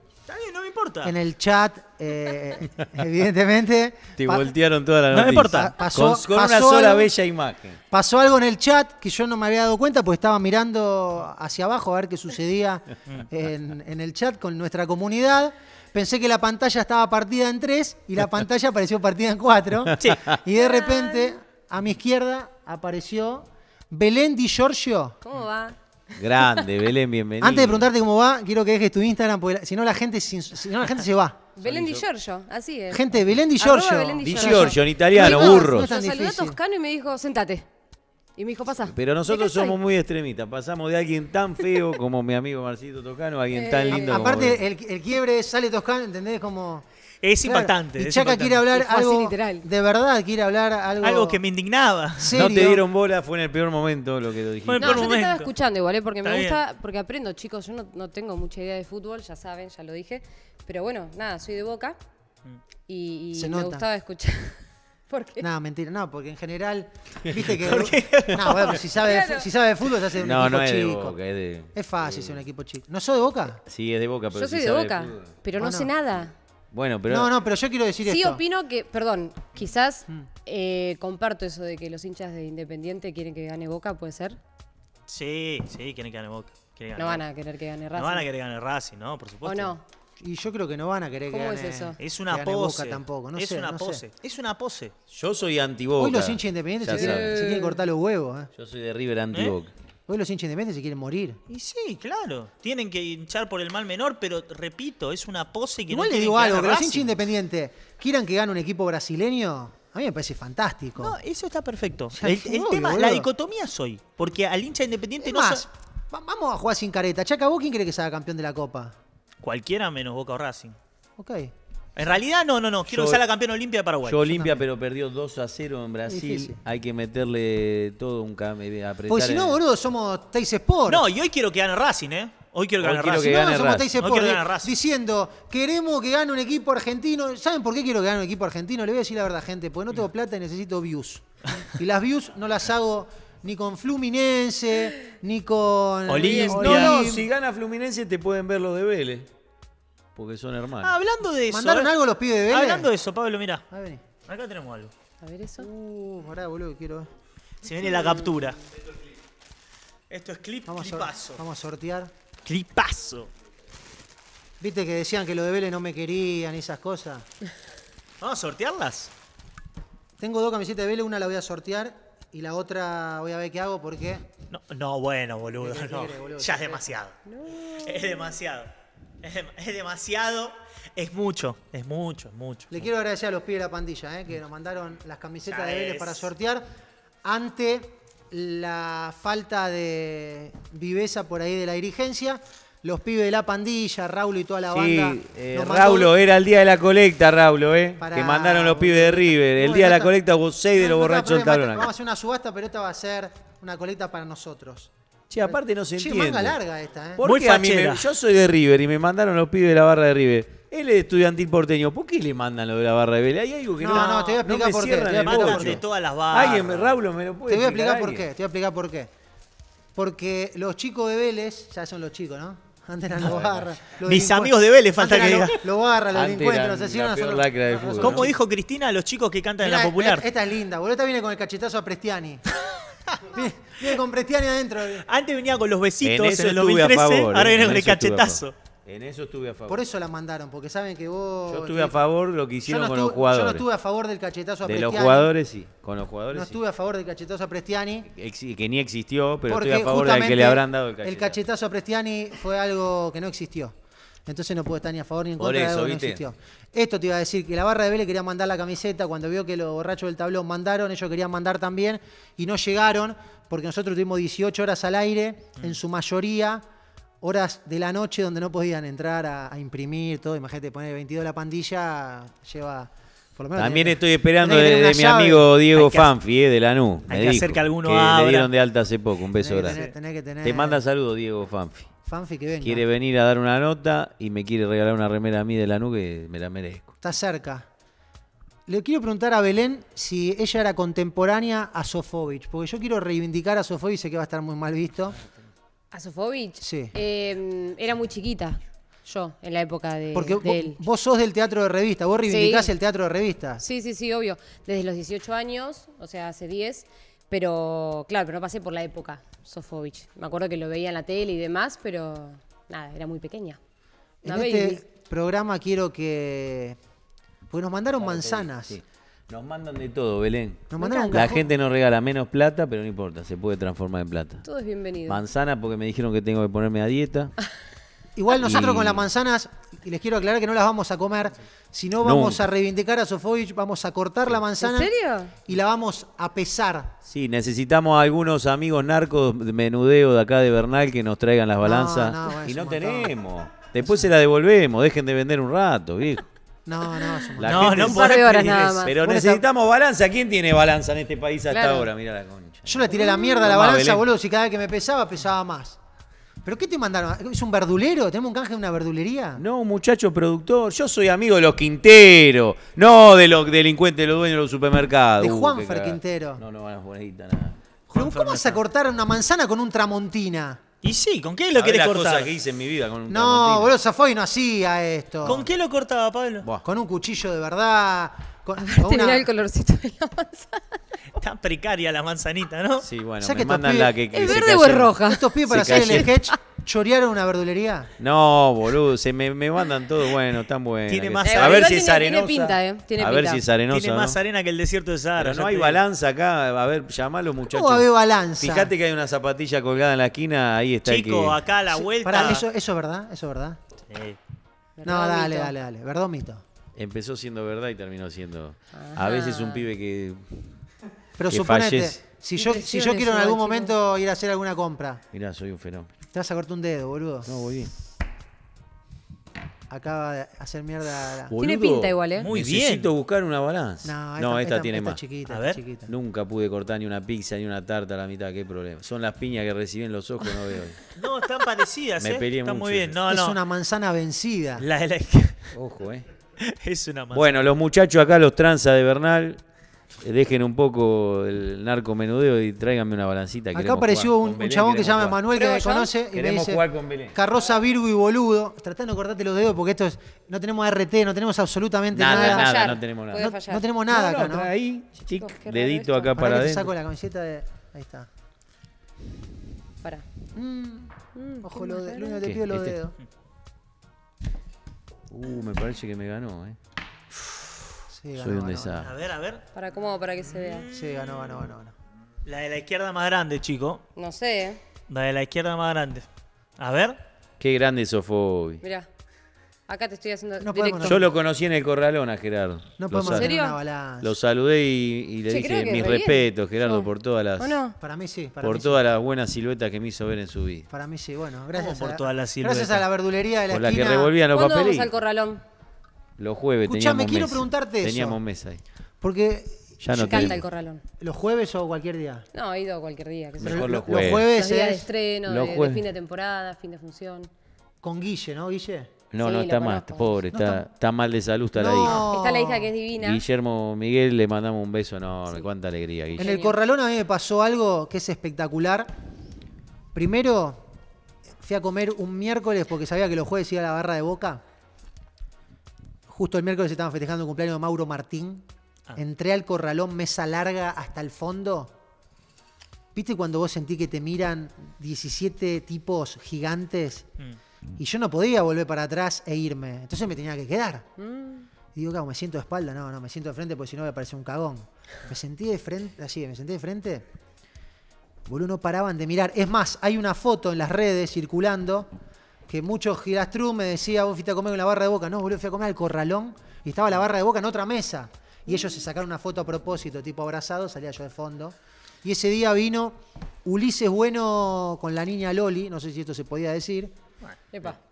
Está no me importa. En el chat, eh, evidentemente. Te voltearon toda la noche. No me importa. Pasó, una sola bella imagen. Pasó algo en el chat que yo no me había dado cuenta porque estaba mirando hacia abajo a ver qué sucedía en, el chat con nuestra comunidad pensé que la pantalla estaba partida en tres y la pantalla apareció partida en cuatro. Y de repente, a mi izquierda apareció Belén Di Giorgio. ¿Cómo va? Grande, Belén, bienvenido. Antes de preguntarte cómo va, quiero que dejes tu Instagram, porque si no la gente, si, la gente se va. Belén Di Giorgio, así es. Gente, Belén Di Giorgio. Belén Di Giorgio. en italiano, burro. no a Toscano y me dijo, sentate. Y me dijo, pasa. Pero nosotros somos muy extremistas. Pasamos de alguien tan feo como mi amigo Marcito Toscano a alguien tan eh, lindo como Aparte, el, el quiebre sale Toscano, ¿entendés? Como. Es impactante. Chaca quiere hablar algo de verdad, quiere hablar algo. Algo que me indignaba. No te dieron bola, fue en el peor momento lo que lo dijiste. No, estaba escuchando igual, ¿eh? porque me gusta, porque aprendo, chicos. Yo no, tengo mucha idea de fútbol, ya saben, ya lo dije. Pero bueno, nada, soy de Boca y, me gustaba escuchar. ¿Por qué? No, mentira, no, porque en general, viste que. no, bueno, si sabe, de, si sabe fútbol, se hace un equipo chico. es, fácil ser un equipo chico. ¿No soy de boca? Sí, es de boca, pero. Yo soy de boca, pero no, sé nada. Bueno, pero. No, no, pero yo quiero decir esto. Sí, opino que, perdón, quizás mm. eh, comparto eso de que los hinchas de Independiente quieren que gane Boca, ¿puede ser? Sí, sí, quieren que gane Boca. no van a querer que gane Racing. No van a querer gane Racing, ¿no? Por supuesto. ¿O no? Y yo creo que no van a querer que gane, es eso? Es una pose. Boca tampoco, no es una pose. Es una pose. Yo soy anti Boca. Hoy los hinchas independientes se, se, quieren, cortar los huevos. ¿eh? Yo soy de River anti Boca. ¿Eh? Hoy los hinchas independientes se quieren morir. Y sí, claro. Tienen que hinchar por el mal menor, pero repito, es una pose que no le digo algo, que los hinchas independientes quieran que gane un equipo brasileño. A mí me parece fantástico. No, eso está perfecto. el, tema, la dicotomía soy. Porque al hincha independiente no. Más, vamos a jugar sin careta. Chaca, ¿vos quién cree que sea campeón de la Copa? Cualquiera menos Boca o Racing. Ok. En realidad, no, no, no. Quiero que sea la campeona Olimpia de Paraguay. Yo Olimpia, pero perdió 2 a 0 en Brasil. Hay que meterle todo un cambio. Eh, porque si no, boludo, somos Teis Sport. No, y hoy quiero que gane Racing, ¿eh? Hoy quiero que gane Racing. somos diciendo, queremos que gane un equipo argentino. ¿Saben por qué quiero que gane un equipo argentino? Le voy a decir la verdad, gente. Porque no tengo mm. plata y necesito views. Y las views no las hago ni con Fluminense, ni con. Olimpia. No, si gana Fluminense te pueden ver los de Vélez. Porque son hermanos. Ah, hablando de eso. ¿Mandaron algo los pibes de Vélez? Hablando de eso, Pablo, mirá. Ah, Acá tenemos algo. A ver eso. Uh, pará, boludo, quiero ver Se viene la captura. Esto es clip. vamos clipazo. vamos a sortear. Clipazo. ¿Viste que decían que lo de Vélez no me querían y esas cosas? ¿Vamos a sortearlas? Tengo dos camisetas de Vélez, una la voy a sortear y la otra voy a ver qué hago porque. No, bueno, boludo, Ya es demasiado. Es demasiado. Es, demasiado, es mucho, es mucho, es mucho. Le quiero agradecer a los pibes de la pandilla, eh, que nos mandaron las camisetas de Vélez para sortear. Ante la falta de viveza por ahí de la dirigencia, los pibes de la pandilla, Raúl y toda la banda. Eh, Raulo, era el día de la colecta, Raulo, eh, que mandaron los pibes de River. El día de la colecta hubo de los borrachos Vamos a hacer una subasta, pero esta va a ser una colecta para nosotros. Che, aparte no se che, manga larga esta, ¿eh? Muy yo soy de River y me mandaron los pibes de la barra de River. Él es estudiantil porteño. ¿Por qué le mandan lo de la barra de Vélez? Hay algo que no, No, no, te voy a explicar por qué, te voy a explicar por de todas las barras. Alguien, me- me lo puede Te voy a explicar por qué, te voy a explicar por qué. Porque los chicos de Vélez, ya son los chicos, ¿no? Antes eran los barras. Mis amigos de Vélez, falta que los- Los barras, los Antes la ¿Cómo dijo Cristina a los chicos que cantan en la popular? Esta es linda, boludo. viene con el cachetazo a Prestiani. Viene con Prestiani adentro. Antes venía con los besitos en, eso ahora viene con el cachetazo. En eso estuve a favor. Por eso la mandaron, porque saben que vos. Yo estuve a favor de lo que hicieron con los jugadores. Yo no estuve a favor del cachetazo a Prestiani. De los jugadores sí, con los jugadores No estuve a favor del cachetazo a Prestiani. Que ni existió, pero a favor del que le habrán dado el cachetazo. El cachetazo a Prestiani fue algo que no existió. Entonces no puedo estar ni a favor ni en contra de algo que Esto te iba a decir, que la barra de Vélez quería mandar la camiseta, cuando vio que los borrachos del tablón mandaron, ellos querían mandar también y no llegaron, porque nosotros tuvimos 18 horas al aire, mm. en su mayoría horas de la noche donde no podían entrar a, imprimir todo. Imagínate, poner 22 la pandilla lleva... También estoy esperando de, mi amigo Diego Fanfi, eh, de la nu me que hacer que alguno que Le dieron de alta hace poco, un beso, gracias. Te manda saludos, Diego Fanfi. Quiere venir a dar una nota y me quiere regalar una remera a mí de la nube, me la merezco. Está cerca. Le quiero preguntar a Belén si ella era contemporánea a Sofovich, porque yo quiero reivindicar a Sofovich, sé que va a estar muy mal visto. ¿A Sofovich? Sí. Eh, era muy chiquita yo en la época de, Porque vos, sos del teatro de revista, vos reivindicás el teatro de revista. Sí, sí, sí, obvio. Desde los 18 años, o sea, hace 10, pero, claro, pero no pasé por la época, Sofovich. Me acuerdo que lo veía en la tele y demás, pero nada, era muy pequeña. En este programa quiero que. Pues nos mandaron manzanas. Sí. Nos mandan de todo, Belén. Nos la gente nos regala menos plata, pero no importa, se puede transformar en plata. Todo es bienvenido. Manzana porque me dijeron que tengo que ponerme a dieta. Igual nosotros con las manzanas, y les quiero aclarar que no las vamos a comer, sino vamos a reivindicar a Sofovich, vamos a cortar la manzana y la vamos a pesar. Sí, necesitamos a algunos amigos narcos de menudeo de acá de Bernal que nos traigan las balanzas. y no tenemos. Después se la devolvemos, dejen de vender un rato, viejo. No, no, la no, no Pero necesitamos balanza. ¿Quién tiene balanza en este país hasta ahora? Mira la concha. Yo le tiré la mierda a la balanza, boludo. Si cada vez que me pesaba, pesaba más. ¿Pero qué te mandaron? ¿Es un verdulero? ¿Tenemos un canje de una verdulería? No, muchacho productor, yo soy amigo de los Quintero, no de los delincuentes, de los dueños de los supermercados. De uh, Juanfer Quintero. No, no no es bonita nada. ¿Cómo vas a cortar una manzana con un tramontina? Y sí, ¿con qué lo querés cortar? Cosa que hice en mi vida con un tramontina. No, boludo, y no hacía esto. ¿Con qué lo cortaba, Pablo? Con un cuchillo de verdad, con, el colorcito de la manzana. Está precaria la manzanita, ¿no? Sí, bueno, me que mandan la que, que ¿Es verde o es roja? Estos pibes para hacer el sketch chorearon una verdulería. No, boludo, se me, mandan todo bueno, tan bueno. Tiene más eh, a ver si es arenosa. Tiene pinta, eh. Tiene a ver pinta. si es arenosa. Tiene más arena que el desierto de Sahara. no hay balanza acá, a ver, llamalo muchachos. ¿Cómo va balanza? Fíjate que hay una zapatilla colgada en la esquina, ahí está Chico, acá a la vuelta. eso, es verdad, eso es verdad. No, dale, dale, dale, verdomito. mito empezó siendo verdad y terminó siendo. A veces un pibe que. Pero si yo, si yo quiero en algún momento ir a hacer alguna compra. Mirá, soy un fenómeno. Te vas a cortar un dedo, boludo. No, voy bien. Acaba de hacer mierda. tiene pinta igual, ¿eh? Muy bien. Necesito buscar una balanza. No, esta, tiene más. Chiquita, a ver. Nunca pude cortar ni una pizza ni una tarta a la mitad, qué problema. Son las piñas que recibí en los ojos, no veo. no, están parecidas, Me ¿eh? peleé Está muy bien. es una manzana vencida. La, la... Ojo, ¿eh? es una Bueno, los muchachos acá, los tranza de Bernal, eh, dejen un poco el narco menudeo y tráiganme una balancita. Acá apareció un, chabón que se llama Manuel que me conoce y jugar con Belén. carroza Virgo y boludo. Tratando de cortarte los dedos porque esto es, no tenemos RT, no tenemos absolutamente nada. Nada, nada no tenemos nada. No, tenemos nada acá, ¿no? Ahí, dedito acá para, para adentro. saco la camiseta de... Ahí está. Para. Mm, ojo, lo de, lo te pido los este. dedos. Uh, me parece que me ganó, eh. Soy un A ver, a ver. ¿Para cómo? Para que se vea. Sí, ganó, ganó, ganó. ganó. La de la izquierda más grande, chico. No sé, eh. La de la izquierda más grande. A ver. Qué grande eso fue Mirá. Acá te estoy haciendo. No Yo lo conocí en el Corralón a Gerardo. No podemos hacer Lo saludé y, le dije mis respetos, Gerardo, por todas las ¿O no? Para mí sí. Para por todas las buenas siluetas que me hizo ver en su vida. Para mí sí, bueno, gracias. por todas las Gracias a la verdulería de la Por la que revolvían los ¿Cuándo vamos al corralón? Los jueves Escuchame, teníamos quiero preguntarte eso. Teníamos mesa ahí. Porque Ya no encanta el corralón. los jueves o cualquier día. No, he ido cualquier día. Mejor los jueves. Los jueves de estreno, de, fin de temporada, fin de función. con Guille, ¿no, Guille? No, no está más, pobre, está, mal de salud, está la hija. Está la hija que es divina. Guillermo Miguel, le mandamos un beso no. cuánta alegría, En el corralón a mí me pasó algo que es espectacular. Primero, fui a comer un miércoles porque sabía que los jueves iba a la barra de boca. Justo el miércoles estaban festejando el cumpleaños de Mauro Martín. Ah. Entré al corralón, mesa larga hasta el fondo. ¿Viste cuando vos sentí que te miran 17 tipos gigantes? Mm. Y yo no podía volver para atrás e irme. Entonces me tenía que quedar. Mm. Y digo, claro, me siento de espalda. No, no, me siento de frente porque si no me parece un cagón. Me sentí de frente, así, me sentí de frente. Boludo, no paraban de mirar. Es más, hay una foto en las redes circulando que muchos girastru me decía, vos fuiste a comer en la barra de boca. No, boludo, fui a comer al corralón y estaba la barra de boca en otra mesa. Y ellos se sacaron una foto a propósito, tipo abrazado, salía yo de fondo. Y ese día vino Ulises Bueno con la niña Loli, no sé si esto se podía decir.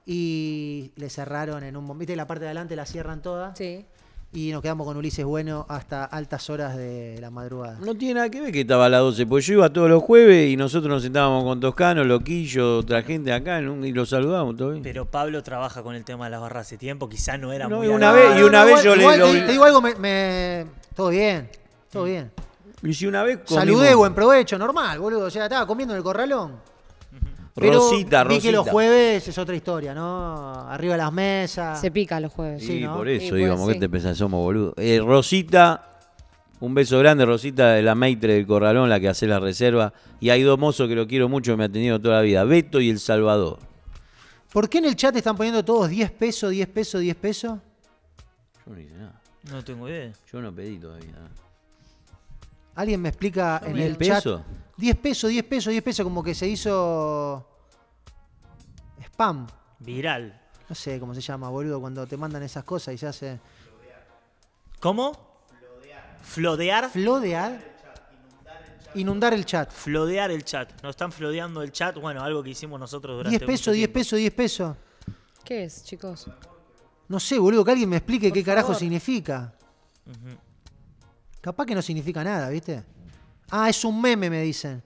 Y le cerraron en un ¿Viste la parte de adelante la cierran todas Y nos quedamos con Ulises Bueno hasta altas horas de la madrugada. No tiene nada que ver que estaba a las 12, pues yo iba todos los jueves y nosotros nos sentábamos con Toscano, Loquillo, otra gente acá y los saludábamos todavía. Pero Pablo trabaja con el tema de las barras hace tiempo, quizás no era muy... bueno. una vez, y una vez yo le... Te, digo algo, me, Todo bien, todo mm. bien. Y una vez Saludé, buen provecho, normal, boludo. O sea, estaba comiendo en el corralón. Pero Rosita, Rosita. que los jueves es otra historia, ¿no? Arriba las mesas. Se pica los jueves. Sí, por eso, digamos, que te pensás? Somos boludos. Eh, Rosita, un beso grande, Rosita de la Maitre del Corralón, la que hace la reserva. Y hay dos mozos que lo quiero mucho, me ha tenido toda la vida, Beto y El Salvador. ¿Por qué en el chat están poniendo todos 10 pesos, 10 pesos, 10 pesos? Yo no hice nada. No tengo idea. Yo no pedí todavía nada. ¿Alguien me explica en el pesos? chat? 10 pesos, 10 pesos, 10 pesos, como que se hizo spam. Viral. No sé cómo se llama, boludo, cuando te mandan esas cosas y se hace... ¿Cómo? Flodear. Flodear. Inundar el chat. Flodear el chat. Nos están flodeando el chat. Bueno, algo que hicimos nosotros durante 10 pesos, 10 pesos, 10 pesos. ¿Qué es, chicos? No sé, boludo, que alguien me explique qué carajo significa. Capaz que no significa nada, ¿viste? Ah, es un meme, me dicen.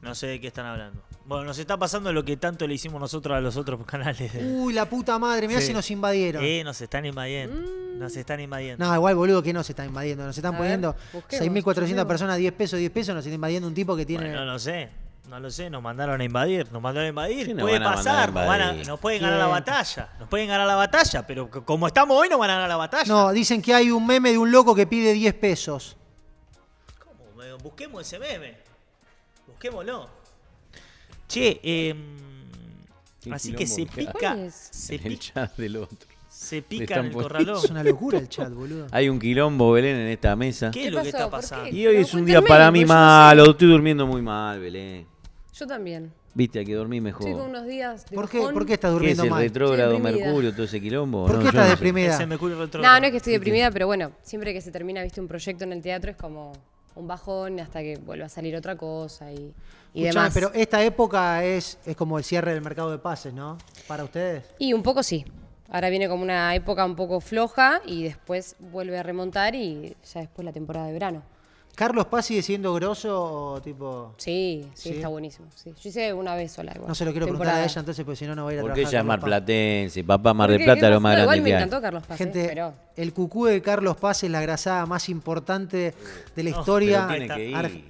No sé de qué están hablando. Bueno, nos está pasando lo que tanto le hicimos nosotros a los otros canales. Uy, la puta madre, mirá si nos invadieron. Eh, nos están invadiendo. Mm. Nos están invadiendo. No, igual, boludo, que no se están invadiendo. Nos están poniendo 6.400 personas, 10 pesos, 10 pesos. Nos están invadiendo un tipo que tiene. no sé. No lo sé, nos mandaron a invadir, nos mandaron a invadir. Puede pasar, nos, a, nos, pueden ganar la batalla, nos pueden ganar la batalla, pero como estamos hoy no van a ganar la batalla. No, dicen que hay un meme de un loco que pide 10 pesos. ¿Cómo? Busquemos ese meme, busquémoslo. Che, eh, así que se pica, se pica. del otro. Se pica en el corralón. Es una locura el chat, boludo. Hay un quilombo, Belén, en esta mesa. ¿Qué, es lo que está pasando? Y hoy es un día para mí malo. Estoy durmiendo muy mal, Belén. Yo también. Viste, hay que dormir mejor. Estoy con unos días de ¿Por qué, ¿Por qué estás el retrógrado Mercurio, todo ese quilombo? ¿Por qué estás deprimida? No, no es que estoy deprimida, pero bueno, siempre que se termina, viste, un proyecto en el teatro es como un bajón hasta que vuelva a salir otra cosa y, demás. pero esta época es, es como el cierre del mercado de pases, ¿no? Para ustedes. Y un poco sí. Ahora viene como una época un poco floja y después vuelve a remontar y ya después la temporada de verano. ¿Carlos sigue siendo grosso tipo.? Sí, sí, está buenísimo. Sí. Yo hice una vez sola igual. No se lo quiero preguntar a ella entonces, porque si no, no voy a ir a Porque ella es marplatense, papá Mar de Plata, lo más grande. Igual me encantó Carlos Paz. Gente, eh, el cucú de Carlos Paz es la grasada más importante de la historia.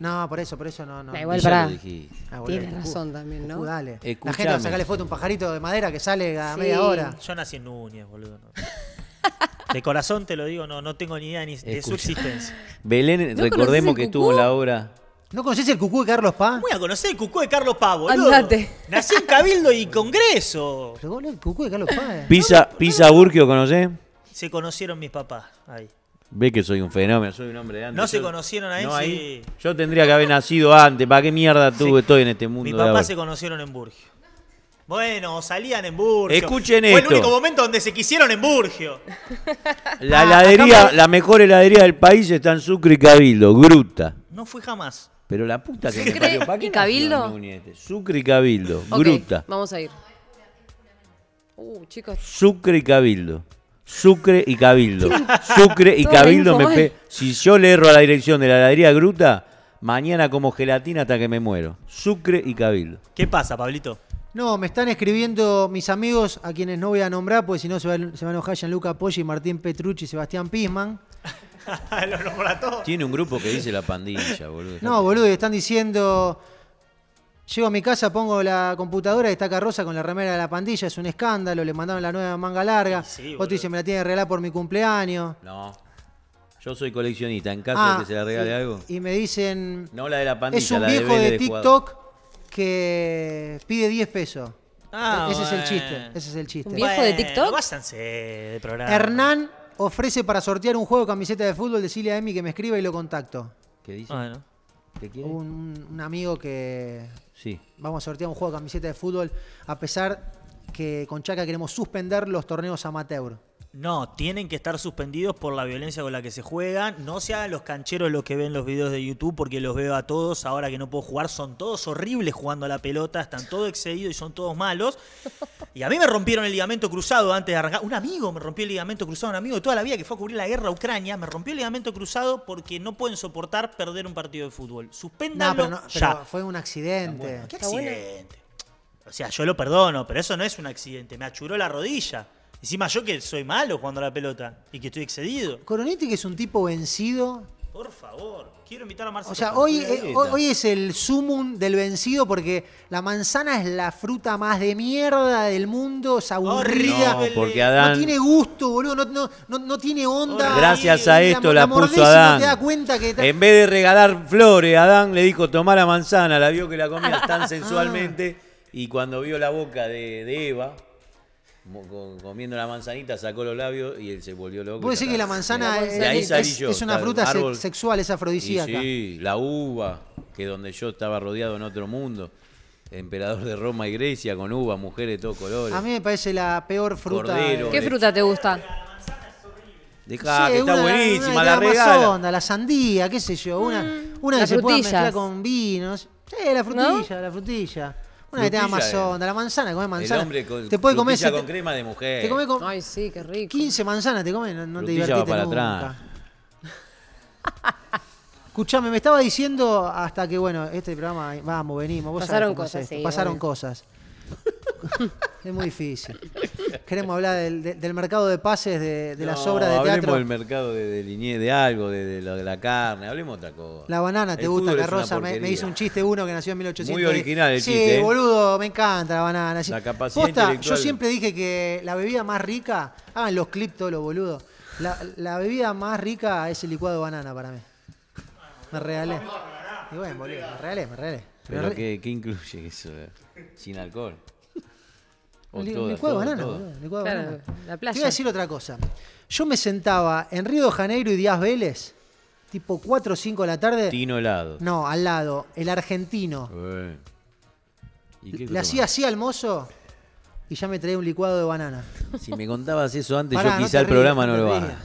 No, por eso, por eso no. no. igual para. Ah, Tienes razón también, ¿no? dale. La gente va a sacarle foto a un pajarito de madera que sale a media hora. Yo nací en Núñez, boludo. De corazón te lo digo, no, no tengo ni idea ni de su existencia. Belén, recordemos que estuvo en la obra. ¿No conoces el cucú de Carlos Paz? Voy a conocer el cucú de Carlos Pavo. boludo. Nací en Cabildo y Congreso. Pero el cucú de Carlos Paz. Eh. ¿Pisa, Pisa conocés? Se conocieron mis papás ahí. Ve que soy un fenómeno, soy un hombre de antes. No se conocieron ahí, él, sí. Yo tendría que haber nacido antes. ¿Para qué mierda tuve estoy en este mundo? Mis papás se conocieron en Burgio. Bueno, salían en Burgio. Escuchen Fue el único momento donde se quisieron en Burgio. La ah, heladería, la mejor heladería del país está en Sucre y Cabildo, Gruta. No fui jamás. Pero la puta que me parió. y Cabildo? Este? Sucre y Cabildo, Gruta. Vamos a ir. Uh, chicos. Sucre y Cabildo. Sucre y Cabildo. Sucre y Cabildo me Si yo le erro a la dirección de la heladería Gruta, mañana como gelatina hasta que me muero. Sucre y Cabildo. ¿Qué pasa, Pablito? No, me están escribiendo mis amigos, a quienes no voy a nombrar, porque si no se, van a enojar Gianluca Poggi, Martín Petrucci, y Sebastián Pisman. Lo nombra todo. Tiene un grupo que dice la pandilla, boludo. No, boludo, están diciendo... Llego a mi casa, pongo la computadora y está carrosa con la remera de la pandilla, es un escándalo, le mandaron la nueva manga larga. Sí, Otro dice, me la tiene que regalar por mi cumpleaños. No. Yo soy coleccionista, en caso ah, de que se la regale algo. Y me dicen. No la de la pandilla, Es un viejo de TikTok que pide 10 pesos. Ah, ese es el chiste. Ese es el chiste. viejo de TikTok? Hernán ofrece para sortear un juego de camiseta de fútbol. Decirle a Emi que me escriba y lo contacto. ¿Qué dice? Un, amigo que. Sí. Vamos a sortear un juego de camiseta de fútbol. A pesar que con Chaca queremos suspender los torneos amateur. No, tienen que estar suspendidos por la violencia con la que se juegan. No sean los cancheros los que ven los videos de YouTube, porque los veo a todos. Ahora que no puedo jugar, son todos horribles jugando a la pelota, están todos excedidos y son todos malos. Y a mí me rompieron el ligamento cruzado antes de arrancar. Un amigo me rompió el ligamento cruzado, un amigo de toda la vida que fue a cubrir la guerra a Ucrania, me rompió el ligamento cruzado porque no pueden soportar perder un partido de fútbol. Suspéndanlo ya. fue un accidente. accidente? O sea, yo lo perdono, pero eso no es un accidente. Me achuró la rodilla. Encima yo que soy malo jugando la pelota y que estoy excedido. Coronetti que es un tipo vencido. Por favor, quiero invitar a Marcelo. O sea, eh, hoy, hoy es el sumum del vencido porque la manzana es la fruta más de mierda del mundo, es aburrida. No, porque Adán... no tiene gusto, boludo, no, tiene onda. Gracias a esto la, puso Adán. cuenta que En vez de regalar flores, Adán le dijo tomar la manzana, la vio que la comía tan sensualmente y cuando vio la boca de Eva comiendo la manzanita, sacó los labios y él se volvió loco. Puede ser que la manzana es, una fruta sexual, es afrodisíaca? sí, la uva, que donde yo estaba rodeado en otro mundo. Emperador de Roma y Grecia con uva, mujeres de todos colores. A mí me parece la peor fruta. ¿Qué fruta te gusta? que está buenísima, la, la la sandía, qué sé yo, una, mm, una que se pueda mezclar con vinos. Sí, la frutilla, la frutilla. Una que tenga más de- la manzana, come manzana. El hombre te puede comer con crema de mujer. Te come con Ay, sí, qué rico. 15 manzanas, te comes, no, no te Frutilla va divertiste para nunca. atrás. Escuchame, me estaba diciendo hasta que, bueno, este programa, vamos, venimos. Vos Pasaron cosas, Pasaron cosas. es muy difícil. Queremos hablar del, mercado de pases, de, las obras de teatro. Hablemos del mercado de, de, de algo, de, la, de la carne, hablemos otra cosa. La banana, ¿te gusta, la Me, me, hizo un chiste uno que nació en 1800. Muy original el chiste. Sí, ¿eh? boludo, me encanta la banana. La capacidad Yo siempre dije que la bebida más rica, hagan ah, los clips todos los boludos, la, bebida más rica es el licuado de banana para mí. Me regalé. Y bueno, boludo, me regalé, me regalé. ¿Pero qué, incluye eso? Eh, ¿Sin alcohol? licuado banana, Te voy a decir otra cosa. Yo me sentaba en Río de Janeiro y Díaz Vélez, tipo 4 o 5 de la tarde. Tino lado. No, al lado, el argentino. Le hacía así al mozo y ya me traía un licuado de banana. Si me contabas eso antes, yo quizá el programa no, lo haga.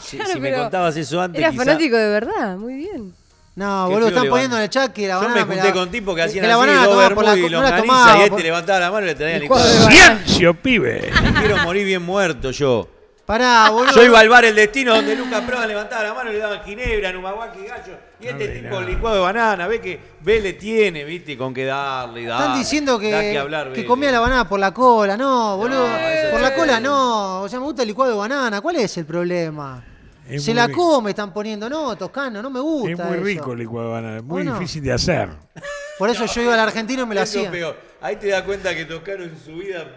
si, me contabas eso antes. Era fanático de verdad, muy bien. No, boludo, están poniendo en el chat que la banana. Yo me junté con tipo que hacían la banana tomaba por y no y este levantaba la mano y le traía el ¡Ciencio, pibe! quiero morir bien muerto yo. Pará, boludo. Yo iba al bar El Destino donde Lucas Prada levantaba la mano y le daban ginebra, numaguaki, gallo. Y este tipo de licuado de banana, ve que le tiene, viste, con qué darle, y darle. Están diciendo que, que, comía la banana por la cola, no, boludo. por la cola no. O sea, me gusta el licuado de banana. ¿Cuál es el problema? Se la come, están poniendo. No, Toscano, no me gusta. Es muy rico el licuado de banana, es muy difícil de hacer. Por eso yo iba al argentino y me la lo hacía. Ahí te das cuenta que Toscano en su vida.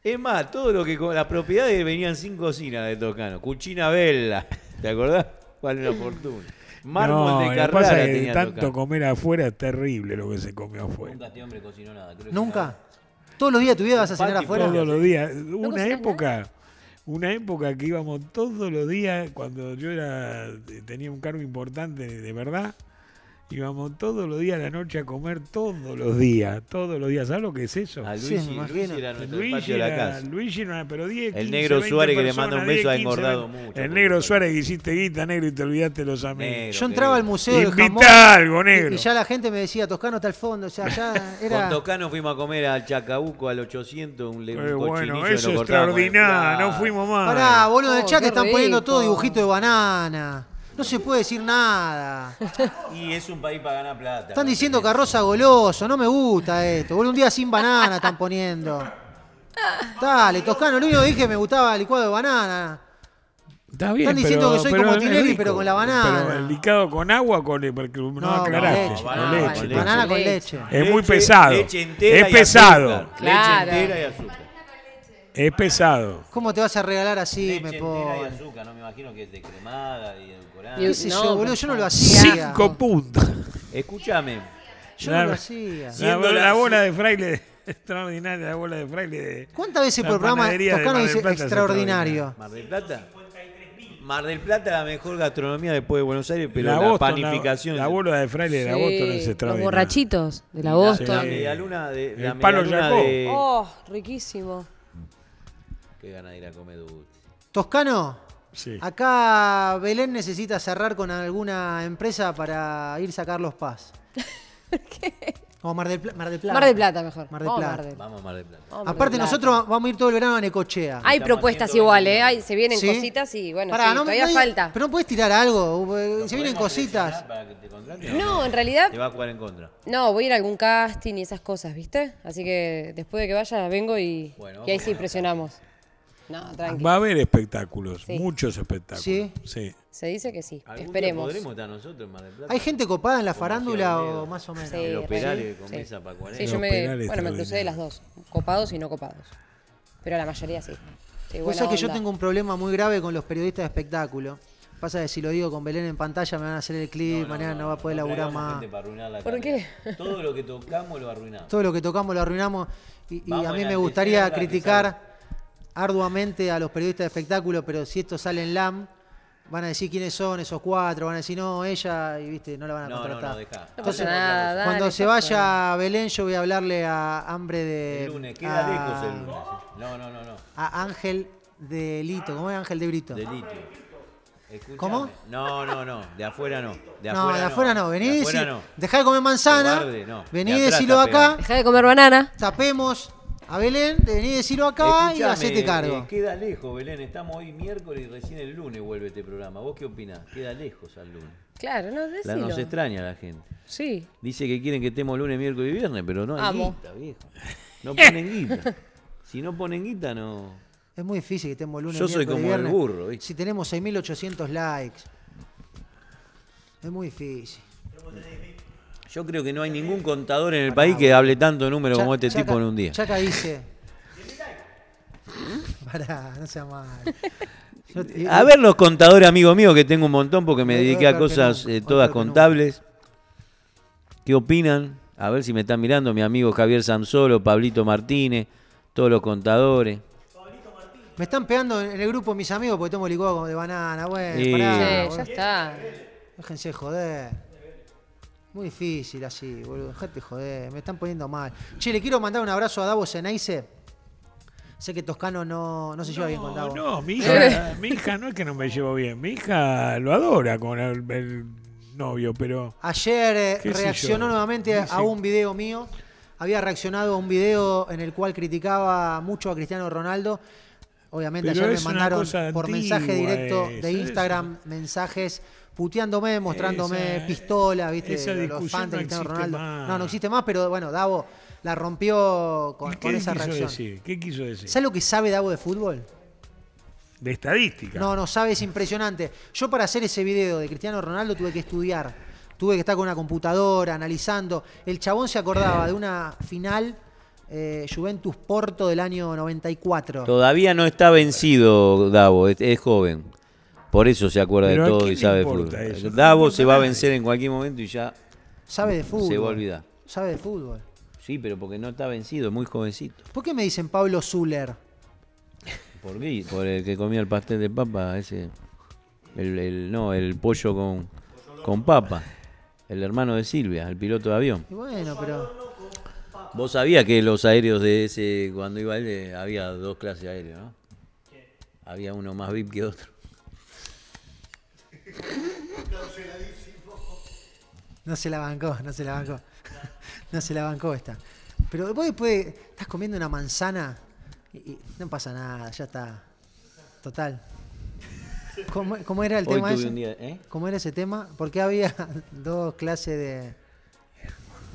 Es más, todo lo que. Las propiedades venían sin cocina de Toscano. Cuchina Bella, ¿Te acordás? cuál la fortuna. Mármol no, de lo que pasa es que tanto comer afuera es terrible lo que se comió afuera. Nunca este hombre cocinó nada. creo que Nunca. Todos los días de tu vida vas a cenar afuera. Todos los días. Una época una época que íbamos todos los días, cuando yo era, tenía un cargo importante de verdad, Íbamos todos los días a la noche a comer, todos los días, todos los días. ¿Sabes lo que es eso? A Luigi, era Luigi patio la casa. Luigi pero 10, 15, El negro Suárez que le manda un beso ha engordado mucho. El negro Suárez que hiciste guita, negro, y te olvidaste los amigos. Yo entraba al museo Y, ya la gente me decía, Toscano está al fondo. O sea, ya era... Con Toscano fuimos a comer al Chacabuco, al 800, un, eh, eso es extraordinario, no fuimos más. Pará, boludo, el oh, chat están poniendo todo dibujito de banana. No se puede decir nada. Y es un país para ganar plata. Están diciendo carroza goloso, no me gusta esto. un día sin banana están poniendo. Dale, Toscano, lo único que dije que me gustaba el licuado de banana. Está bien, Están diciendo que soy como Tineri, pero con la banana. Pero licado con agua con no, aclaraste. banana, con leche. Banana con leche. Es muy pesado. Leche entera es pesado. Claro. Leche entera y azúcar. Es pesado. ¿Cómo te vas a regalar así? me pongo? no me imagino que es de cremada y edulcorada. ¿Qué yo, boludo? Yo no lo hacía. Cinco puntos. Escúchame. Yo no lo hacía. Siendo la bola de fraile extraordinaria, la bola de fraile de. ¿Cuántas veces por programa Toscano dice extraordinario? ¿Mar del Plata? Mar del Plata la mejor gastronomía después de Buenos Aires, pero la, panificación. La, bola de fraile de la Boston es extraordinaria. Los borrachitos de la Boston. La, medialuna de, la palo de, Oh, riquísimo. Qué van a ir a Comeduti. Toscano, sí. acá Belén necesita cerrar con alguna empresa para ir a sacar los Paz. ¿Qué? Como Mar del, Mar Plata. Mar del Plata, mejor. Mar del Plata. Vamos, a Mar del Plata. Aparte, nosotros vamos a ir todo el verano a Necochea. Hay propuestas igual, ¿eh? se vienen cositas y bueno, no, todavía falta. Pero no puedes tirar algo. Se vienen cositas. no, en realidad. Te va a jugar en contra. No, voy a ir a algún casting y esas cosas, ¿viste? Así que después de que vaya, vengo y, y ahí sí presionamos. Va a haber espectáculos, muchos espectáculos. Sí. Se dice que sí. Esperemos. podremos nosotros en Mar Plata. ¿Hay gente copada en la farándula o más o menos? Sí. Los con para bueno, me crucé de las dos. Copados y no copados. Pero la mayoría sí. sí es pues que yo tengo un problema muy grave con los periodistas de espectáculo. Pasa que si lo digo con Belén en pantalla me van a hacer el clip, mañana no, va a poder laburar más. ¿Por qué Todo lo que tocamos lo arruinamos. Todo lo que tocamos lo arruinamos y, a mí me gustaría criticar arduamente a los periodistas de espectáculo, pero si esto sale en LAM, van a decir quiénes son esos cuatro, van a decir, no, ella, y viste, no la van a No, no, no, deja. Entonces, cuando se vaya Belén, yo voy a hablarle a Hambre de. El lunes, queda lejos el lunes. No, no, no, no. A Ángel de Lito, ¿cómo es Ángel de Brito? De Lito. ¿Cómo? No, no, no. De afuera no. De no, de afuera no, de afuera no. dejá de comer manzana, venid vení De y acá, Deja de comer banana. tapemos, a Belén, te a decirlo acá y hacete eh, cargo. queda lejos, Belén. Estamos hoy miércoles y recién el lunes vuelve este programa. ¿Vos qué opinás? Queda lejos al lunes. Claro, no, decilo. La, nos extraña la gente. Sí. Dice que quieren que estemos lunes, miércoles y viernes, pero no hay guita, viejo. No ponen guita. Si no ponen guita, no. Es muy difícil que estemos lunes, y viernes. Yo soy como el burro. Si tenemos 6.800 likes. Es muy difícil. Yo creo que no hay ningún contador en el país que hable tanto número como este tipo en un día. Chaca dice. Pará, no sea mal. a ver los contadores, amigo mío, que tengo un montón porque me dediqué a cosas eh, todas contables. ¿Qué opinan? A ver si me están mirando mi amigo Javier Sansolo, Pablito Martínez, todos los contadores. Me están pegando en el grupo mis amigos porque tomo licuado de banana, bueno. ya está. Déjense joder. Muy difícil así, boludo. joder, me están poniendo mal. Che, le quiero mandar un abrazo a Davo senaise Sé que Toscano no, se lleva bien con Davo. No, mi hija, no es que no me llevo bien. Mi hija lo adora con el, novio, pero. Ayer eh, reaccionó nuevamente a un video mío. Había reaccionado a un video en el cual criticaba mucho a Cristiano Ronaldo. Obviamente ayer me mandaron por mensaje directo de Instagram mensajes puteándome, mostrándome pistolas, ¿viste? los fans de Cristiano Ronaldo. No, no existe más, pero bueno, Davo la rompió con, esa reacción. ¿Qué quiso decir? ¿Sabes lo que sabe Davo de fútbol? De estadística. No, no sabe, es impresionante. Yo para hacer ese video de Cristiano Ronaldo tuve que estudiar. Tuve que estar con una computadora analizando. El chabón se acordaba de una final eh, Juventus Porto del año 94. Todavía no está vencido Davo, es joven. Por eso se acuerda de todo y sabe de fútbol. Davos se va a vencer en cualquier momento y ya. Sabe de fútbol. Se va a olvidar. Sabe de fútbol. Sí, pero porque no está vencido, es muy jovencito. ¿Por qué me dicen Pablo Zuller? ¿Por qué? Por el que comía el pastel de papa, ese. El, no, el pollo con, papa. El hermano de Silvia, el piloto de avión. bueno, pero. Vos sabías que los aéreos de ese, cuando iba él, eh, había dos clases aéreas, ¿no? Había uno más VIP que otro. No se la bancó, no se la bancó. No se la bancó esta. Pero vos después estás comiendo una manzana y, no pasa nada, ya está. Total. ¿Cómo, era el tema ¿eh? ¿Cómo era ese tema? Porque había dos clases de.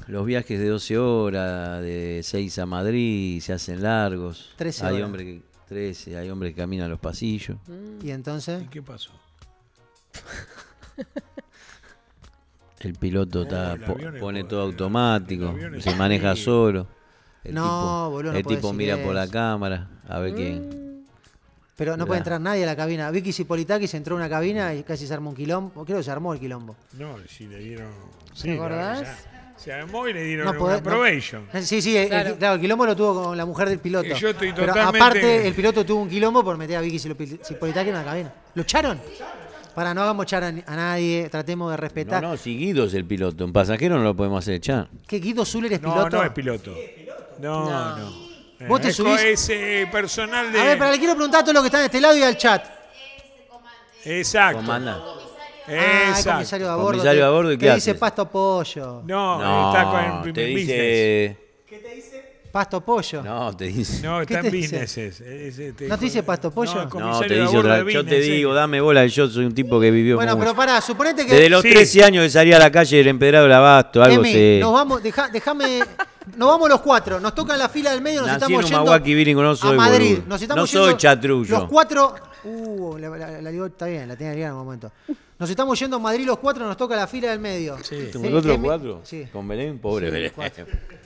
Los viajes de 12 horas, de 6 a Madrid, se hacen largos. 13 horas. Hay hombres que, 13, hay hombres que caminan los pasillos. ¿Y entonces? ¿Y qué pasó? El piloto pone todo automático, se maneja solo. El no, tipo, boludo, El tipo mira por la cámara a ver quién. Mm. Pero no puede entrar nadie a la cabina. Vicky se entró a una cabina y casi se armó un quilombo. Creo que se armó el quilombo. No, si le dieron. se armó y le dieron probation. Eh, sí, sí, claro. El, quilombo lo tuvo con la mujer del piloto. Pero aparte, el piloto tuvo un quilombo por meter a Vicky Sipolitakis en la cabina. ¿Lo echaron? Para, no hagamos echar a, nadie, tratemos de respetar. No, no, si Guido es el piloto, un pasajero no lo podemos hacer echar. ¿Qué Guido Zuller es piloto? No, no es piloto. es No, no. no. Vos te eh, subís. Es, eh, personal de. A ver, para le quiero preguntar a todos los que están de este lado y al chat. Exacto. Comandante. Ah, El comisario de a bordo. Comisario a bordo y ¿qué, dice pasto pollo. No, está con el te dice Pasto pollo. No, te dice. No, está en business. ¿No te dice pasto pollo? No, te dice otra, Yo te digo, dame bola, yo soy un tipo que vivió. Bueno, pero pará, suponete que. Desde los 13 años que salía a la calle del empedrado la abasto, algo se. Nos vamos, déjame. nos vamos los cuatro, nos toca la fila del medio, nos estamos yendo a Madrid. no soy yendo chatrullo. Los cuatro. Uh, la, digo, está bien, la tiene en un momento. Nos estamos yendo a Madrid los cuatro, nos toca la fila del medio. Sí. ¿Con cuatro? Sí. Con Belén, pobre Belén.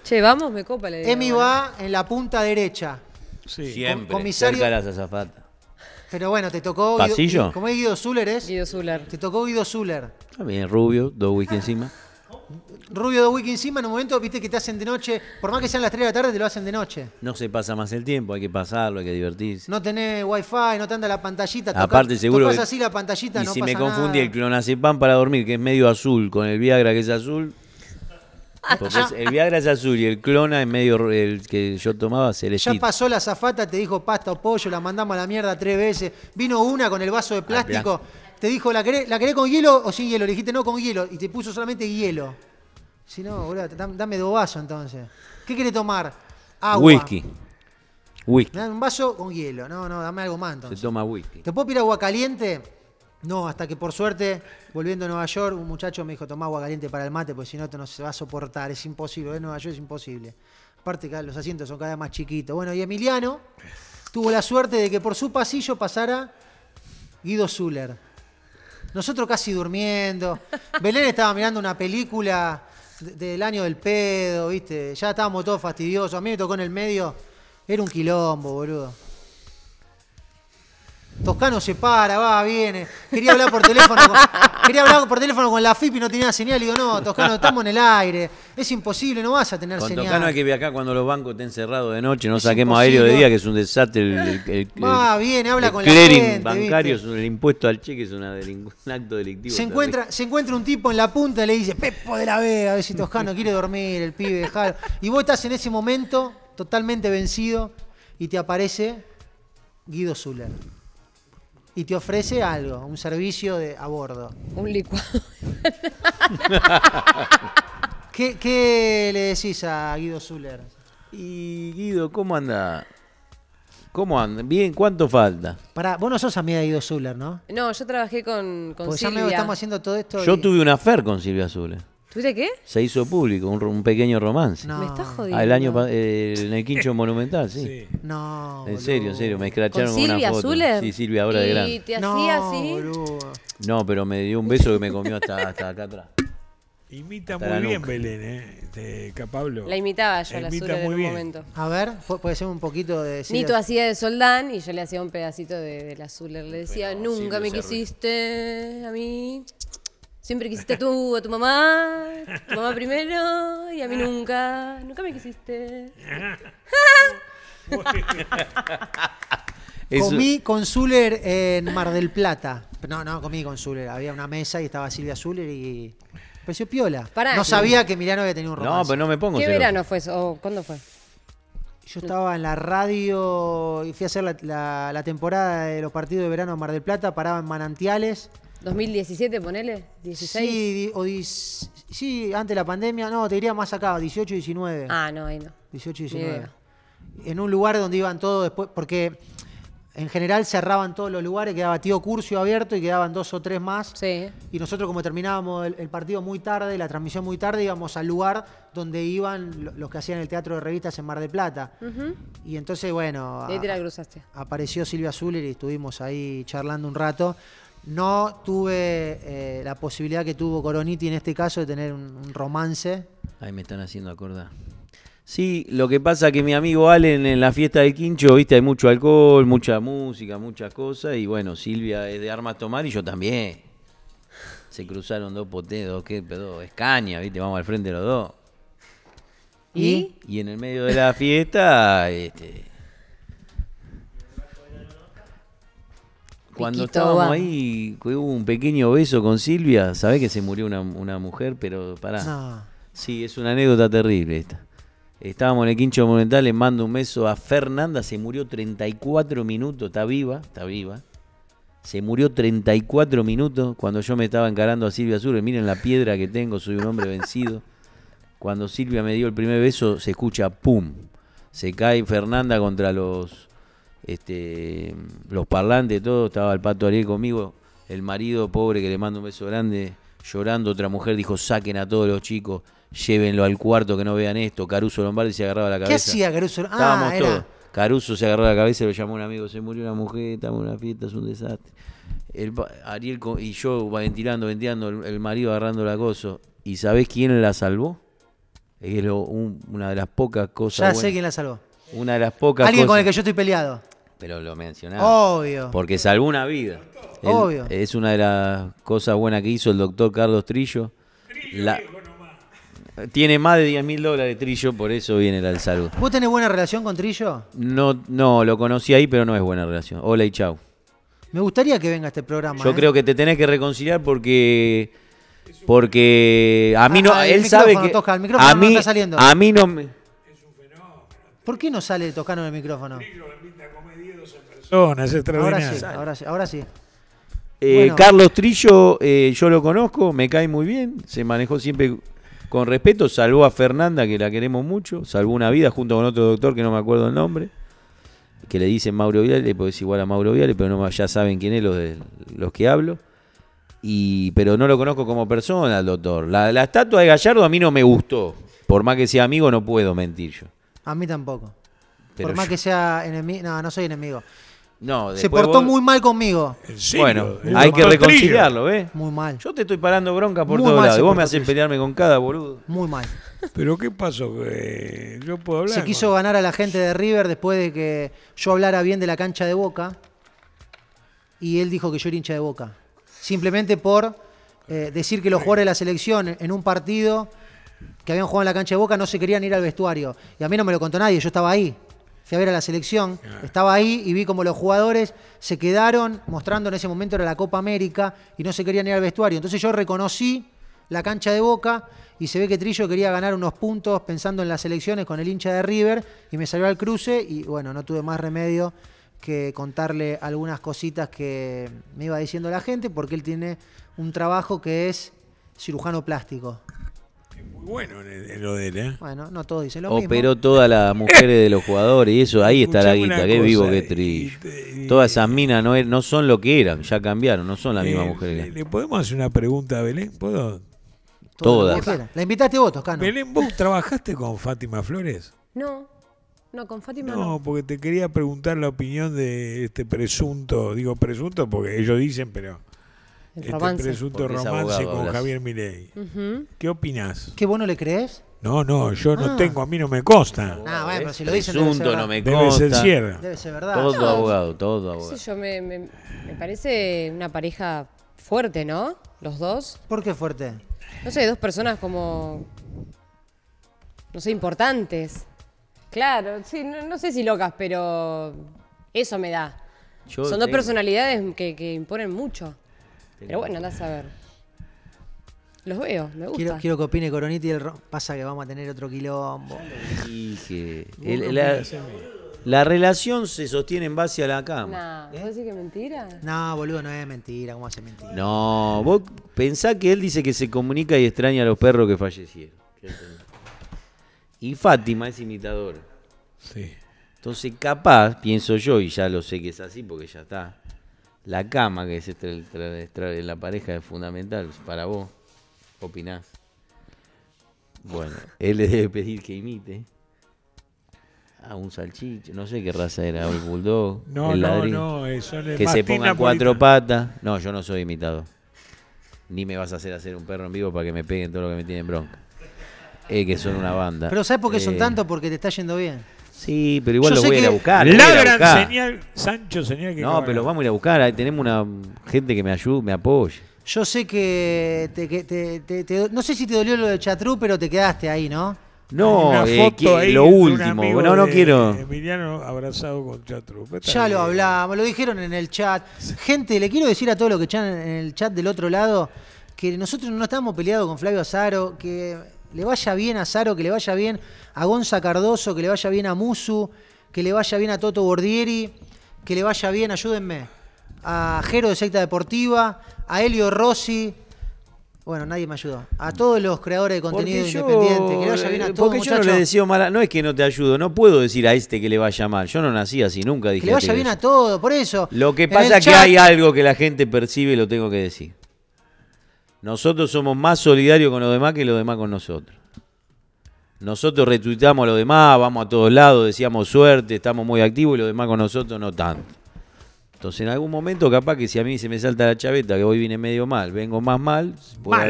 Che, vamos, me copa la idea. Emi va en la punta derecha. Sí. Siempre, comisario... cerca de las Pero bueno, te tocó... ¿Pasillo? Guido, ¿Cómo es Guido Zuller, es? Guido Zuller. Te tocó Guido Zuller. También rubio, dos wiki encima. Rubio de Wiki encima en un momento, viste que te hacen de noche, por más que sean las 3 de la tarde, te lo hacen de noche. No se pasa más el tiempo, hay que pasarlo, hay que divertirse. No tenés wifi, no te anda la pantallita. Aparte seguro Si vas así la pantallita, y si me confundí el clonazepam para dormir, que es medio azul, con el Viagra que es azul... el Viagra es azul y el clona en medio el que yo tomaba celestito. Ya pasó la zafata, te dijo pasta o pollo, la mandamos a la mierda tres veces. Vino una con el vaso de plástico, te dijo, ¿la querés, ¿la querés con hielo o sin hielo? Le dijiste no con hielo y te puso solamente hielo. Si no, boludo, dame dos vasos entonces. ¿Qué quiere tomar? Agua. Whisky. Whisky. un vaso con hielo. No, no, dame algo más entonces. Se toma whisky. ¿Te puedo pedir agua caliente? No, hasta que por suerte, volviendo a Nueva York, un muchacho me dijo, toma agua caliente para el mate, porque si no te no se va a soportar, es imposible, en Nueva York es imposible. Aparte que los asientos son cada vez más chiquitos. Bueno, y Emiliano tuvo la suerte de que por su pasillo pasara Guido Zuller. Nosotros casi durmiendo. Belén estaba mirando una película del año del pedo, ¿viste? Ya estábamos todos fastidiosos. A mí me tocó en el medio. Era un quilombo, boludo. Toscano se para, va, viene. Quería hablar por teléfono con, quería hablar por teléfono con la FIP y no tenía señal. Y digo, no, Toscano, estamos en el aire. Es imposible, no vas a tener señal. Toscano hay que acá, cuando los bancos estén cerrados de noche, no saquemos aéreo de día, que es un desastre. El, va, viene, habla con la gente, bancario, el impuesto al cheque es un acto delictivo. Se encuentra, se encuentra un tipo en la punta y le dice, Pepo de la Vega, a ver si Toscano quiere dormir, el pibe, dejarlo. Y vos estás en ese momento totalmente vencido y te aparece Guido Zuller y te ofrece algo, un servicio de, a bordo. Un licuado. ¿Qué, le decís a Guido Zuller? Y Guido, ¿cómo anda? ¿Cómo anda? Bien, ¿cuánto falta? Para, vos no sos amiga de Guido Zuller, ¿no? No, yo trabajé con, con Silvia. estamos haciendo todo esto. Yo tuve una fer con Silvia Zuller crees qué? Se hizo público, un, pequeño romance. No. Me estás ah, jodiendo. año en el quincho monumental, sí. No. En serio, en serio, me escracharon Silvia una foto. Zuller? Sí, Silvia ahora de grande. ¿Y te hacía así? No, pero me dio un beso que me comió hasta, hasta acá atrás. Imita muy bien Belén, ¿eh? Este, Capablo. La imitaba yo, la, Imita la en un momento. A ver, puede ser un poquito de. Nito hacía de Soldán y yo le hacía un pedacito de, la Zuller. Le decía, nunca me quisiste a mí. Siempre quisiste tú a tu mamá, tu mamá primero y a mí nunca. Nunca me quisiste. Comí con Zuller en Mar del Plata. No, no, comí con Zuller. Había una mesa y estaba Silvia Zuller y. Pareció piola. no sabía que Milano había tenido un romance. No, pero no me pongo. ¿Qué verano fue eso? ¿Cuándo fue? Yo estaba en la radio y fui a hacer la temporada de los partidos de verano en Mar del Plata, paraba en manantiales. ¿2017 ponele? ¿16? Sí, o sí, antes de la pandemia, no, te diría más acá, 18, y 19. Ah, no, ahí no. 18, 19. En un lugar donde iban todos después, porque en general cerraban todos los lugares, quedaba Tío Curcio abierto y quedaban dos o tres más. Sí. Y nosotros como terminábamos el, partido muy tarde, la transmisión muy tarde, íbamos al lugar donde iban los que hacían el teatro de revistas en Mar de Plata. Y entonces, bueno... te la cruzaste. apareció Silvia Zuller y estuvimos ahí charlando un rato. No tuve eh, la posibilidad que tuvo Coroniti en este caso de tener un, romance. Ahí me están haciendo acordar. Sí, lo que pasa que mi amigo Allen en la fiesta del quincho, viste, hay mucho alcohol, mucha música, muchas cosas. Y bueno, Silvia es de armas tomar y yo también. Se cruzaron dos potes, dos qué pedo, escaña, viste, vamos al frente los dos. ¿Y? Y en el medio de la fiesta, este, Cuando estábamos ahí, hubo un pequeño beso con Silvia. Sabés que se murió una, mujer, pero pará. Sí, es una anécdota terrible esta. Estábamos en el Quincho Monumental, le mando un beso a Fernanda, se murió 34 minutos, está viva, está viva. Se murió 34 minutos cuando yo me estaba encarando a Silvia azul Miren la piedra que tengo, soy un hombre vencido. Cuando Silvia me dio el primer beso, se escucha pum. Se cae Fernanda contra los este, los parlantes, todo, estaba el pato Ariel conmigo, el marido pobre que le manda un beso grande, llorando, otra mujer dijo, saquen a todos los chicos, llévenlo al cuarto que no vean esto, Caruso Lombardi se agarraba la cabeza. ¿Qué hacía Caruso? Ah, Estábamos todos. Caruso se agarró la cabeza lo llamó un amigo, se murió una mujer, estamos en una fiesta, es un desastre. Ariel y yo ventilando, ventilando, el, marido agarrando el acoso. ¿Y sabés quién la salvó? Es una de las pocas cosas. Ya sé quién la salvó. Una de las pocas Alguien con el que yo estoy peleado. Pero lo mencionaba. Obvio. Porque salvó una vida. Obvio. Es una de las cosas buenas que hizo el doctor Carlos Trillo. la, tiene más de 10 mil dólares Trillo, por eso viene la salud. ¿Vos tenés buena relación con Trillo? No, no, lo conocí ahí, pero no es buena relación. Hola y chau. Me gustaría que venga a este programa. Yo ¿eh? creo que te tenés que reconciliar porque. Porque a mí ah, no. Ah, él sabe que. el micrófono a mí, no saliendo. A mí no me. ¿Por qué no sale Toscano en el micrófono? Personas, ahora sí, ahora Ahora sí. Eh, Carlos Trillo, eh, yo lo conozco, me cae muy bien, se manejó siempre con respeto, salvó a Fernanda, que la queremos mucho, salvó una vida junto con otro doctor que no me acuerdo el nombre, que le dicen Mauro Viale, porque es igual a Mauro Viale, pero ya saben quién es los, los que hablo. pero no lo conozco como persona, el doctor. la estatua de Gallardo a mí no me gustó. Por más que sea amigo, no puedo mentir yo. A mí tampoco. Por más que sea enemigo. No, no soy enemigo. No, Se portó muy mal conmigo. Bueno, hay que reconciliarlo, ¿ves? Muy mal. Yo te estoy parando bronca por todos lados. Vos me haces pelearme con cada boludo. Muy mal. Pero ¿qué pasó? yo puedo hablar. Se quiso ganar a la gente de River después de que yo hablara bien de la cancha de Boca. Y él dijo que yo era hincha de Boca. Simplemente por eh, decir que lo jugadores de la selección en un partido que habían jugado en la cancha de Boca no se querían ir al vestuario. Y a mí no me lo contó nadie, yo estaba ahí. Fui a ver a la selección, estaba ahí y vi como los jugadores se quedaron mostrando en ese momento era la Copa América y no se querían ir al vestuario. Entonces yo reconocí la cancha de Boca y se ve que Trillo quería ganar unos puntos pensando en las elecciones con el hincha de River y me salió al cruce y bueno, no tuve más remedio que contarle algunas cositas que me iba diciendo la gente porque él tiene un trabajo que es cirujano plástico bueno en, lo de él, ¿eh? Bueno, no todo dice lo mismo. Operó todas las mujeres de los jugadores y eso, ahí está la guita, qué vivo, qué triste. todas esas minas no, er-, no son lo que eran, ya cambiaron, no son las mismas eh, mujeres. Le, podemos hacer una pregunta a Belén? ¿Puedo? Todas. La invitaste vos, Toscano. Belén, trabajaste con Fátima Flores? No, no, con Fátima No, porque te quería preguntar la opinión de este presunto, digo presunto porque ellos dicen, pero el este presunto romance con Javier Milei. ¿Qué opinas? ¿Qué bueno le crees? No, no, yo no ah. tengo, a mí no me consta. Ah, bueno, pero si lo debe ser, no me debe ser Debe ser verdad. Todo abogado, todo abogado. yo me, parece una pareja fuerte, ¿no? Los dos. ¿Por qué fuerte? No sé, dos personas como no sé, importantes. Claro, sí, no, sé si locas, pero eso me da. Son dos personalidades que imponen mucho. Pero bueno, andás a ver. Los veo, me gusta. Quiero, que opine Coronita y el Pasa que vamos a tener otro quilombo. la, relación se sostiene en base a la cama. ¿vos decís que es mentira? No, boludo, no es mentira. ¿Cómo hace mentira? No, vos pensá que él dice que se comunica y extraña a los perros que fallecieron. Y Fátima es imitador Sí. Entonces, capaz, pienso yo, y ya lo sé que es así porque ya está, la cama que es el, la pareja es fundamental para vos. ¿Opinás? Bueno, él le debe pedir que imite a un salchicho, no sé qué raza era, el bulldog, no, el no, no, eso que se pongan cuatro patas. No, yo no soy imitado. Ni me vas a hacer hacer un perro en vivo para que me peguen todo lo que me tienen bronca. Eh, que son una banda. Pero ¿sabes por qué son eh, tantos? Porque te está yendo bien. Sí, pero igual lo voy a ir a buscar. La gran Sancho, señal que. No, pero vamos a ir a buscar. Ahí tenemos una gente que me ayude, me apoye. Yo sé que. no sé si te dolió lo de Chatru, pero te quedaste ahí, ¿no? No, eh, lo último. No, no quiero. Emiliano abrazado con Chatru. Ya lo hablamos, lo dijeron en el chat. Gente, le quiero decir a todos los que están en el chat del otro lado que nosotros no estábamos peleados con Flavio Azaro, que le vaya bien a Saro, que le vaya bien a Gonza Cardoso, que le vaya bien a Musu, que le vaya bien a Toto Bordieri, que le vaya bien, ayúdenme, a Jero de Secta Deportiva, a Elio Rossi. Bueno, nadie me ayudó. A todos los creadores de contenido independiente, que le vaya bien a eh, todos. Porque yo no le deseo mal, no es que no te ayudo, no puedo decir a este que le vaya mal. Yo no nací así, nunca dije. Que le vaya bien a todo, por eso. Lo que pasa es que hay algo que la gente percibe y lo tengo que decir. Nosotros somos más solidarios con los demás que los demás con nosotros. Nosotros retuitamos a los demás, vamos a todos lados, decíamos suerte, estamos muy activos y los demás con nosotros no tanto. Entonces, en algún momento, capaz que si a mí se me salta la chaveta, que hoy viene medio mal, vengo más mal, puede,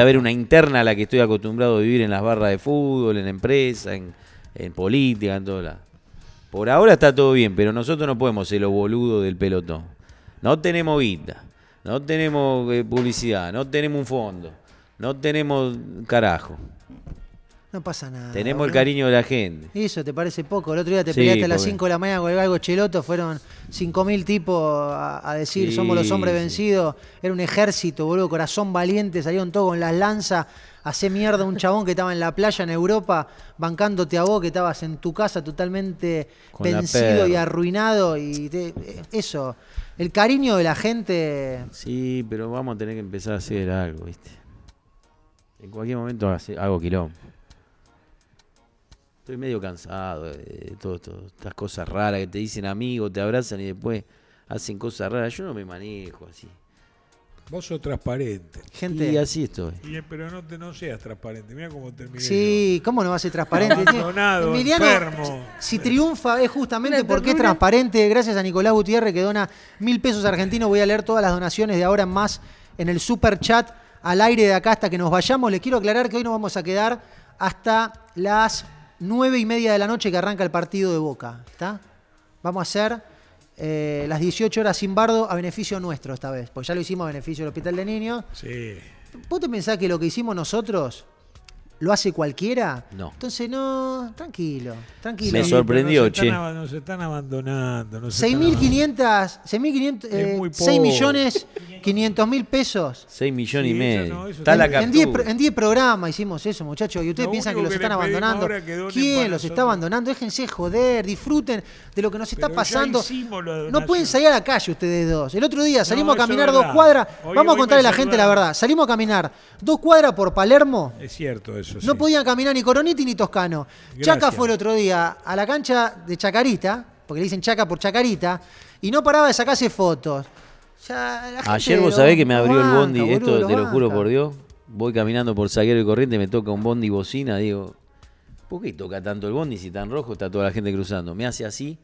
haber, una interna a la que estoy acostumbrado a vivir en las barras de fútbol, en empresa, en, política, en todo lado. Por ahora está todo bien, pero nosotros no podemos ser los boludos del pelotón. No tenemos vida no tenemos eh, publicidad, no tenemos un fondo, no tenemos carajo. No pasa nada. Tenemos el cariño de la gente. Eso, ¿te parece poco? El otro día te peleaste a las 5 de la mañana con el galgo Cheloto, fueron 5.000 tipos a, decir somos los hombres vencidos, era un ejército, boludo, corazón valiente, salieron todos con las lanzas, Hacé mierda un chabón que estaba en la playa en Europa, bancándote a vos, que estabas en tu casa totalmente vencido y arruinado. Y eh, eso, el cariño de la gente. Sí, pero vamos a tener que empezar a hacer algo, ¿viste? En cualquier momento hago quilombo. Estoy medio cansado de todas estas cosas raras que te dicen amigos, te abrazan y después hacen cosas raras. Yo no me manejo así. Vos sos transparente. Y así estoy. Y, pero no, te, no seas transparente. Mira cómo terminé. Sí, ¿cómo no vas a ser transparente? Emiliano, Si triunfa es justamente porque es transparente. Gracias a Nicolás Gutiérrez que dona mil pesos argentinos. Voy a leer todas las donaciones de ahora en más en el super chat al aire de acá hasta que nos vayamos. le quiero aclarar que hoy nos vamos a quedar hasta las nueve y media de la noche que arranca el partido de Boca. ¿Está? Vamos a hacer eh, las 18 horas sin bardo a beneficio nuestro esta vez, pues ya lo hicimos a beneficio del Hospital de Niños. Sí. ¿Vos te pensás que lo que hicimos nosotros ¿Lo hace cualquiera? No. Entonces, no, tranquilo, tranquilo. Me sorprendió, che. nos están abandonando. 6.500, 6.500, 6 millones 500 mil pesos. 6 millones y medio. Está en, la En 10, programas hicimos eso, muchachos, y ustedes piensan que los están abandonando. ¿Quién los está abandonando? Déjense joder, disfruten de lo que nos está pasando. No pueden salir a la calle ustedes dos. El otro día salimos a caminar dos cuadras. Vamos a contarle a la gente la verdad. Salimos a caminar dos cuadras por Palermo. Es cierto eso. No podían caminar ni coroniti ni Toscano. Chaca fue el otro día a la cancha de Chacarita, porque le dicen Chaca por Chacarita, y no paraba de sacarse fotos. Ayer vos sabés que me abrió el bondi, esto te lo juro por Dios. Voy caminando por Saquero y Corriente, me toca un bondi bocina, digo, ¿por qué toca tanto el bondi si tan rojo está toda la gente cruzando? Me hace así,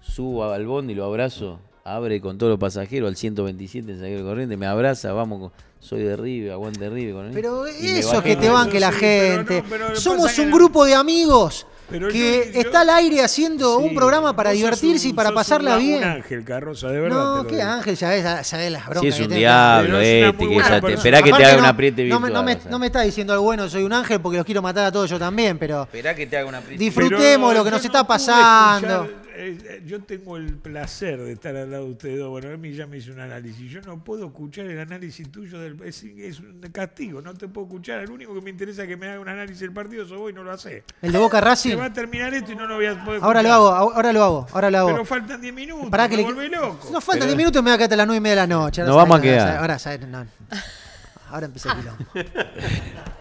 subo al bondi, lo abrazo, abre con todos los pasajeros al 127 en Santiago Corriente, me abraza, vamos, soy de Rive, aguante de Con él, pero eso que te banque la gente. Somos un grupo de amigos que está al aire haciendo un programa para divertirse y para pasarla bien. Un ángel, Carrosa, de verdad. No, qué ángel, ya ves las broncas. Sí, es un diablo, este, que te, esperá que te haga una un apriete No me, no, me, está diciendo algo bueno, soy un ángel porque los quiero matar a todos yo también, pero. Esperá que te haga un apriete Disfrutemos lo que nos está pasando. Eh, yo tengo el placer de estar al lado de ustedes dos. Bueno, mí ya me hizo un análisis. Yo no puedo escuchar el análisis tuyo. Del, es, es, un castigo. No te puedo escuchar. El único que me interesa es que me haga un análisis del partido soy vos y no lo hace. ¿El de Boca Racing? Se va a terminar esto y no lo voy a poder Ahora lo hago, ahora lo hago, ahora lo hago. Pero faltan 10 minutos. Para me le... loco. No faltan 10 minutos y me voy a quedar a las 9 y media de la noche. Ahora no vamos a quedar. Ahora, ahora, ahora empieza el quilombo.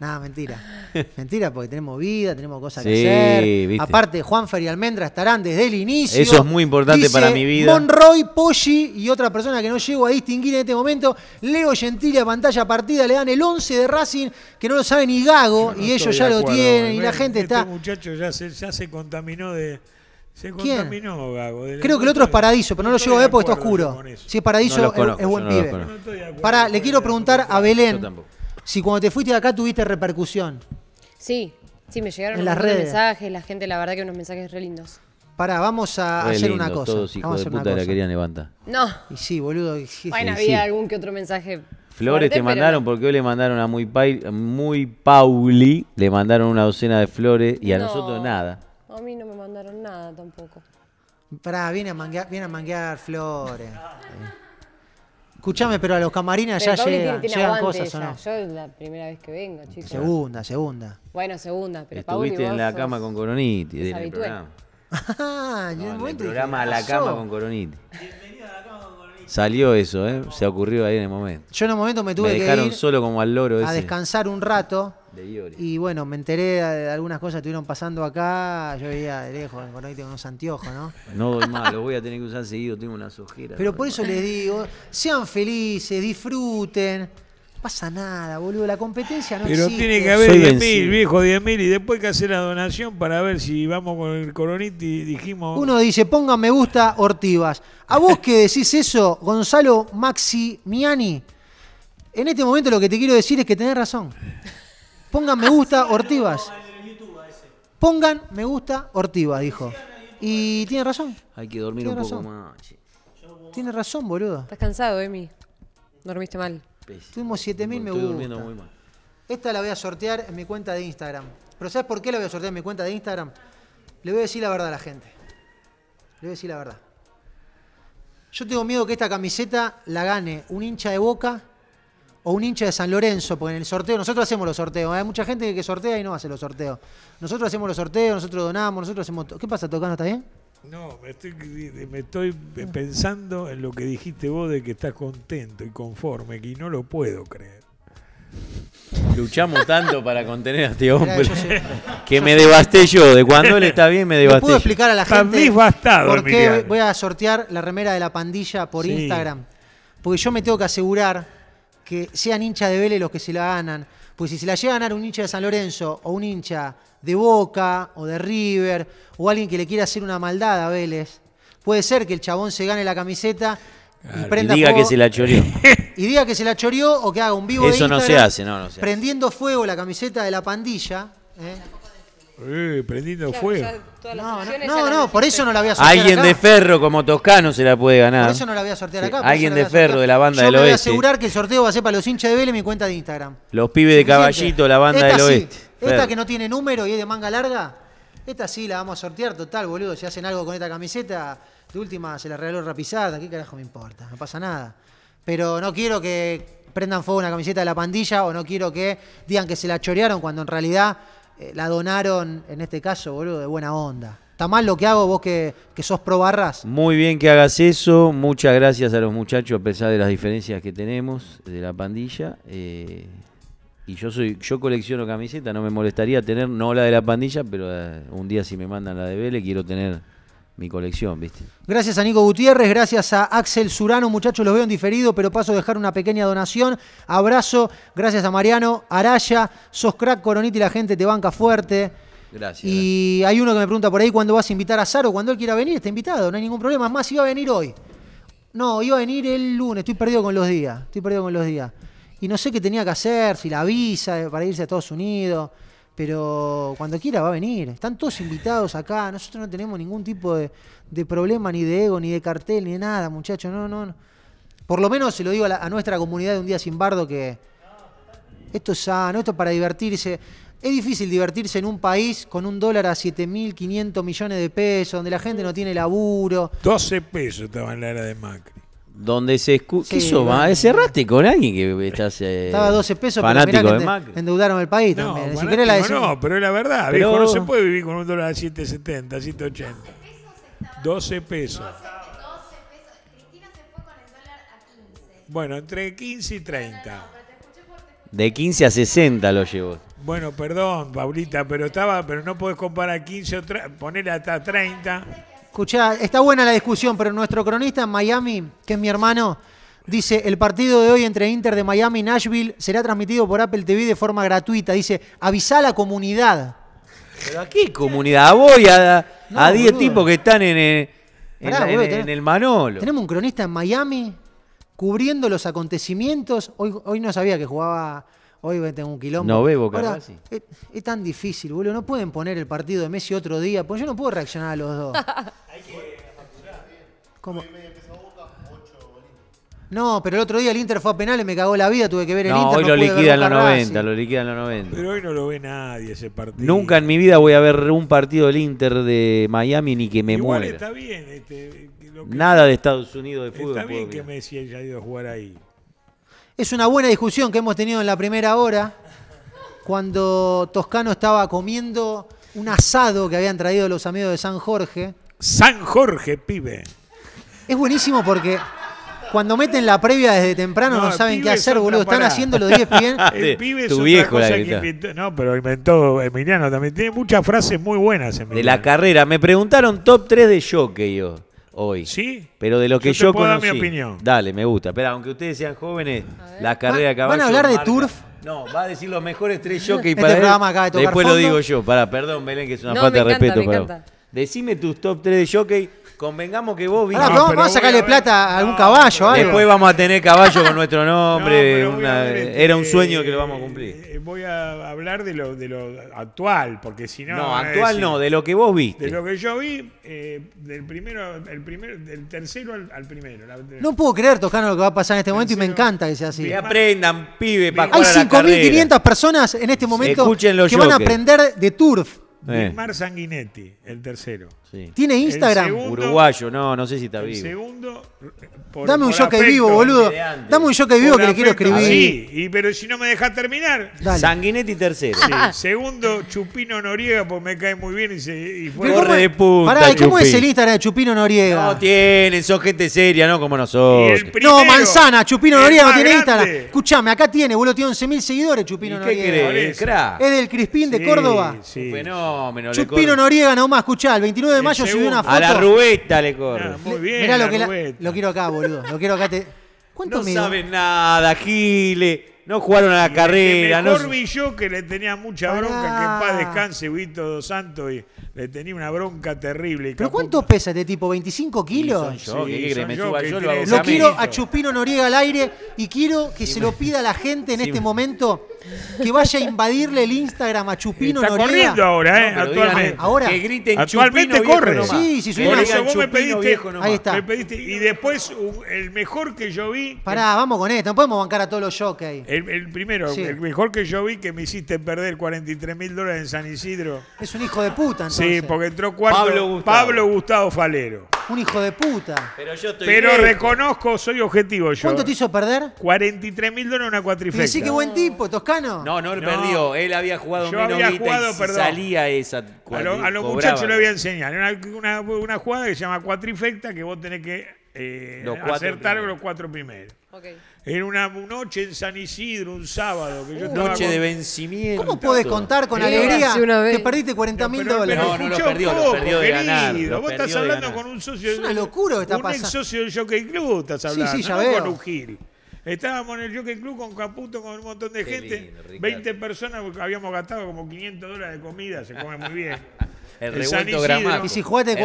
No, mentira. mentira, porque tenemos vida, tenemos cosas que hacer. Aparte, Juanfer y Almendra estarán desde el inicio. Eso es muy importante para mi vida. Monroy, Poggi y otra persona que no llego a distinguir en este momento. Leo Gentile a pantalla partida. Le dan el 11 de Racing, que no lo sabe ni Gago, y ellos ya lo tienen, y la gente este está. muchacho ya se, contaminó de. Se Gago. Creo que el otro es Paradiso, pero no, lo llego a ver porque está oscuro. Si es Paradiso, es, buen pibe. Para, le quiero preguntar a Belén si cuando te fuiste de acá tuviste repercusión. Sí, sí, me llegaron en mensajes, la gente, la verdad que unos mensajes re lindos. Pará, vamos a hacer una cosa. Todos vamos a hacer puta una la querían levantar. No. Y sí, boludo. Bueno, había algún que otro mensaje. Flores te mandaron, porque hoy le mandaron a muy, muy Pauli, le mandaron una docena de flores y a nosotros nada. A mí no me mandaron nada tampoco. Pará, viene a manguear, viene a manguear flores. Escuchame, pero a los camarinas ya llegan, cosas o no. Yo es la primera vez que vengo, chicos. Segunda, segunda. Bueno, segunda, pero Estuviste en la cama con Coroniti en el programa. Ah, en el programa A la ah, cama con Coroniti. Bienvenido a la cama con Coroniti. Salió eso, ¿eh? Se ocurrió ahí en el momento. Yo en el momento me tuve me dejaron que ir solo como al loro a descansar un rato y bueno, me enteré de algunas cosas que estuvieron pasando acá. Yo veía de lejos, con tengo unos anteojos, ¿no? No doy más, los voy a tener que usar seguido, tengo una ojeras. Pero por eso les digo, sean felices, disfruten pasa nada, boludo. La competencia no Pero tiene que haber 10.000, viejo, 10.000. Y después que hacer la donación para ver si vamos con el y Dijimos. Uno dice, pongan me gusta, Ortivas. A vos que decís eso, Gonzalo Maximiani en este momento lo que te quiero decir es que tenés razón. Pongan me gusta Ortivas. Pongan me gusta Ortivas, dijo. Y tiene razón. Hay que dormir un poco más. Tiene razón, boludo. Estás cansado, Emi. Dormiste mal. Tuvimos 7000 me gusta. Muy mal. Esta la voy a sortear en mi cuenta de Instagram. Pero ¿sabes por qué la voy a sortear en mi cuenta de Instagram? Le voy a decir la verdad a la gente. Le voy a decir la verdad. Yo tengo miedo que esta camiseta la gane un hincha de boca o un hincha de San Lorenzo, porque en el sorteo, nosotros hacemos los sorteos, ¿eh? hay mucha gente que sortea y no hace los sorteos. Nosotros hacemos los sorteos, nosotros donamos, nosotros hacemos... ¿Qué pasa, tocando ¿Está bien? No, me estoy, pensando en lo que dijiste vos de que estás contento y conforme, que no lo puedo creer. Luchamos tanto para contener a este hombre que me devasté yo. De cuando él está bien, me devasté. ¿Puedo explicar a la gente por qué voy a sortear la remera de la pandilla por Instagram? Porque yo me tengo que asegurar que sean hincha de Vélez los que se la ganan. Pues si se la llega a ganar un hincha de San Lorenzo o un hincha de Boca o de River o alguien que le quiera hacer una maldad a Vélez, puede ser que el chabón se gane la camiseta y prenda y diga que se la chorió. Y diga que se la chorió o que haga un vivo Eso no se hace, no, prendiendo fuego la camiseta de la pandilla. ¿eh? Eh, prendiendo fuego. No, no, por eso no la voy a sortear Alguien de ferro como Toscano se la puede ganar. Por eso no la voy a sortear acá. alguien de Ferro, de la banda Yo me voy a asegurar que el sorteo va a ser para los hinchas de Vélez mi cuenta de Instagram. Los pibes de caballito, la banda de del Esta que no tiene número y es de manga larga, esta sí la vamos a sortear, total, boludo. Si hacen algo con esta camiseta, de última se la regaló Rapizada, ¿qué carajo me importa? No pasa nada. Pero no quiero que prendan fuego una camiseta de la pandilla o no quiero que digan que se la chorearon cuando en realidad eh, la donaron, en este caso, boludo, de buena onda. ¿Está mal lo que hago vos que, que sos pro barras? Muy bien que hagas eso. Muchas gracias a los muchachos a pesar de las diferencias que tenemos de la pandilla. Eh, y yo soy yo colecciono camisetas, no me molestaría tener, no la de la pandilla, pero eh, un día si me mandan la de Vélez quiero tener mi colección, ¿viste? Gracias a Nico Gutiérrez, gracias a Axel Surano, muchachos, los veo en diferido, pero paso a dejar una pequeña donación. Abrazo, gracias a Mariano, Araya, sos crack, Coronita y la gente te banca fuerte. Gracias. Y hay uno que me pregunta por ahí cuándo vas a invitar a Saro, cuando él quiera venir, está invitado, no hay ningún problema. Es más, iba a venir hoy. No, iba a venir el lunes, estoy perdido con los días, estoy perdido con los días. Y no sé qué tenía que hacer, si la visa para irse a Estados Unidos pero cuando quiera va a venir. Están todos invitados acá, nosotros no tenemos ningún tipo de, problema, ni de ego, ni de cartel, ni de nada, muchachos, no, no, Por lo menos se lo digo a, nuestra comunidad de Un Día Sin Bardo que esto es sano, esto es para divertirse. Es difícil divertirse en un país con un dólar a 7.500 millones de pesos, donde la gente no tiene laburo. 12 pesos estaba en la era de Macri donde se escucha. ¿Qué se hizo? Cerraste ah, con alguien que estás. Estaba 12 pesos, fanático pero de te endeudaron el país también. No, pero es la verdad, no se puede vivir con un dólar a 770, 780. 12 pesos. 12 pesos. Bueno, entre 15 y 30. De 15 a 60 lo llevó. Bueno, perdón, Paulita, pero estaba, pero no podés comparar 15 o poner hasta 30. Escuchá, está buena la discusión, pero nuestro cronista en Miami, que es mi hermano, dice, el partido de hoy entre Inter de Miami y Nashville será transmitido por Apple TV de forma gratuita. Dice, avisá a la comunidad. ¿Pero a qué comunidad? Voy a 10 tipos que están en, eh, en, el Manolo. Tenemos un cronista en Miami cubriendo los acontecimientos. Hoy, hoy no sabía que jugaba hoy tengo un quilombo. No bebo, cabrón. es, tan difícil, boludo. No pueden poner el partido de Messi otro día, porque yo no puedo reaccionar a los dos. Hay que ¿Cómo? No, pero el otro día el Inter fue a penales, me cagó la vida, tuve que ver el no, Inter. Hoy no lo liquidan los 90, lo liquidan los 90. Pero hoy no lo ve nadie ese partido. Nunca en mi vida voy a ver un partido del Inter de Miami ni que me Igual muera. está bien. Este, Nada de Estados Unidos de fútbol. Está bien que Messi haya ido a jugar ahí. Es una buena discusión que hemos tenido en la primera hora, cuando Toscano estaba comiendo un asado que habían traído los amigos de San Jorge. San Jorge, pibe. Es buenísimo porque cuando meten la previa desde temprano no, saben qué hacer, boludo. Están haciendo los 10 bien. El pibe es viejo cosa inventó, No, pero inventó Emiliano también. Tiene muchas frases muy buenas, Emiliano. De la carrera. Me preguntaron top 3 de que yo hoy. ¿Sí? Pero de lo que yo, mi opinión. Dale, me gusta. pero aunque ustedes sean jóvenes, la carrera que ¿Van a hablar de turf? No, va a decir los mejores tres este jockeys para Después lo digo yo. Para, perdón, Belén, que es una falta de respeto. Decime tus top tres de jockey Convengamos que vos viste. vamos a sacarle plata a algún caballo. Después vamos a tener caballo con nuestro nombre. Este, era un sueño que lo vamos a cumplir. Eh, eh, voy a hablar de lo, de lo actual, porque si no. No, actual no, de lo que vos viste. De lo que yo vi, eh, del primero, el primero, del tercero al, primero. no puedo creer, Toscano, lo que va a pasar en este momento y me encanta que sea así. Que aprendan, pibe, para Hay 5.500 personas en este momento que van a aprender de turf. Mar Sanguinetti, el tercero. Tiene Instagram. Uruguayo, no, no sé si está vivo. Segundo, Dame un que vivo, boludo. Dame un que vivo que le quiero escribir. Ah, sí, pero si no me deja terminar. Sanguinetti tercero. Segundo, Chupino Noriega, pues me cae muy bien y, y fue Corre de punta. Pará, cómo es el Instagram de Chupino Noriega? No tiene, son gente seria, no como nosotros. no, manzana, Chupino Noriega no tiene Instagram. Escuchame, acá tiene, boludo, tiene 11.000 seguidores Chupino ¿Y Noriega. ¿Qué crees? Es del Crispín de Córdoba. Un fenómeno. Chupino Noriega nomás, escuchá, el 29 mayo una foto. A la rubeta le corre. muy bien. lo que lo quiero acá, boludo. Lo quiero acá. Te... no sabes nada, Gile. No jugaron a la carrera. mejor vi yo que le tenía mucha bronca, que en paz descanse Vito Dos Santos y le tenía una bronca terrible. ¿Pero cuánto pesa este tipo? ¿25 kilos? lo, quiero a Chupino Noriega al aire y quiero que se lo pida a la gente en este momento que vaya a invadirle el Instagram a Chupino Está Noriega. corriendo ahora, ¿eh? actualmente. Que griten actualmente corre. sí, sí, sí. me pediste, ahí está. Y después uh, el mejor que yo vi. Pará, vamos con esto. No podemos bancar a todos los jockeys. El, el primero, el mejor que yo vi que me hiciste perder 43 mil dólares en San Isidro. Es un hijo de puta, entonces. Sí, porque entró cuarto Pablo Gustavo. Falero. Un hijo de puta. Pero yo estoy Pero reconozco, soy objetivo yo. ¿Cuánto te hizo perder? 43 mil dólares una cuatrifecta. Y sí, qué buen tipo, Toscano. No, no, lo perdió. Él había jugado un menos y salía esa. A, a los muchachos les voy a enseñar. Una, una- jugada que se llama cuatrifecta que vos tenés que eh, acertar los cuatro primeros. Ok en una noche en San Isidro, un sábado. Que yo uh. noche de vencimiento. ¿Cómo puedes contar con alegría una que perdiste 40 mil dólares? No, no, lo perdió, lo perdió de Vos estás hablando con un socio. Es una que está un socio del Jockey Club estás hablando, no con un Gil. Estábamos en el Jockey Club con Caputo, con un montón de gente. 20 personas, porque habíamos gastado como 500 dólares de comida, se come muy bien. El revuelto gramajo. Y si jugaste,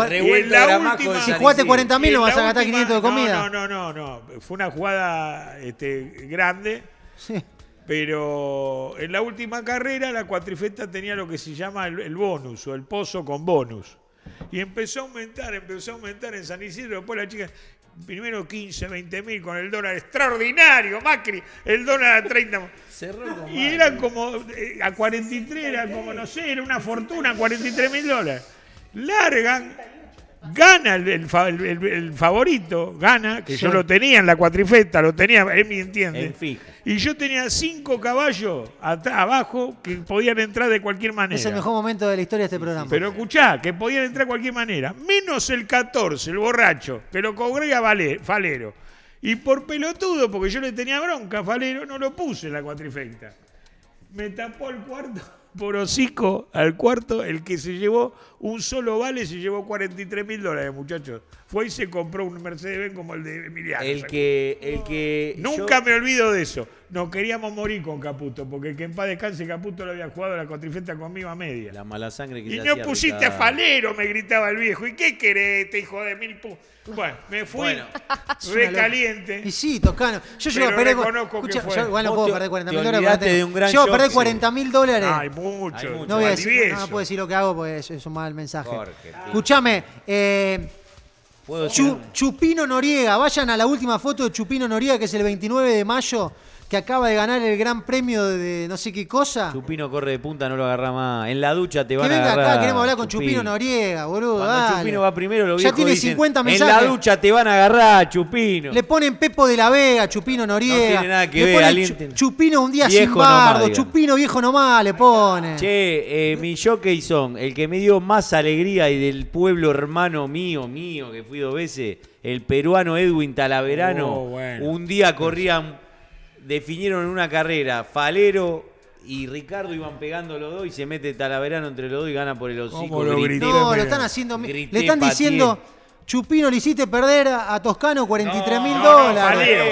si jugaste 40 mil, no vas a gastar 500 de comida. No, no, no, no. Fue una jugada este, grande. Sí. Pero en la última carrera la cuatrifeta tenía lo que se llama el, bonus o el pozo con bonus. Y empezó a aumentar, empezó a aumentar en San Isidro. Después la chica, primero 15, 20 mil con el dólar extraordinario, Macri, el dólar a 30. Cerró y era como, eh, a 43 era como, no sé, era una fortuna, 43 mil dólares. Largan, gana el, favorito, gana, que yo lo tenía en la cuatrifeta, lo tenía, él me entiende. En fija y yo tenía cinco caballos abajo que podían entrar de cualquier manera. Es el mejor momento de la historia de este programa. Pero escuchá, que podían entrar de cualquier manera. Menos el 14, el borracho, que lo cobré a Falero. Y por pelotudo, porque yo le tenía bronca a Falero, no lo puse en la cuatrifecta. Me tapó el cuarto por hocico al cuarto, el que se llevó un solo vale se llevó 43 mil dólares, muchachos fue y se compró un Mercedes-Benz como el de Emiliano. El que, el que Nunca me olvido de eso. Nos queríamos morir con Caputo, porque el que en paz descanse Caputo lo había jugado la contrifeta conmigo a media. La mala sangre que Y no pusiste a falero, me gritaba el viejo. ¿Y qué querés, este hijo de mil pu... Bueno, me fui bueno, caliente. Y sí, Toscano. Yo llego a perder. Escucha, Yo igual no puedo perder 40 mil dólares. yo perdí 40 mil dólares. Ay, Hay mucho. No, voy a decir, no, puedo decir lo que hago porque es, es un mal mensaje. Escúchame, eh. Chupino Noriega, vayan a la última foto de Chupino Noriega, que es el 29 de mayo, se acaba de ganar el gran premio de no sé qué cosa. Chupino corre de punta, no lo agarra más. En la ducha te van que venga a agarrar. acá, queremos hablar con Chupino, Noriega, boludo. Cuando Chupino va primero, lo Ya tiene 50 mensajes. En la ducha te van a agarrar, Chupino. Le ponen Pepo de la Vega, Chupino Noriega. No tiene nada que ver, Chupino un día viejo sin Chupino viejo nomás le pone. Che, eh, mi jockey son, el que me dio más alegría y del pueblo hermano mío, mío, que fui dos veces, el peruano Edwin Talaverano, oh, un día corrían definieron una carrera. Falero y Ricardo iban pegando los dos y se mete Talaverano entre los dos y gana por el hocico. no, lo están haciendo. le están diciendo. Chupino le hiciste perder a, Toscano 43 mil dólares.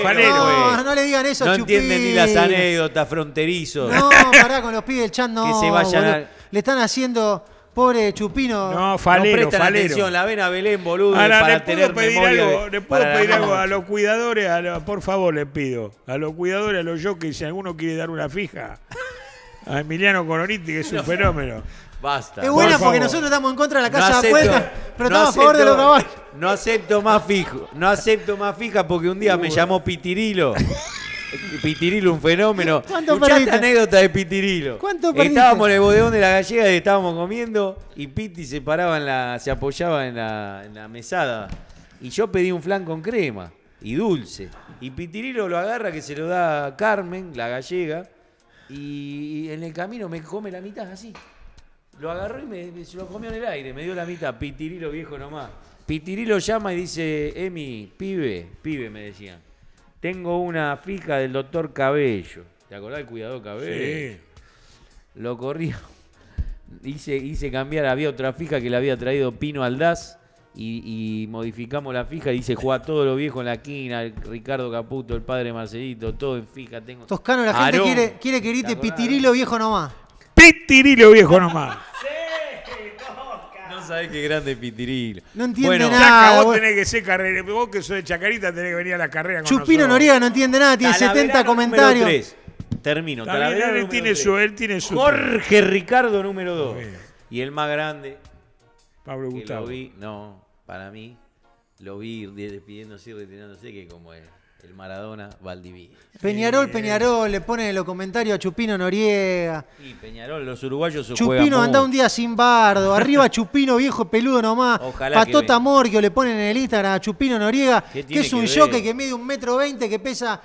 no, le digan eso a Chupino. No entienden ni las anécdotas fronterizos. No, pará con los pibes del chat, no. Que se Le están haciendo Pobre Chupino. No, falero, falero. Atención, la ven a Belén, boludo. para ¿le puedo pedir algo, ¿le puedo pedir algo a los cuidadores? A por favor, les pido. A los cuidadores, a los jockeys, si alguno quiere dar una fija. A Emiliano Coroniti, que es un fenómeno. Basta. Es buena porque nosotros estamos en contra de la casa de apuestas, pero estamos a favor de los caballos. No acepto más fijo. No acepto más fija porque un día me llamó Pitirilo. Eh, Pitirilo, un fenómeno. ¿Cuánto anécdota de Pitirilo. ¿Cuánto Estábamos en el bodegón de la gallega y estábamos comiendo y Piti se paraba en la, se apoyaba en la, mesada. Y yo pedí un flan con crema y dulce. Y Pitirilo lo agarra que se lo da Carmen, la gallega, y, en el camino me come la mitad así. Lo agarró y se lo comió en el aire, me dio la mitad, Pitirilo viejo nomás. Pitirilo llama y dice, Emi, pibe, pibe, me decían. Tengo una fija del doctor Cabello. ¿Te acordás del cuidador Cabello? Sí. Lo corrió Hice, hice cambiar, había otra fija que le había traído Pino Aldaz y, y modificamos la fija. Dice, juega todo lo viejo en la esquina, Ricardo Caputo, el padre Marcelito, todo en fija. Tengo... Toscano, la gente quiere, quiere que grite pitirilo viejo nomás. Pitirilo viejo nomás sabés qué grande Pitiril? No entiende bueno, nada. vos, tenés que ser carrera. Vos que sos de Chacarita tenés que venir a la carrera con Chupino Noriega no entiende nada, tiene 70 comentarios. Termino. Talavera tiene su, él tiene su. Jorge Ricardo número 2. Y el más grande. Pablo Gustavo. Lo vi, no, para mí, lo vi despidiéndose y retirándose, que como es. El Maradona Valdivia. Peñarol, Peñarol, le ponen en los comentarios a Chupino Noriega. Peñarol, los uruguayos Chupino anda un día sin bardo. Arriba Chupino, viejo peludo nomás. Ojalá Patota Morgio le ponen en el Instagram a Chupino Noriega, que es un choque que mide un metro veinte, que pesa.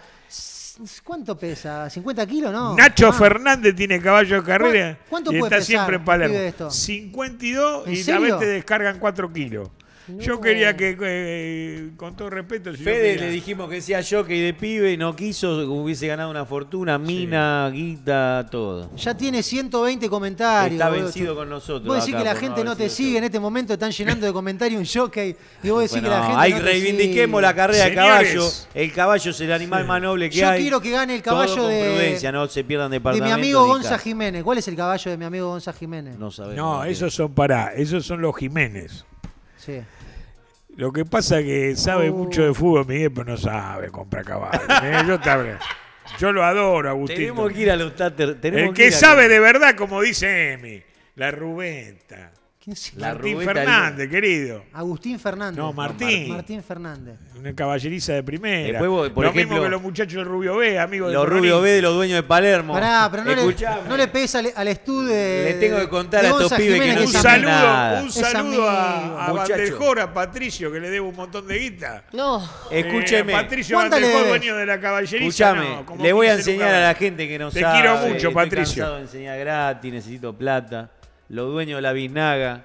¿Cuánto pesa? ¿50 kilos, no? Nacho ah. Fernández tiene caballo de carrera. ¿Cuánto, y está siempre en Palermo. 52 y a veces te descargan 4 kilos. Yo quería que, eh, con todo respeto, el Fede le dijimos que sea jockey de pibe no quiso, hubiese ganado una fortuna, mina, guita, todo. Ya tiene 120 comentarios. Está vencido con nosotros. Vos decís que la gente no, te sigue en este momento, están llenando de comentarios un jockey. Y vos decís que la gente. Ahí reivindiquemos la carrera de caballo. El caballo es el animal más noble que hay. Yo quiero que gane el caballo todo con de. Prudencia, no se pierdan de De mi amigo Gonza Jiménez. ¿Cuál es el caballo de mi amigo Gonza Jiménez? No sabemos. No, esos son para. Esos son los Jiménez. Sí. Lo que pasa es que sabe mucho de oh. fútbol, Miguel, pero no sabe comprar caballos. ¿eh? Yo, lo adoro, Agustín. Tenemos que ir a los El que, sabe de verdad, como dice Emi, la Rubenta. Martín Fernández, querido. Agustín Fernández. No, Martín. Martín Fernández. Una caballeriza de primera. lo mismo que los muchachos de Rubio B, amigos de Los Rubio B de los dueños de Palermo. Pará, pero no, le, no pesa al, estudio de. Le tengo que contar a estos pibes que no un saludo, Un saludo a, a a Patricio, que le debo un montón de guita. No. Eh, Escúcheme. Patricio Bandejor, dueño de la caballeriza. Escúchame, le voy a enseñar a la gente que no sabe. Te quiero mucho, Estoy Patricio. Cansado de enseñar gratis, necesito plata los dueños de la Vinaga.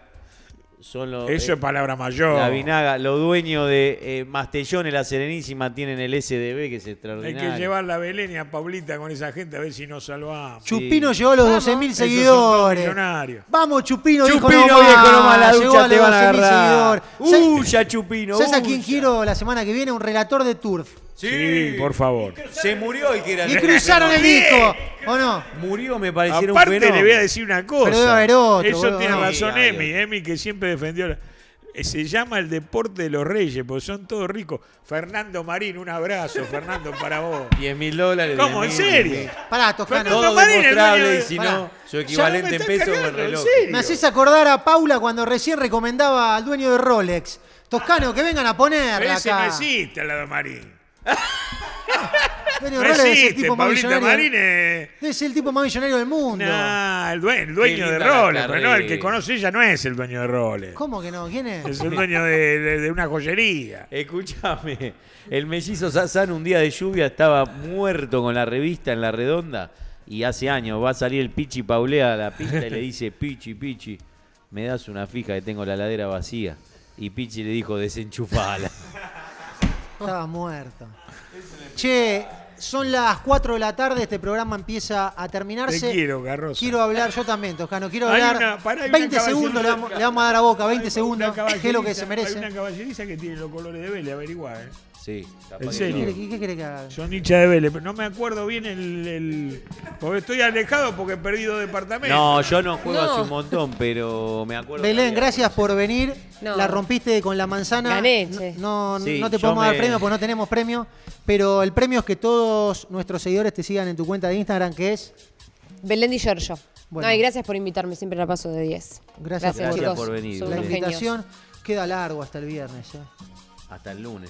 Son los, Eso eh, es palabra mayor. La Vinaga, los dueños de Mastellón eh, Mastellones, la Serenísima, tienen el SDB, que es extraordinario. Hay que llevar la Belén a Paulita con esa gente a ver si nos salvamos. Chupino llevó llegó los 12.000 seguidores. Vamos, Chupino, Chupino, dijo no viejo, no más la ducha te van a agarrar. Uy, Chupino. ¿Sabes a quién quiero la semana que viene? Un relator de Turf. Sí, por favor. Se murió que Y cruzaron el disco, ¿o no? Murió, me parecieron Aparte, le voy a decir una cosa. Pero Eso tiene razón Emi, Emi que siempre defendió. Eh, se llama el deporte de los reyes, porque son todos ricos. Fernando Marín, un abrazo, Fernando, para vos. 10 mil dólares. ¿Cómo? ¿En serio? Pará, Toscano. Todo demostrable y si no, su equivalente en peso pesos reloj. Me haces acordar a Paula cuando recién recomendaba al dueño de Rolex. Toscano, que vengan a poner Pero ese no existe lado Marín. Dueño es el tipo más es... el tipo más millonario del mundo. Nah, el, dueño de roles pues, el que conoce ella no es el dueño de roles ¿Cómo que no? ¿Quién es? Es el dueño de, una joyería. Escúchame, el mellizo Sazán un día de lluvia estaba muerto con la revista en la redonda y hace años va a salir el Pichi Paulea a la pista y le dice, Pichi, Pichi, me das una fija que tengo la ladera vacía. Y Pichi le dijo, desenchufala. Estaba muerto. Che, son las 4 de la tarde, este programa empieza a terminarse. quiero, Quiero hablar, yo también, Toscano, quiero hablar. 20 segundos le vamos, a dar a boca, 20 segundos, que es lo que se merece. Hay una caballeriza que tiene los colores de Vélez, averiguá, eh. Sí, ¿Qué, que haga? Yo de Vélez, no me acuerdo bien el, Porque estoy alejado porque he perdido departamento. No, yo no juego hace un montón, pero me acuerdo. Belén, gracias por venir. La rompiste con la manzana. No, no, te podemos dar premio porque no tenemos premio. Pero el premio es que todos nuestros seguidores te sigan en tu cuenta de Instagram, que es. Belén y Giorgio. Bueno. y gracias por invitarme, siempre la paso de 10. Gracias por- Gracias por venir, La invitación queda largo hasta el viernes. ¿eh? Hasta el lunes.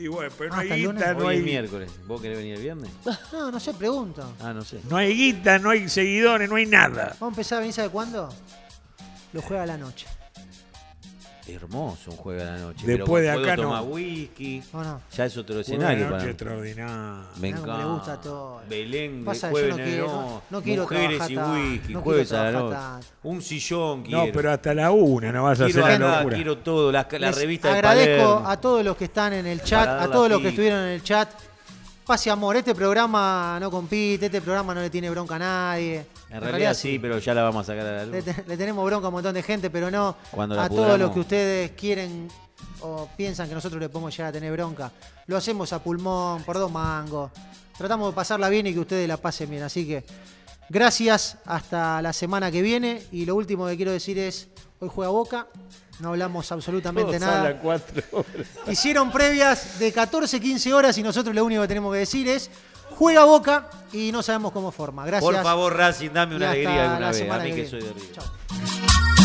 Y bueno, pero no ah, hay guita, no hay, miércoles. ¿Vos querés venir el viernes? No, no sé, pregunto. Ah, no sé. no hay guita, no hay seguidores, no hay nada. Vamos a empezar a venir, ¿sabe cuándo? Lo juega a la noche hermoso un jueves a la noche. Después pero de acá toma no. whisky. No, no. Ya es otro escenario. Una noche Me encanta. Me gusta todo. Belén, Pasa, jueves no quiero, no, quiero Mujeres y whisky, jueves a la noche. Un sillón quiero. No, pero hasta la una no vas a hacer la locura. Quiero todo, la, la revista de Agradezco a todos los que están en el chat, a todos los que estuvieron en el chat. Pase amor. Este programa no compite, este programa no le tiene bronca a nadie. En, realidad, sí, pero ya la vamos a sacar a la luz. Le, tenemos bronca a un montón de gente, pero no a todos los que ustedes quieren o piensan que nosotros le podemos llegar a tener bronca. Lo hacemos a pulmón, por dos mangos. Tratamos de pasarla bien y que ustedes la pasen bien. Así que gracias, hasta la semana que viene. Y lo último que quiero decir es Hoy juega Boca, no hablamos absolutamente nada. Hicieron previas de 14, 15 horas y nosotros lo único que tenemos que decir es juega Boca y no sabemos cómo forma. Gracias. Por favor, Racing, dame una alegría alguna vez. A mí que, soy de Río.